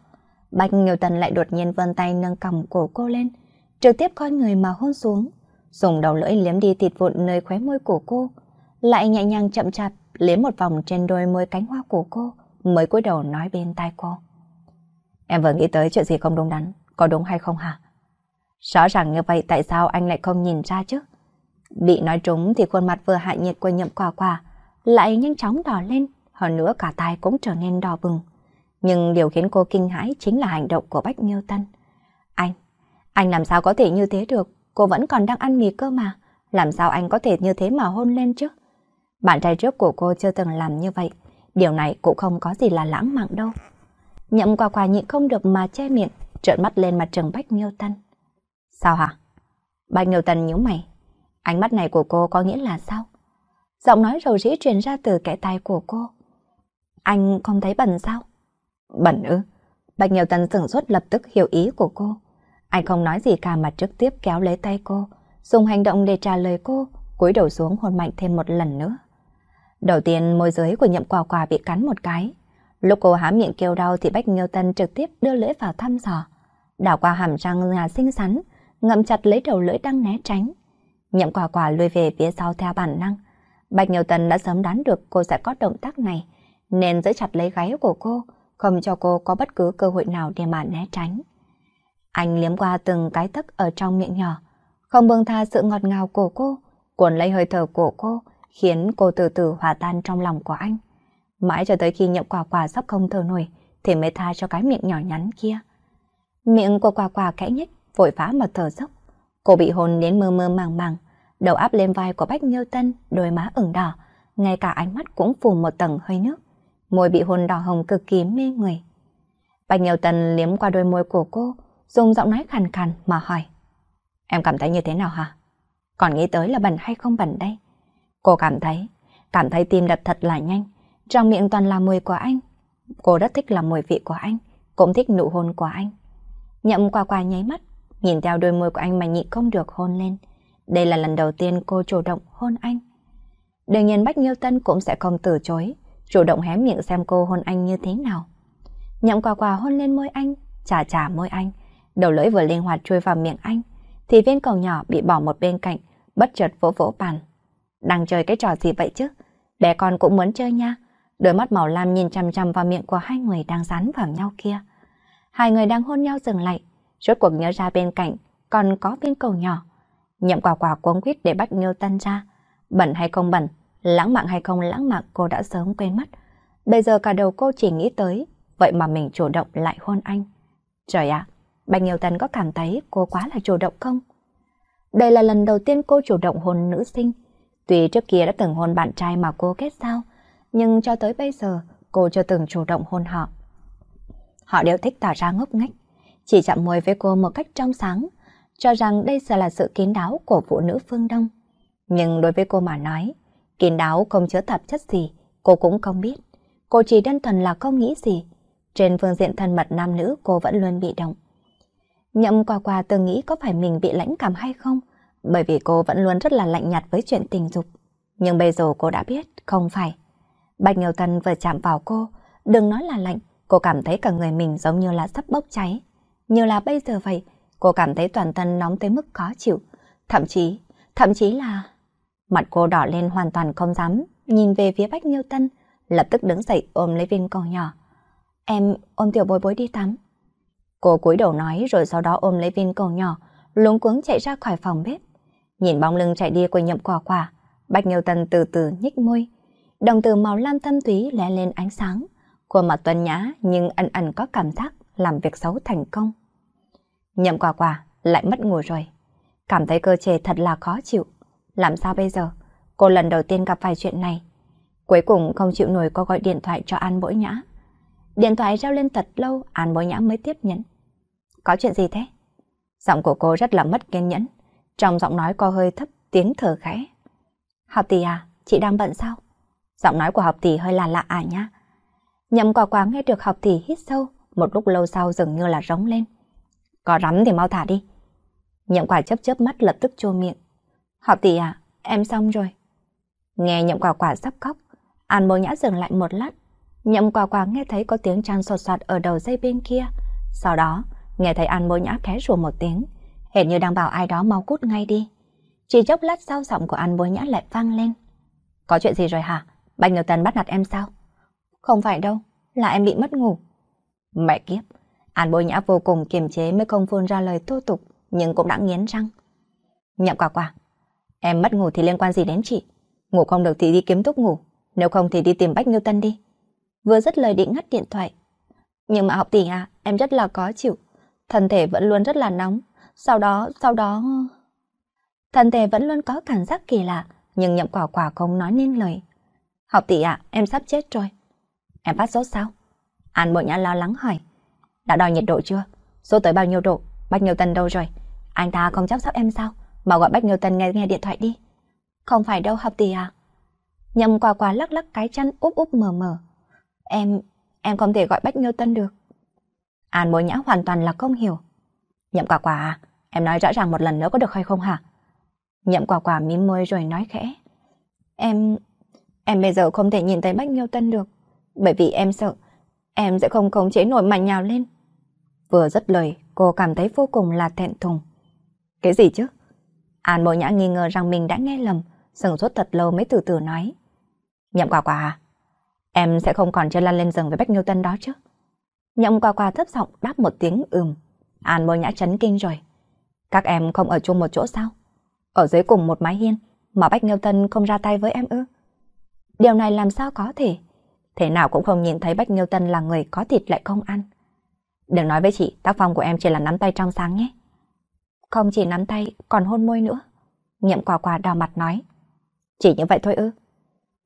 Bạch Nghiêu Tần lại đột nhiên vươn tay nâng cằm của cô lên, trực tiếp coi người mà hôn xuống, dùng đầu lưỡi liếm đi thịt vụn nơi khóe môi của cô, lại nhẹ nhàng chậm chạp liếm một vòng trên đôi môi cánh hoa của cô, mới cúi đầu nói bên tai cô. Em vừa nghĩ tới chuyện gì không đúng đắn, có đúng hay không hả? Rõ ràng như vậy tại sao anh lại không nhìn ra chứ? Bị nói trúng thì khuôn mặt vừa hại nhiệt của nhậm quả quả lại nhanh chóng đỏ lên, hơn nữa cả tai cũng trở nên đỏ bừng. Nhưng điều khiến cô kinh hãi chính là hành động của Bách Nghiêu Tân. Anh, anh làm sao có thể như thế được, cô vẫn còn đang ăn mì cơ mà, làm sao anh có thể như thế mà hôn lên chứ? Bạn trai trước của cô chưa từng làm như vậy, điều này cũng không có gì là lãng mạn đâu. Nhậm quà quà nhịn không được mà che miệng, trợn mắt lên mặt trường Bách Nghiêu Tân. Sao hả? Bách Nghiêu Tân nhíu mày, Ánh mắt này của cô có nghĩa là sao? Giọng nói rầu rĩ truyền ra từ kẻ tay của cô. Anh không thấy bẩn sao? Bẩn ư? Bạch Nhiều Tần sửng sốt lập tức hiểu ý của cô. Anh không nói gì cả mà trực tiếp kéo lấy tay cô, dùng hành động để trả lời cô, cúi đầu xuống hôn mạnh thêm một lần nữa. Đầu tiên môi dưới của nhậm quả quả bị cắn một cái. Lúc cô há miệng kêu đau thì Bách Nghiêu Tân trực tiếp đưa lưỡi vào thăm dò. Đảo qua hàm răng ngà xinh xắn, ngậm chặt lấy đầu lưỡi đang né tránh. Nhậm quả quả lùi về phía sau theo bản năng. Bạch Nhiều Tần đã sớm đoán được cô sẽ có động tác này, nên giữ chặt lấy gáy của cô, không cho cô có bất cứ cơ hội nào để mà né tránh. Anh liếm qua từng cái tấc ở trong miệng nhỏ, không buông tha sự ngọt ngào của cô, cuốn lấy hơi thở của cô, khiến cô từ từ hòa tan trong lòng của anh. Mãi cho tới khi nhậm quả quả sắp không thở nổi, thì mới tha cho cái miệng nhỏ nhắn kia. Miệng của quả quả khẽ nhích vội vã mà thở dốc. Cô bị hồn đến mơ mơ màng màng, đầu áp lên vai của Bách Nghiêu Tân, đôi má ửng đỏ, ngay cả ánh mắt cũng phủ một tầng hơi nước. Môi bị hôn đỏ hồng cực kỳ mê người. Bách Nghiêu Tân liếm qua đôi môi của cô, dùng giọng nói khàn khàn mà hỏi. Em cảm thấy như thế nào hả? Còn nghĩ tới là bẩn hay không bẩn đây? Cô cảm thấy, cảm thấy tim đập thật là nhanh. Trong miệng toàn là mùi của anh. Cô rất thích là mùi vị của anh, cũng thích nụ hôn của anh. Nhậm qua qua nháy mắt, nhìn theo đôi môi của anh mà nhịn không được hôn lên. Đây là lần đầu tiên cô chủ động hôn anh. Đương nhiên Bách Nghiêu Tân cũng sẽ không từ chối, chủ động hé miệng xem cô hôn anh như thế nào. Nhậm quà quà hôn lên môi anh, chà chà môi anh, đầu lưỡi vừa linh hoạt chui vào miệng anh, thì viên cầu nhỏ bị bỏ một bên cạnh, bất chợt vỗ vỗ bàn. Đang chơi cái trò gì vậy chứ? Bé con cũng muốn chơi nha. Đôi mắt màu lam nhìn chằm chằm vào miệng của hai người đang dán vào nhau kia. Hai người đang hôn nhau dừng lại, rốt cuộc nhớ ra bên cạnh còn có viên cầu nhỏ. Nhậm quả quả cuống quýt để bắt tân ra. Bẩn hay không bẩn, lãng mạn hay không lãng mạn cô đã sớm quên mất. Bây giờ cả đầu cô chỉ nghĩ tới, vậy mà mình chủ động lại hôn anh. Trời ạ, bạch Bạch tân có cảm thấy cô quá là chủ động không? Đây là lần đầu tiên cô chủ động hôn nữ sinh. Tuy trước kia đã từng hôn bạn trai mà cô kết giao, nhưng cho tới bây giờ cô chưa từng chủ động hôn họ. Họ đều thích tỏ ra ngốc nghếch, chỉ chạm môi với cô một cách trong sáng, cho rằng đây sẽ là sự kín đáo của phụ nữ phương Đông. Nhưng đối với cô mà nói, kín đáo không chứa tạp chất gì, cô cũng không biết. Cô chỉ đơn thuần là không nghĩ gì. Trên phương diện thân mật nam nữ cô vẫn luôn bị động. Nhậm qua qua từng nghĩ có phải mình bị lãnh cảm hay không, bởi vì cô vẫn luôn rất là lạnh nhạt với chuyện tình dục. Nhưng bây giờ cô đã biết, không phải. Bạch Nghiêu Tân vừa chạm vào cô, đừng nói là lạnh, cô cảm thấy cả người mình giống như là sắp bốc cháy. Như là bây giờ vậy, Cô cảm thấy toàn thân nóng tới mức khó chịu. Thậm chí, thậm chí là... Mặt cô đỏ lên hoàn toàn không dám, nhìn về phía Bách Nghiêu Tân, lập tức đứng dậy ôm lấy viên cầu nhỏ. Em ôm tiểu bối bối đi tắm. Cô cúi đầu nói rồi sau đó ôm lấy viên cầu nhỏ, luống cuống chạy ra khỏi phòng bếp. Nhìn bóng lưng chạy đi của nhậm quả quả, bách Nghiêu Tân từ từ nhích môi. Đồng từ màu lam thâm túy lóe lên ánh sáng. Khuôn mặt tuần nhã nhưng ẩn ẩn có cảm giác làm việc xấu thành công. Nhậm quả quả lại mất ngủ rồi. Cảm thấy cơ chế thật là khó chịu. Làm sao bây giờ? Cô lần đầu tiên gặp phải chuyện này. Cuối cùng không chịu nổi cô gọi điện thoại cho An bối Nhã. Điện thoại reo lên thật lâu, An Bối Nhã mới tiếp nhận. Có chuyện gì thế? Giọng của cô rất là mất kiên nhẫn. Trong giọng nói cô hơi thấp, tiếng thở khẽ. Học tỷ à, chị đang bận sao? Giọng nói của học tỷ hơi là lạ à nhá. Nhầm quả quả nghe được học tỷ hít sâu, một lúc lâu sau dường như là rống lên. Có rắm thì mau thả đi. Nhậm quả chấp chớp mắt lập tức trô miệng. Họ tỷ à, em xong rồi. Nghe nhậm quả quả sắp khóc, An bố nhã dừng lại một lát. Nhậm quả quả nghe thấy có tiếng trang sột soạt ở đầu dây bên kia. Sau đó, nghe thấy An bố nhã khẽ rùa một tiếng, hệt như đang bảo ai đó mau cút ngay đi. Chỉ chốc lát sau giọng của An bố nhã lại vang lên. Có chuyện gì rồi hả? Bạch Ngờ Tần bắt nạt em sao? Không phải đâu, là em bị mất ngủ. Mẹ kiếp, An bối nhã vô cùng kiềm chế mới không phun ra lời thô tục, nhưng cũng đã nghiến răng. Nhậm quả quả, em mất ngủ thì liên quan gì đến chị? Ngủ không được thì đi kiếm thuốc ngủ, nếu không thì đi tìm Bách tân đi. Vừa dứt lời định ngắt điện thoại. Nhưng mà học tỷ à, em rất là khó chịu. Thân thể vẫn luôn rất là nóng. Sau đó, sau đó... Thân thể vẫn luôn có cảm giác kỳ lạ, nhưng nhậm quả quả không nói nên lời. Học tỷ ạ, à, em sắp chết rồi. Em bắt sốt sao? An bộ nhã lo lắng hỏi đã đo nhiệt độ chưa? Số tới bao nhiêu độ? Bách Nhiêu Tân đâu rồi? Anh ta không chăm sóc em sao? Mà gọi Bách Nhiêu Tân nghe nghe điện thoại đi. Không phải đâu học tỷ à? Nhầm quả quả lắc lắc cái chân úp úp mờ mờ. Em, em không thể gọi Bách Nhiêu Tân được. An bối nhã hoàn toàn là không hiểu. Nhậm quả quả à? Em nói rõ ràng một lần nữa có được hay không hả? Nhậm quả quả mím môi rồi nói khẽ. Em... Em bây giờ không thể nhìn thấy Bách Nhiêu Tân được. Bởi vì em sợ, em sẽ không khống chế nổi mà nhào lên. Vừa dứt lời, cô cảm thấy vô cùng là thẹn thùng. Cái gì chứ? An Mộ Nhã nghi ngờ rằng mình đã nghe lầm, sừng sốt thật lâu mới từ từ nói. Nhậm quả quả à? Em sẽ không còn chơi lăn lên rừng với Bách Nghiêu Tân đó chứ? Nhậm quả quả thấp giọng đáp một tiếng ừm. An Mộ Nhã chấn kinh rồi. Các em không ở chung một chỗ sao? Ở dưới cùng một mái hiên mà Bách Nghiêu Tân không ra tay với em ư? Điều này làm sao có thể? Thế nào cũng không nhìn thấy Bách Nghiêu Tân là người có thịt lại không ăn. Đừng nói với chị, tác phong của em chỉ là nắm tay trong sáng nhé. Không chỉ nắm tay, còn hôn môi nữa. Nhậm quả quả đào mặt nói. Chỉ như vậy thôi ư.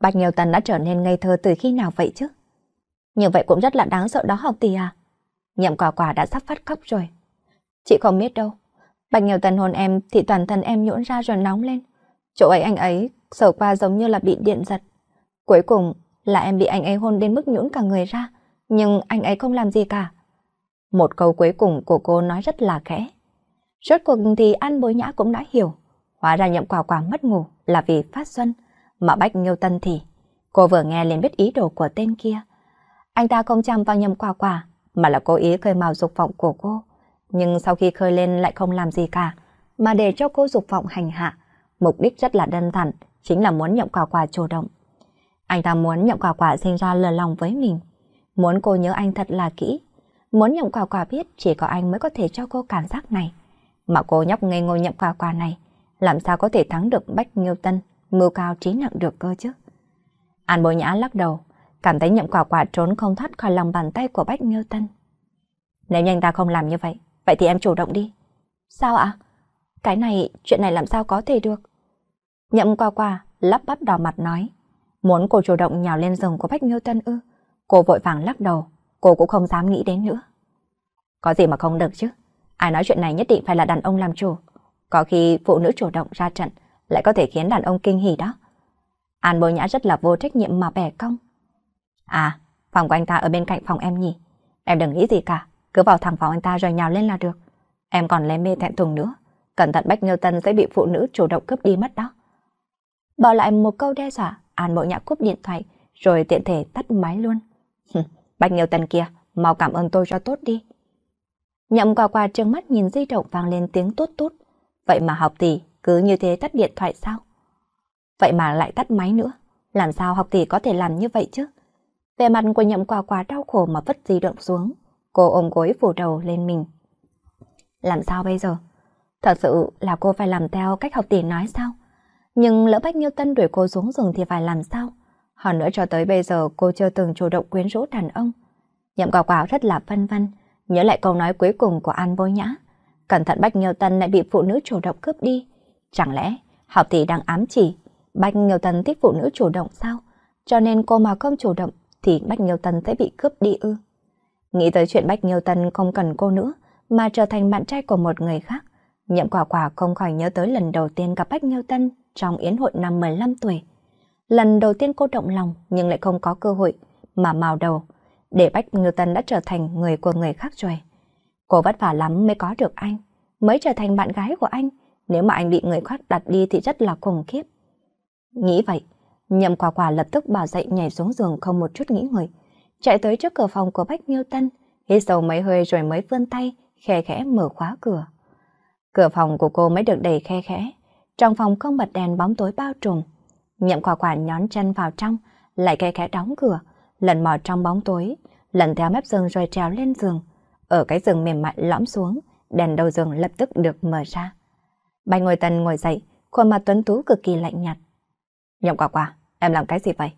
Bạch Nhiều Tần đã trở nên ngây thơ từ khi nào vậy chứ? Như vậy cũng rất là đáng sợ đó học tỷ à. Nhậm quả quả đã sắp phát khóc rồi. Chị không biết đâu. Bạch Nhiều Tần hôn em thì toàn thân em nhũn ra rồi nóng lên. Chỗ ấy anh ấy sờ qua giống như là bị điện giật. Cuối cùng là em bị anh ấy hôn đến mức nhũn cả người ra. Nhưng anh ấy không làm gì cả. Một câu cuối cùng của cô nói rất là khẽ. Rốt cuộc thì An Bối Nhã cũng đã hiểu. Hóa ra nhậm quả quả mất ngủ là vì phát xuân, mà Bách Nghiêu Tân thì... Cô vừa nghe liền biết ý đồ của tên kia. Anh ta không chăm vào nhậm quả quả, mà là cố ý khơi mào dục vọng của cô. Nhưng sau khi khơi lên lại không làm gì cả, mà để cho cô dục vọng hành hạ. Mục đích rất là đơn giản, chính là muốn nhậm quả quả chủ động. Anh ta muốn nhậm quả quả sinh ra lờ lòng với mình, muốn cô nhớ anh thật là kỹ, Muốn nhậm quà quà biết chỉ có anh mới có thể cho cô cảm giác này. Mà cô nhóc ngây ngô nhậm quà quà này, làm sao có thể thắng được Bách Nghiêu Tân, mưu cao trí nặng được cơ chứ? An bối nhã lắc đầu, cảm thấy nhậm quà quà trốn không thoát khỏi lòng bàn tay của Bách Nghiêu Tân. Nếu anh ta không làm như vậy, vậy thì em chủ động đi. Sao ạ? À? Cái này, chuyện này làm sao có thể được? Nhậm quà quà lắp bắp đỏ mặt nói. Muốn cô chủ động nhào lên giường của Bách Nghiêu Tân ư? Cô vội vàng lắc đầu, cô cũng không dám nghĩ đến nữa. Có gì mà không được chứ? Ai nói chuyện này nhất định phải là đàn ông làm chủ. Có khi phụ nữ chủ động ra trận lại có thể khiến đàn ông kinh hỉ đó. An bối nhã rất là vô trách nhiệm mà bẻ cong. À, phòng của anh ta ở bên cạnh phòng em nhỉ? Em đừng nghĩ gì cả, cứ vào thẳng phòng anh ta rồi nhào lên là được. Em còn lé mê thẹn thùng nữa, cẩn thận Bách Nghiêu Tân sẽ bị phụ nữ chủ động cướp đi mất đó. Bỏ lại một câu đe dọa, An bộ nhã cúp điện thoại rồi tiện thể tắt máy luôn. Bạch Nghiêu Tần kia, mau cảm ơn tôi cho tốt đi. Nhậm quà quà trừng mắt nhìn di động vang lên tiếng tốt tốt. Vậy mà học tỷ cứ như thế tắt điện thoại sao? Vậy mà lại tắt máy nữa. Làm sao học tỷ có thể làm như vậy chứ? Về mặt của nhậm quà quà đau khổ mà vứt di động xuống. Cô ôm gối phủ đầu lên mình. Làm sao bây giờ? Thật sự là cô phải làm theo cách học tỷ nói sao? Nhưng lỡ Bách Nghiêu Tân đuổi cô xuống giường thì phải làm sao? Hơn nữa cho tới bây giờ cô chưa từng chủ động quyến rũ đàn ông. Nhậm Cao Cao rất là phân vân, nhớ lại câu nói cuối cùng của An Bối Nhã. Cẩn thận Bách Nghiêu Tân lại bị phụ nữ chủ động cướp đi. Chẳng lẽ học thì đang ám chỉ Bách Nghiêu Tân thích phụ nữ chủ động sao? Cho nên cô mà không chủ động thì Bách Nghiêu Tân sẽ bị cướp đi ư. Nghĩ tới chuyện Bách Nghiêu Tân không cần cô nữa mà trở thành bạn trai của một người khác. Nhậm quả quả không khỏi nhớ tới lần đầu tiên gặp Bách Nghiêu Tân trong yến hội năm 15 tuổi. Lần đầu tiên cô động lòng nhưng lại không có cơ hội mà màu đầu. Để Bách Newton đã trở thành người của người khác rồi. Cô vất vả lắm mới có được anh, mới trở thành bạn gái của anh. Nếu mà anh bị người khác đặt đi thì rất là khủng khiếp. Nghĩ vậy, nhầm quả quả lập tức bảo dậy nhảy xuống giường không một chút nghĩ ngợi. Chạy tới trước cửa phòng của Bách Newton, hít sâu mấy hơi rồi mới vươn tay, khe khẽ mở khóa cửa. Cửa phòng của cô mới được đầy khe khẽ. Trong phòng không bật đèn bóng tối bao trùm, Nhậm quả quả nhón chân vào trong, lại khe khẽ đóng cửa, lần mò trong bóng tối, lần theo mép giường rồi trèo lên giường. Ở cái giường mềm mại lõm xuống, đèn đầu giường lập tức được mở ra. Bạch Ngồi Tần ngồi dậy, khuôn mặt tuấn tú cực kỳ lạnh nhạt. Nhậm quả quả, em làm cái gì vậy?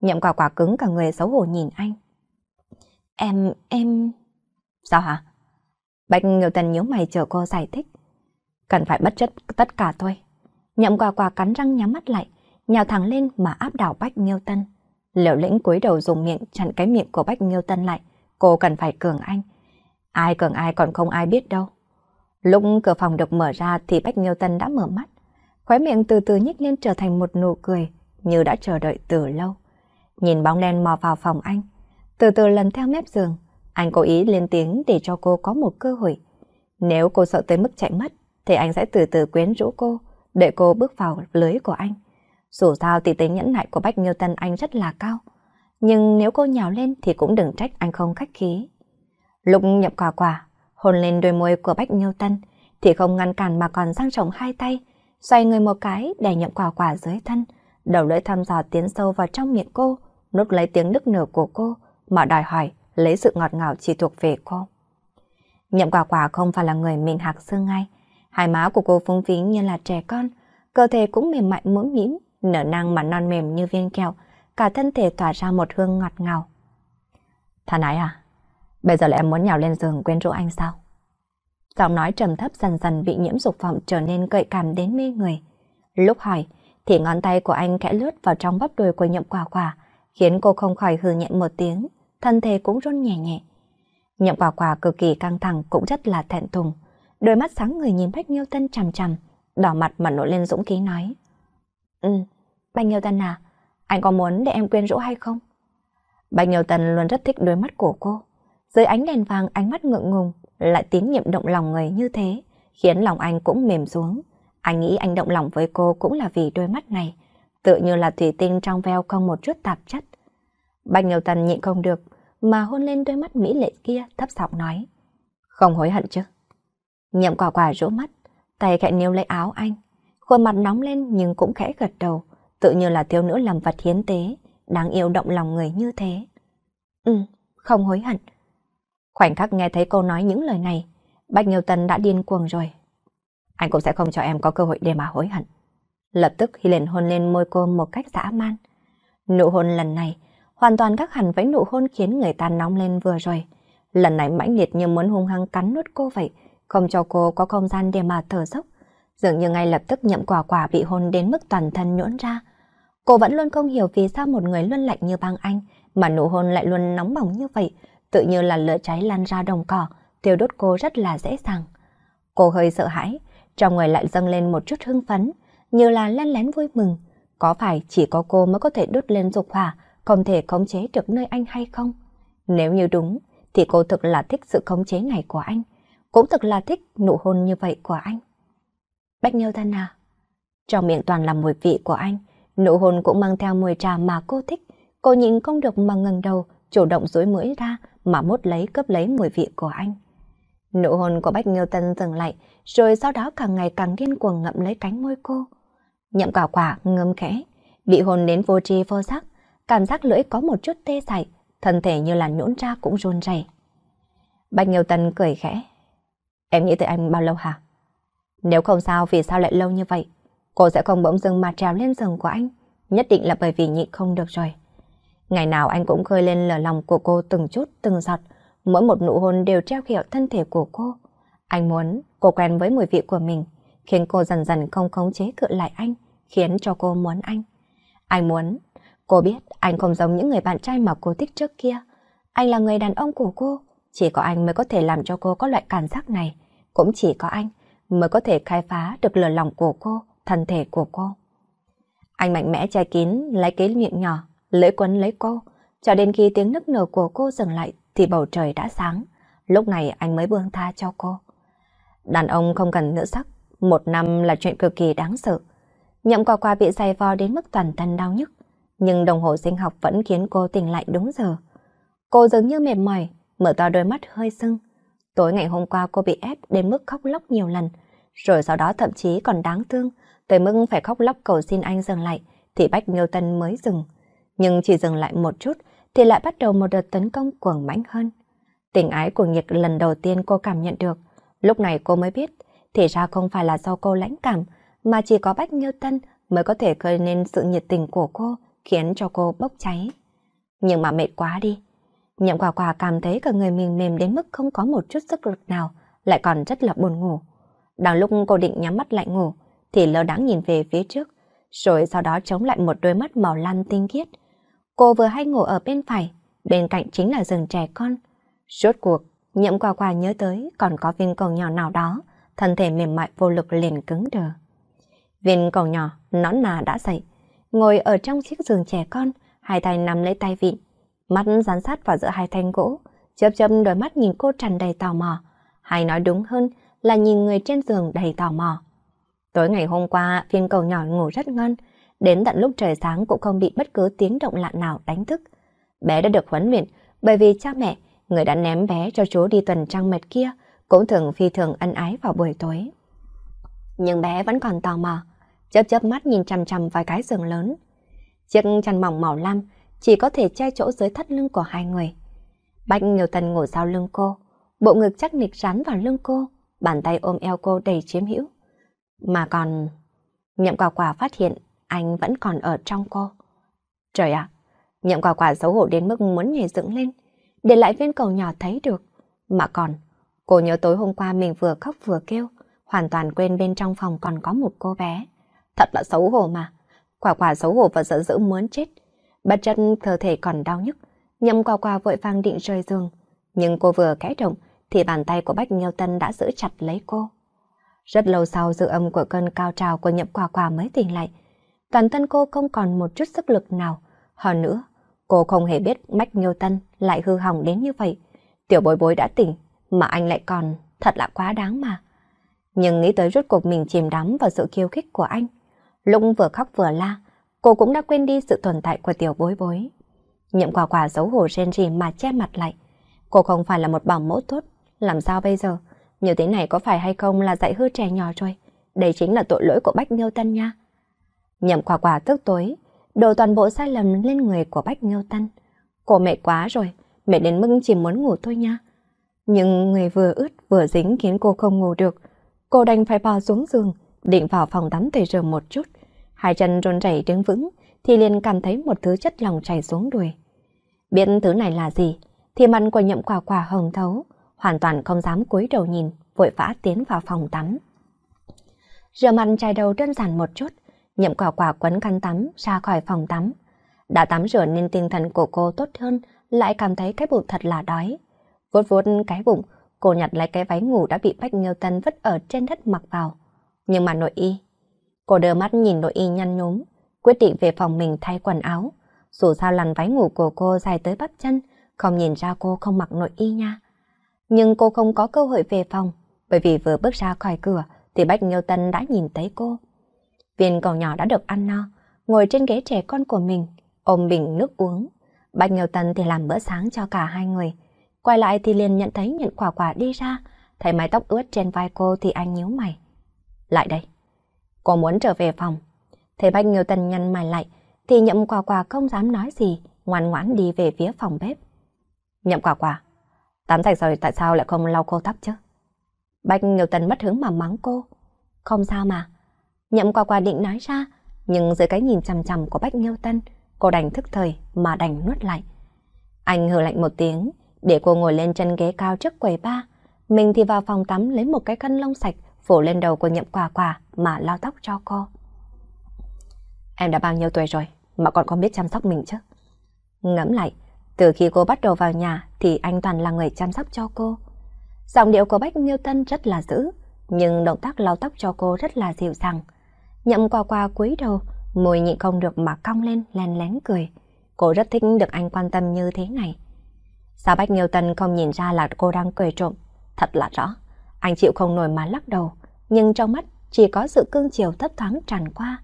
Nhậm quả quả cứng cả người xấu hổ nhìn anh. Em, em... Sao hả? Bạch Ngồi Tần nhíu mày chờ cô giải thích. Cần phải bất chấp tất cả thôi. Nhậm quả quả cắn răng nhắm mắt lại, nhào thẳng lên mà áp đảo Bách Nghiêu Tân. Liệu lĩnh cúi đầu dùng miệng chặn cái miệng của Bách Nghiêu Tân lại, cô cần phải cường anh. Ai cường ai còn không ai biết đâu. Lúc cửa phòng được mở ra thì Bách Nghiêu Tân đã mở mắt. Khóe miệng từ từ nhích lên trở thành một nụ cười, như đã chờ đợi từ lâu. Nhìn bóng đen mò vào phòng anh, từ từ lần theo mép giường, anh cố ý lên tiếng để cho cô có một cơ hội. Nếu cô sợ tới mức chạy mất, thì anh sẽ từ từ quyến rũ cô, để cô bước vào lưới của anh. Dù sao thì tính nhẫn nại của Bách Nghiêu Tân anh rất là cao. Nhưng nếu cô nhào lên thì cũng đừng trách anh không khách khí. Lúc nhập quà quà hôn lên đôi môi của Bách Nghiêu Tân thì không ngăn cản mà còn sang trồng hai tay, xoay người một cái để nhậm quà quà dưới thân, đầu lưỡi thăm dò tiến sâu vào trong miệng cô, nút lấy tiếng nức nở của cô mà đòi hỏi lấy sự ngọt ngào chỉ thuộc về cô. Nhậm quà quà không phải là người mình hạc xương ngay, hai má của cô phúng phính như là trẻ con, cơ thể cũng mềm mại mũm mĩm, nở năng mà non mềm như viên kẹo, cả thân thể tỏa ra một hương ngọt ngào. Thà nái à, bây giờ lại em muốn nhào lên giường quên chỗ anh sao? Giọng nói trầm thấp dần dần bị nhiễm dục vọng trở nên gợi cảm đến mê người. Lúc hỏi, thì ngón tay của anh khẽ lướt vào trong bắp đùi của nhậm quả quả, khiến cô không khỏi hừ nhẹ một tiếng, thân thể cũng run nhẹ nhẹ. Nhậm quả quả cực kỳ căng thẳng cũng rất là thẹn thùng, đôi mắt sáng người nhìn Bách Nghiêu Tân chằm chằm, đỏ mặt mà nổi lên dũng khí nói. Ừ, Bạch Nhiều Tần à, anh có muốn để em quyên rũ hay không? Bạch Nhiều Tần luôn rất thích đôi mắt của cô. Dưới ánh đèn vàng ánh mắt ngượng ngùng, lại tín nhiệm động lòng người như thế, khiến lòng anh cũng mềm xuống. Anh nghĩ anh động lòng với cô cũng là vì đôi mắt này, tựa như là thủy tinh trong veo không một chút tạp chất. Bạch Nhiều Tần nhịn không được, mà hôn lên đôi mắt mỹ lệ kia thấp giọng nói. Không hối hận chứ? Nhậm quả quả rũ mắt, tay khẽ níu lấy áo anh, khuôn mặt nóng lên nhưng cũng khẽ gật đầu tự như là thiếu nữ làm vật hiến tế, đáng yêu động lòng người như thế. Ừ, không hối hận. Khoảnh khắc nghe thấy cô nói những lời này, Bách Nghiêu Tân đã điên cuồng rồi. Anh cũng sẽ không cho em có cơ hội để mà hối hận. Lập tức hy Helen hôn lên môi cô một cách dã man. Nụ hôn lần này hoàn toàn khác hẳn với nụ hôn khiến người ta nóng lên vừa rồi. Lần này mãnh liệt như muốn hung hăng cắn nuốt cô vậy, không cho cô có không gian để mà thở dốc. Dường như ngay lập tức nhậm quả quả bị hôn đến mức toàn thân nhũn ra. Cô vẫn luôn không hiểu vì sao một người luôn lạnh như băng anh mà nụ hôn lại luôn nóng bỏng như vậy, tự như là lửa cháy lan ra đồng cỏ, tiêu đốt cô rất là dễ dàng. Cô hơi sợ hãi, trong người lại dâng lên một chút hưng phấn, như là len lén vui mừng. Có phải chỉ có cô mới có thể đốt lên dục hỏa, không thể khống chế được nơi anh hay không? Nếu như đúng, thì cô thực là thích sự khống chế này của anh, cũng thực là thích nụ hôn như vậy của anh. Bách Nhiêu thân à, trong miệng toàn là mùi vị của anh, Nụ hôn cũng mang theo mùi trà mà cô thích. Cô nhìn không được mà ngẩng đầu, chủ động dối mũi ra mà mốt lấy cướp lấy mùi vị của anh. Nụ hôn của Bách Nghiêu Tân dừng lại, rồi sau đó càng ngày càng điên cuồng ngậm lấy cánh môi cô. Nhậm quả quả ngâm khẽ, bị hôn đến vô tri vô giác, cảm giác lưỡi có một chút tê dại, thân thể như là nhũn ra cũng rôn rầy. bách Nghiêu Tân cười khẽ. Em nghĩ tới anh bao lâu hả? Nếu không sao vì sao lại lâu như vậy? cô sẽ không bỗng dưng mà trèo lên giường của anh, nhất định là bởi vì nhịn không được rồi. Ngày nào anh cũng khơi lên lở lòng của cô từng chút từng giọt, mỗi một nụ hôn đều treo khỉa thân thể của cô. Anh muốn cô quen với mùi vị của mình, khiến cô dần dần không khống chế cự lại anh, khiến cho cô muốn anh. Anh muốn, cô biết anh không giống những người bạn trai mà cô thích trước kia. Anh là người đàn ông của cô, chỉ có anh mới có thể làm cho cô có loại cảm giác này. Cũng chỉ có anh mới có thể khai phá được lừa lòng của cô thân thể của cô. Anh mạnh mẽ che kín, lấy cái miệng nhỏ, lưỡi quấn lấy cô, cho đến khi tiếng nức nở của cô dừng lại thì bầu trời đã sáng. Lúc này anh mới buông tha cho cô. Đàn ông không cần nữ sắc, một năm là chuyện cực kỳ đáng sợ. Nhậm qua qua bị say vò đến mức toàn thân đau nhức, nhưng đồng hồ sinh học vẫn khiến cô tỉnh lại đúng giờ. Cô dường như mệt mỏi, mở to đôi mắt hơi sưng. Tối ngày hôm qua cô bị ép đến mức khóc lóc nhiều lần, rồi sau đó thậm chí còn đáng thương, tới mức phải khóc lóc cầu xin anh dừng lại, thì Bách Nghiêu Tân mới dừng. Nhưng chỉ dừng lại một chút thì lại bắt đầu một đợt tấn công cuồng mãnh hơn. Tình ái của Nhiệt lần đầu tiên cô cảm nhận được, lúc này cô mới biết, thì ra không phải là do cô lãnh cảm, mà chỉ có Bách Nghiêu Tân mới có thể gây nên sự nhiệt tình của cô, khiến cho cô bốc cháy. Nhưng mà mệt quá đi. Nhậm quà quà cảm thấy cả người mình mềm đến mức không có một chút sức lực nào, lại còn rất là buồn ngủ. Đang lúc cô định nhắm mắt lại ngủ, thì lơ đáng nhìn về phía trước, rồi sau đó chống lại một đôi mắt màu lam tinh khiết. Cô vừa hay ngủ ở bên phải, bên cạnh chính là rừng trẻ con. Rốt cuộc, nhậm qua qua nhớ tới còn có viên cầu nhỏ nào đó, thân thể mềm mại vô lực liền cứng đờ. Viên cầu nhỏ, nón nà đã dậy, ngồi ở trong chiếc giường trẻ con, hai tay nắm lấy tay vịn, mắt dán sát vào giữa hai thanh gỗ, chớp chớp đôi mắt nhìn cô tràn đầy tò mò, hay nói đúng hơn là nhìn người trên giường đầy tò mò. Tối ngày hôm qua, phiên cầu nhỏ ngủ rất ngon, đến tận lúc trời sáng cũng không bị bất cứ tiếng động lạ nào đánh thức. Bé đã được huấn luyện bởi vì cha mẹ, người đã ném bé cho chú đi tuần trăng mật kia, cũng thường phi thường ân ái vào buổi tối. Nhưng bé vẫn còn tò mò, chớp chớp mắt nhìn chằm chằm vài cái giường lớn. Chiếc chăn mỏng màu lam chỉ có thể che chỗ dưới thắt lưng của hai người. Bạch nhiều tần ngồi sau lưng cô, bộ ngực chắc nịch rán vào lưng cô, bàn tay ôm eo cô đầy chiếm hữu. Mà còn... Nhậm quả quả phát hiện anh vẫn còn ở trong cô. Trời ạ! nhậm quả quả xấu hổ đến mức muốn nhảy dựng lên, để lại viên cầu nhỏ thấy được. Mà còn, cô nhớ tối hôm qua mình vừa khóc vừa kêu, hoàn toàn quên bên trong phòng còn có một cô bé. Thật là xấu hổ mà. Quả quả xấu hổ và giận dữ muốn chết. Bất chân cơ thể còn đau nhức, nhậm quả quả vội vàng định rời giường. Nhưng cô vừa kẽ động thì bàn tay của Bách Nghiêu Tân đã giữ chặt lấy cô. Rất lâu sau dư âm của cơn cao trào của nhậm quà quà mới tỉnh lại. Toàn thân cô không còn một chút sức lực nào. Hơn nữa, cô không hề biết Mách Nghiêu Tân lại hư hỏng đến như vậy. Tiểu bối bối đã tỉnh, mà anh lại còn thật là quá đáng mà. Nhưng nghĩ tới rốt cuộc mình chìm đắm vào sự khiêu khích của anh. Lúc vừa khóc vừa la, cô cũng đã quên đi sự tồn tại của tiểu bối bối. Nhậm quà quà xấu hổ rên rỉ mà che mặt lại. Cô không phải là một bảo mẫu tốt, làm sao bây giờ? như thế này có phải hay không là dạy hư trẻ nhỏ rồi. Đây chính là tội lỗi của Bách Nghiêu Tân nha. Nhậm quả quả tức tối, đổ toàn bộ sai lầm lên người của Bách Nghiêu Tân. Cô mệt quá rồi, mệt đến mức chỉ muốn ngủ thôi nha. Nhưng người vừa ướt vừa dính khiến cô không ngủ được. Cô đành phải bò xuống giường, định vào phòng tắm tẩy rửa một chút. Hai chân run rẩy đứng vững, thì liền cảm thấy một thứ chất lỏng chảy xuống đùi. Biết thứ này là gì, thì mặt của nhậm quả quả hồng thấu, hoàn toàn không dám cúi đầu nhìn, vội vã tiến vào phòng tắm. Rửa mặt chai đầu đơn giản một chút, nhậm quả quả quấn khăn tắm ra khỏi phòng tắm. Đã tắm rửa nên tinh thần của cô tốt hơn, lại cảm thấy cái bụng thật là đói. Vuốt vuốt cái bụng, cô nhặt lấy cái váy ngủ đã bị Bách Nghiêu Tân vứt ở trên đất mặc vào. Nhưng mà nội y, cô đưa mắt nhìn nội y nhăn nhúm, quyết định về phòng mình thay quần áo. Dù sao làn váy ngủ của cô dài tới bắp chân, không nhìn ra cô không mặc nội y nha nhưng cô không có cơ hội về phòng, bởi vì vừa bước ra khỏi cửa thì Bách Nghiêu Tân đã nhìn thấy cô. Viên cầu nhỏ đã được ăn no, ngồi trên ghế trẻ con của mình, ôm bình nước uống. Bách Nghiêu Tân thì làm bữa sáng cho cả hai người. Quay lại thì liền nhận thấy nhận quả quả đi ra, thấy mái tóc ướt trên vai cô thì anh nhíu mày. Lại đây. Cô muốn trở về phòng. Thấy Bách Nghiêu Tân nhăn mày lại, thì nhậm quả quả không dám nói gì, ngoan ngoãn đi về phía phòng bếp. Nhậm quả quả, tắm sạch rồi tại sao lại không lau khô tóc chứ? Bách Nghiêu tần mất hứng mà mắng cô. Không sao mà. Nhậm qua qua định nói ra, nhưng dưới cái nhìn chằm chằm của Bách Nghiêu Tân, cô đành thức thời mà đành nuốt lại. Anh hừ lạnh một tiếng, để cô ngồi lên chân ghế cao trước quầy ba. Mình thì vào phòng tắm lấy một cái khăn lông sạch phủ lên đầu của nhậm quà quà mà lau tóc cho cô. Em đã bao nhiêu tuổi rồi mà còn không biết chăm sóc mình chứ? Ngẫm lại, từ khi cô bắt đầu vào nhà thì anh Toàn là người chăm sóc cho cô. Giọng điệu của Bách tân rất là dữ, nhưng động tác lau tóc cho cô rất là dịu dàng. Nhậm qua qua cúi đầu, môi nhịn không được mà cong lên len lén cười. Cô rất thích được anh quan tâm như thế này. Sao Bách tân không nhìn ra là cô đang cười trộm? Thật là rõ. Anh chịu không nổi mà lắc đầu, nhưng trong mắt chỉ có sự cương chiều thấp thoáng tràn qua.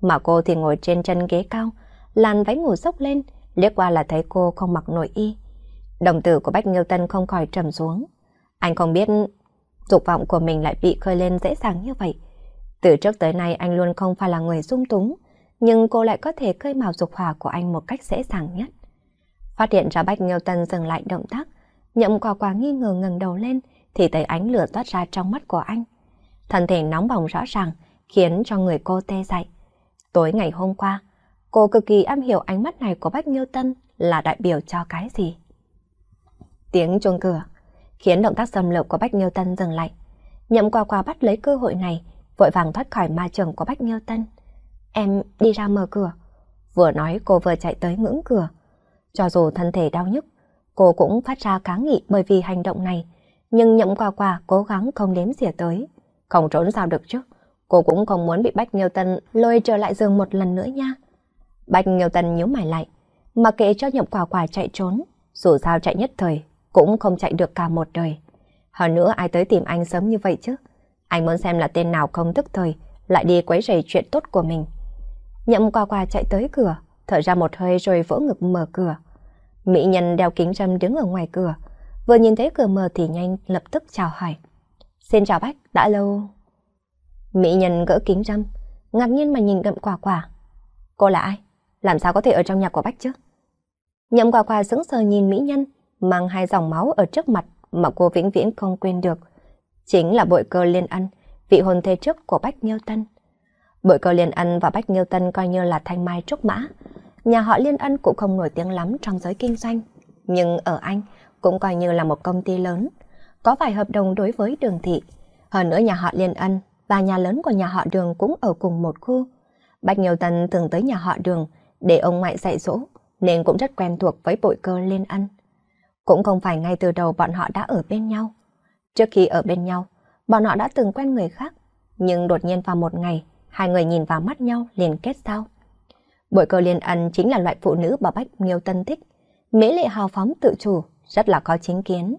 Mà cô thì ngồi trên chân ghế cao, làn váy ngủ sốc lên, liếc qua là thấy cô không mặc nội y. Đồng tử của Bách Nghiêu Tân không khỏi trầm xuống. Anh không biết dục vọng của mình lại bị khơi lên dễ dàng như vậy. Từ trước tới nay anh luôn không phải là người dung túng, nhưng cô lại có thể khơi màu dục hỏa của anh một cách dễ dàng nhất. Phát hiện ra Bách Nghiêu Tân dừng lại động tác, nhậm quả quả nghi ngờ ngẩng đầu lên thì thấy ánh lửa toát ra trong mắt của anh. Thân thể nóng bỏng rõ ràng khiến cho người cô tê dại. Tối ngày hôm qua, cô cực kỳ am hiểu ánh mắt này của Bách Nghiêu Tân là đại biểu cho cái gì tiếng chuông cửa, khiến động tác xâm lược của Bách Nhiêu Tân dừng lại. Nhậm qua qua bắt lấy cơ hội này, vội vàng thoát khỏi ma trường của Bách Nhiêu Tân. Em đi ra mở cửa. Vừa nói cô vừa chạy tới ngưỡng cửa. Cho dù thân thể đau nhức, cô cũng phát ra kháng nghị bởi vì hành động này. Nhưng nhậm qua qua cố gắng không đếm xỉa tới. Không trốn sao được chứ. Cô cũng không muốn bị Bách Nhiêu Tân lôi trở lại giường một lần nữa nha. Bách Nhiêu Tân nhíu mày lại. Mà kệ cho nhậm quả quả chạy trốn, dù sao chạy nhất thời cũng không chạy được cả một đời. Hơn nữa ai tới tìm anh sớm như vậy chứ? Anh muốn xem là tên nào không thức thời, lại đi quấy rầy chuyện tốt của mình. Nhậm qua qua chạy tới cửa, thở ra một hơi rồi vỗ ngực mở cửa. Mỹ nhân đeo kính râm đứng ở ngoài cửa, vừa nhìn thấy cửa mở thì nhanh lập tức chào hỏi. Xin chào bách, đã lâu. Mỹ nhân gỡ kính râm, ngạc nhiên mà nhìn ngậm quả quả. Cô là ai? Làm sao có thể ở trong nhà của bách chứ? Nhậm quả quả sững sờ nhìn Mỹ nhân, mang hai dòng máu ở trước mặt mà cô vĩnh viễn không quên được. Chính là bội cơ liên ăn, vị hôn thê trước của Bách Nghiêu Tân. Bội cơ liên ăn và Bách Nghiêu Tân coi như là thanh mai trúc mã. Nhà họ liên ăn cũng không nổi tiếng lắm trong giới kinh doanh. Nhưng ở Anh cũng coi như là một công ty lớn. Có vài hợp đồng đối với đường thị. Hơn nữa nhà họ liên ăn và nhà lớn của nhà họ đường cũng ở cùng một khu. Bách Nghiêu Tân thường tới nhà họ đường để ông ngoại dạy dỗ nên cũng rất quen thuộc với bội cơ liên ăn. Cũng không phải ngay từ đầu bọn họ đã ở bên nhau. Trước khi ở bên nhau, bọn họ đã từng quen người khác, nhưng đột nhiên vào một ngày, hai người nhìn vào mắt nhau liền kết giao. Bội cơ liên ân chính là loại phụ nữ bà Bách Nghiêu Tân thích, mỹ lệ hào phóng tự chủ, rất là có chính kiến.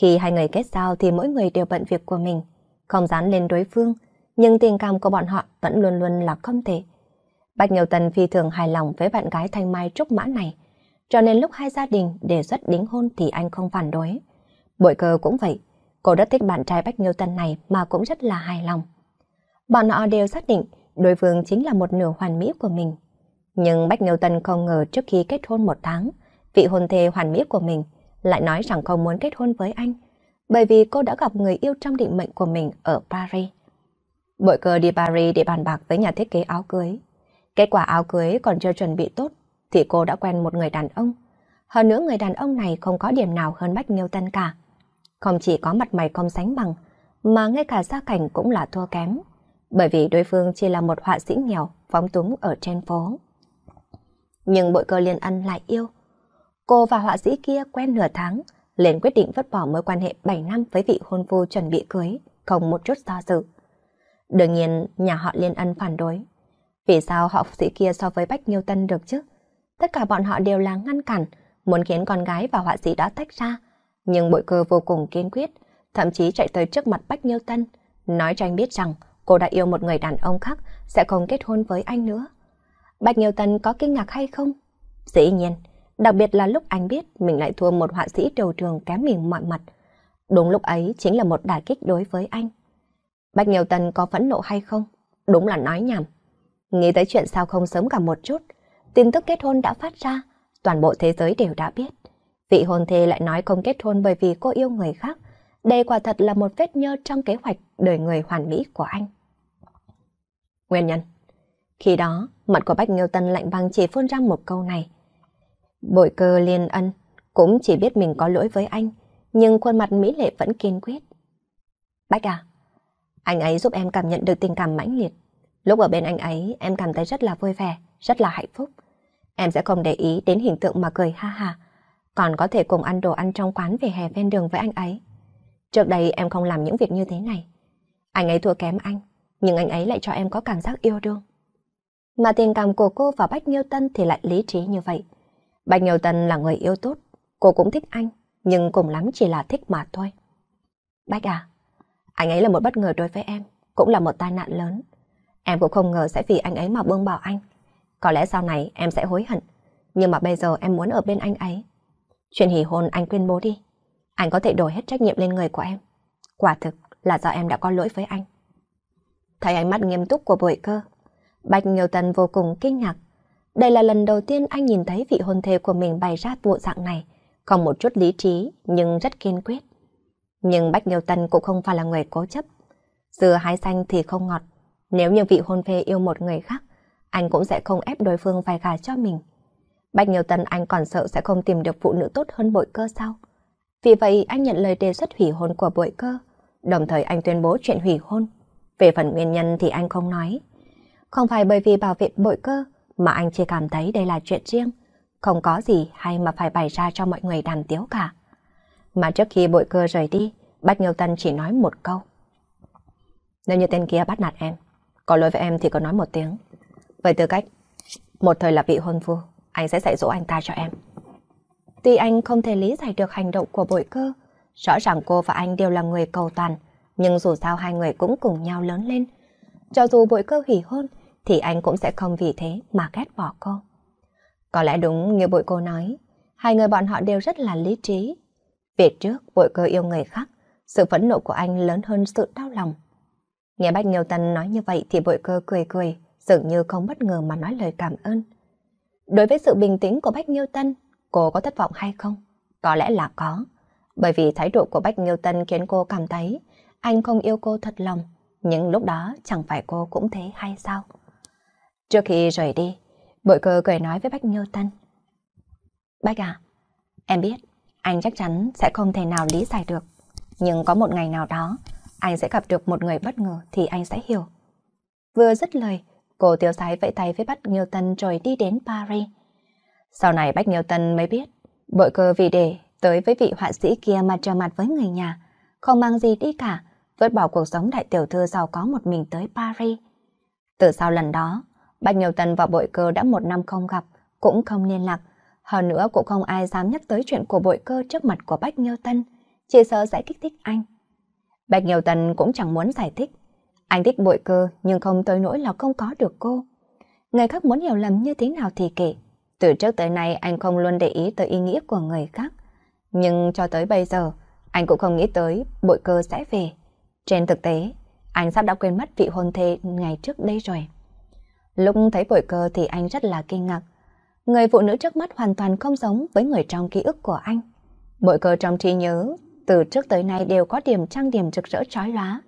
Khi hai người kết giao thì mỗi người đều bận việc của mình, không dán lên đối phương, nhưng tình cảm của bọn họ vẫn luôn luôn là không thể. Bạch Nghiêu Tân phi thường hài lòng với bạn gái thanh mai trúc mã này, cho nên lúc hai gia đình đề xuất đính hôn thì anh không phản đối. Bội cơ cũng vậy, cô rất thích bạn trai Bách Nghiêu Tân này mà cũng rất là hài lòng. Bọn họ đều xác định đối phương chính là một nửa hoàn mỹ của mình. Nhưng Bách Nghiêu Tân không ngờ trước khi kết hôn một tháng, vị hôn thê hoàn mỹ của mình lại nói rằng không muốn kết hôn với anh, bởi vì cô đã gặp người yêu trong định mệnh của mình ở Paris. Bội cơ đi Paris để bàn bạc với nhà thiết kế áo cưới. Kết quả áo cưới còn chưa chuẩn bị tốt thì cô đã quen một người đàn ông. Hơn nữa người đàn ông này không có điểm nào hơn Bách Nghiêu Tân cả. Không chỉ có mặt mày không sánh bằng, mà ngay cả gia cảnh cũng là thua kém. Bởi vì đối phương chỉ là một họa sĩ nghèo, phóng túng ở trên phố. Nhưng bội cơ liên ân lại yêu. Cô và họa sĩ kia quen nửa tháng, liền quyết định vứt bỏ mối quan hệ 7 năm với vị hôn phu chuẩn bị cưới, không một chút do dự. Đương nhiên, nhà họ Liên Ân phản đối. Vì sao họ sĩ kia so với Bách Nghiêu Tân được chứ? tất cả bọn họ đều là ngăn cản, muốn khiến con gái và họa sĩ đó tách ra. Nhưng bội cơ vô cùng kiên quyết, thậm chí chạy tới trước mặt Bách Nhiêu Tân, nói cho anh biết rằng cô đã yêu một người đàn ông khác, sẽ không kết hôn với anh nữa. Bạch Nhiêu Tân có kinh ngạc hay không? Dĩ nhiên, đặc biệt là lúc anh biết mình lại thua một họa sĩ đầu trường kém mình mọi mặt. Đúng lúc ấy chính là một đả kích đối với anh. Bạch Nhiêu Tân có phẫn nộ hay không? Đúng là nói nhảm. Nghĩ tới chuyện sao không sớm cả một chút, tin tức kết hôn đã phát ra, toàn bộ thế giới đều đã biết. Vị hôn thê lại nói không kết hôn bởi vì cô yêu người khác. Đây quả thật là một vết nhơ trong kế hoạch đời người hoàn mỹ của anh. Nguyên nhân Khi đó, mặt của Bách Nghiêu Tân lạnh băng chỉ phun ra một câu này. Bội cơ liên ân cũng chỉ biết mình có lỗi với anh, nhưng khuôn mặt mỹ lệ vẫn kiên quyết. Bách à, anh ấy giúp em cảm nhận được tình cảm mãnh liệt. Lúc ở bên anh ấy, em cảm thấy rất là vui vẻ, rất là hạnh phúc em sẽ không để ý đến hình tượng mà cười ha ha. Còn có thể cùng ăn đồ ăn trong quán về hè ven đường với anh ấy. Trước đây em không làm những việc như thế này. Anh ấy thua kém anh, nhưng anh ấy lại cho em có cảm giác yêu đương. Mà tình cảm của cô và Bách nhiêu Tân thì lại lý trí như vậy. Bách nhiêu Tân là người yêu tốt, cô cũng thích anh, nhưng cùng lắm chỉ là thích mà thôi. Bách à, anh ấy là một bất ngờ đối với em, cũng là một tai nạn lớn. Em cũng không ngờ sẽ vì anh ấy mà buông bỏ anh. Có lẽ sau này em sẽ hối hận. Nhưng mà bây giờ em muốn ở bên anh ấy. Chuyện hỉ hôn anh tuyên bố đi. Anh có thể đổi hết trách nhiệm lên người của em. Quả thực là do em đã có lỗi với anh. Thấy ánh mắt nghiêm túc của bội cơ, Bạch Nhiều Tần vô cùng kinh ngạc. Đây là lần đầu tiên anh nhìn thấy vị hôn thê của mình bày ra bộ dạng này, còn một chút lý trí nhưng rất kiên quyết. Nhưng Bách Nhiều Tần cũng không phải là người cố chấp. Dừa hái xanh thì không ngọt. Nếu như vị hôn thê yêu một người khác, anh cũng sẽ không ép đối phương phải gà cho mình. Bạch Nhiều Tân anh còn sợ sẽ không tìm được phụ nữ tốt hơn bội cơ sao? Vì vậy anh nhận lời đề xuất hủy hôn của bội cơ, đồng thời anh tuyên bố chuyện hủy hôn. Về phần nguyên nhân thì anh không nói. Không phải bởi vì bảo vệ bội cơ, mà anh chỉ cảm thấy đây là chuyện riêng, không có gì hay mà phải bày ra cho mọi người đàm tiếu cả. Mà trước khi bội cơ rời đi, Bách nhiều Tân chỉ nói một câu. Nếu như tên kia bắt nạt em, có lỗi với em thì có nói một tiếng, với tư cách, một thời là vị hôn phu, anh sẽ dạy dỗ anh ta cho em. Tuy anh không thể lý giải được hành động của bội cơ, rõ ràng cô và anh đều là người cầu toàn, nhưng dù sao hai người cũng cùng nhau lớn lên. Cho dù bội cơ hủy hôn, thì anh cũng sẽ không vì thế mà ghét bỏ cô. Có lẽ đúng như bội cô nói, hai người bọn họ đều rất là lý trí. Về trước, bội cơ yêu người khác, sự phẫn nộ của anh lớn hơn sự đau lòng. Nghe Bách Nghiêu Tân nói như vậy thì bội cơ cười cười, dường như không bất ngờ mà nói lời cảm ơn. Đối với sự bình tĩnh của Bách Nghiêu Tân, cô có thất vọng hay không? Có lẽ là có, bởi vì thái độ của Bách Nghiêu Tân khiến cô cảm thấy anh không yêu cô thật lòng, nhưng lúc đó chẳng phải cô cũng thế hay sao? Trước khi rời đi, bội cơ cười nói với Bách Nghiêu Tân. Bách à, em biết anh chắc chắn sẽ không thể nào lý giải được, nhưng có một ngày nào đó anh sẽ gặp được một người bất ngờ thì anh sẽ hiểu. Vừa dứt lời, Cô tiêu sái vẫy tay với Bách Newton rồi đi đến Paris. Sau này Bách Newton mới biết, bội cơ vì để tới với vị họa sĩ kia mà trở mặt với người nhà, không mang gì đi cả, vứt bỏ cuộc sống đại tiểu thư giàu có một mình tới Paris. Từ sau lần đó, bách Nhiều Tần và Bội Cơ đã một năm không gặp, cũng không liên lạc. Hơn nữa cũng không ai dám nhắc tới chuyện của Bội Cơ trước mặt của bách Nhiều Tân, chỉ sợ sẽ kích thích anh. Bạch Nhiều Tần cũng chẳng muốn giải thích, anh thích bội cơ nhưng không tới nỗi là không có được cô. Người khác muốn hiểu lầm như thế nào thì kệ. Từ trước tới nay anh không luôn để ý tới ý nghĩa của người khác. Nhưng cho tới bây giờ, anh cũng không nghĩ tới bội cơ sẽ về. Trên thực tế, anh sắp đã quên mất vị hôn thê ngày trước đây rồi. Lúc thấy bội cơ thì anh rất là kinh ngạc. Người phụ nữ trước mắt hoàn toàn không giống với người trong ký ức của anh. Bội cơ trong trí nhớ, từ trước tới nay đều có điểm trang điểm rực rỡ trói lóa,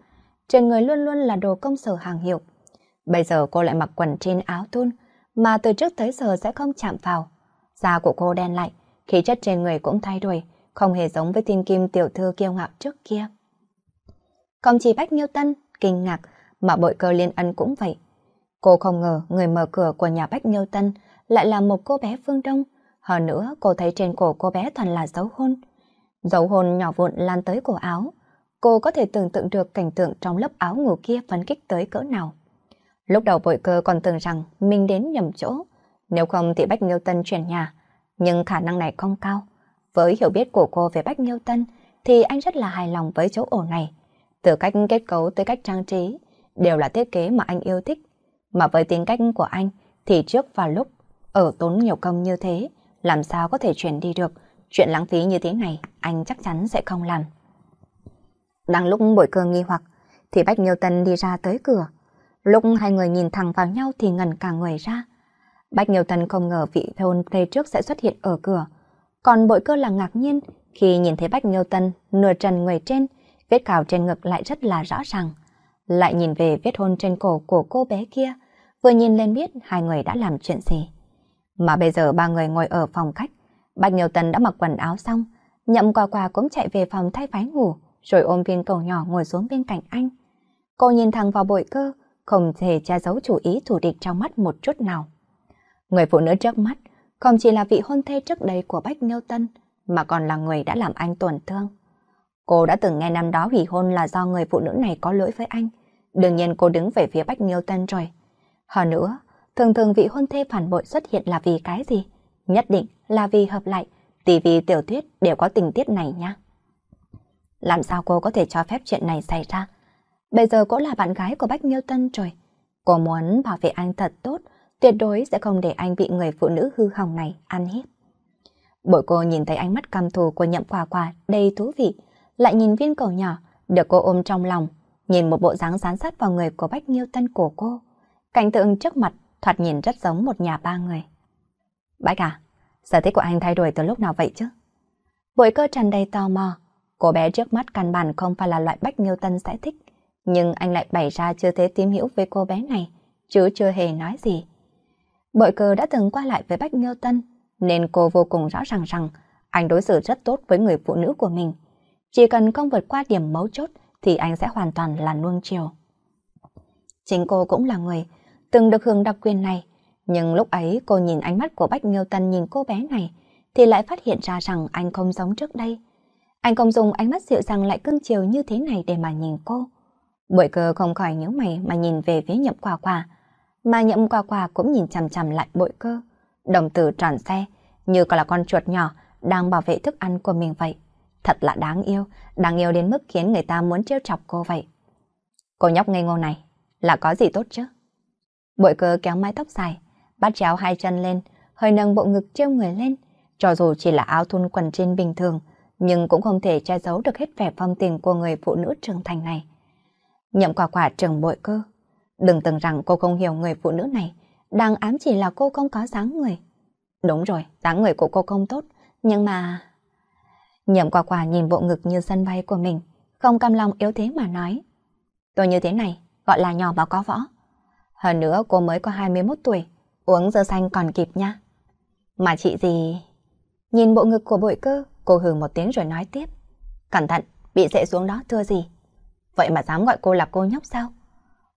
trên người luôn luôn là đồ công sở hàng hiệu. Bây giờ cô lại mặc quần trên áo thun mà từ trước tới giờ sẽ không chạm vào. Da của cô đen lại, khí chất trên người cũng thay đổi, không hề giống với thiên kim tiểu thư kiêu ngạo trước kia. Không chỉ Bách Nhiêu Tân kinh ngạc mà bội cơ liên ân cũng vậy. Cô không ngờ người mở cửa của nhà Bách Nhiêu Tân lại là một cô bé phương Đông. Hơn nữa cô thấy trên cổ cô bé toàn là dấu hôn. Dấu hôn nhỏ vụn lan tới cổ áo cô có thể tưởng tượng được cảnh tượng trong lớp áo ngủ kia phấn kích tới cỡ nào. Lúc đầu bội cơ còn tưởng rằng mình đến nhầm chỗ, nếu không thì Bách Nghiêu Tân chuyển nhà, nhưng khả năng này không cao. Với hiểu biết của cô về Bách Nghiêu Tân thì anh rất là hài lòng với chỗ ổ này. Từ cách kết cấu tới cách trang trí đều là thiết kế mà anh yêu thích. Mà với tính cách của anh thì trước và lúc ở tốn nhiều công như thế làm sao có thể chuyển đi được. Chuyện lãng phí như thế này anh chắc chắn sẽ không làm. Đang lúc bội cơ nghi hoặc, thì Bách Nghiêu Tân đi ra tới cửa. Lúc hai người nhìn thẳng vào nhau thì ngẩn cả người ra. Bách Nghiêu Tân không ngờ vị thôn thê trước sẽ xuất hiện ở cửa. Còn bội cơ là ngạc nhiên khi nhìn thấy Bách Nghiêu Tân nửa trần người trên, vết cào trên ngực lại rất là rõ ràng. Lại nhìn về vết hôn trên cổ của cô bé kia, vừa nhìn lên biết hai người đã làm chuyện gì. Mà bây giờ ba người ngồi ở phòng khách, Bạch Nhiều Tần đã mặc quần áo xong, nhậm quà quà cũng chạy về phòng thay váy ngủ rồi ôm viên cầu nhỏ ngồi xuống bên cạnh anh. Cô nhìn thẳng vào bội cơ, không thể che giấu chủ ý thủ địch trong mắt một chút nào. Người phụ nữ trước mắt không chỉ là vị hôn thê trước đây của Bách Nhiêu Tân, mà còn là người đã làm anh tổn thương. Cô đã từng nghe năm đó hủy hôn là do người phụ nữ này có lỗi với anh. Đương nhiên cô đứng về phía Bách Nhiêu Tân rồi. Hơn nữa, thường thường vị hôn thê phản bội xuất hiện là vì cái gì? Nhất định là vì hợp lại, vì tiểu thuyết đều có tình tiết này nha. Làm sao cô có thể cho phép chuyện này xảy ra? Bây giờ cô là bạn gái của Bách Nghiêu Tân rồi. Cô muốn bảo vệ anh thật tốt, tuyệt đối sẽ không để anh bị người phụ nữ hư hỏng này ăn hiếp. Bội cô nhìn thấy ánh mắt cam thù của nhậm quà quà đầy thú vị, lại nhìn viên cầu nhỏ được cô ôm trong lòng, nhìn một bộ dáng dán sát vào người của Bách Nghiêu Tân của cô. Cảnh tượng trước mặt thoạt nhìn rất giống một nhà ba người. Bách à, sở thích của anh thay đổi từ lúc nào vậy chứ? Bội cơ tràn đầy tò mò, Cô bé trước mắt căn bản không phải là loại Bách Nghiêu Tân sẽ thích, nhưng anh lại bày ra chưa thế tím hiểu với cô bé này, chứ chưa hề nói gì. Bội cờ đã từng qua lại với Bách Nghiêu Tân, nên cô vô cùng rõ ràng rằng anh đối xử rất tốt với người phụ nữ của mình. Chỉ cần không vượt qua điểm mấu chốt thì anh sẽ hoàn toàn là nuông chiều. Chính cô cũng là người từng được hưởng đặc quyền này, nhưng lúc ấy cô nhìn ánh mắt của Bách Nghiêu Tân nhìn cô bé này thì lại phát hiện ra rằng anh không giống trước đây. Anh không dùng ánh mắt dịu dàng lại cưng chiều như thế này để mà nhìn cô. Bội cơ không khỏi nhíu mày mà nhìn về phía nhậm quả quả. Mà nhậm quả quả cũng nhìn chằm chằm lại bội cơ. Đồng tử tròn xe, như còn là con chuột nhỏ đang bảo vệ thức ăn của mình vậy. Thật là đáng yêu, đáng yêu đến mức khiến người ta muốn trêu chọc cô vậy. Cô nhóc ngây ngô này, là có gì tốt chứ? Bội cơ kéo mái tóc dài, bắt chéo hai chân lên, hơi nâng bộ ngực treo người lên. Cho dù chỉ là áo thun quần trên bình thường, nhưng cũng không thể che giấu được hết vẻ phong tình của người phụ nữ trưởng thành này. Nhậm quả quả trường bội cơ. Đừng tưởng rằng cô không hiểu người phụ nữ này, đang ám chỉ là cô không có dáng người. Đúng rồi, dáng người của cô không tốt, nhưng mà... Nhậm quả quả nhìn bộ ngực như sân bay của mình, không cam lòng yếu thế mà nói. Tôi như thế này, gọi là nhỏ mà có võ. Hơn nữa cô mới có 21 tuổi, uống dơ xanh còn kịp nha. Mà chị gì... Nhìn bộ ngực của bội cơ, Cô hừ một tiếng rồi nói tiếp. Cẩn thận, bị dễ xuống đó thưa gì. Vậy mà dám gọi cô là cô nhóc sao?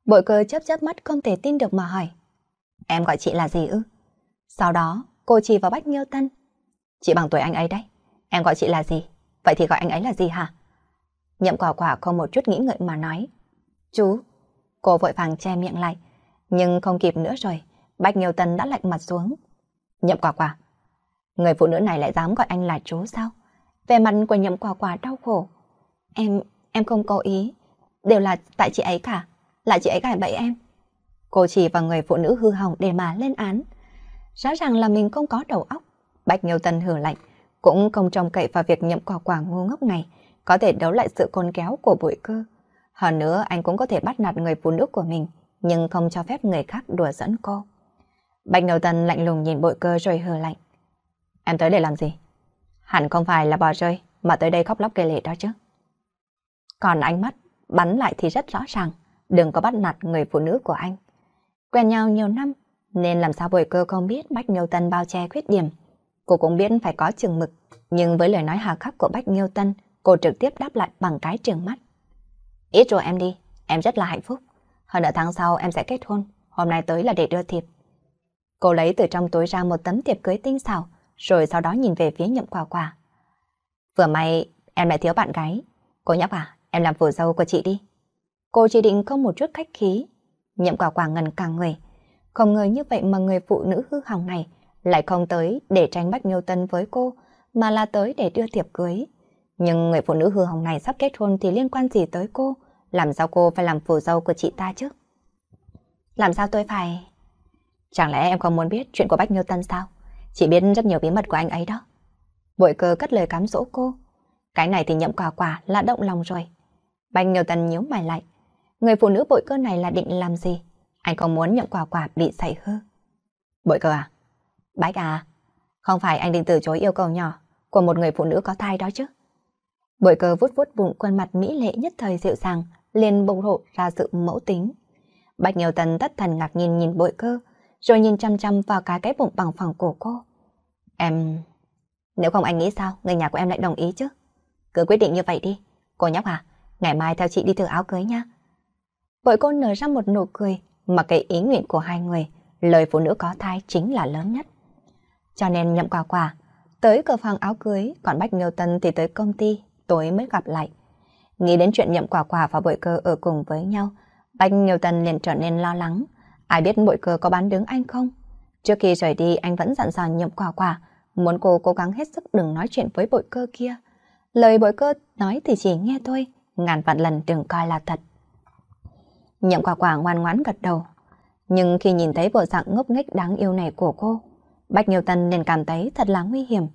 Bội cơ chớp chớp mắt không thể tin được mà hỏi. Em gọi chị là gì ư? Sau đó, cô chỉ vào Bách Nghiêu Tân. Chị bằng tuổi anh ấy đấy. Em gọi chị là gì? Vậy thì gọi anh ấy là gì hả? Nhậm quả quả không một chút nghĩ ngợi mà nói. Chú, cô vội vàng che miệng lại. Nhưng không kịp nữa rồi, Bách Nghiêu Tân đã lạnh mặt xuống. Nhậm quả quả, người phụ nữ này lại dám gọi anh là chú sao? Về mặt của nhậm quả quả đau khổ. Em, em không có ý. Đều là tại chị ấy cả. Là chị ấy gài bẫy em. Cô chỉ vào người phụ nữ hư hỏng để mà lên án. Rõ ràng là mình không có đầu óc. Bạch Nghiêu Tân hử lạnh. Cũng không trông cậy vào việc nhậm quả quả ngu ngốc này. Có thể đấu lại sự côn kéo của bụi cơ. Hơn nữa anh cũng có thể bắt nạt người phụ nữ của mình. Nhưng không cho phép người khác đùa dẫn cô. Bạch Nghiêu Tân lạnh lùng nhìn bụi cơ rồi hừ lạnh. Em tới để làm gì? Hẳn không phải là bỏ rơi mà tới đây khóc lóc kể lệ đó chứ. Còn ánh mắt bắn lại thì rất rõ ràng, đừng có bắt nạt người phụ nữ của anh. Quen nhau nhiều năm, nên làm sao bồi cơ không biết Bách Nghiêu Tân bao che khuyết điểm. Cô cũng biết phải có chừng mực, nhưng với lời nói hà khắc của Bách Nghiêu Tân, cô trực tiếp đáp lại bằng cái trường mắt. Ít rồi em đi, em rất là hạnh phúc. Hơn nửa tháng sau em sẽ kết hôn, hôm nay tới là để đưa thiệp. Cô lấy từ trong túi ra một tấm thiệp cưới tinh xảo, rồi sau đó nhìn về phía nhậm quả quả. Vừa may, em lại thiếu bạn gái. Cô nhóc à, em làm phù dâu của chị đi. Cô chỉ định không một chút khách khí. Nhậm quả quả ngần cả người. Không ngờ như vậy mà người phụ nữ hư hỏng này lại không tới để tránh bách nhiêu Tân với cô, mà là tới để đưa thiệp cưới. Nhưng người phụ nữ hư hỏng này sắp kết hôn thì liên quan gì tới cô? Làm sao cô phải làm phù dâu của chị ta chứ? Làm sao tôi phải... Chẳng lẽ em không muốn biết chuyện của Bách nhiêu Tân sao? Chị biết rất nhiều bí mật của anh ấy đó. Bội cơ cất lời cám dỗ cô. Cái này thì nhậm quà quà là động lòng rồi. Bành nhiều tần nhíu mày lại. Người phụ nữ bội cơ này là định làm gì? Anh không muốn nhậm quà quà bị xảy hư. Bội cơ à? Bách à? Không phải anh định từ chối yêu cầu nhỏ của một người phụ nữ có thai đó chứ? Bội cơ vút vút bụng khuôn mặt mỹ lệ nhất thời dịu dàng, liền bộc lộ ra sự mẫu tính. Bạch Nhiều Tần tất thần ngạc nhìn nhìn bội cơ, rồi nhìn chăm chăm vào cái cái bụng bằng phẳng của cô. Em... Nếu không anh nghĩ sao, người nhà của em lại đồng ý chứ? Cứ quyết định như vậy đi. Cô nhóc à, ngày mai theo chị đi thử áo cưới nha. bội cô nở ra một nụ cười, mà cái ý nguyện của hai người, lời phụ nữ có thai chính là lớn nhất. Cho nên nhậm quà quà tới cửa phòng áo cưới, còn Bách Nghiêu Tân thì tới công ty, tối mới gặp lại. Nghĩ đến chuyện nhậm quà quà và bội cơ ở cùng với nhau, Bách Nghiêu Tân liền trở nên lo lắng. Ai biết bội cơ có bán đứng anh không? Trước khi rời đi anh vẫn dặn dò nhậm quả quả, muốn cô cố gắng hết sức đừng nói chuyện với bội cơ kia. Lời bội cơ nói thì chỉ nghe thôi, ngàn vạn lần đừng coi là thật. Nhậm quả quả ngoan ngoãn gật đầu. Nhưng khi nhìn thấy bộ dạng ngốc nghếch đáng yêu này của cô, Bạch Nhiều Tân nên cảm thấy thật là nguy hiểm.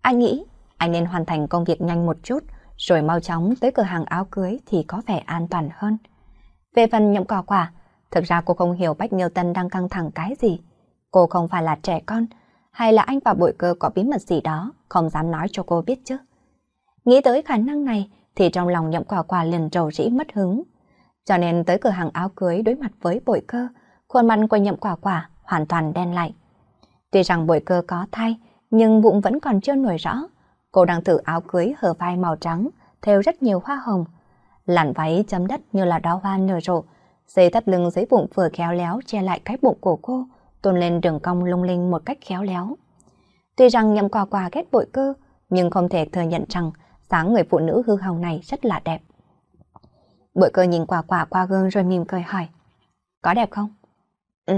Anh nghĩ anh nên hoàn thành công việc nhanh một chút, rồi mau chóng tới cửa hàng áo cưới thì có vẻ an toàn hơn. Về phần nhậm quả quả, Thực ra cô không hiểu Bách Nghiêu Tân đang căng thẳng cái gì. Cô không phải là trẻ con, hay là anh và bội cơ có bí mật gì đó, không dám nói cho cô biết chứ. Nghĩ tới khả năng này thì trong lòng nhậm quả quả liền trầu rĩ mất hứng. Cho nên tới cửa hàng áo cưới đối mặt với bội cơ, khuôn mặt của nhậm quả quả hoàn toàn đen lại. Tuy rằng bội cơ có thai, nhưng bụng vẫn còn chưa nổi rõ. Cô đang thử áo cưới hở vai màu trắng, theo rất nhiều hoa hồng. Làn váy chấm đất như là đóa hoa nở rộ, Dây thắt lưng dưới bụng vừa khéo léo che lại cái bụng của cô, tôn lên đường cong lung linh một cách khéo léo. Tuy rằng nhầm quà quà ghét bội cơ, nhưng không thể thừa nhận rằng dáng người phụ nữ hư hỏng này rất là đẹp. Bội cơ nhìn quà quà qua gương rồi mỉm cười hỏi. Có đẹp không? Ừ.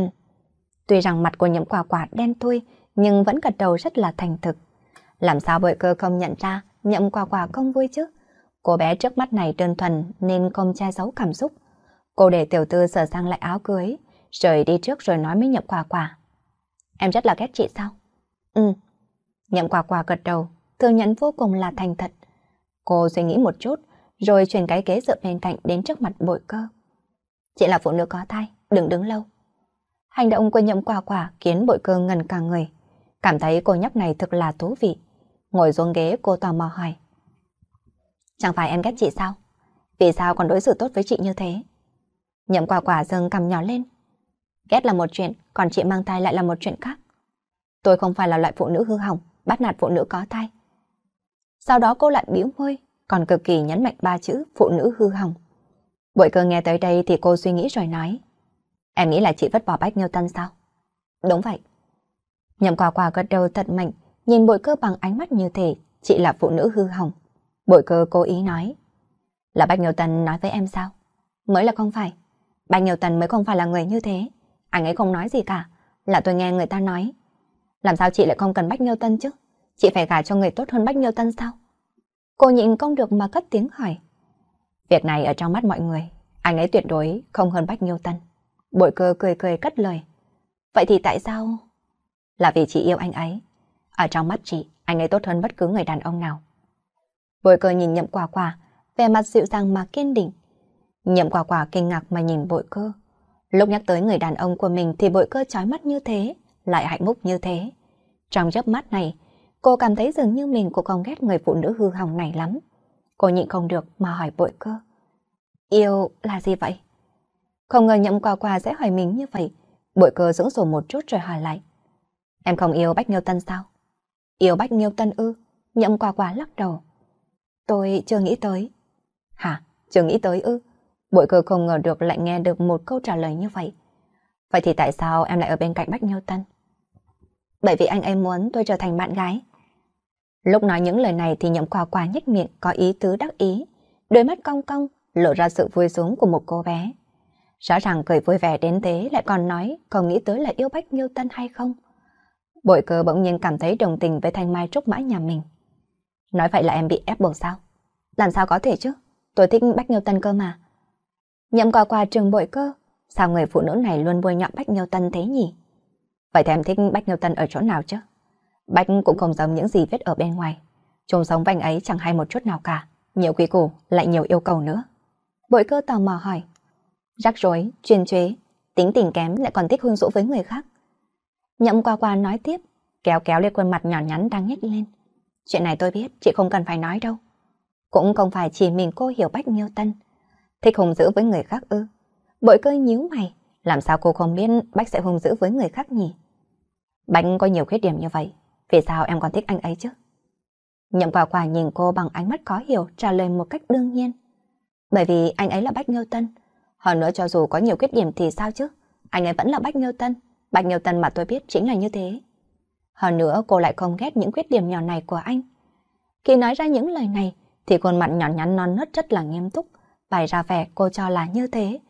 Tuy rằng mặt của nhậm quà quà đen thui, nhưng vẫn gật đầu rất là thành thực. Làm sao bội cơ không nhận ra nhậm quà quà không vui chứ? Cô bé trước mắt này đơn thuần nên không che giấu cảm xúc. Cô để tiểu tư sờ sang lại áo cưới, rời đi trước rồi nói mới nhậm quà quà. Em rất là ghét chị sao? Ừ. Nhậm quà quà gật đầu, thừa nhận vô cùng là thành thật. Cô suy nghĩ một chút, rồi chuyển cái ghế dựa bên cạnh đến trước mặt bội cơ. Chị là phụ nữ có thai, đừng đứng lâu. Hành động của nhậm quà quà khiến bội cơ ngần cả người. Cảm thấy cô nhóc này thực là thú vị. Ngồi xuống ghế cô tò mò hỏi. Chẳng phải em ghét chị sao? Vì sao còn đối xử tốt với chị như thế? Nhậm quả quả dâng cầm nhỏ lên. Ghét là một chuyện, còn chị mang thai lại là một chuyện khác. Tôi không phải là loại phụ nữ hư hỏng, bắt nạt phụ nữ có thai. Sau đó cô lại biểu môi, còn cực kỳ nhấn mạnh ba chữ phụ nữ hư hỏng. Bội cơ nghe tới đây thì cô suy nghĩ rồi nói. Em nghĩ là chị vứt bỏ Bách Nghiêu Tân sao? Đúng vậy. Nhậm quả quả gật đầu thật mạnh, nhìn bội cơ bằng ánh mắt như thể chị là phụ nữ hư hỏng. Bội cơ cố ý nói. Là Bách Nghiêu Tân nói với em sao? Mới là không phải. Bạch nhiêu Tần mới không phải là người như thế. Anh ấy không nói gì cả, là tôi nghe người ta nói. Làm sao chị lại không cần Bách Nhiêu Tân chứ? Chị phải gả cho người tốt hơn Bách Nhiêu Tân sao? Cô nhịn không được mà cất tiếng hỏi. Việc này ở trong mắt mọi người, anh ấy tuyệt đối không hơn Bách Nhiêu Tân. Bội cơ cười cười cất lời. Vậy thì tại sao? Là vì chị yêu anh ấy. Ở trong mắt chị, anh ấy tốt hơn bất cứ người đàn ông nào. Bội cơ nhìn nhậm quả quả, vẻ mặt dịu dàng mà kiên định. Nhậm quả quả kinh ngạc mà nhìn bội cơ. Lúc nhắc tới người đàn ông của mình thì bội cơ trói mắt như thế, lại hạnh phúc như thế. Trong giấc mắt này, cô cảm thấy dường như mình cũng không ghét người phụ nữ hư hỏng này lắm. Cô nhịn không được mà hỏi bội cơ. Yêu là gì vậy? Không ngờ nhậm quả quả sẽ hỏi mình như vậy. Bội cơ dưỡng sổ một chút rồi hỏi lại. Em không yêu Bách Nghiêu Tân sao? Yêu Bách Nghiêu Tân ư? Nhậm quả quả lắc đầu. Tôi chưa nghĩ tới. Hả? Chưa nghĩ tới ư? Bội cơ không ngờ được lại nghe được một câu trả lời như vậy. Vậy thì tại sao em lại ở bên cạnh Bách Nhiêu Tân? Bởi vì anh ấy muốn tôi trở thành bạn gái. Lúc nói những lời này thì nhậm quà quà nhếch miệng có ý tứ đắc ý, đôi mắt cong cong, lộ ra sự vui sướng của một cô bé. Rõ ràng cười vui vẻ đến thế lại còn nói còn nghĩ tới là yêu Bách Nhiêu Tân hay không. Bội cơ bỗng nhiên cảm thấy đồng tình với Thanh Mai Trúc Mã nhà mình. Nói vậy là em bị ép buộc sao? Làm sao có thể chứ? Tôi thích Bách Nhiêu Tân cơ mà. Nhậm quà quà trường bội cơ, sao người phụ nữ này luôn bôi nhọ Bách Nghiêu Tân thế nhỉ? Vậy thèm thích Bách Nghiêu Tân ở chỗ nào chứ? Bách cũng không giống những gì viết ở bên ngoài. Trông sống vanh ấy chẳng hay một chút nào cả. Nhiều quý củ, lại nhiều yêu cầu nữa. Bội cơ tò mò hỏi. Rắc rối, chuyên chế, tính tình kém lại còn thích hương dỗ với người khác. Nhậm qua qua nói tiếp, kéo kéo lên khuôn mặt nhỏ nhắn đang nhếch lên. Chuyện này tôi biết, chị không cần phải nói đâu. Cũng không phải chỉ mình cô hiểu Bách Nghiêu Tân. Thích hùng dữ với người khác ư? Bội cơ nhíu mày, làm sao cô không biết Bách sẽ hung dữ với người khác nhỉ? Bách có nhiều khuyết điểm như vậy, vì sao em còn thích anh ấy chứ? Nhậm quả quả nhìn cô bằng ánh mắt khó hiểu trả lời một cách đương nhiên. Bởi vì anh ấy là Bách Nghiêu Tân. Hơn nữa cho dù có nhiều khuyết điểm thì sao chứ? Anh ấy vẫn là Bách Nghiêu Tân. Bách Nghiêu Tân mà tôi biết chính là như thế. Hơn nữa cô lại không ghét những khuyết điểm nhỏ này của anh. Khi nói ra những lời này thì khuôn mặt nhỏ nhắn non nớt rất là nghiêm túc. Phải ra vẻ cô cho là như thế.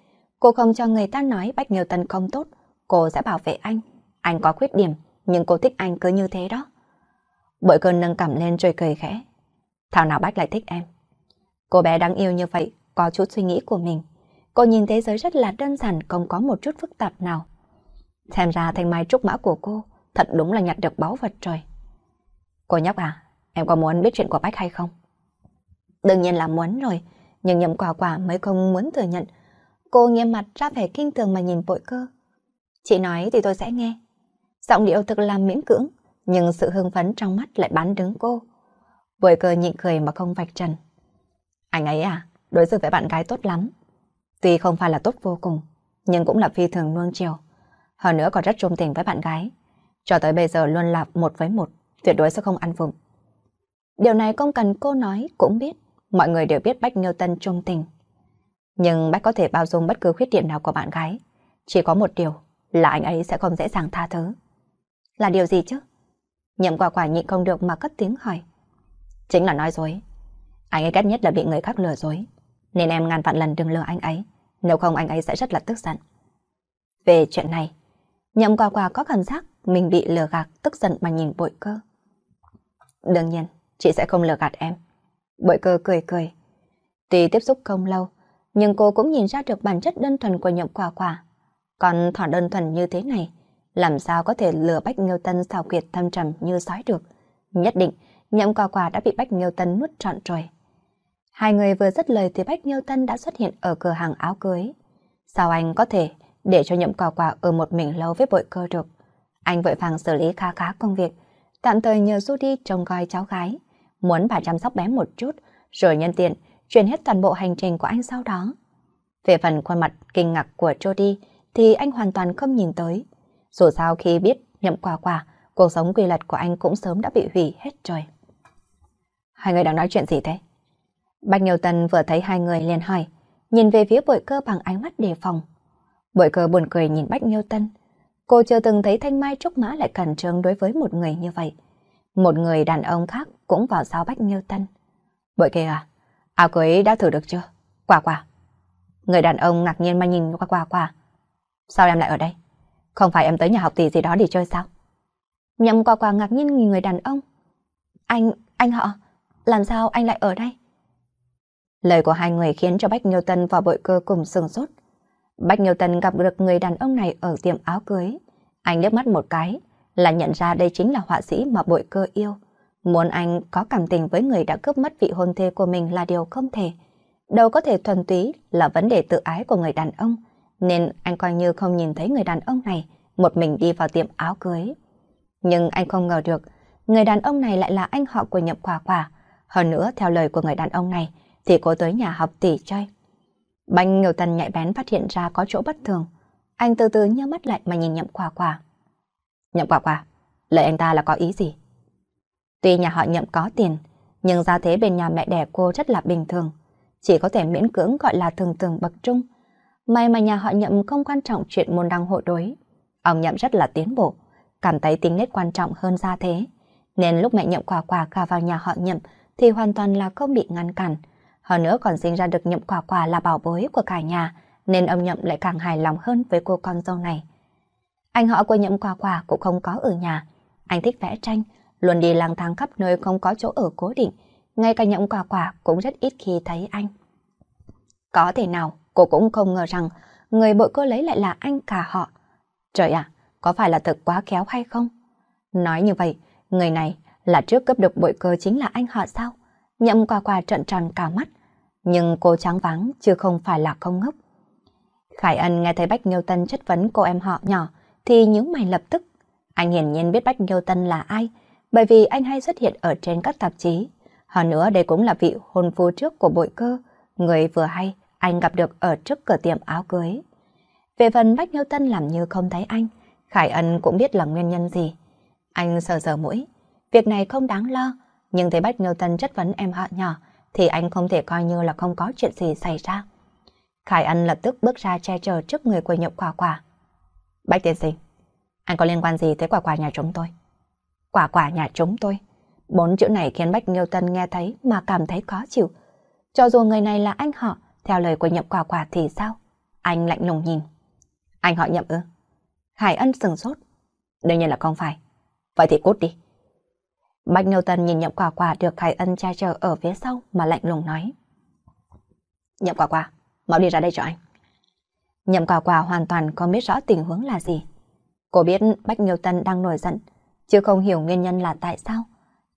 Cô không cho người ta nói Bách Nghiêu Tân không tốt. Cô sẽ bảo vệ anh. Anh có khuyết điểm, nhưng cô thích anh cứ như thế đó. Bội cơn nâng cảm lên rồi cười khẽ. Thảo nào Bách lại thích em. Cô bé đáng yêu như vậy, có chút suy nghĩ của mình. Cô nhìn thế giới rất là đơn giản, không có một chút phức tạp nào. Xem ra thanh mai trúc mã của cô thật đúng là nhặt được báu vật trời. Cô nhóc à, em có muốn biết chuyện của Bách hay không? Đương nhiên là muốn rồi, nhưng nhầm quả quả mới không muốn thừa nhận. Cô nghiêm mặt ra vẻ kinh thường mà nhìn bội cơ. Chị nói thì tôi sẽ nghe. Giọng điệu thực là miễn cưỡng, nhưng sự hưng phấn trong mắt lại bán đứng cô. Bội cơ nhịn cười mà không vạch trần. Anh ấy à, đối xử với bạn gái tốt lắm. Tuy không phải là tốt vô cùng, nhưng cũng là phi thường nuông chiều. Hơn nữa còn rất trung tình với bạn gái. Cho tới bây giờ luôn là một với một, tuyệt đối sẽ không ăn vụng. Điều này không cần cô nói cũng biết mọi người đều biết Bách Newton trung tình. Nhưng Bách có thể bao dung bất cứ khuyết điểm nào của bạn gái. Chỉ có một điều là anh ấy sẽ không dễ dàng tha thứ. Là điều gì chứ? Nhậm quả quả nhịn không được mà cất tiếng hỏi. Chính là nói dối. Anh ấy ghét nhất là bị người khác lừa dối. Nên em ngàn vạn lần đừng lừa anh ấy. Nếu không anh ấy sẽ rất là tức giận. Về chuyện này, nhậm quả quả có cảm giác mình bị lừa gạt tức giận mà nhìn bội cơ. Đương nhiên, chị sẽ không lừa gạt em. Bội cơ cười cười. Tuy tiếp xúc không lâu, nhưng cô cũng nhìn ra được bản chất đơn thuần của nhậm quả quả. Còn thỏ đơn thuần như thế này, làm sao có thể lừa Bách Nghiêu Tân xào quyệt thâm trầm như sói được. Nhất định, nhậm quả quả đã bị Bách Nghiêu Tân nuốt trọn rồi. Hai người vừa dứt lời thì Bách Nghiêu Tân đã xuất hiện ở cửa hàng áo cưới. Sao anh có thể để cho nhậm quả quả ở một mình lâu với bội cơ được? Anh vội vàng xử lý khá khá công việc, tạm thời nhờ Du đi trông coi cháu gái muốn bà chăm sóc bé một chút, rồi nhân tiện chuyển hết toàn bộ hành trình của anh sau đó. Về phần khuôn mặt kinh ngạc của Jody thì anh hoàn toàn không nhìn tới. Dù sao khi biết nhậm quà quà cuộc sống quy luật của anh cũng sớm đã bị hủy hết rồi. Hai người đang nói chuyện gì thế? Bạch Nhiều Tần vừa thấy hai người liền hỏi, nhìn về phía bội cơ bằng ánh mắt đề phòng. Bội cơ buồn cười nhìn Bách Nhiêu Tân. Cô chưa từng thấy Thanh Mai Trúc Mã lại cẩn trương đối với một người như vậy một người đàn ông khác cũng vào giao Bách Nghiêu Tân. Bội kê à, áo cưới đã thử được chưa? Quả quả. Người đàn ông ngạc nhiên mà nhìn qua quả quả. Sao em lại ở đây? Không phải em tới nhà học tỷ gì đó để chơi sao? Nhậm quả quả ngạc nhiên nhìn người đàn ông. Anh, anh họ, làm sao anh lại ở đây? Lời của hai người khiến cho Bách Nghiêu Tân và bội cơ cùng sừng sốt. Bách Nghiêu Tân gặp được người đàn ông này ở tiệm áo cưới. Anh liếc mắt một cái, là nhận ra đây chính là họa sĩ mà bội cơ yêu. Muốn anh có cảm tình với người đã cướp mất vị hôn thê của mình là điều không thể. Đâu có thể thuần túy là vấn đề tự ái của người đàn ông, nên anh coi như không nhìn thấy người đàn ông này, một mình đi vào tiệm áo cưới. Nhưng anh không ngờ được, người đàn ông này lại là anh họ của Nhậm Quả Quả. Hơn nữa, theo lời của người đàn ông này, thì cô tới nhà học tỷ chơi. Banh Nghiêu Tần nhạy bén phát hiện ra có chỗ bất thường. Anh từ từ nhớ mắt lại mà nhìn Nhậm Quả Quả. Nhậm quả quả, à, lời anh ta là có ý gì? Tuy nhà họ nhậm có tiền, nhưng gia thế bên nhà mẹ đẻ cô rất là bình thường, chỉ có thể miễn cưỡng gọi là thường thường bậc trung. May mà nhà họ nhậm không quan trọng chuyện môn đăng hộ đối. Ông nhậm rất là tiến bộ, cảm thấy tính nết quan trọng hơn gia thế. Nên lúc mẹ nhậm quả quả cả vào nhà họ nhậm thì hoàn toàn là không bị ngăn cản. Hơn nữa còn sinh ra được nhậm quả quả là bảo bối của cả nhà, nên ông nhậm lại càng hài lòng hơn với cô con dâu này. Anh họ của nhậm quà quà cũng không có ở nhà. Anh thích vẽ tranh, luôn đi lang thang khắp nơi không có chỗ ở cố định. Ngay cả nhậm quà quà cũng rất ít khi thấy anh. Có thể nào, cô cũng không ngờ rằng người bội cô lấy lại là anh cả họ. Trời ạ, có phải là thật quá khéo hay không? Nói như vậy, người này là trước cấp độc bội cơ chính là anh họ sao? Nhậm quà quà trận tròn cả mắt. Nhưng cô trắng vắng chứ không phải là không ngốc. Khải Ân nghe thấy Bách Nghiêu Tân chất vấn cô em họ nhỏ thì những mày lập tức. Anh hiển nhiên biết Bách Nghiêu Tân là ai, bởi vì anh hay xuất hiện ở trên các tạp chí. Hơn nữa đây cũng là vị hôn phu trước của bội cơ, người vừa hay anh gặp được ở trước cửa tiệm áo cưới. Về phần Bách Nghiêu Tân làm như không thấy anh, Khải Ân cũng biết là nguyên nhân gì. Anh sờ sờ mũi, việc này không đáng lo, nhưng thấy Bách Nghiêu Tân chất vấn em họ nhỏ, thì anh không thể coi như là không có chuyện gì xảy ra. Khải Ân lập tức bước ra che chở trước người của nhậu quả quả. Bách tiên sinh, anh có liên quan gì tới quả quả nhà chúng tôi? Quả quả nhà chúng tôi. Bốn chữ này khiến Bách Nghiêu Tân nghe thấy mà cảm thấy khó chịu. Cho dù người này là anh họ, theo lời của nhậm quả quả thì sao? Anh lạnh lùng nhìn. Anh họ nhậm ư? Hải Ân sừng sốt. Đương nhiên là không phải. Vậy thì cút đi. Bách Nghiêu Tân nhìn nhậm quả quả được Hải Ân tra chờ ở phía sau mà lạnh lùng nói. Nhậm quả quả, mau đi ra đây cho anh. Nhậm quả quả hoàn toàn không biết rõ tình huống là gì. Cô biết Bách Nghiêu Tân đang nổi giận, chứ không hiểu nguyên nhân là tại sao.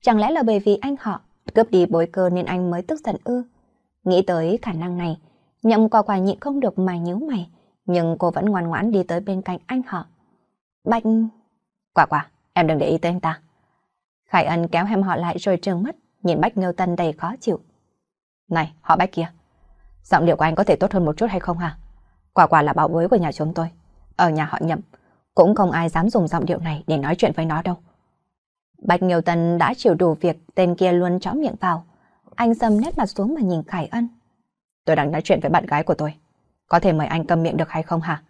Chẳng lẽ là bởi vì anh họ cướp đi bối cơ nên anh mới tức giận ư? Nghĩ tới khả năng này, nhậm quả quả nhịn không được mà nhíu mày, nhưng cô vẫn ngoan ngoãn đi tới bên cạnh anh họ. Bạch... Quả quả, em đừng để ý tới anh ta. Khải Ân kéo em họ lại rồi trừng mắt, nhìn Bách Nghiêu Tân đầy khó chịu. Này, họ Bách kia, giọng điệu của anh có thể tốt hơn một chút hay không hả? quả quả là bảo bối của nhà chúng tôi. Ở nhà họ nhậm, cũng không ai dám dùng giọng điệu này để nói chuyện với nó đâu. Bạch Nhiều Tần đã chịu đủ việc tên kia luôn chó miệng vào. Anh dâm nét mặt xuống mà nhìn Khải Ân. Tôi đang nói chuyện với bạn gái của tôi. Có thể mời anh cầm miệng được hay không hả?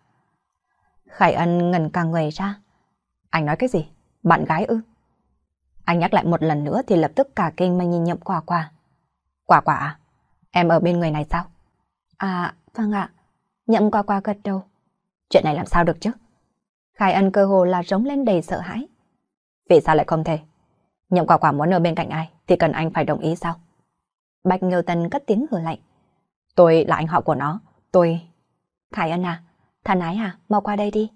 Khải Ân ngần càng người ra. Anh nói cái gì? Bạn gái ư? Anh nhắc lại một lần nữa thì lập tức cả kinh mà nhìn nhậm quả quả. Quả quả à? Em ở bên người này sao? À, vâng ạ. Nhậm qua qua gật đầu. Chuyện này làm sao được chứ? Khai ân cơ hồ là rống lên đầy sợ hãi. Vì sao lại không thể? Nhậm quả quả muốn ở bên cạnh ai thì cần anh phải đồng ý sao? Bạch Nghiêu Tân cất tiếng hừ lạnh. Tôi là anh họ của nó. Tôi... Khải Ân à, thần ái à, mau qua đây đi.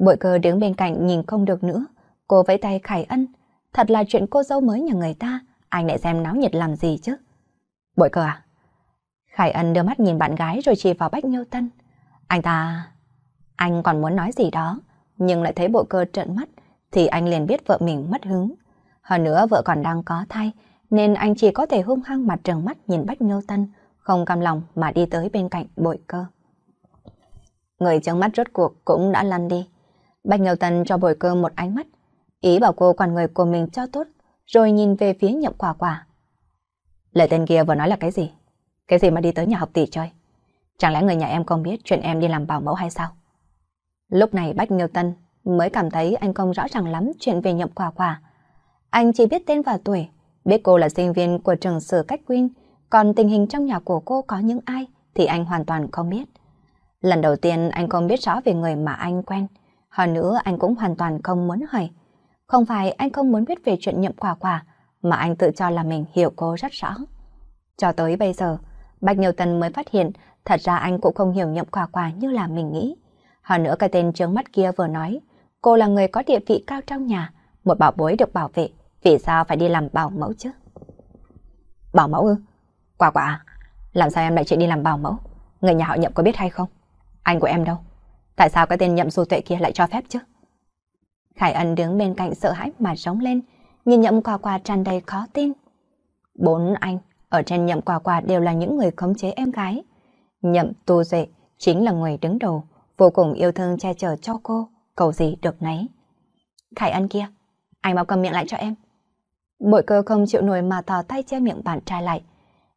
Bội cơ đứng bên cạnh nhìn không được nữa. Cô vẫy tay Khải Ân. Thật là chuyện cô dâu mới nhà người ta. Anh lại xem náo nhiệt làm gì chứ? Bội cơ à, Khải Ân đưa mắt nhìn bạn gái rồi chỉ vào Bách Nhiêu Tân. Anh ta... Anh còn muốn nói gì đó, nhưng lại thấy bộ cơ trợn mắt, thì anh liền biết vợ mình mất hứng. Hơn nữa vợ còn đang có thai, nên anh chỉ có thể hung hăng mặt trừng mắt nhìn Bách Nhiêu Tân, không cam lòng mà đi tới bên cạnh bội cơ. Người trứng mắt rốt cuộc cũng đã lăn đi. Bách Nhiêu Tân cho bội cơ một ánh mắt, ý bảo cô quản người của mình cho tốt, rồi nhìn về phía nhậm quả quả. Lời tên kia vừa nói là cái gì? Cái gì mà đi tới nhà học tỷ chơi? Chẳng lẽ người nhà em không biết chuyện em đi làm bảo mẫu hay sao? Lúc này Bách Nghiêu Tân mới cảm thấy anh không rõ ràng lắm chuyện về nhậm quả quả. Anh chỉ biết tên và tuổi, biết cô là sinh viên của trường sở cách quyên, còn tình hình trong nhà của cô có những ai thì anh hoàn toàn không biết. Lần đầu tiên anh không biết rõ về người mà anh quen, hơn nữa anh cũng hoàn toàn không muốn hỏi. Không phải anh không muốn biết về chuyện nhậm quả quả, mà anh tự cho là mình hiểu cô rất rõ. Cho tới bây giờ, Bạch Nhiều Tần mới phát hiện, thật ra anh cũng không hiểu nhậm quà quà như là mình nghĩ. Hơn nữa cái tên trướng mắt kia vừa nói, cô là người có địa vị cao trong nhà, một bảo bối được bảo vệ, vì sao phải đi làm bảo mẫu chứ? Bảo mẫu ư? quà quà làm sao em lại chạy đi làm bảo mẫu? Người nhà họ nhậm có biết hay không? Anh của em đâu? Tại sao cái tên nhậm du tuệ kia lại cho phép chứ? Khải Ân đứng bên cạnh sợ hãi mà rống lên, nhìn nhậm quà quà tràn đầy khó tin. Bốn anh, ở trên nhậm quà quà đều là những người khống chế em gái. Nhậm tu duệ chính là người đứng đầu, vô cùng yêu thương che chở cho cô, cầu gì được nấy. Khải ăn kia, anh mau cầm miệng lại cho em. Bội cơ không chịu nổi mà thò tay che miệng bạn trai lại.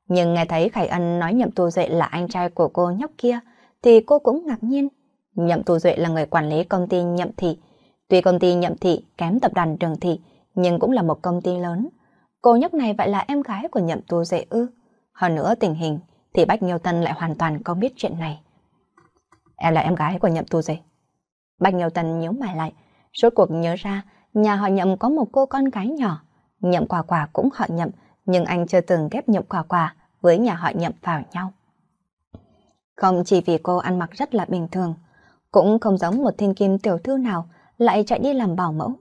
Nhưng nghe thấy Khải Ân nói Nhậm Tu Duệ là anh trai của cô nhóc kia, thì cô cũng ngạc nhiên. Nhậm Tu Duệ là người quản lý công ty Nhậm Thị. Tuy công ty Nhậm Thị kém tập đoàn Trường Thị, nhưng cũng là một công ty lớn. Cô nhóc này vậy là em gái của nhậm tu Dễ ư. Hơn nữa tình hình thì Bách Nghiêu Tân lại hoàn toàn không biết chuyện này. Em là em gái của nhậm tu Dễ. Bách Nghiêu Tân nhớ mày lại, rốt cuộc nhớ ra nhà họ nhậm có một cô con gái nhỏ. Nhậm quà quà cũng họ nhậm, nhưng anh chưa từng ghép nhậm quà quà với nhà họ nhậm vào nhau. Không chỉ vì cô ăn mặc rất là bình thường, cũng không giống một thiên kim tiểu thư nào lại chạy đi làm bảo mẫu.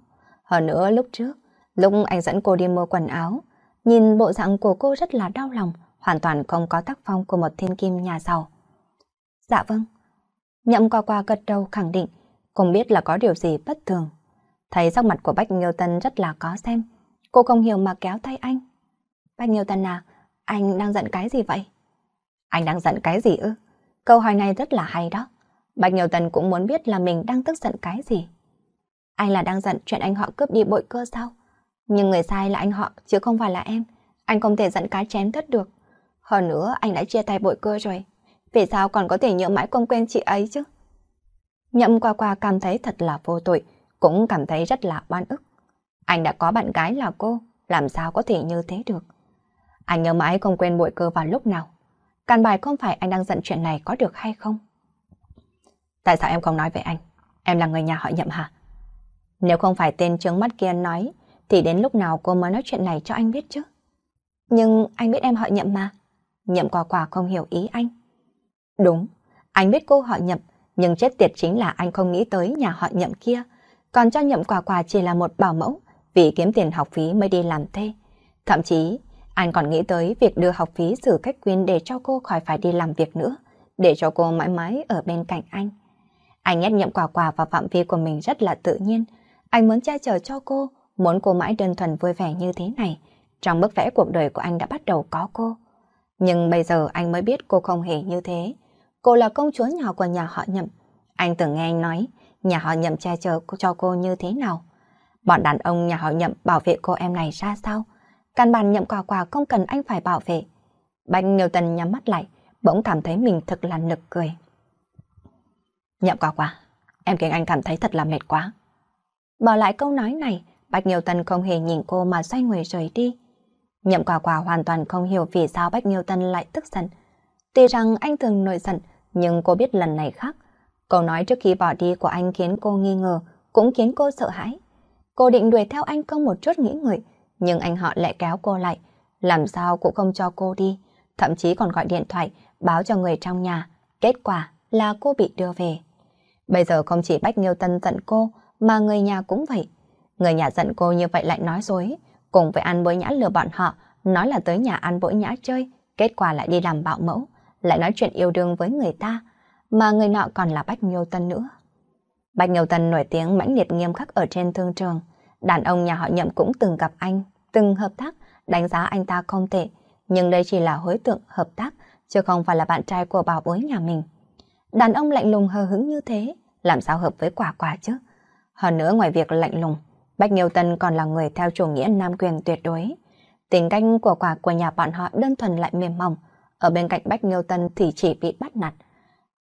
Hơn nữa lúc trước, Lúc anh dẫn cô đi mua quần áo, nhìn bộ dạng của cô rất là đau lòng, hoàn toàn không có tác phong của một thiên kim nhà giàu. Dạ vâng. Nhậm qua qua gật đầu khẳng định, cũng biết là có điều gì bất thường. Thấy sắc mặt của Bách Nghiêu Tân rất là có xem, cô không hiểu mà kéo tay anh. Bách Nghiêu Tân à, anh đang giận cái gì vậy? Anh đang giận cái gì ư? Câu hỏi này rất là hay đó. Bạch Nhiều Tần cũng muốn biết là mình đang tức giận cái gì. Anh là đang giận chuyện anh họ cướp đi bội cơ sao? Nhưng người sai là anh họ, chứ không phải là em. Anh không thể dẫn cá chém thất được. Hơn nữa, anh đã chia tay bội cơ rồi. Vì sao còn có thể nhớ mãi không quen chị ấy chứ? Nhậm qua qua cảm thấy thật là vô tội, cũng cảm thấy rất là oan ức. Anh đã có bạn gái là cô, làm sao có thể như thế được? Anh nhớ mãi không quên bội cơ vào lúc nào. căn bài không phải anh đang giận chuyện này có được hay không? Tại sao em không nói với anh? Em là người nhà họ nhậm hả? Nếu không phải tên trướng mắt kia nói, thì đến lúc nào cô mới nói chuyện này cho anh biết chứ? Nhưng anh biết em họ nhậm mà. Nhậm quả quả không hiểu ý anh. Đúng, anh biết cô họ nhậm, nhưng chết tiệt chính là anh không nghĩ tới nhà họ nhậm kia. Còn cho nhậm quả quả chỉ là một bảo mẫu, vì kiếm tiền học phí mới đi làm thuê. Thậm chí, anh còn nghĩ tới việc đưa học phí xử cách quyên để cho cô khỏi phải đi làm việc nữa, để cho cô mãi mãi ở bên cạnh anh. Anh nhét nhậm quả quả vào phạm vi của mình rất là tự nhiên. Anh muốn che chở cho cô, muốn cô mãi đơn thuần vui vẻ như thế này. Trong bức vẽ cuộc đời của anh đã bắt đầu có cô. Nhưng bây giờ anh mới biết cô không hề như thế. Cô là công chúa nhỏ của nhà họ nhậm. Anh từng nghe anh nói, nhà họ nhậm che chở cho cô như thế nào. Bọn đàn ông nhà họ nhậm bảo vệ cô em này ra sao? Căn bàn nhậm quà quà không cần anh phải bảo vệ. Bạch Newton nhắm mắt lại, bỗng cảm thấy mình thật là nực cười. Nhậm quà quà em khiến anh cảm thấy thật là mệt quá. Bỏ lại câu nói này, Bách Nghiêu Tân không hề nhìn cô mà xoay người rời đi. Nhậm quả quả hoàn toàn không hiểu vì sao Bách Nghiêu Tân lại tức giận. Tuy rằng anh thường nổi giận, nhưng cô biết lần này khác. Câu nói trước khi bỏ đi của anh khiến cô nghi ngờ, cũng khiến cô sợ hãi. Cô định đuổi theo anh không một chút nghĩ ngợi, nhưng anh họ lại kéo cô lại. Làm sao cũng không cho cô đi, thậm chí còn gọi điện thoại báo cho người trong nhà. Kết quả là cô bị đưa về. Bây giờ không chỉ Bách Nghiêu Tân giận cô, mà người nhà cũng vậy. Người nhà giận cô như vậy lại nói dối, cùng với ăn bối nhã lừa bọn họ, nói là tới nhà ăn bối nhã chơi, kết quả lại đi làm bạo mẫu, lại nói chuyện yêu đương với người ta, mà người nọ còn là Bách nhiêu Tân nữa. bách nhiêu Tân nổi tiếng mãnh liệt nghiêm khắc ở trên thương trường. Đàn ông nhà họ nhậm cũng từng gặp anh, từng hợp tác, đánh giá anh ta không tệ. Nhưng đây chỉ là hối tượng hợp tác, chứ không phải là bạn trai của bảo bối nhà mình. Đàn ông lạnh lùng hờ hứng như thế, làm sao hợp với quả quả chứ? Hơn nữa ngoài việc lạnh lùng, Bách Nghiêu Tân còn là người theo chủ nghĩa nam quyền tuyệt đối. Tính cách của quả của nhà bọn họ đơn thuần lại mềm mỏng, ở bên cạnh Bách Nghiêu Tân thì chỉ bị bắt nạt.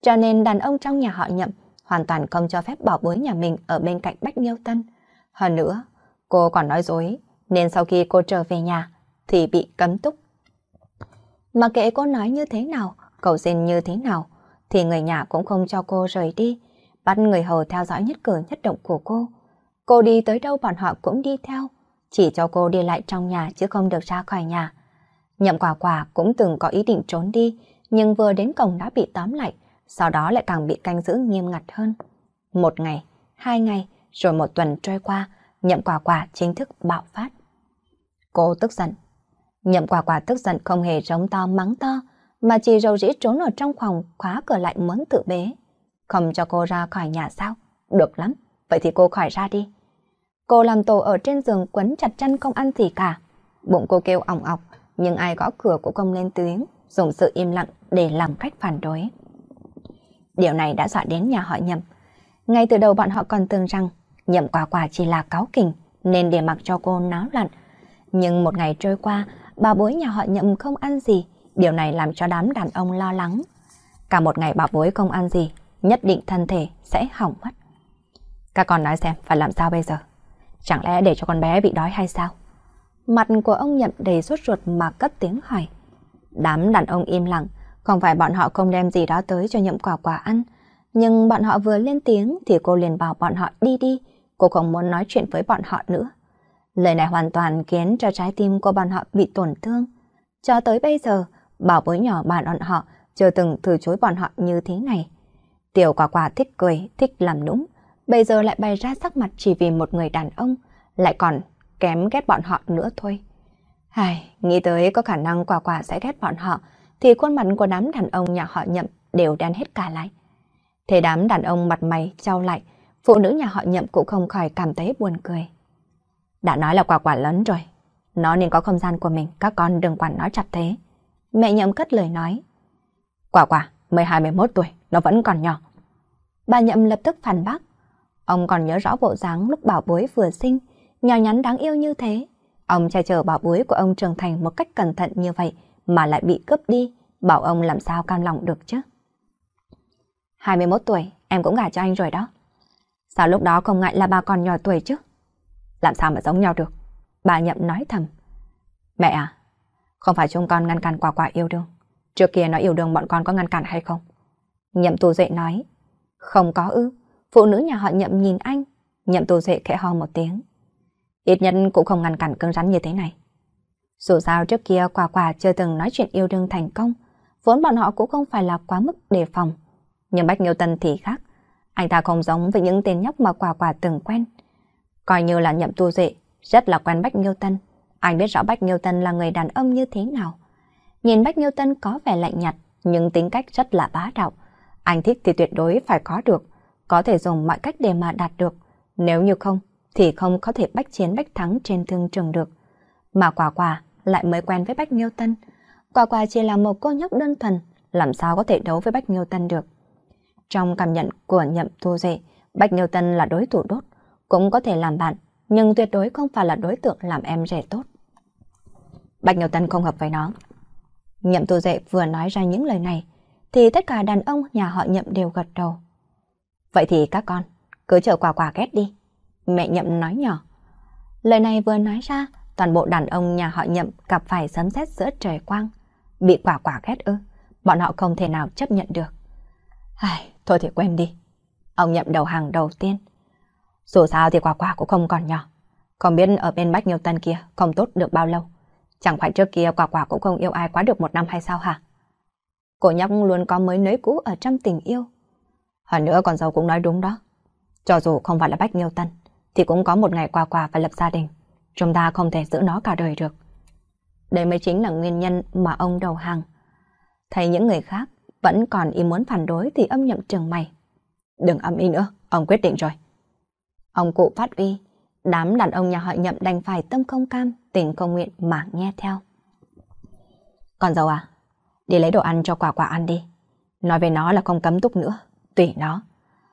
Cho nên đàn ông trong nhà họ nhậm hoàn toàn không cho phép bỏ bối nhà mình ở bên cạnh Bách Nghiêu Tân. Hơn nữa, cô còn nói dối, nên sau khi cô trở về nhà thì bị cấm túc. Mà kệ cô nói như thế nào, cầu xin như thế nào, thì người nhà cũng không cho cô rời đi, bắt người hầu theo dõi nhất cử nhất động của cô. Cô đi tới đâu bọn họ cũng đi theo, chỉ cho cô đi lại trong nhà chứ không được ra khỏi nhà. Nhậm quả quả cũng từng có ý định trốn đi, nhưng vừa đến cổng đã bị tóm lại, sau đó lại càng bị canh giữ nghiêm ngặt hơn. Một ngày, hai ngày, rồi một tuần trôi qua, nhậm quả quả chính thức bạo phát. Cô tức giận. Nhậm quả quả tức giận không hề rống to mắng to, mà chỉ rầu rĩ trốn ở trong phòng khóa cửa lại muốn tự bế. Không cho cô ra khỏi nhà sao? Được lắm, vậy thì cô khỏi ra đi. Cô làm tổ ở trên giường quấn chặt chăn không ăn gì cả. Bụng cô kêu ỏng ọc, nhưng ai gõ cửa cũng không lên tiếng, dùng sự im lặng để làm cách phản đối. Điều này đã dọa đến nhà họ nhầm. Ngay từ đầu bọn họ còn tưởng rằng nhậm quả quả chỉ là cáo kình nên để mặc cho cô náo loạn. Nhưng một ngày trôi qua, bà bối nhà họ nhậm không ăn gì, điều này làm cho đám đàn ông lo lắng. Cả một ngày bà bối không ăn gì, nhất định thân thể sẽ hỏng mất. Các con nói xem phải làm sao bây giờ? Chẳng lẽ để cho con bé bị đói hay sao? Mặt của ông nhậm đầy sốt ruột mà cất tiếng hỏi. Đám đàn ông im lặng, không phải bọn họ không đem gì đó tới cho nhậm quả quả ăn. Nhưng bọn họ vừa lên tiếng thì cô liền bảo bọn họ đi đi, cô không muốn nói chuyện với bọn họ nữa. Lời này hoàn toàn khiến cho trái tim của bọn họ bị tổn thương. Cho tới bây giờ, bảo bối nhỏ bạn bọn họ chưa từng từ chối bọn họ như thế này. Tiểu quả quả thích cười, thích làm nũng bây giờ lại bày ra sắc mặt chỉ vì một người đàn ông, lại còn kém ghét bọn họ nữa thôi. Hài, nghĩ tới có khả năng quả quả sẽ ghét bọn họ, thì khuôn mặt của đám đàn ông nhà họ nhậm đều đen hết cả lại. Thế đám đàn ông mặt mày trao lại, phụ nữ nhà họ nhậm cũng không khỏi cảm thấy buồn cười. Đã nói là quả quả lớn rồi, nó nên có không gian của mình, các con đừng quản nó chặt thế. Mẹ nhậm cất lời nói. Quả quả, 12-11 tuổi, nó vẫn còn nhỏ. Bà nhậm lập tức phản bác. Ông còn nhớ rõ bộ dáng lúc bảo bối vừa sinh, nhỏ nhắn đáng yêu như thế. Ông che chở bảo bối của ông trưởng thành một cách cẩn thận như vậy mà lại bị cướp đi, bảo ông làm sao cam lòng được chứ. 21 tuổi, em cũng gả cho anh rồi đó. Sao lúc đó không ngại là bà còn nhỏ tuổi chứ? Làm sao mà giống nhau được? Bà nhậm nói thầm. Mẹ à, không phải chúng con ngăn cản quả quả yêu đương. Trước kia nó yêu đương bọn con có ngăn cản hay không? Nhậm tù dậy nói. Không có ư. Phụ nữ nhà họ nhậm nhìn anh, nhậm tô duệ khẽ ho một tiếng. Ít nhất cũng không ngăn cản cứng rắn như thế này. Dù sao trước kia quả quả chưa từng nói chuyện yêu đương thành công, vốn bọn họ cũng không phải là quá mức đề phòng. Nhưng Bách Nghiêu Tân thì khác, anh ta không giống với những tên nhóc mà quả quả từng quen. Coi như là nhậm tu duệ, rất là quen Bách Nghiêu Tân. Anh biết rõ Bách Nghiêu Tân là người đàn ông như thế nào. Nhìn Bách Nghiêu Tân có vẻ lạnh nhạt, nhưng tính cách rất là bá đạo. Anh thích thì tuyệt đối phải có được có thể dùng mọi cách để mà đạt được. Nếu như không, thì không có thể bách chiến bách thắng trên thương trường được. Mà quả quả lại mới quen với Bách Nghiêu Tân. Quả quả chỉ là một cô nhóc đơn thuần, làm sao có thể đấu với Bách Nghiêu Tân được. Trong cảm nhận của nhậm thu dệ, Bách Nghiêu Tân là đối thủ đốt, cũng có thể làm bạn, nhưng tuyệt đối không phải là đối tượng làm em rể tốt. Bạch Nhiều Tân không hợp với nó. Nhậm tu dệ vừa nói ra những lời này, thì tất cả đàn ông nhà họ nhậm đều gật đầu. Vậy thì các con, cứ chờ quả quả ghét đi. Mẹ nhậm nói nhỏ. Lời này vừa nói ra, toàn bộ đàn ông nhà họ nhậm gặp phải sấm sét giữa trời quang. Bị quả quả ghét ư, bọn họ không thể nào chấp nhận được. Ai, thôi thì quên đi. Ông nhậm đầu hàng đầu tiên. Dù sao thì quả quả cũng không còn nhỏ. Không biết ở bên Bách Nhiêu Tân kia không tốt được bao lâu. Chẳng phải trước kia quả quả cũng không yêu ai quá được một năm hay sao hả? Cô nhóc luôn có mới nới cũ ở trong tình yêu. Hơn nữa con dâu cũng nói đúng đó. Cho dù không phải là Bách Nghiêu Tân, thì cũng có một ngày qua qua phải lập gia đình. Chúng ta không thể giữ nó cả đời được. Đây mới chính là nguyên nhân mà ông đầu hàng. Thấy những người khác vẫn còn ý muốn phản đối thì âm nhậm trường mày. Đừng âm ý nữa, ông quyết định rồi. Ông cụ phát uy, đám đàn ông nhà họ nhậm đành phải tâm không cam, tình không nguyện mà nghe theo. con dâu à, đi lấy đồ ăn cho quả quả ăn đi. Nói về nó là không cấm túc nữa tùy nó.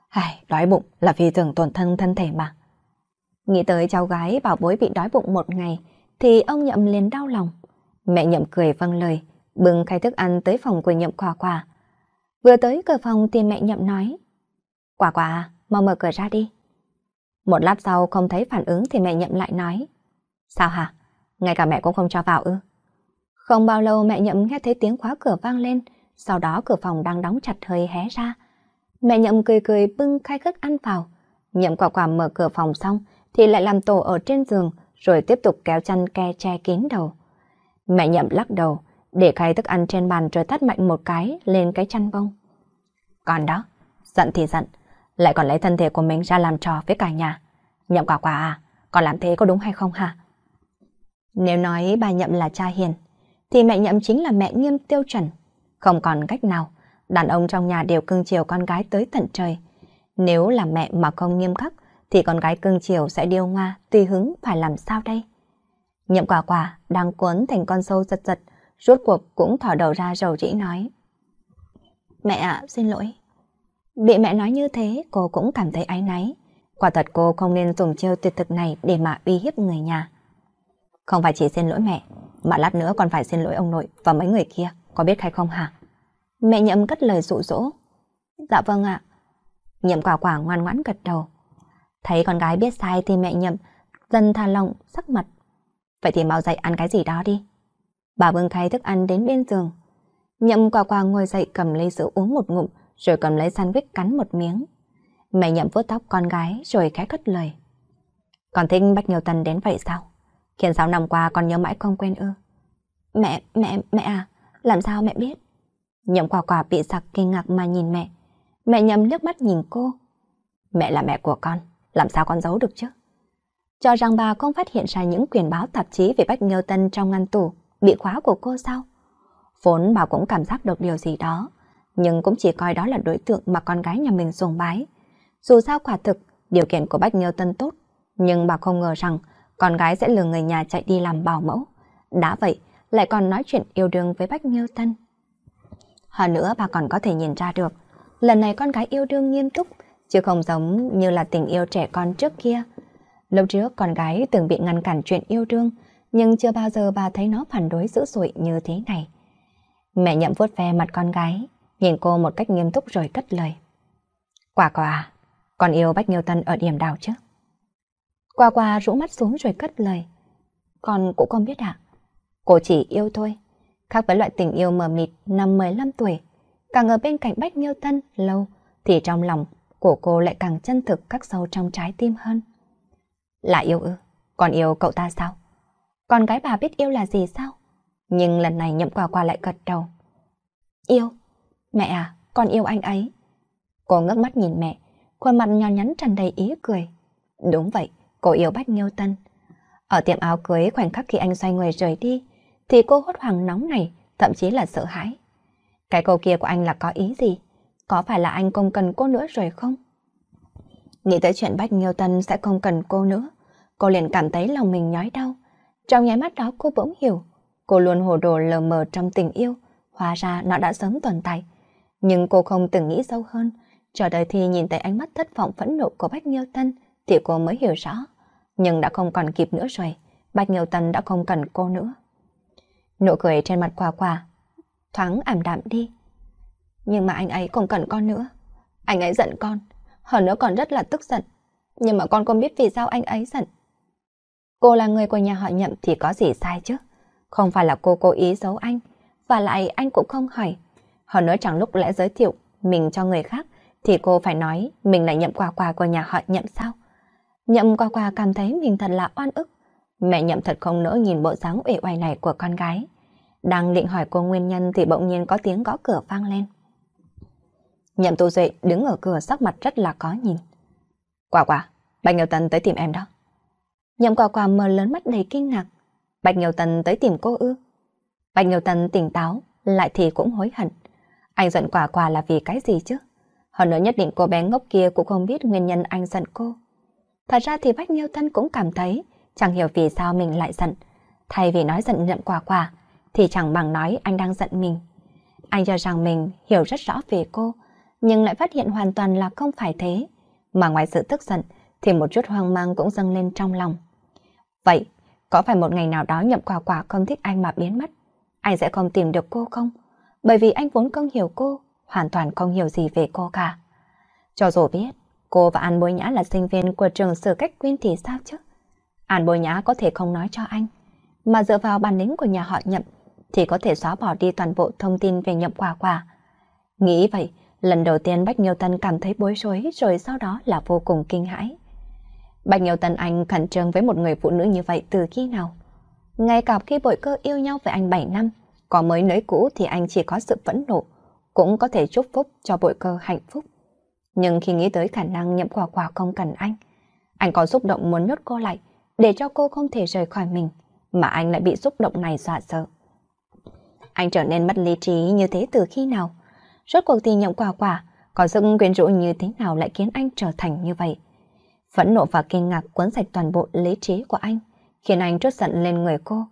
Ai, đói bụng là vì thường tổn thân thân thể mà. Nghĩ tới cháu gái bảo bối bị đói bụng một ngày, thì ông nhậm liền đau lòng. Mẹ nhậm cười vâng lời, bưng khai thức ăn tới phòng của nhậm quả quả. Vừa tới cửa phòng thì mẹ nhậm nói, Quả quả, mau mở cửa ra đi. Một lát sau không thấy phản ứng thì mẹ nhậm lại nói, Sao hả? Ngay cả mẹ cũng không cho vào ư? Không bao lâu mẹ nhậm nghe thấy tiếng khóa cửa vang lên, sau đó cửa phòng đang đóng chặt hơi hé ra. Mẹ nhậm cười cười bưng khai thức ăn vào. Nhậm quả quả mở cửa phòng xong thì lại làm tổ ở trên giường rồi tiếp tục kéo chăn ke che kín đầu. Mẹ nhậm lắc đầu, để khai thức ăn trên bàn rồi tắt mạnh một cái lên cái chăn bông. Còn đó, giận thì giận, lại còn lấy thân thể của mình ra làm trò với cả nhà. Nhậm quả quả à, còn làm thế có đúng hay không hả? Nếu nói bà nhậm là cha hiền, thì mẹ nhậm chính là mẹ nghiêm tiêu chuẩn. Không còn cách nào, đàn ông trong nhà đều cưng chiều con gái tới tận trời. Nếu là mẹ mà không nghiêm khắc, thì con gái cưng chiều sẽ điêu ngoa, tùy hứng phải làm sao đây? Nhậm quả quả đang cuốn thành con sâu giật giật, rốt cuộc cũng thỏ đầu ra rầu rĩ nói. Mẹ ạ, xin lỗi. Bị mẹ nói như thế, cô cũng cảm thấy áy náy. Quả thật cô không nên dùng chiêu tuyệt thực này để mà uy hiếp người nhà. Không phải chỉ xin lỗi mẹ, mà lát nữa còn phải xin lỗi ông nội và mấy người kia, có biết hay không hả? Mẹ nhậm cất lời dụ dỗ. Dạ vâng ạ. Nhậm quả quả ngoan ngoãn gật đầu. Thấy con gái biết sai thì mẹ nhậm dần tha lòng, sắc mặt. Vậy thì mau dậy ăn cái gì đó đi. Bà bưng khay thức ăn đến bên giường. Nhậm quả quả ngồi dậy cầm ly sữa uống một ngụm rồi cầm lấy sandwich cắn một miếng. Mẹ nhậm vuốt tóc con gái rồi khẽ cất lời. còn thích Bách Nhiều Tần đến vậy sao? Khiến sáu năm qua con nhớ mãi không quên ư. Mẹ, mẹ, mẹ à, làm sao mẹ biết? Nhậm quả quả bị sặc kinh ngạc mà nhìn mẹ. Mẹ nhầm nước mắt nhìn cô. Mẹ là mẹ của con, làm sao con giấu được chứ? Cho rằng bà không phát hiện ra những quyền báo tạp chí về Bách Nghiêu Tân trong ngăn tủ bị khóa của cô sao? Vốn bà cũng cảm giác được điều gì đó, nhưng cũng chỉ coi đó là đối tượng mà con gái nhà mình sùng bái. Dù sao quả thực, điều kiện của Bách Nghiêu Tân tốt, nhưng bà không ngờ rằng con gái sẽ lừa người nhà chạy đi làm bảo mẫu. Đã vậy, lại còn nói chuyện yêu đương với Bách Nghiêu Tân. Hơn nữa bà còn có thể nhìn ra được, lần này con gái yêu đương nghiêm túc, chứ không giống như là tình yêu trẻ con trước kia. Lúc trước con gái từng bị ngăn cản chuyện yêu đương, nhưng chưa bao giờ bà thấy nó phản đối dữ dội như thế này. Mẹ nhậm vuốt ve mặt con gái, nhìn cô một cách nghiêm túc rồi cất lời. Quả quả à, con yêu Bách Nhiêu Tân ở điểm đào chứ? Quả quả rũ mắt xuống rồi cất lời. Con cũng không biết ạ, cô chỉ yêu thôi. Khác với loại tình yêu mờ mịt năm 15 tuổi, càng ở bên cạnh Bách Nghiêu Tân lâu, thì trong lòng của cô lại càng chân thực các sâu trong trái tim hơn. Là yêu ư? Còn yêu cậu ta sao? Con gái bà biết yêu là gì sao? Nhưng lần này nhậm quả quả lại gật đầu. Yêu? Mẹ à, con yêu anh ấy. Cô ngước mắt nhìn mẹ, khuôn mặt nhỏ nhắn tràn đầy ý cười. Đúng vậy, cô yêu Bách Nghiêu Tân. Ở tiệm áo cưới khoảnh khắc khi anh xoay người rời đi, thì cô hốt hoảng nóng này, thậm chí là sợ hãi. Cái câu kia của anh là có ý gì? Có phải là anh không cần cô nữa rồi không? Nghĩ tới chuyện Bách Nghiêu Tân sẽ không cần cô nữa, cô liền cảm thấy lòng mình nhói đau. Trong nháy mắt đó cô bỗng hiểu, cô luôn hồ đồ lờ mờ trong tình yêu, hóa ra nó đã sớm tồn tại. Nhưng cô không từng nghĩ sâu hơn, chờ đợi thì nhìn thấy ánh mắt thất vọng phẫn nộ của Bách Nghiêu Tân thì cô mới hiểu rõ. Nhưng đã không còn kịp nữa rồi, Bách Nghiêu Tân đã không cần cô nữa. Nụ cười trên mặt quả quả Thoáng ảm đạm đi Nhưng mà anh ấy không cần con nữa Anh ấy giận con Hơn nữa còn rất là tức giận Nhưng mà con không biết vì sao anh ấy giận Cô là người của nhà họ nhậm thì có gì sai chứ Không phải là cô cố ý giấu anh Và lại anh cũng không hỏi Hơn nữa chẳng lúc lẽ giới thiệu Mình cho người khác Thì cô phải nói Mình là nhậm quà quà của nhà họ nhậm sao Nhậm quà quà cảm thấy mình thật là oan ức Mẹ nhậm thật không nỡ nhìn bộ dáng uể oải này của con gái. Đang định hỏi cô nguyên nhân thì bỗng nhiên có tiếng gõ cửa vang lên. Nhậm tu duệ đứng ở cửa sắc mặt rất là có nhìn. Quả quả, Bạch Nghiêu Tân tới tìm em đó. Nhậm quả quả mờ lớn mắt đầy kinh ngạc. Bạch Nghiêu Tân tới tìm cô ư. Bạch Nghiêu Tân tỉnh táo, lại thì cũng hối hận. Anh giận quả quả là vì cái gì chứ? Hơn nữa nhất định cô bé ngốc kia cũng không biết nguyên nhân anh giận cô. Thật ra thì bạch Nghiêu Tân cũng cảm thấy Chẳng hiểu vì sao mình lại giận. Thay vì nói giận nhậm quà quà, thì chẳng bằng nói anh đang giận mình. Anh cho rằng mình hiểu rất rõ về cô, nhưng lại phát hiện hoàn toàn là không phải thế. Mà ngoài sự tức giận, thì một chút hoang mang cũng dâng lên trong lòng. Vậy, có phải một ngày nào đó nhậm quà quà không thích anh mà biến mất? Anh sẽ không tìm được cô không? Bởi vì anh vốn không hiểu cô, hoàn toàn không hiểu gì về cô cả. Cho dù biết, cô và An Bối Nhã là sinh viên của trường sử cách quyên thì sao chứ? An bồi Nhã có thể không nói cho anh, mà dựa vào bản lĩnh của nhà họ Nhậm thì có thể xóa bỏ đi toàn bộ thông tin về Nhậm quà quà. Nghĩ vậy, lần đầu tiên Bách Nghiêu Tân cảm thấy bối rối rồi sau đó là vô cùng kinh hãi. Bách Nghiêu Tân Anh khẩn trương với một người phụ nữ như vậy từ khi nào? Ngay cả khi bội cơ yêu nhau với anh 7 năm, có mới nới cũ thì anh chỉ có sự phẫn nộ, cũng có thể chúc phúc cho bội cơ hạnh phúc. Nhưng khi nghĩ tới khả năng nhậm quà quà không cần anh, anh có xúc động muốn nhốt cô lại, để cho cô không thể rời khỏi mình, mà anh lại bị xúc động này dọa sợ. Anh trở nên mất lý trí như thế từ khi nào? Rốt cuộc thì nhộng quả quả, có sự quyến rũ như thế nào lại khiến anh trở thành như vậy? Phẫn nộ và kinh ngạc cuốn sạch toàn bộ lý trí của anh, khiến anh trút giận lên người cô.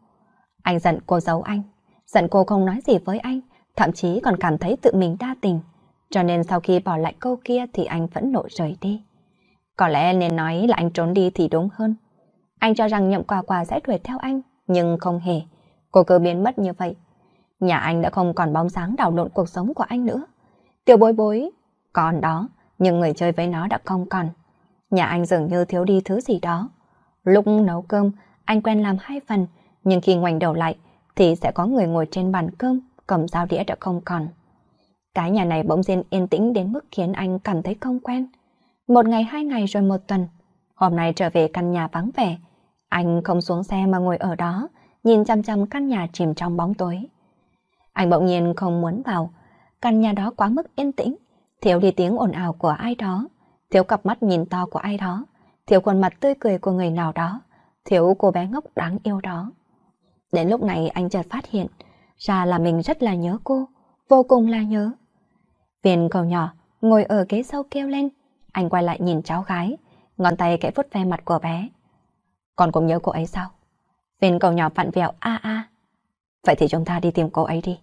Anh giận cô giấu anh, giận cô không nói gì với anh, thậm chí còn cảm thấy tự mình đa tình. Cho nên sau khi bỏ lại câu kia thì anh vẫn nộ rời đi. Có lẽ nên nói là anh trốn đi thì đúng hơn. Anh cho rằng nhậm quà quà sẽ đuổi theo anh, nhưng không hề. Cô cứ biến mất như vậy. Nhà anh đã không còn bóng dáng đảo lộn cuộc sống của anh nữa. Tiểu bối bối, còn đó, nhưng người chơi với nó đã không còn. Nhà anh dường như thiếu đi thứ gì đó. Lúc nấu cơm, anh quen làm hai phần, nhưng khi ngoảnh đầu lại, thì sẽ có người ngồi trên bàn cơm, cầm dao đĩa đã không còn. Cái nhà này bỗng nhiên yên tĩnh đến mức khiến anh cảm thấy không quen. Một ngày hai ngày rồi một tuần, Hôm nay trở về căn nhà vắng vẻ, anh không xuống xe mà ngồi ở đó, nhìn chăm chăm căn nhà chìm trong bóng tối. Anh bỗng nhiên không muốn vào, căn nhà đó quá mức yên tĩnh, thiếu đi tiếng ồn ào của ai đó, thiếu cặp mắt nhìn to của ai đó, thiếu khuôn mặt tươi cười của người nào đó, thiếu cô bé ngốc đáng yêu đó. Đến lúc này anh chợt phát hiện, ra là mình rất là nhớ cô, vô cùng là nhớ. Viên cầu nhỏ, ngồi ở ghế sau kêu lên, anh quay lại nhìn cháu gái, ngón tay kẽ vút ve mặt của bé. Con cũng nhớ cô ấy sao? Viên cầu nhỏ vặn vẹo a a. Vậy thì chúng ta đi tìm cô ấy đi.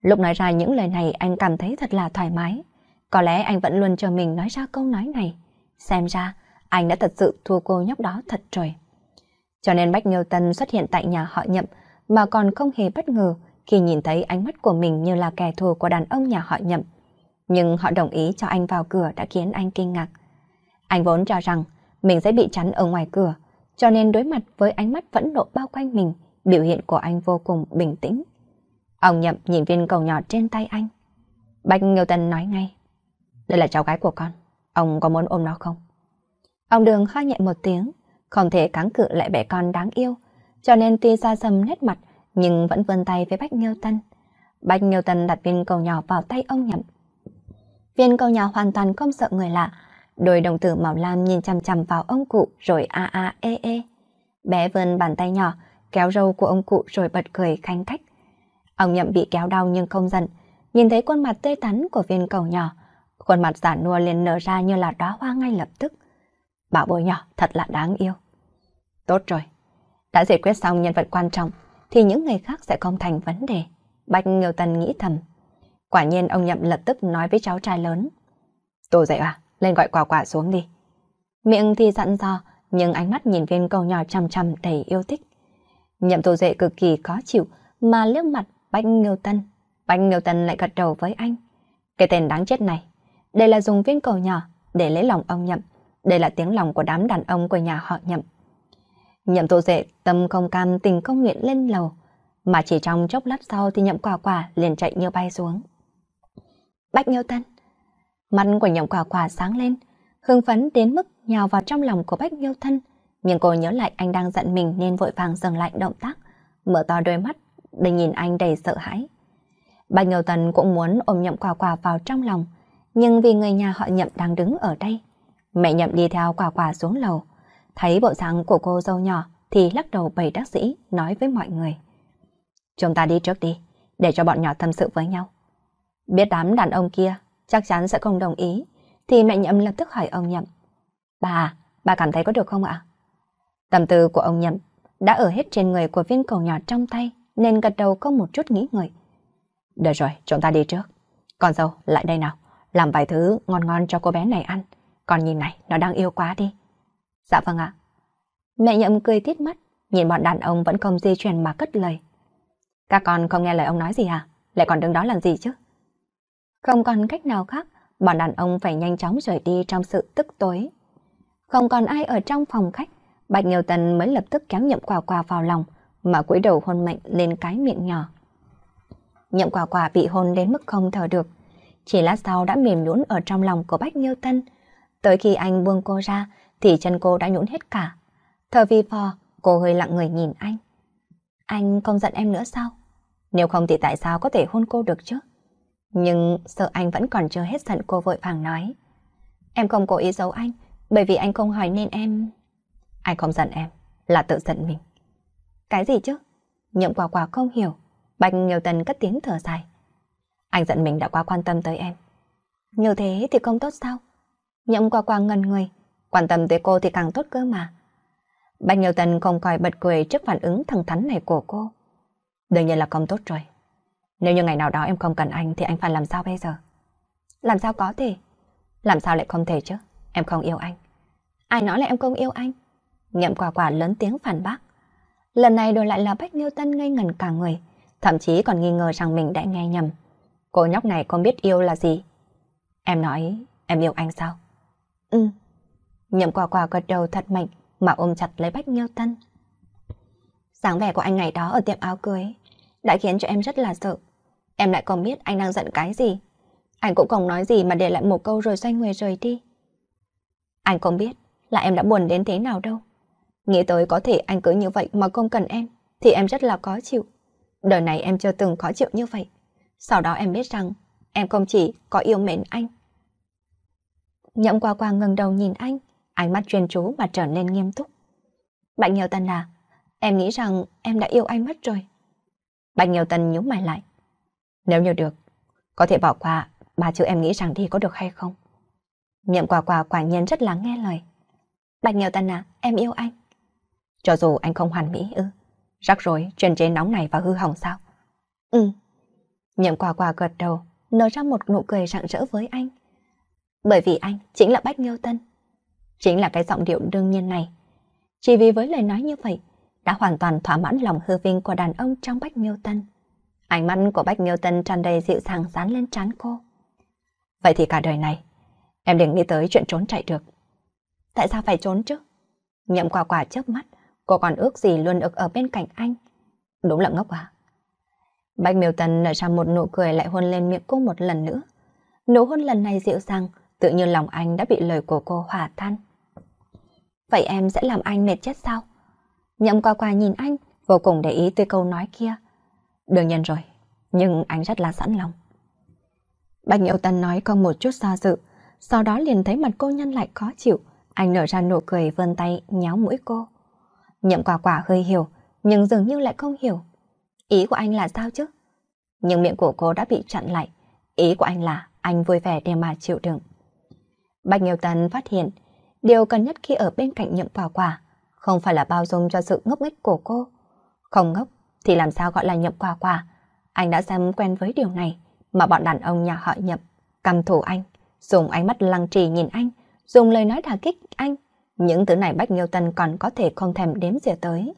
Lúc nói ra những lời này anh cảm thấy thật là thoải mái. Có lẽ anh vẫn luôn chờ mình nói ra câu nói này. Xem ra, anh đã thật sự thua cô nhóc đó thật rồi. Cho nên Bách nhiêu Newton xuất hiện tại nhà họ nhậm mà còn không hề bất ngờ khi nhìn thấy ánh mắt của mình như là kẻ thù của đàn ông nhà họ nhậm. Nhưng họ đồng ý cho anh vào cửa đã khiến anh kinh ngạc. Anh vốn cho rằng mình sẽ bị chắn ở ngoài cửa, cho nên đối mặt với ánh mắt phẫn nộ bao quanh mình, biểu hiện của anh vô cùng bình tĩnh. Ông Nhậm nhìn viên cầu nhỏ trên tay anh. Bạch Nghiêu Tân nói ngay, đây là cháu gái của con, ông có muốn ôm nó không? Ông Đường ho nhẹ một tiếng, không thể kháng cự lại bé con đáng yêu, cho nên tuy xa xăm nét mặt nhưng vẫn vươn tay với Bạch Nghiêu Tân. Bạch Nghiêu Tân đặt viên cầu nhỏ vào tay ông Nhậm. Viên cầu nhỏ hoàn toàn không sợ người lạ, Đôi đồng tử màu lam nhìn chằm chằm vào ông cụ rồi a a e e Bé vươn bàn tay nhỏ, kéo râu của ông cụ rồi bật cười khanh khách. Ông nhậm bị kéo đau nhưng không giận, nhìn thấy khuôn mặt tươi tắn của viên cầu nhỏ. Khuôn mặt giả nua liền nở ra như là đóa hoa ngay lập tức. Bảo bối nhỏ thật là đáng yêu. Tốt rồi, đã giải quyết xong nhân vật quan trọng thì những người khác sẽ không thành vấn đề. Bạch Nghiêu Tần nghĩ thầm. Quả nhiên ông nhậm lập tức nói với cháu trai lớn. Tô dậy à? lên gọi quả quả xuống đi. Miệng thì dặn dò, nhưng ánh mắt nhìn viên cầu nhỏ chăm chăm đầy yêu thích. Nhậm tu dệ cực kỳ khó chịu mà liếc mặt Bách Nghiêu Tân. Bách Nghiêu Tân lại gật đầu với anh. Cái tên đáng chết này, đây là dùng viên cầu nhỏ để lấy lòng ông Nhậm. Đây là tiếng lòng của đám đàn ông của nhà họ Nhậm. Nhậm tu dệ tâm không cam tình không nguyện lên lầu. Mà chỉ trong chốc lát sau thì nhậm quả quả liền chạy như bay xuống. Bách Nghiêu Tân. Mắt của nhậm quả quả sáng lên, hưng phấn đến mức nhào vào trong lòng của Bách Nghiêu Thân. Nhưng cô nhớ lại anh đang giận mình nên vội vàng dừng lại động tác, mở to đôi mắt để nhìn anh đầy sợ hãi. Bạch Nghiêu Thân cũng muốn ôm nhậm quả quả vào trong lòng, nhưng vì người nhà họ nhậm đang đứng ở đây. Mẹ nhậm đi theo quả quả xuống lầu, thấy bộ dáng của cô dâu nhỏ thì lắc đầu bày đắc sĩ nói với mọi người. Chúng ta đi trước đi, để cho bọn nhỏ tâm sự với nhau. Biết đám đàn ông kia chắc chắn sẽ không đồng ý, thì mẹ nhậm lập tức hỏi ông nhậm. Bà, bà cảm thấy có được không ạ? Tâm tư của ông nhậm đã ở hết trên người của viên cầu nhỏ trong tay, nên gật đầu không một chút nghĩ ngợi. Được rồi, chúng ta đi trước. Con dâu, lại đây nào, làm vài thứ ngon ngon cho cô bé này ăn. Con nhìn này, nó đang yêu quá đi. Dạ vâng ạ. Mẹ nhậm cười tít mắt, nhìn bọn đàn ông vẫn không di chuyển mà cất lời. Các con không nghe lời ông nói gì À? Lại còn đứng đó làm gì chứ? Không còn cách nào khác, bọn đàn ông phải nhanh chóng rời đi trong sự tức tối. Không còn ai ở trong phòng khách, Bạch Nhiều Tần mới lập tức kéo nhậm quà quà vào lòng, mà cúi đầu hôn mạnh lên cái miệng nhỏ. Nhậm quà quà bị hôn đến mức không thở được, chỉ lát sau đã mềm nhũn ở trong lòng của Bách Nhiêu Tân. Tới khi anh buông cô ra, thì chân cô đã nhũn hết cả. Thở vi phò, cô hơi lặng người nhìn anh. Anh không giận em nữa sao? Nếu không thì tại sao có thể hôn cô được chứ? nhưng sợ anh vẫn còn chưa hết giận cô vội vàng nói. Em không cố ý giấu anh, bởi vì anh không hỏi nên em... ai không giận em, là tự giận mình. Cái gì chứ? Nhậm quả quả không hiểu. Bạch nhiều tần cất tiếng thở dài. Anh giận mình đã quá quan tâm tới em. Như thế thì không tốt sao? Nhậm quả quả ngần người. Quan tâm tới cô thì càng tốt cơ mà. Bạch nhiều tần không còi bật cười trước phản ứng thẳng thắn này của cô. Đương nhiên là không tốt rồi. Nếu như ngày nào đó em không cần anh thì anh phải làm sao bây giờ? Làm sao có thể? Làm sao lại không thể chứ? Em không yêu anh. Ai nói là em không yêu anh? Nhậm quả quả lớn tiếng phản bác. Lần này đổi lại là Bách nhiêu Tân ngây ngần cả người, thậm chí còn nghi ngờ rằng mình đã nghe nhầm. Cô nhóc này không biết yêu là gì. Em nói em yêu anh sao? Ừ. Nhậm quả quả gật đầu thật mạnh mà ôm chặt lấy Bách nhiêu Tân. Sáng vẻ của anh ngày đó ở tiệm áo cưới đã khiến cho em rất là sợ. Em lại còn biết anh đang giận cái gì. Anh cũng không nói gì mà để lại một câu rồi xoay người rời đi. Anh không biết là em đã buồn đến thế nào đâu. Nghĩ tới có thể anh cứ như vậy mà không cần em, thì em rất là khó chịu. Đời này em chưa từng khó chịu như vậy. Sau đó em biết rằng em không chỉ có yêu mến anh. Nhậm qua qua ngừng đầu nhìn anh, ánh mắt chuyên chú mà trở nên nghiêm túc. Bạn nhiều tân à, em nghĩ rằng em đã yêu anh mất rồi. Bạch Nhiều Tân nhúng mày lại. Nếu như được, có thể bỏ qua, bà chứ em nghĩ rằng đi có được hay không? Nhậm quà quà quả nhiên rất là nghe lời. Bạch Nhiều Tân à, em yêu anh. Cho dù anh không hoàn mỹ ư, rắc rối, chuyện chế nóng này và hư hỏng sao? Ừ. Nhậm quà quà gật đầu, nở ra một nụ cười rạng rỡ với anh. Bởi vì anh chính là Bách Nghiêu Tân. Chính là cái giọng điệu đương nhiên này. Chỉ vì với lời nói như vậy đã hoàn toàn thỏa mãn lòng hư vinh của đàn ông trong Bách miêu Tân. Ánh mắt của Bách miêu Tân tràn đầy dịu dàng dán lên trán cô. Vậy thì cả đời này, em đừng nghĩ tới chuyện trốn chạy được. Tại sao phải trốn chứ? Nhậm quả quả chớp mắt, cô còn ước gì luôn ực ở bên cạnh anh. Đúng là ngốc à? Bách Miêu Tân nở ra một nụ cười lại hôn lên miệng cô một lần nữa. Nụ hôn lần này dịu dàng, tự như lòng anh đã bị lời của cô hòa tan. Vậy em sẽ làm anh mệt chết sao? Nhậm qua qua nhìn anh, vô cùng để ý tới câu nói kia. Đương nhiên rồi, nhưng anh rất là sẵn lòng. Bạch Nhiệu Tân nói có một chút do dự, sau đó liền thấy mặt cô nhân lại khó chịu, anh nở ra nụ cười vươn tay nhéo mũi cô. Nhậm quả quả hơi hiểu, nhưng dường như lại không hiểu. Ý của anh là sao chứ? Nhưng miệng của cô đã bị chặn lại. Ý của anh là anh vui vẻ để mà chịu đựng. Bạch Nhiều Tần phát hiện, điều cần nhất khi ở bên cạnh nhậm quả quả không phải là bao dung cho sự ngốc nghếch của cô. Không ngốc thì làm sao gọi là nhậm quả quả. Anh đã xem quen với điều này mà bọn đàn ông nhà họ nhậm cầm thủ anh, dùng ánh mắt lăng trì nhìn anh, dùng lời nói đả kích anh. Những thứ này Bách Nghiêu Tân còn có thể không thèm đếm dìa tới.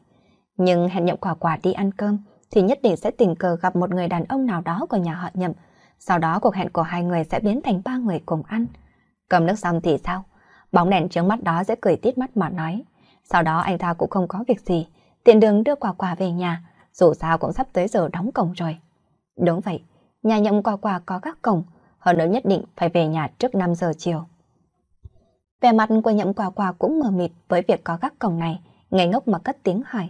Nhưng hẹn nhậm quả quả đi ăn cơm thì nhất định sẽ tình cờ gặp một người đàn ông nào đó của nhà họ nhậm. Sau đó cuộc hẹn của hai người sẽ biến thành ba người cùng ăn. Cầm nước xong thì sao? Bóng đèn trước mắt đó sẽ cười tít mắt mà nói. Sau đó anh ta cũng không có việc gì, tiện đường đưa quà quà về nhà, dù sao cũng sắp tới giờ đóng cổng rồi. Đúng vậy, nhà nhậm quà quà có các cổng, hơn nữa nhất định phải về nhà trước 5 giờ chiều. Vẻ mặt của nhậm quà quà cũng mờ mịt với việc có các cổng này, ngây ngốc mà cất tiếng hỏi.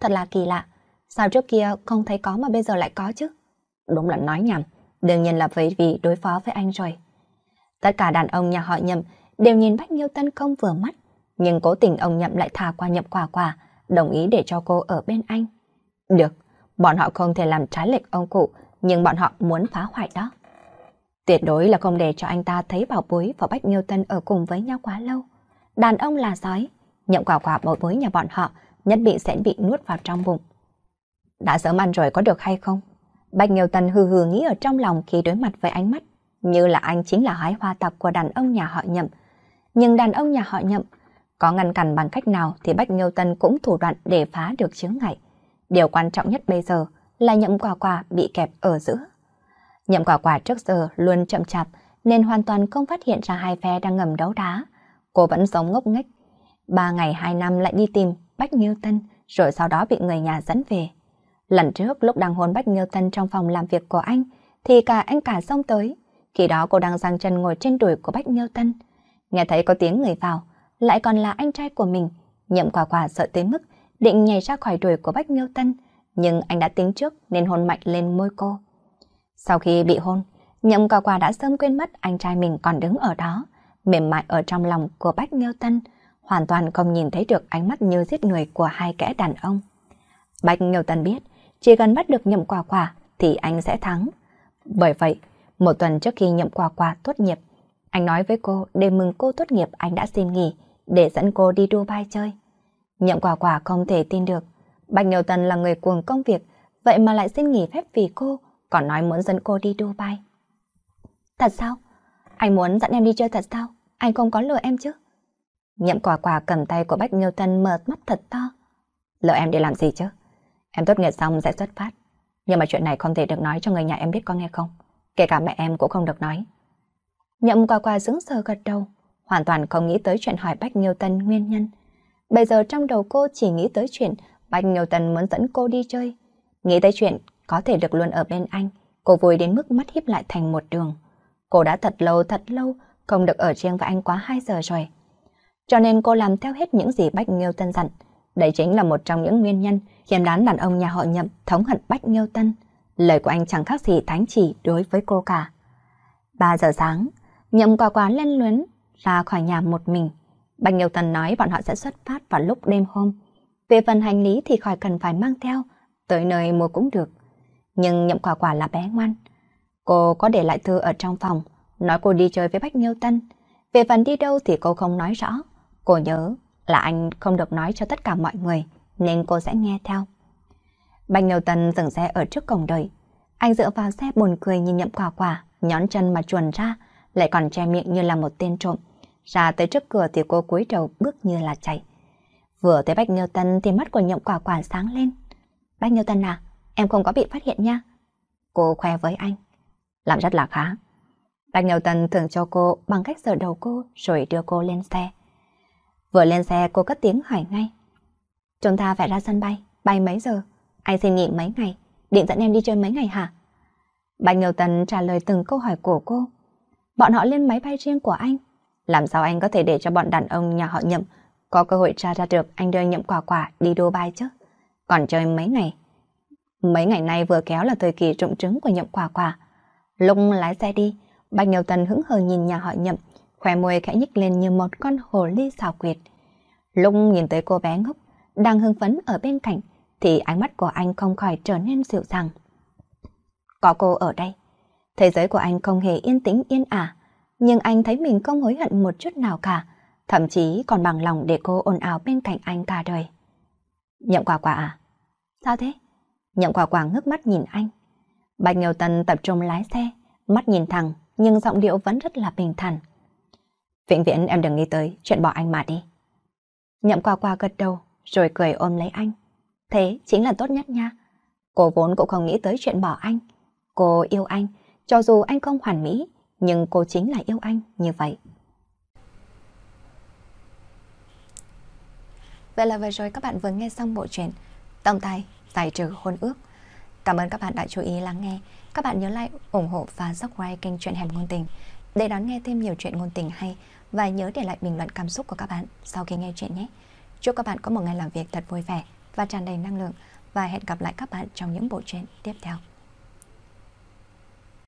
Thật là kỳ lạ, sao trước kia không thấy có mà bây giờ lại có chứ? Đúng là nói nhầm, đương nhiên là bởi vì đối phó với anh rồi. Tất cả đàn ông nhà họ nhậm đều nhìn Bách nhiêu Tân không vừa mắt, nhưng cố tình ông nhậm lại thả qua nhậm quả quả, đồng ý để cho cô ở bên anh. Được, bọn họ không thể làm trái lệch ông cụ, nhưng bọn họ muốn phá hoại đó. Tuyệt đối là không để cho anh ta thấy bảo bối và Bách Nghiêu Tân ở cùng với nhau quá lâu. Đàn ông là sói, nhậm quả quả bảo bối nhà bọn họ nhất định sẽ bị nuốt vào trong bụng. Đã sớm ăn rồi có được hay không? Bách Nghiêu Tân hừ hừ nghĩ ở trong lòng khi đối mặt với ánh mắt, như là anh chính là hái hoa tập của đàn ông nhà họ nhậm. Nhưng đàn ông nhà họ nhậm có ngăn cản bằng cách nào thì Bách Nghiêu Tân cũng thủ đoạn để phá được chướng ngại. Điều quan trọng nhất bây giờ là nhậm quả quả bị kẹp ở giữa. Nhậm quả quả trước giờ luôn chậm chạp nên hoàn toàn không phát hiện ra hai phe đang ngầm đấu đá. Cô vẫn sống ngốc nghếch. Ba ngày hai năm lại đi tìm Bách Nghiêu Tân rồi sau đó bị người nhà dẫn về. Lần trước lúc đang hôn Bách Nghiêu Tân trong phòng làm việc của anh thì cả anh cả xông tới. Khi đó cô đang giang chân ngồi trên đùi của Bách Nghiêu Tân. Nghe thấy có tiếng người vào, lại còn là anh trai của mình. Nhậm quả quả sợ tới mức định nhảy ra khỏi đuổi của Bách Miêu Tân, nhưng anh đã tính trước nên hôn mạnh lên môi cô. Sau khi bị hôn, Nhậm quả quả đã sớm quên mất anh trai mình còn đứng ở đó, mềm mại ở trong lòng của Bách Miêu Tân, hoàn toàn không nhìn thấy được ánh mắt như giết người của hai kẻ đàn ông. Bách Miêu Tân biết, chỉ cần bắt được Nhậm quả quả thì anh sẽ thắng. Bởi vậy, một tuần trước khi Nhậm quả quả tốt nghiệp, anh nói với cô để mừng cô tốt nghiệp anh đã xin nghỉ, để dẫn cô đi Dubai chơi. Nhậm quả quả không thể tin được. Bạch Nhiều Tần là người cuồng công việc, vậy mà lại xin nghỉ phép vì cô, còn nói muốn dẫn cô đi Dubai. Thật sao? Anh muốn dẫn em đi chơi thật sao? Anh không có lừa em chứ? Nhậm quả quả cầm tay của Bách Nhiêu Tần mở mắt thật to. Lỡ em đi làm gì chứ? Em tốt nghiệp xong sẽ xuất phát. Nhưng mà chuyện này không thể được nói cho người nhà em biết có nghe không? Kể cả mẹ em cũng không được nói. Nhậm quả quả dứng sờ gật đầu hoàn toàn không nghĩ tới chuyện hỏi Bách Nghiêu Tân nguyên nhân. Bây giờ trong đầu cô chỉ nghĩ tới chuyện Bách Nghiêu Tân muốn dẫn cô đi chơi. Nghĩ tới chuyện có thể được luôn ở bên anh, cô vui đến mức mắt híp lại thành một đường. Cô đã thật lâu thật lâu không được ở riêng với anh quá 2 giờ rồi. Cho nên cô làm theo hết những gì Bách Nghiêu Tân dặn. Đấy chính là một trong những nguyên nhân khiến đán đàn ông nhà họ nhậm thống hận Bách Nghiêu Tân. Lời của anh chẳng khác gì thánh chỉ đối với cô cả. 3 giờ sáng, nhậm quả quán lên luyến ra khỏi nhà một mình. Bạch Nghiêu Tần nói bọn họ sẽ xuất phát vào lúc đêm hôm. Về phần hành lý thì khỏi cần phải mang theo, tới nơi mua cũng được. Nhưng nhậm quả quả là bé ngoan. Cô có để lại thư ở trong phòng, nói cô đi chơi với Bách Nghiêu Tân. Về phần đi đâu thì cô không nói rõ. Cô nhớ là anh không được nói cho tất cả mọi người, nên cô sẽ nghe theo. Bạch Nghiêu Tân dừng xe ở trước cổng đợi. Anh dựa vào xe buồn cười nhìn nhậm quả quả, nhón chân mà chuồn ra, lại còn che miệng như là một tên trộm. Ra tới trước cửa thì cô cúi đầu bước như là chạy. Vừa tới Bách Nghiêu Tân thì mắt của nhộng quả quả sáng lên. Bách Nghiêu Tân à, em không có bị phát hiện nha. Cô khoe với anh. Làm rất là khá. Bạch Nghiêu Tân thưởng cho cô bằng cách sờ đầu cô rồi đưa cô lên xe. Vừa lên xe cô cất tiếng hỏi ngay. Chúng ta phải ra sân bay, bay mấy giờ? Anh xin nghỉ mấy ngày, định dẫn em đi chơi mấy ngày hả? Bạch Nghiêu Tân trả lời từng câu hỏi của cô. Bọn họ lên máy bay riêng của anh làm sao anh có thể để cho bọn đàn ông nhà họ nhậm có cơ hội tra ra được anh đưa nhậm quả quả đi Dubai chứ? Còn chơi mấy ngày? Mấy ngày nay vừa kéo là thời kỳ rụng trứng của nhậm quả quả. Lúc lái xe đi, Bạch Nhiều Tần hứng hờ nhìn nhà họ nhậm, khỏe môi khẽ nhích lên như một con hồ ly xào quyệt. Lúc nhìn tới cô bé ngốc, đang hưng phấn ở bên cạnh, thì ánh mắt của anh không khỏi trở nên dịu dàng. Có cô ở đây, thế giới của anh không hề yên tĩnh yên ả, nhưng anh thấy mình không hối hận một chút nào cả, thậm chí còn bằng lòng để cô ồn ào bên cạnh anh cả đời. Nhậm quả quả à? Sao thế? Nhậm quả quả ngước mắt nhìn anh. Bạch Nghiêu Tân tập trung lái xe, mắt nhìn thẳng nhưng giọng điệu vẫn rất là bình thản. Vĩnh viễn em đừng nghĩ tới chuyện bỏ anh mà đi. Nhậm quả quả gật đầu rồi cười ôm lấy anh. Thế chính là tốt nhất nha. Cô vốn cũng không nghĩ tới chuyện bỏ anh. Cô yêu anh, cho dù anh không hoàn mỹ, nhưng cô chính là yêu anh như vậy. Vậy là vừa rồi các bạn vừa nghe xong bộ truyện Tổng tài giải trừ hôn ước. Cảm ơn các bạn đã chú ý lắng nghe. Các bạn nhớ like, ủng hộ và subscribe kênh truyện hẻm ngôn tình để đón nghe thêm nhiều chuyện ngôn tình hay và nhớ để lại bình luận cảm xúc của các bạn sau khi nghe chuyện nhé. Chúc các bạn có một ngày làm việc thật vui vẻ và tràn đầy năng lượng và hẹn gặp lại các bạn trong những bộ truyện tiếp theo.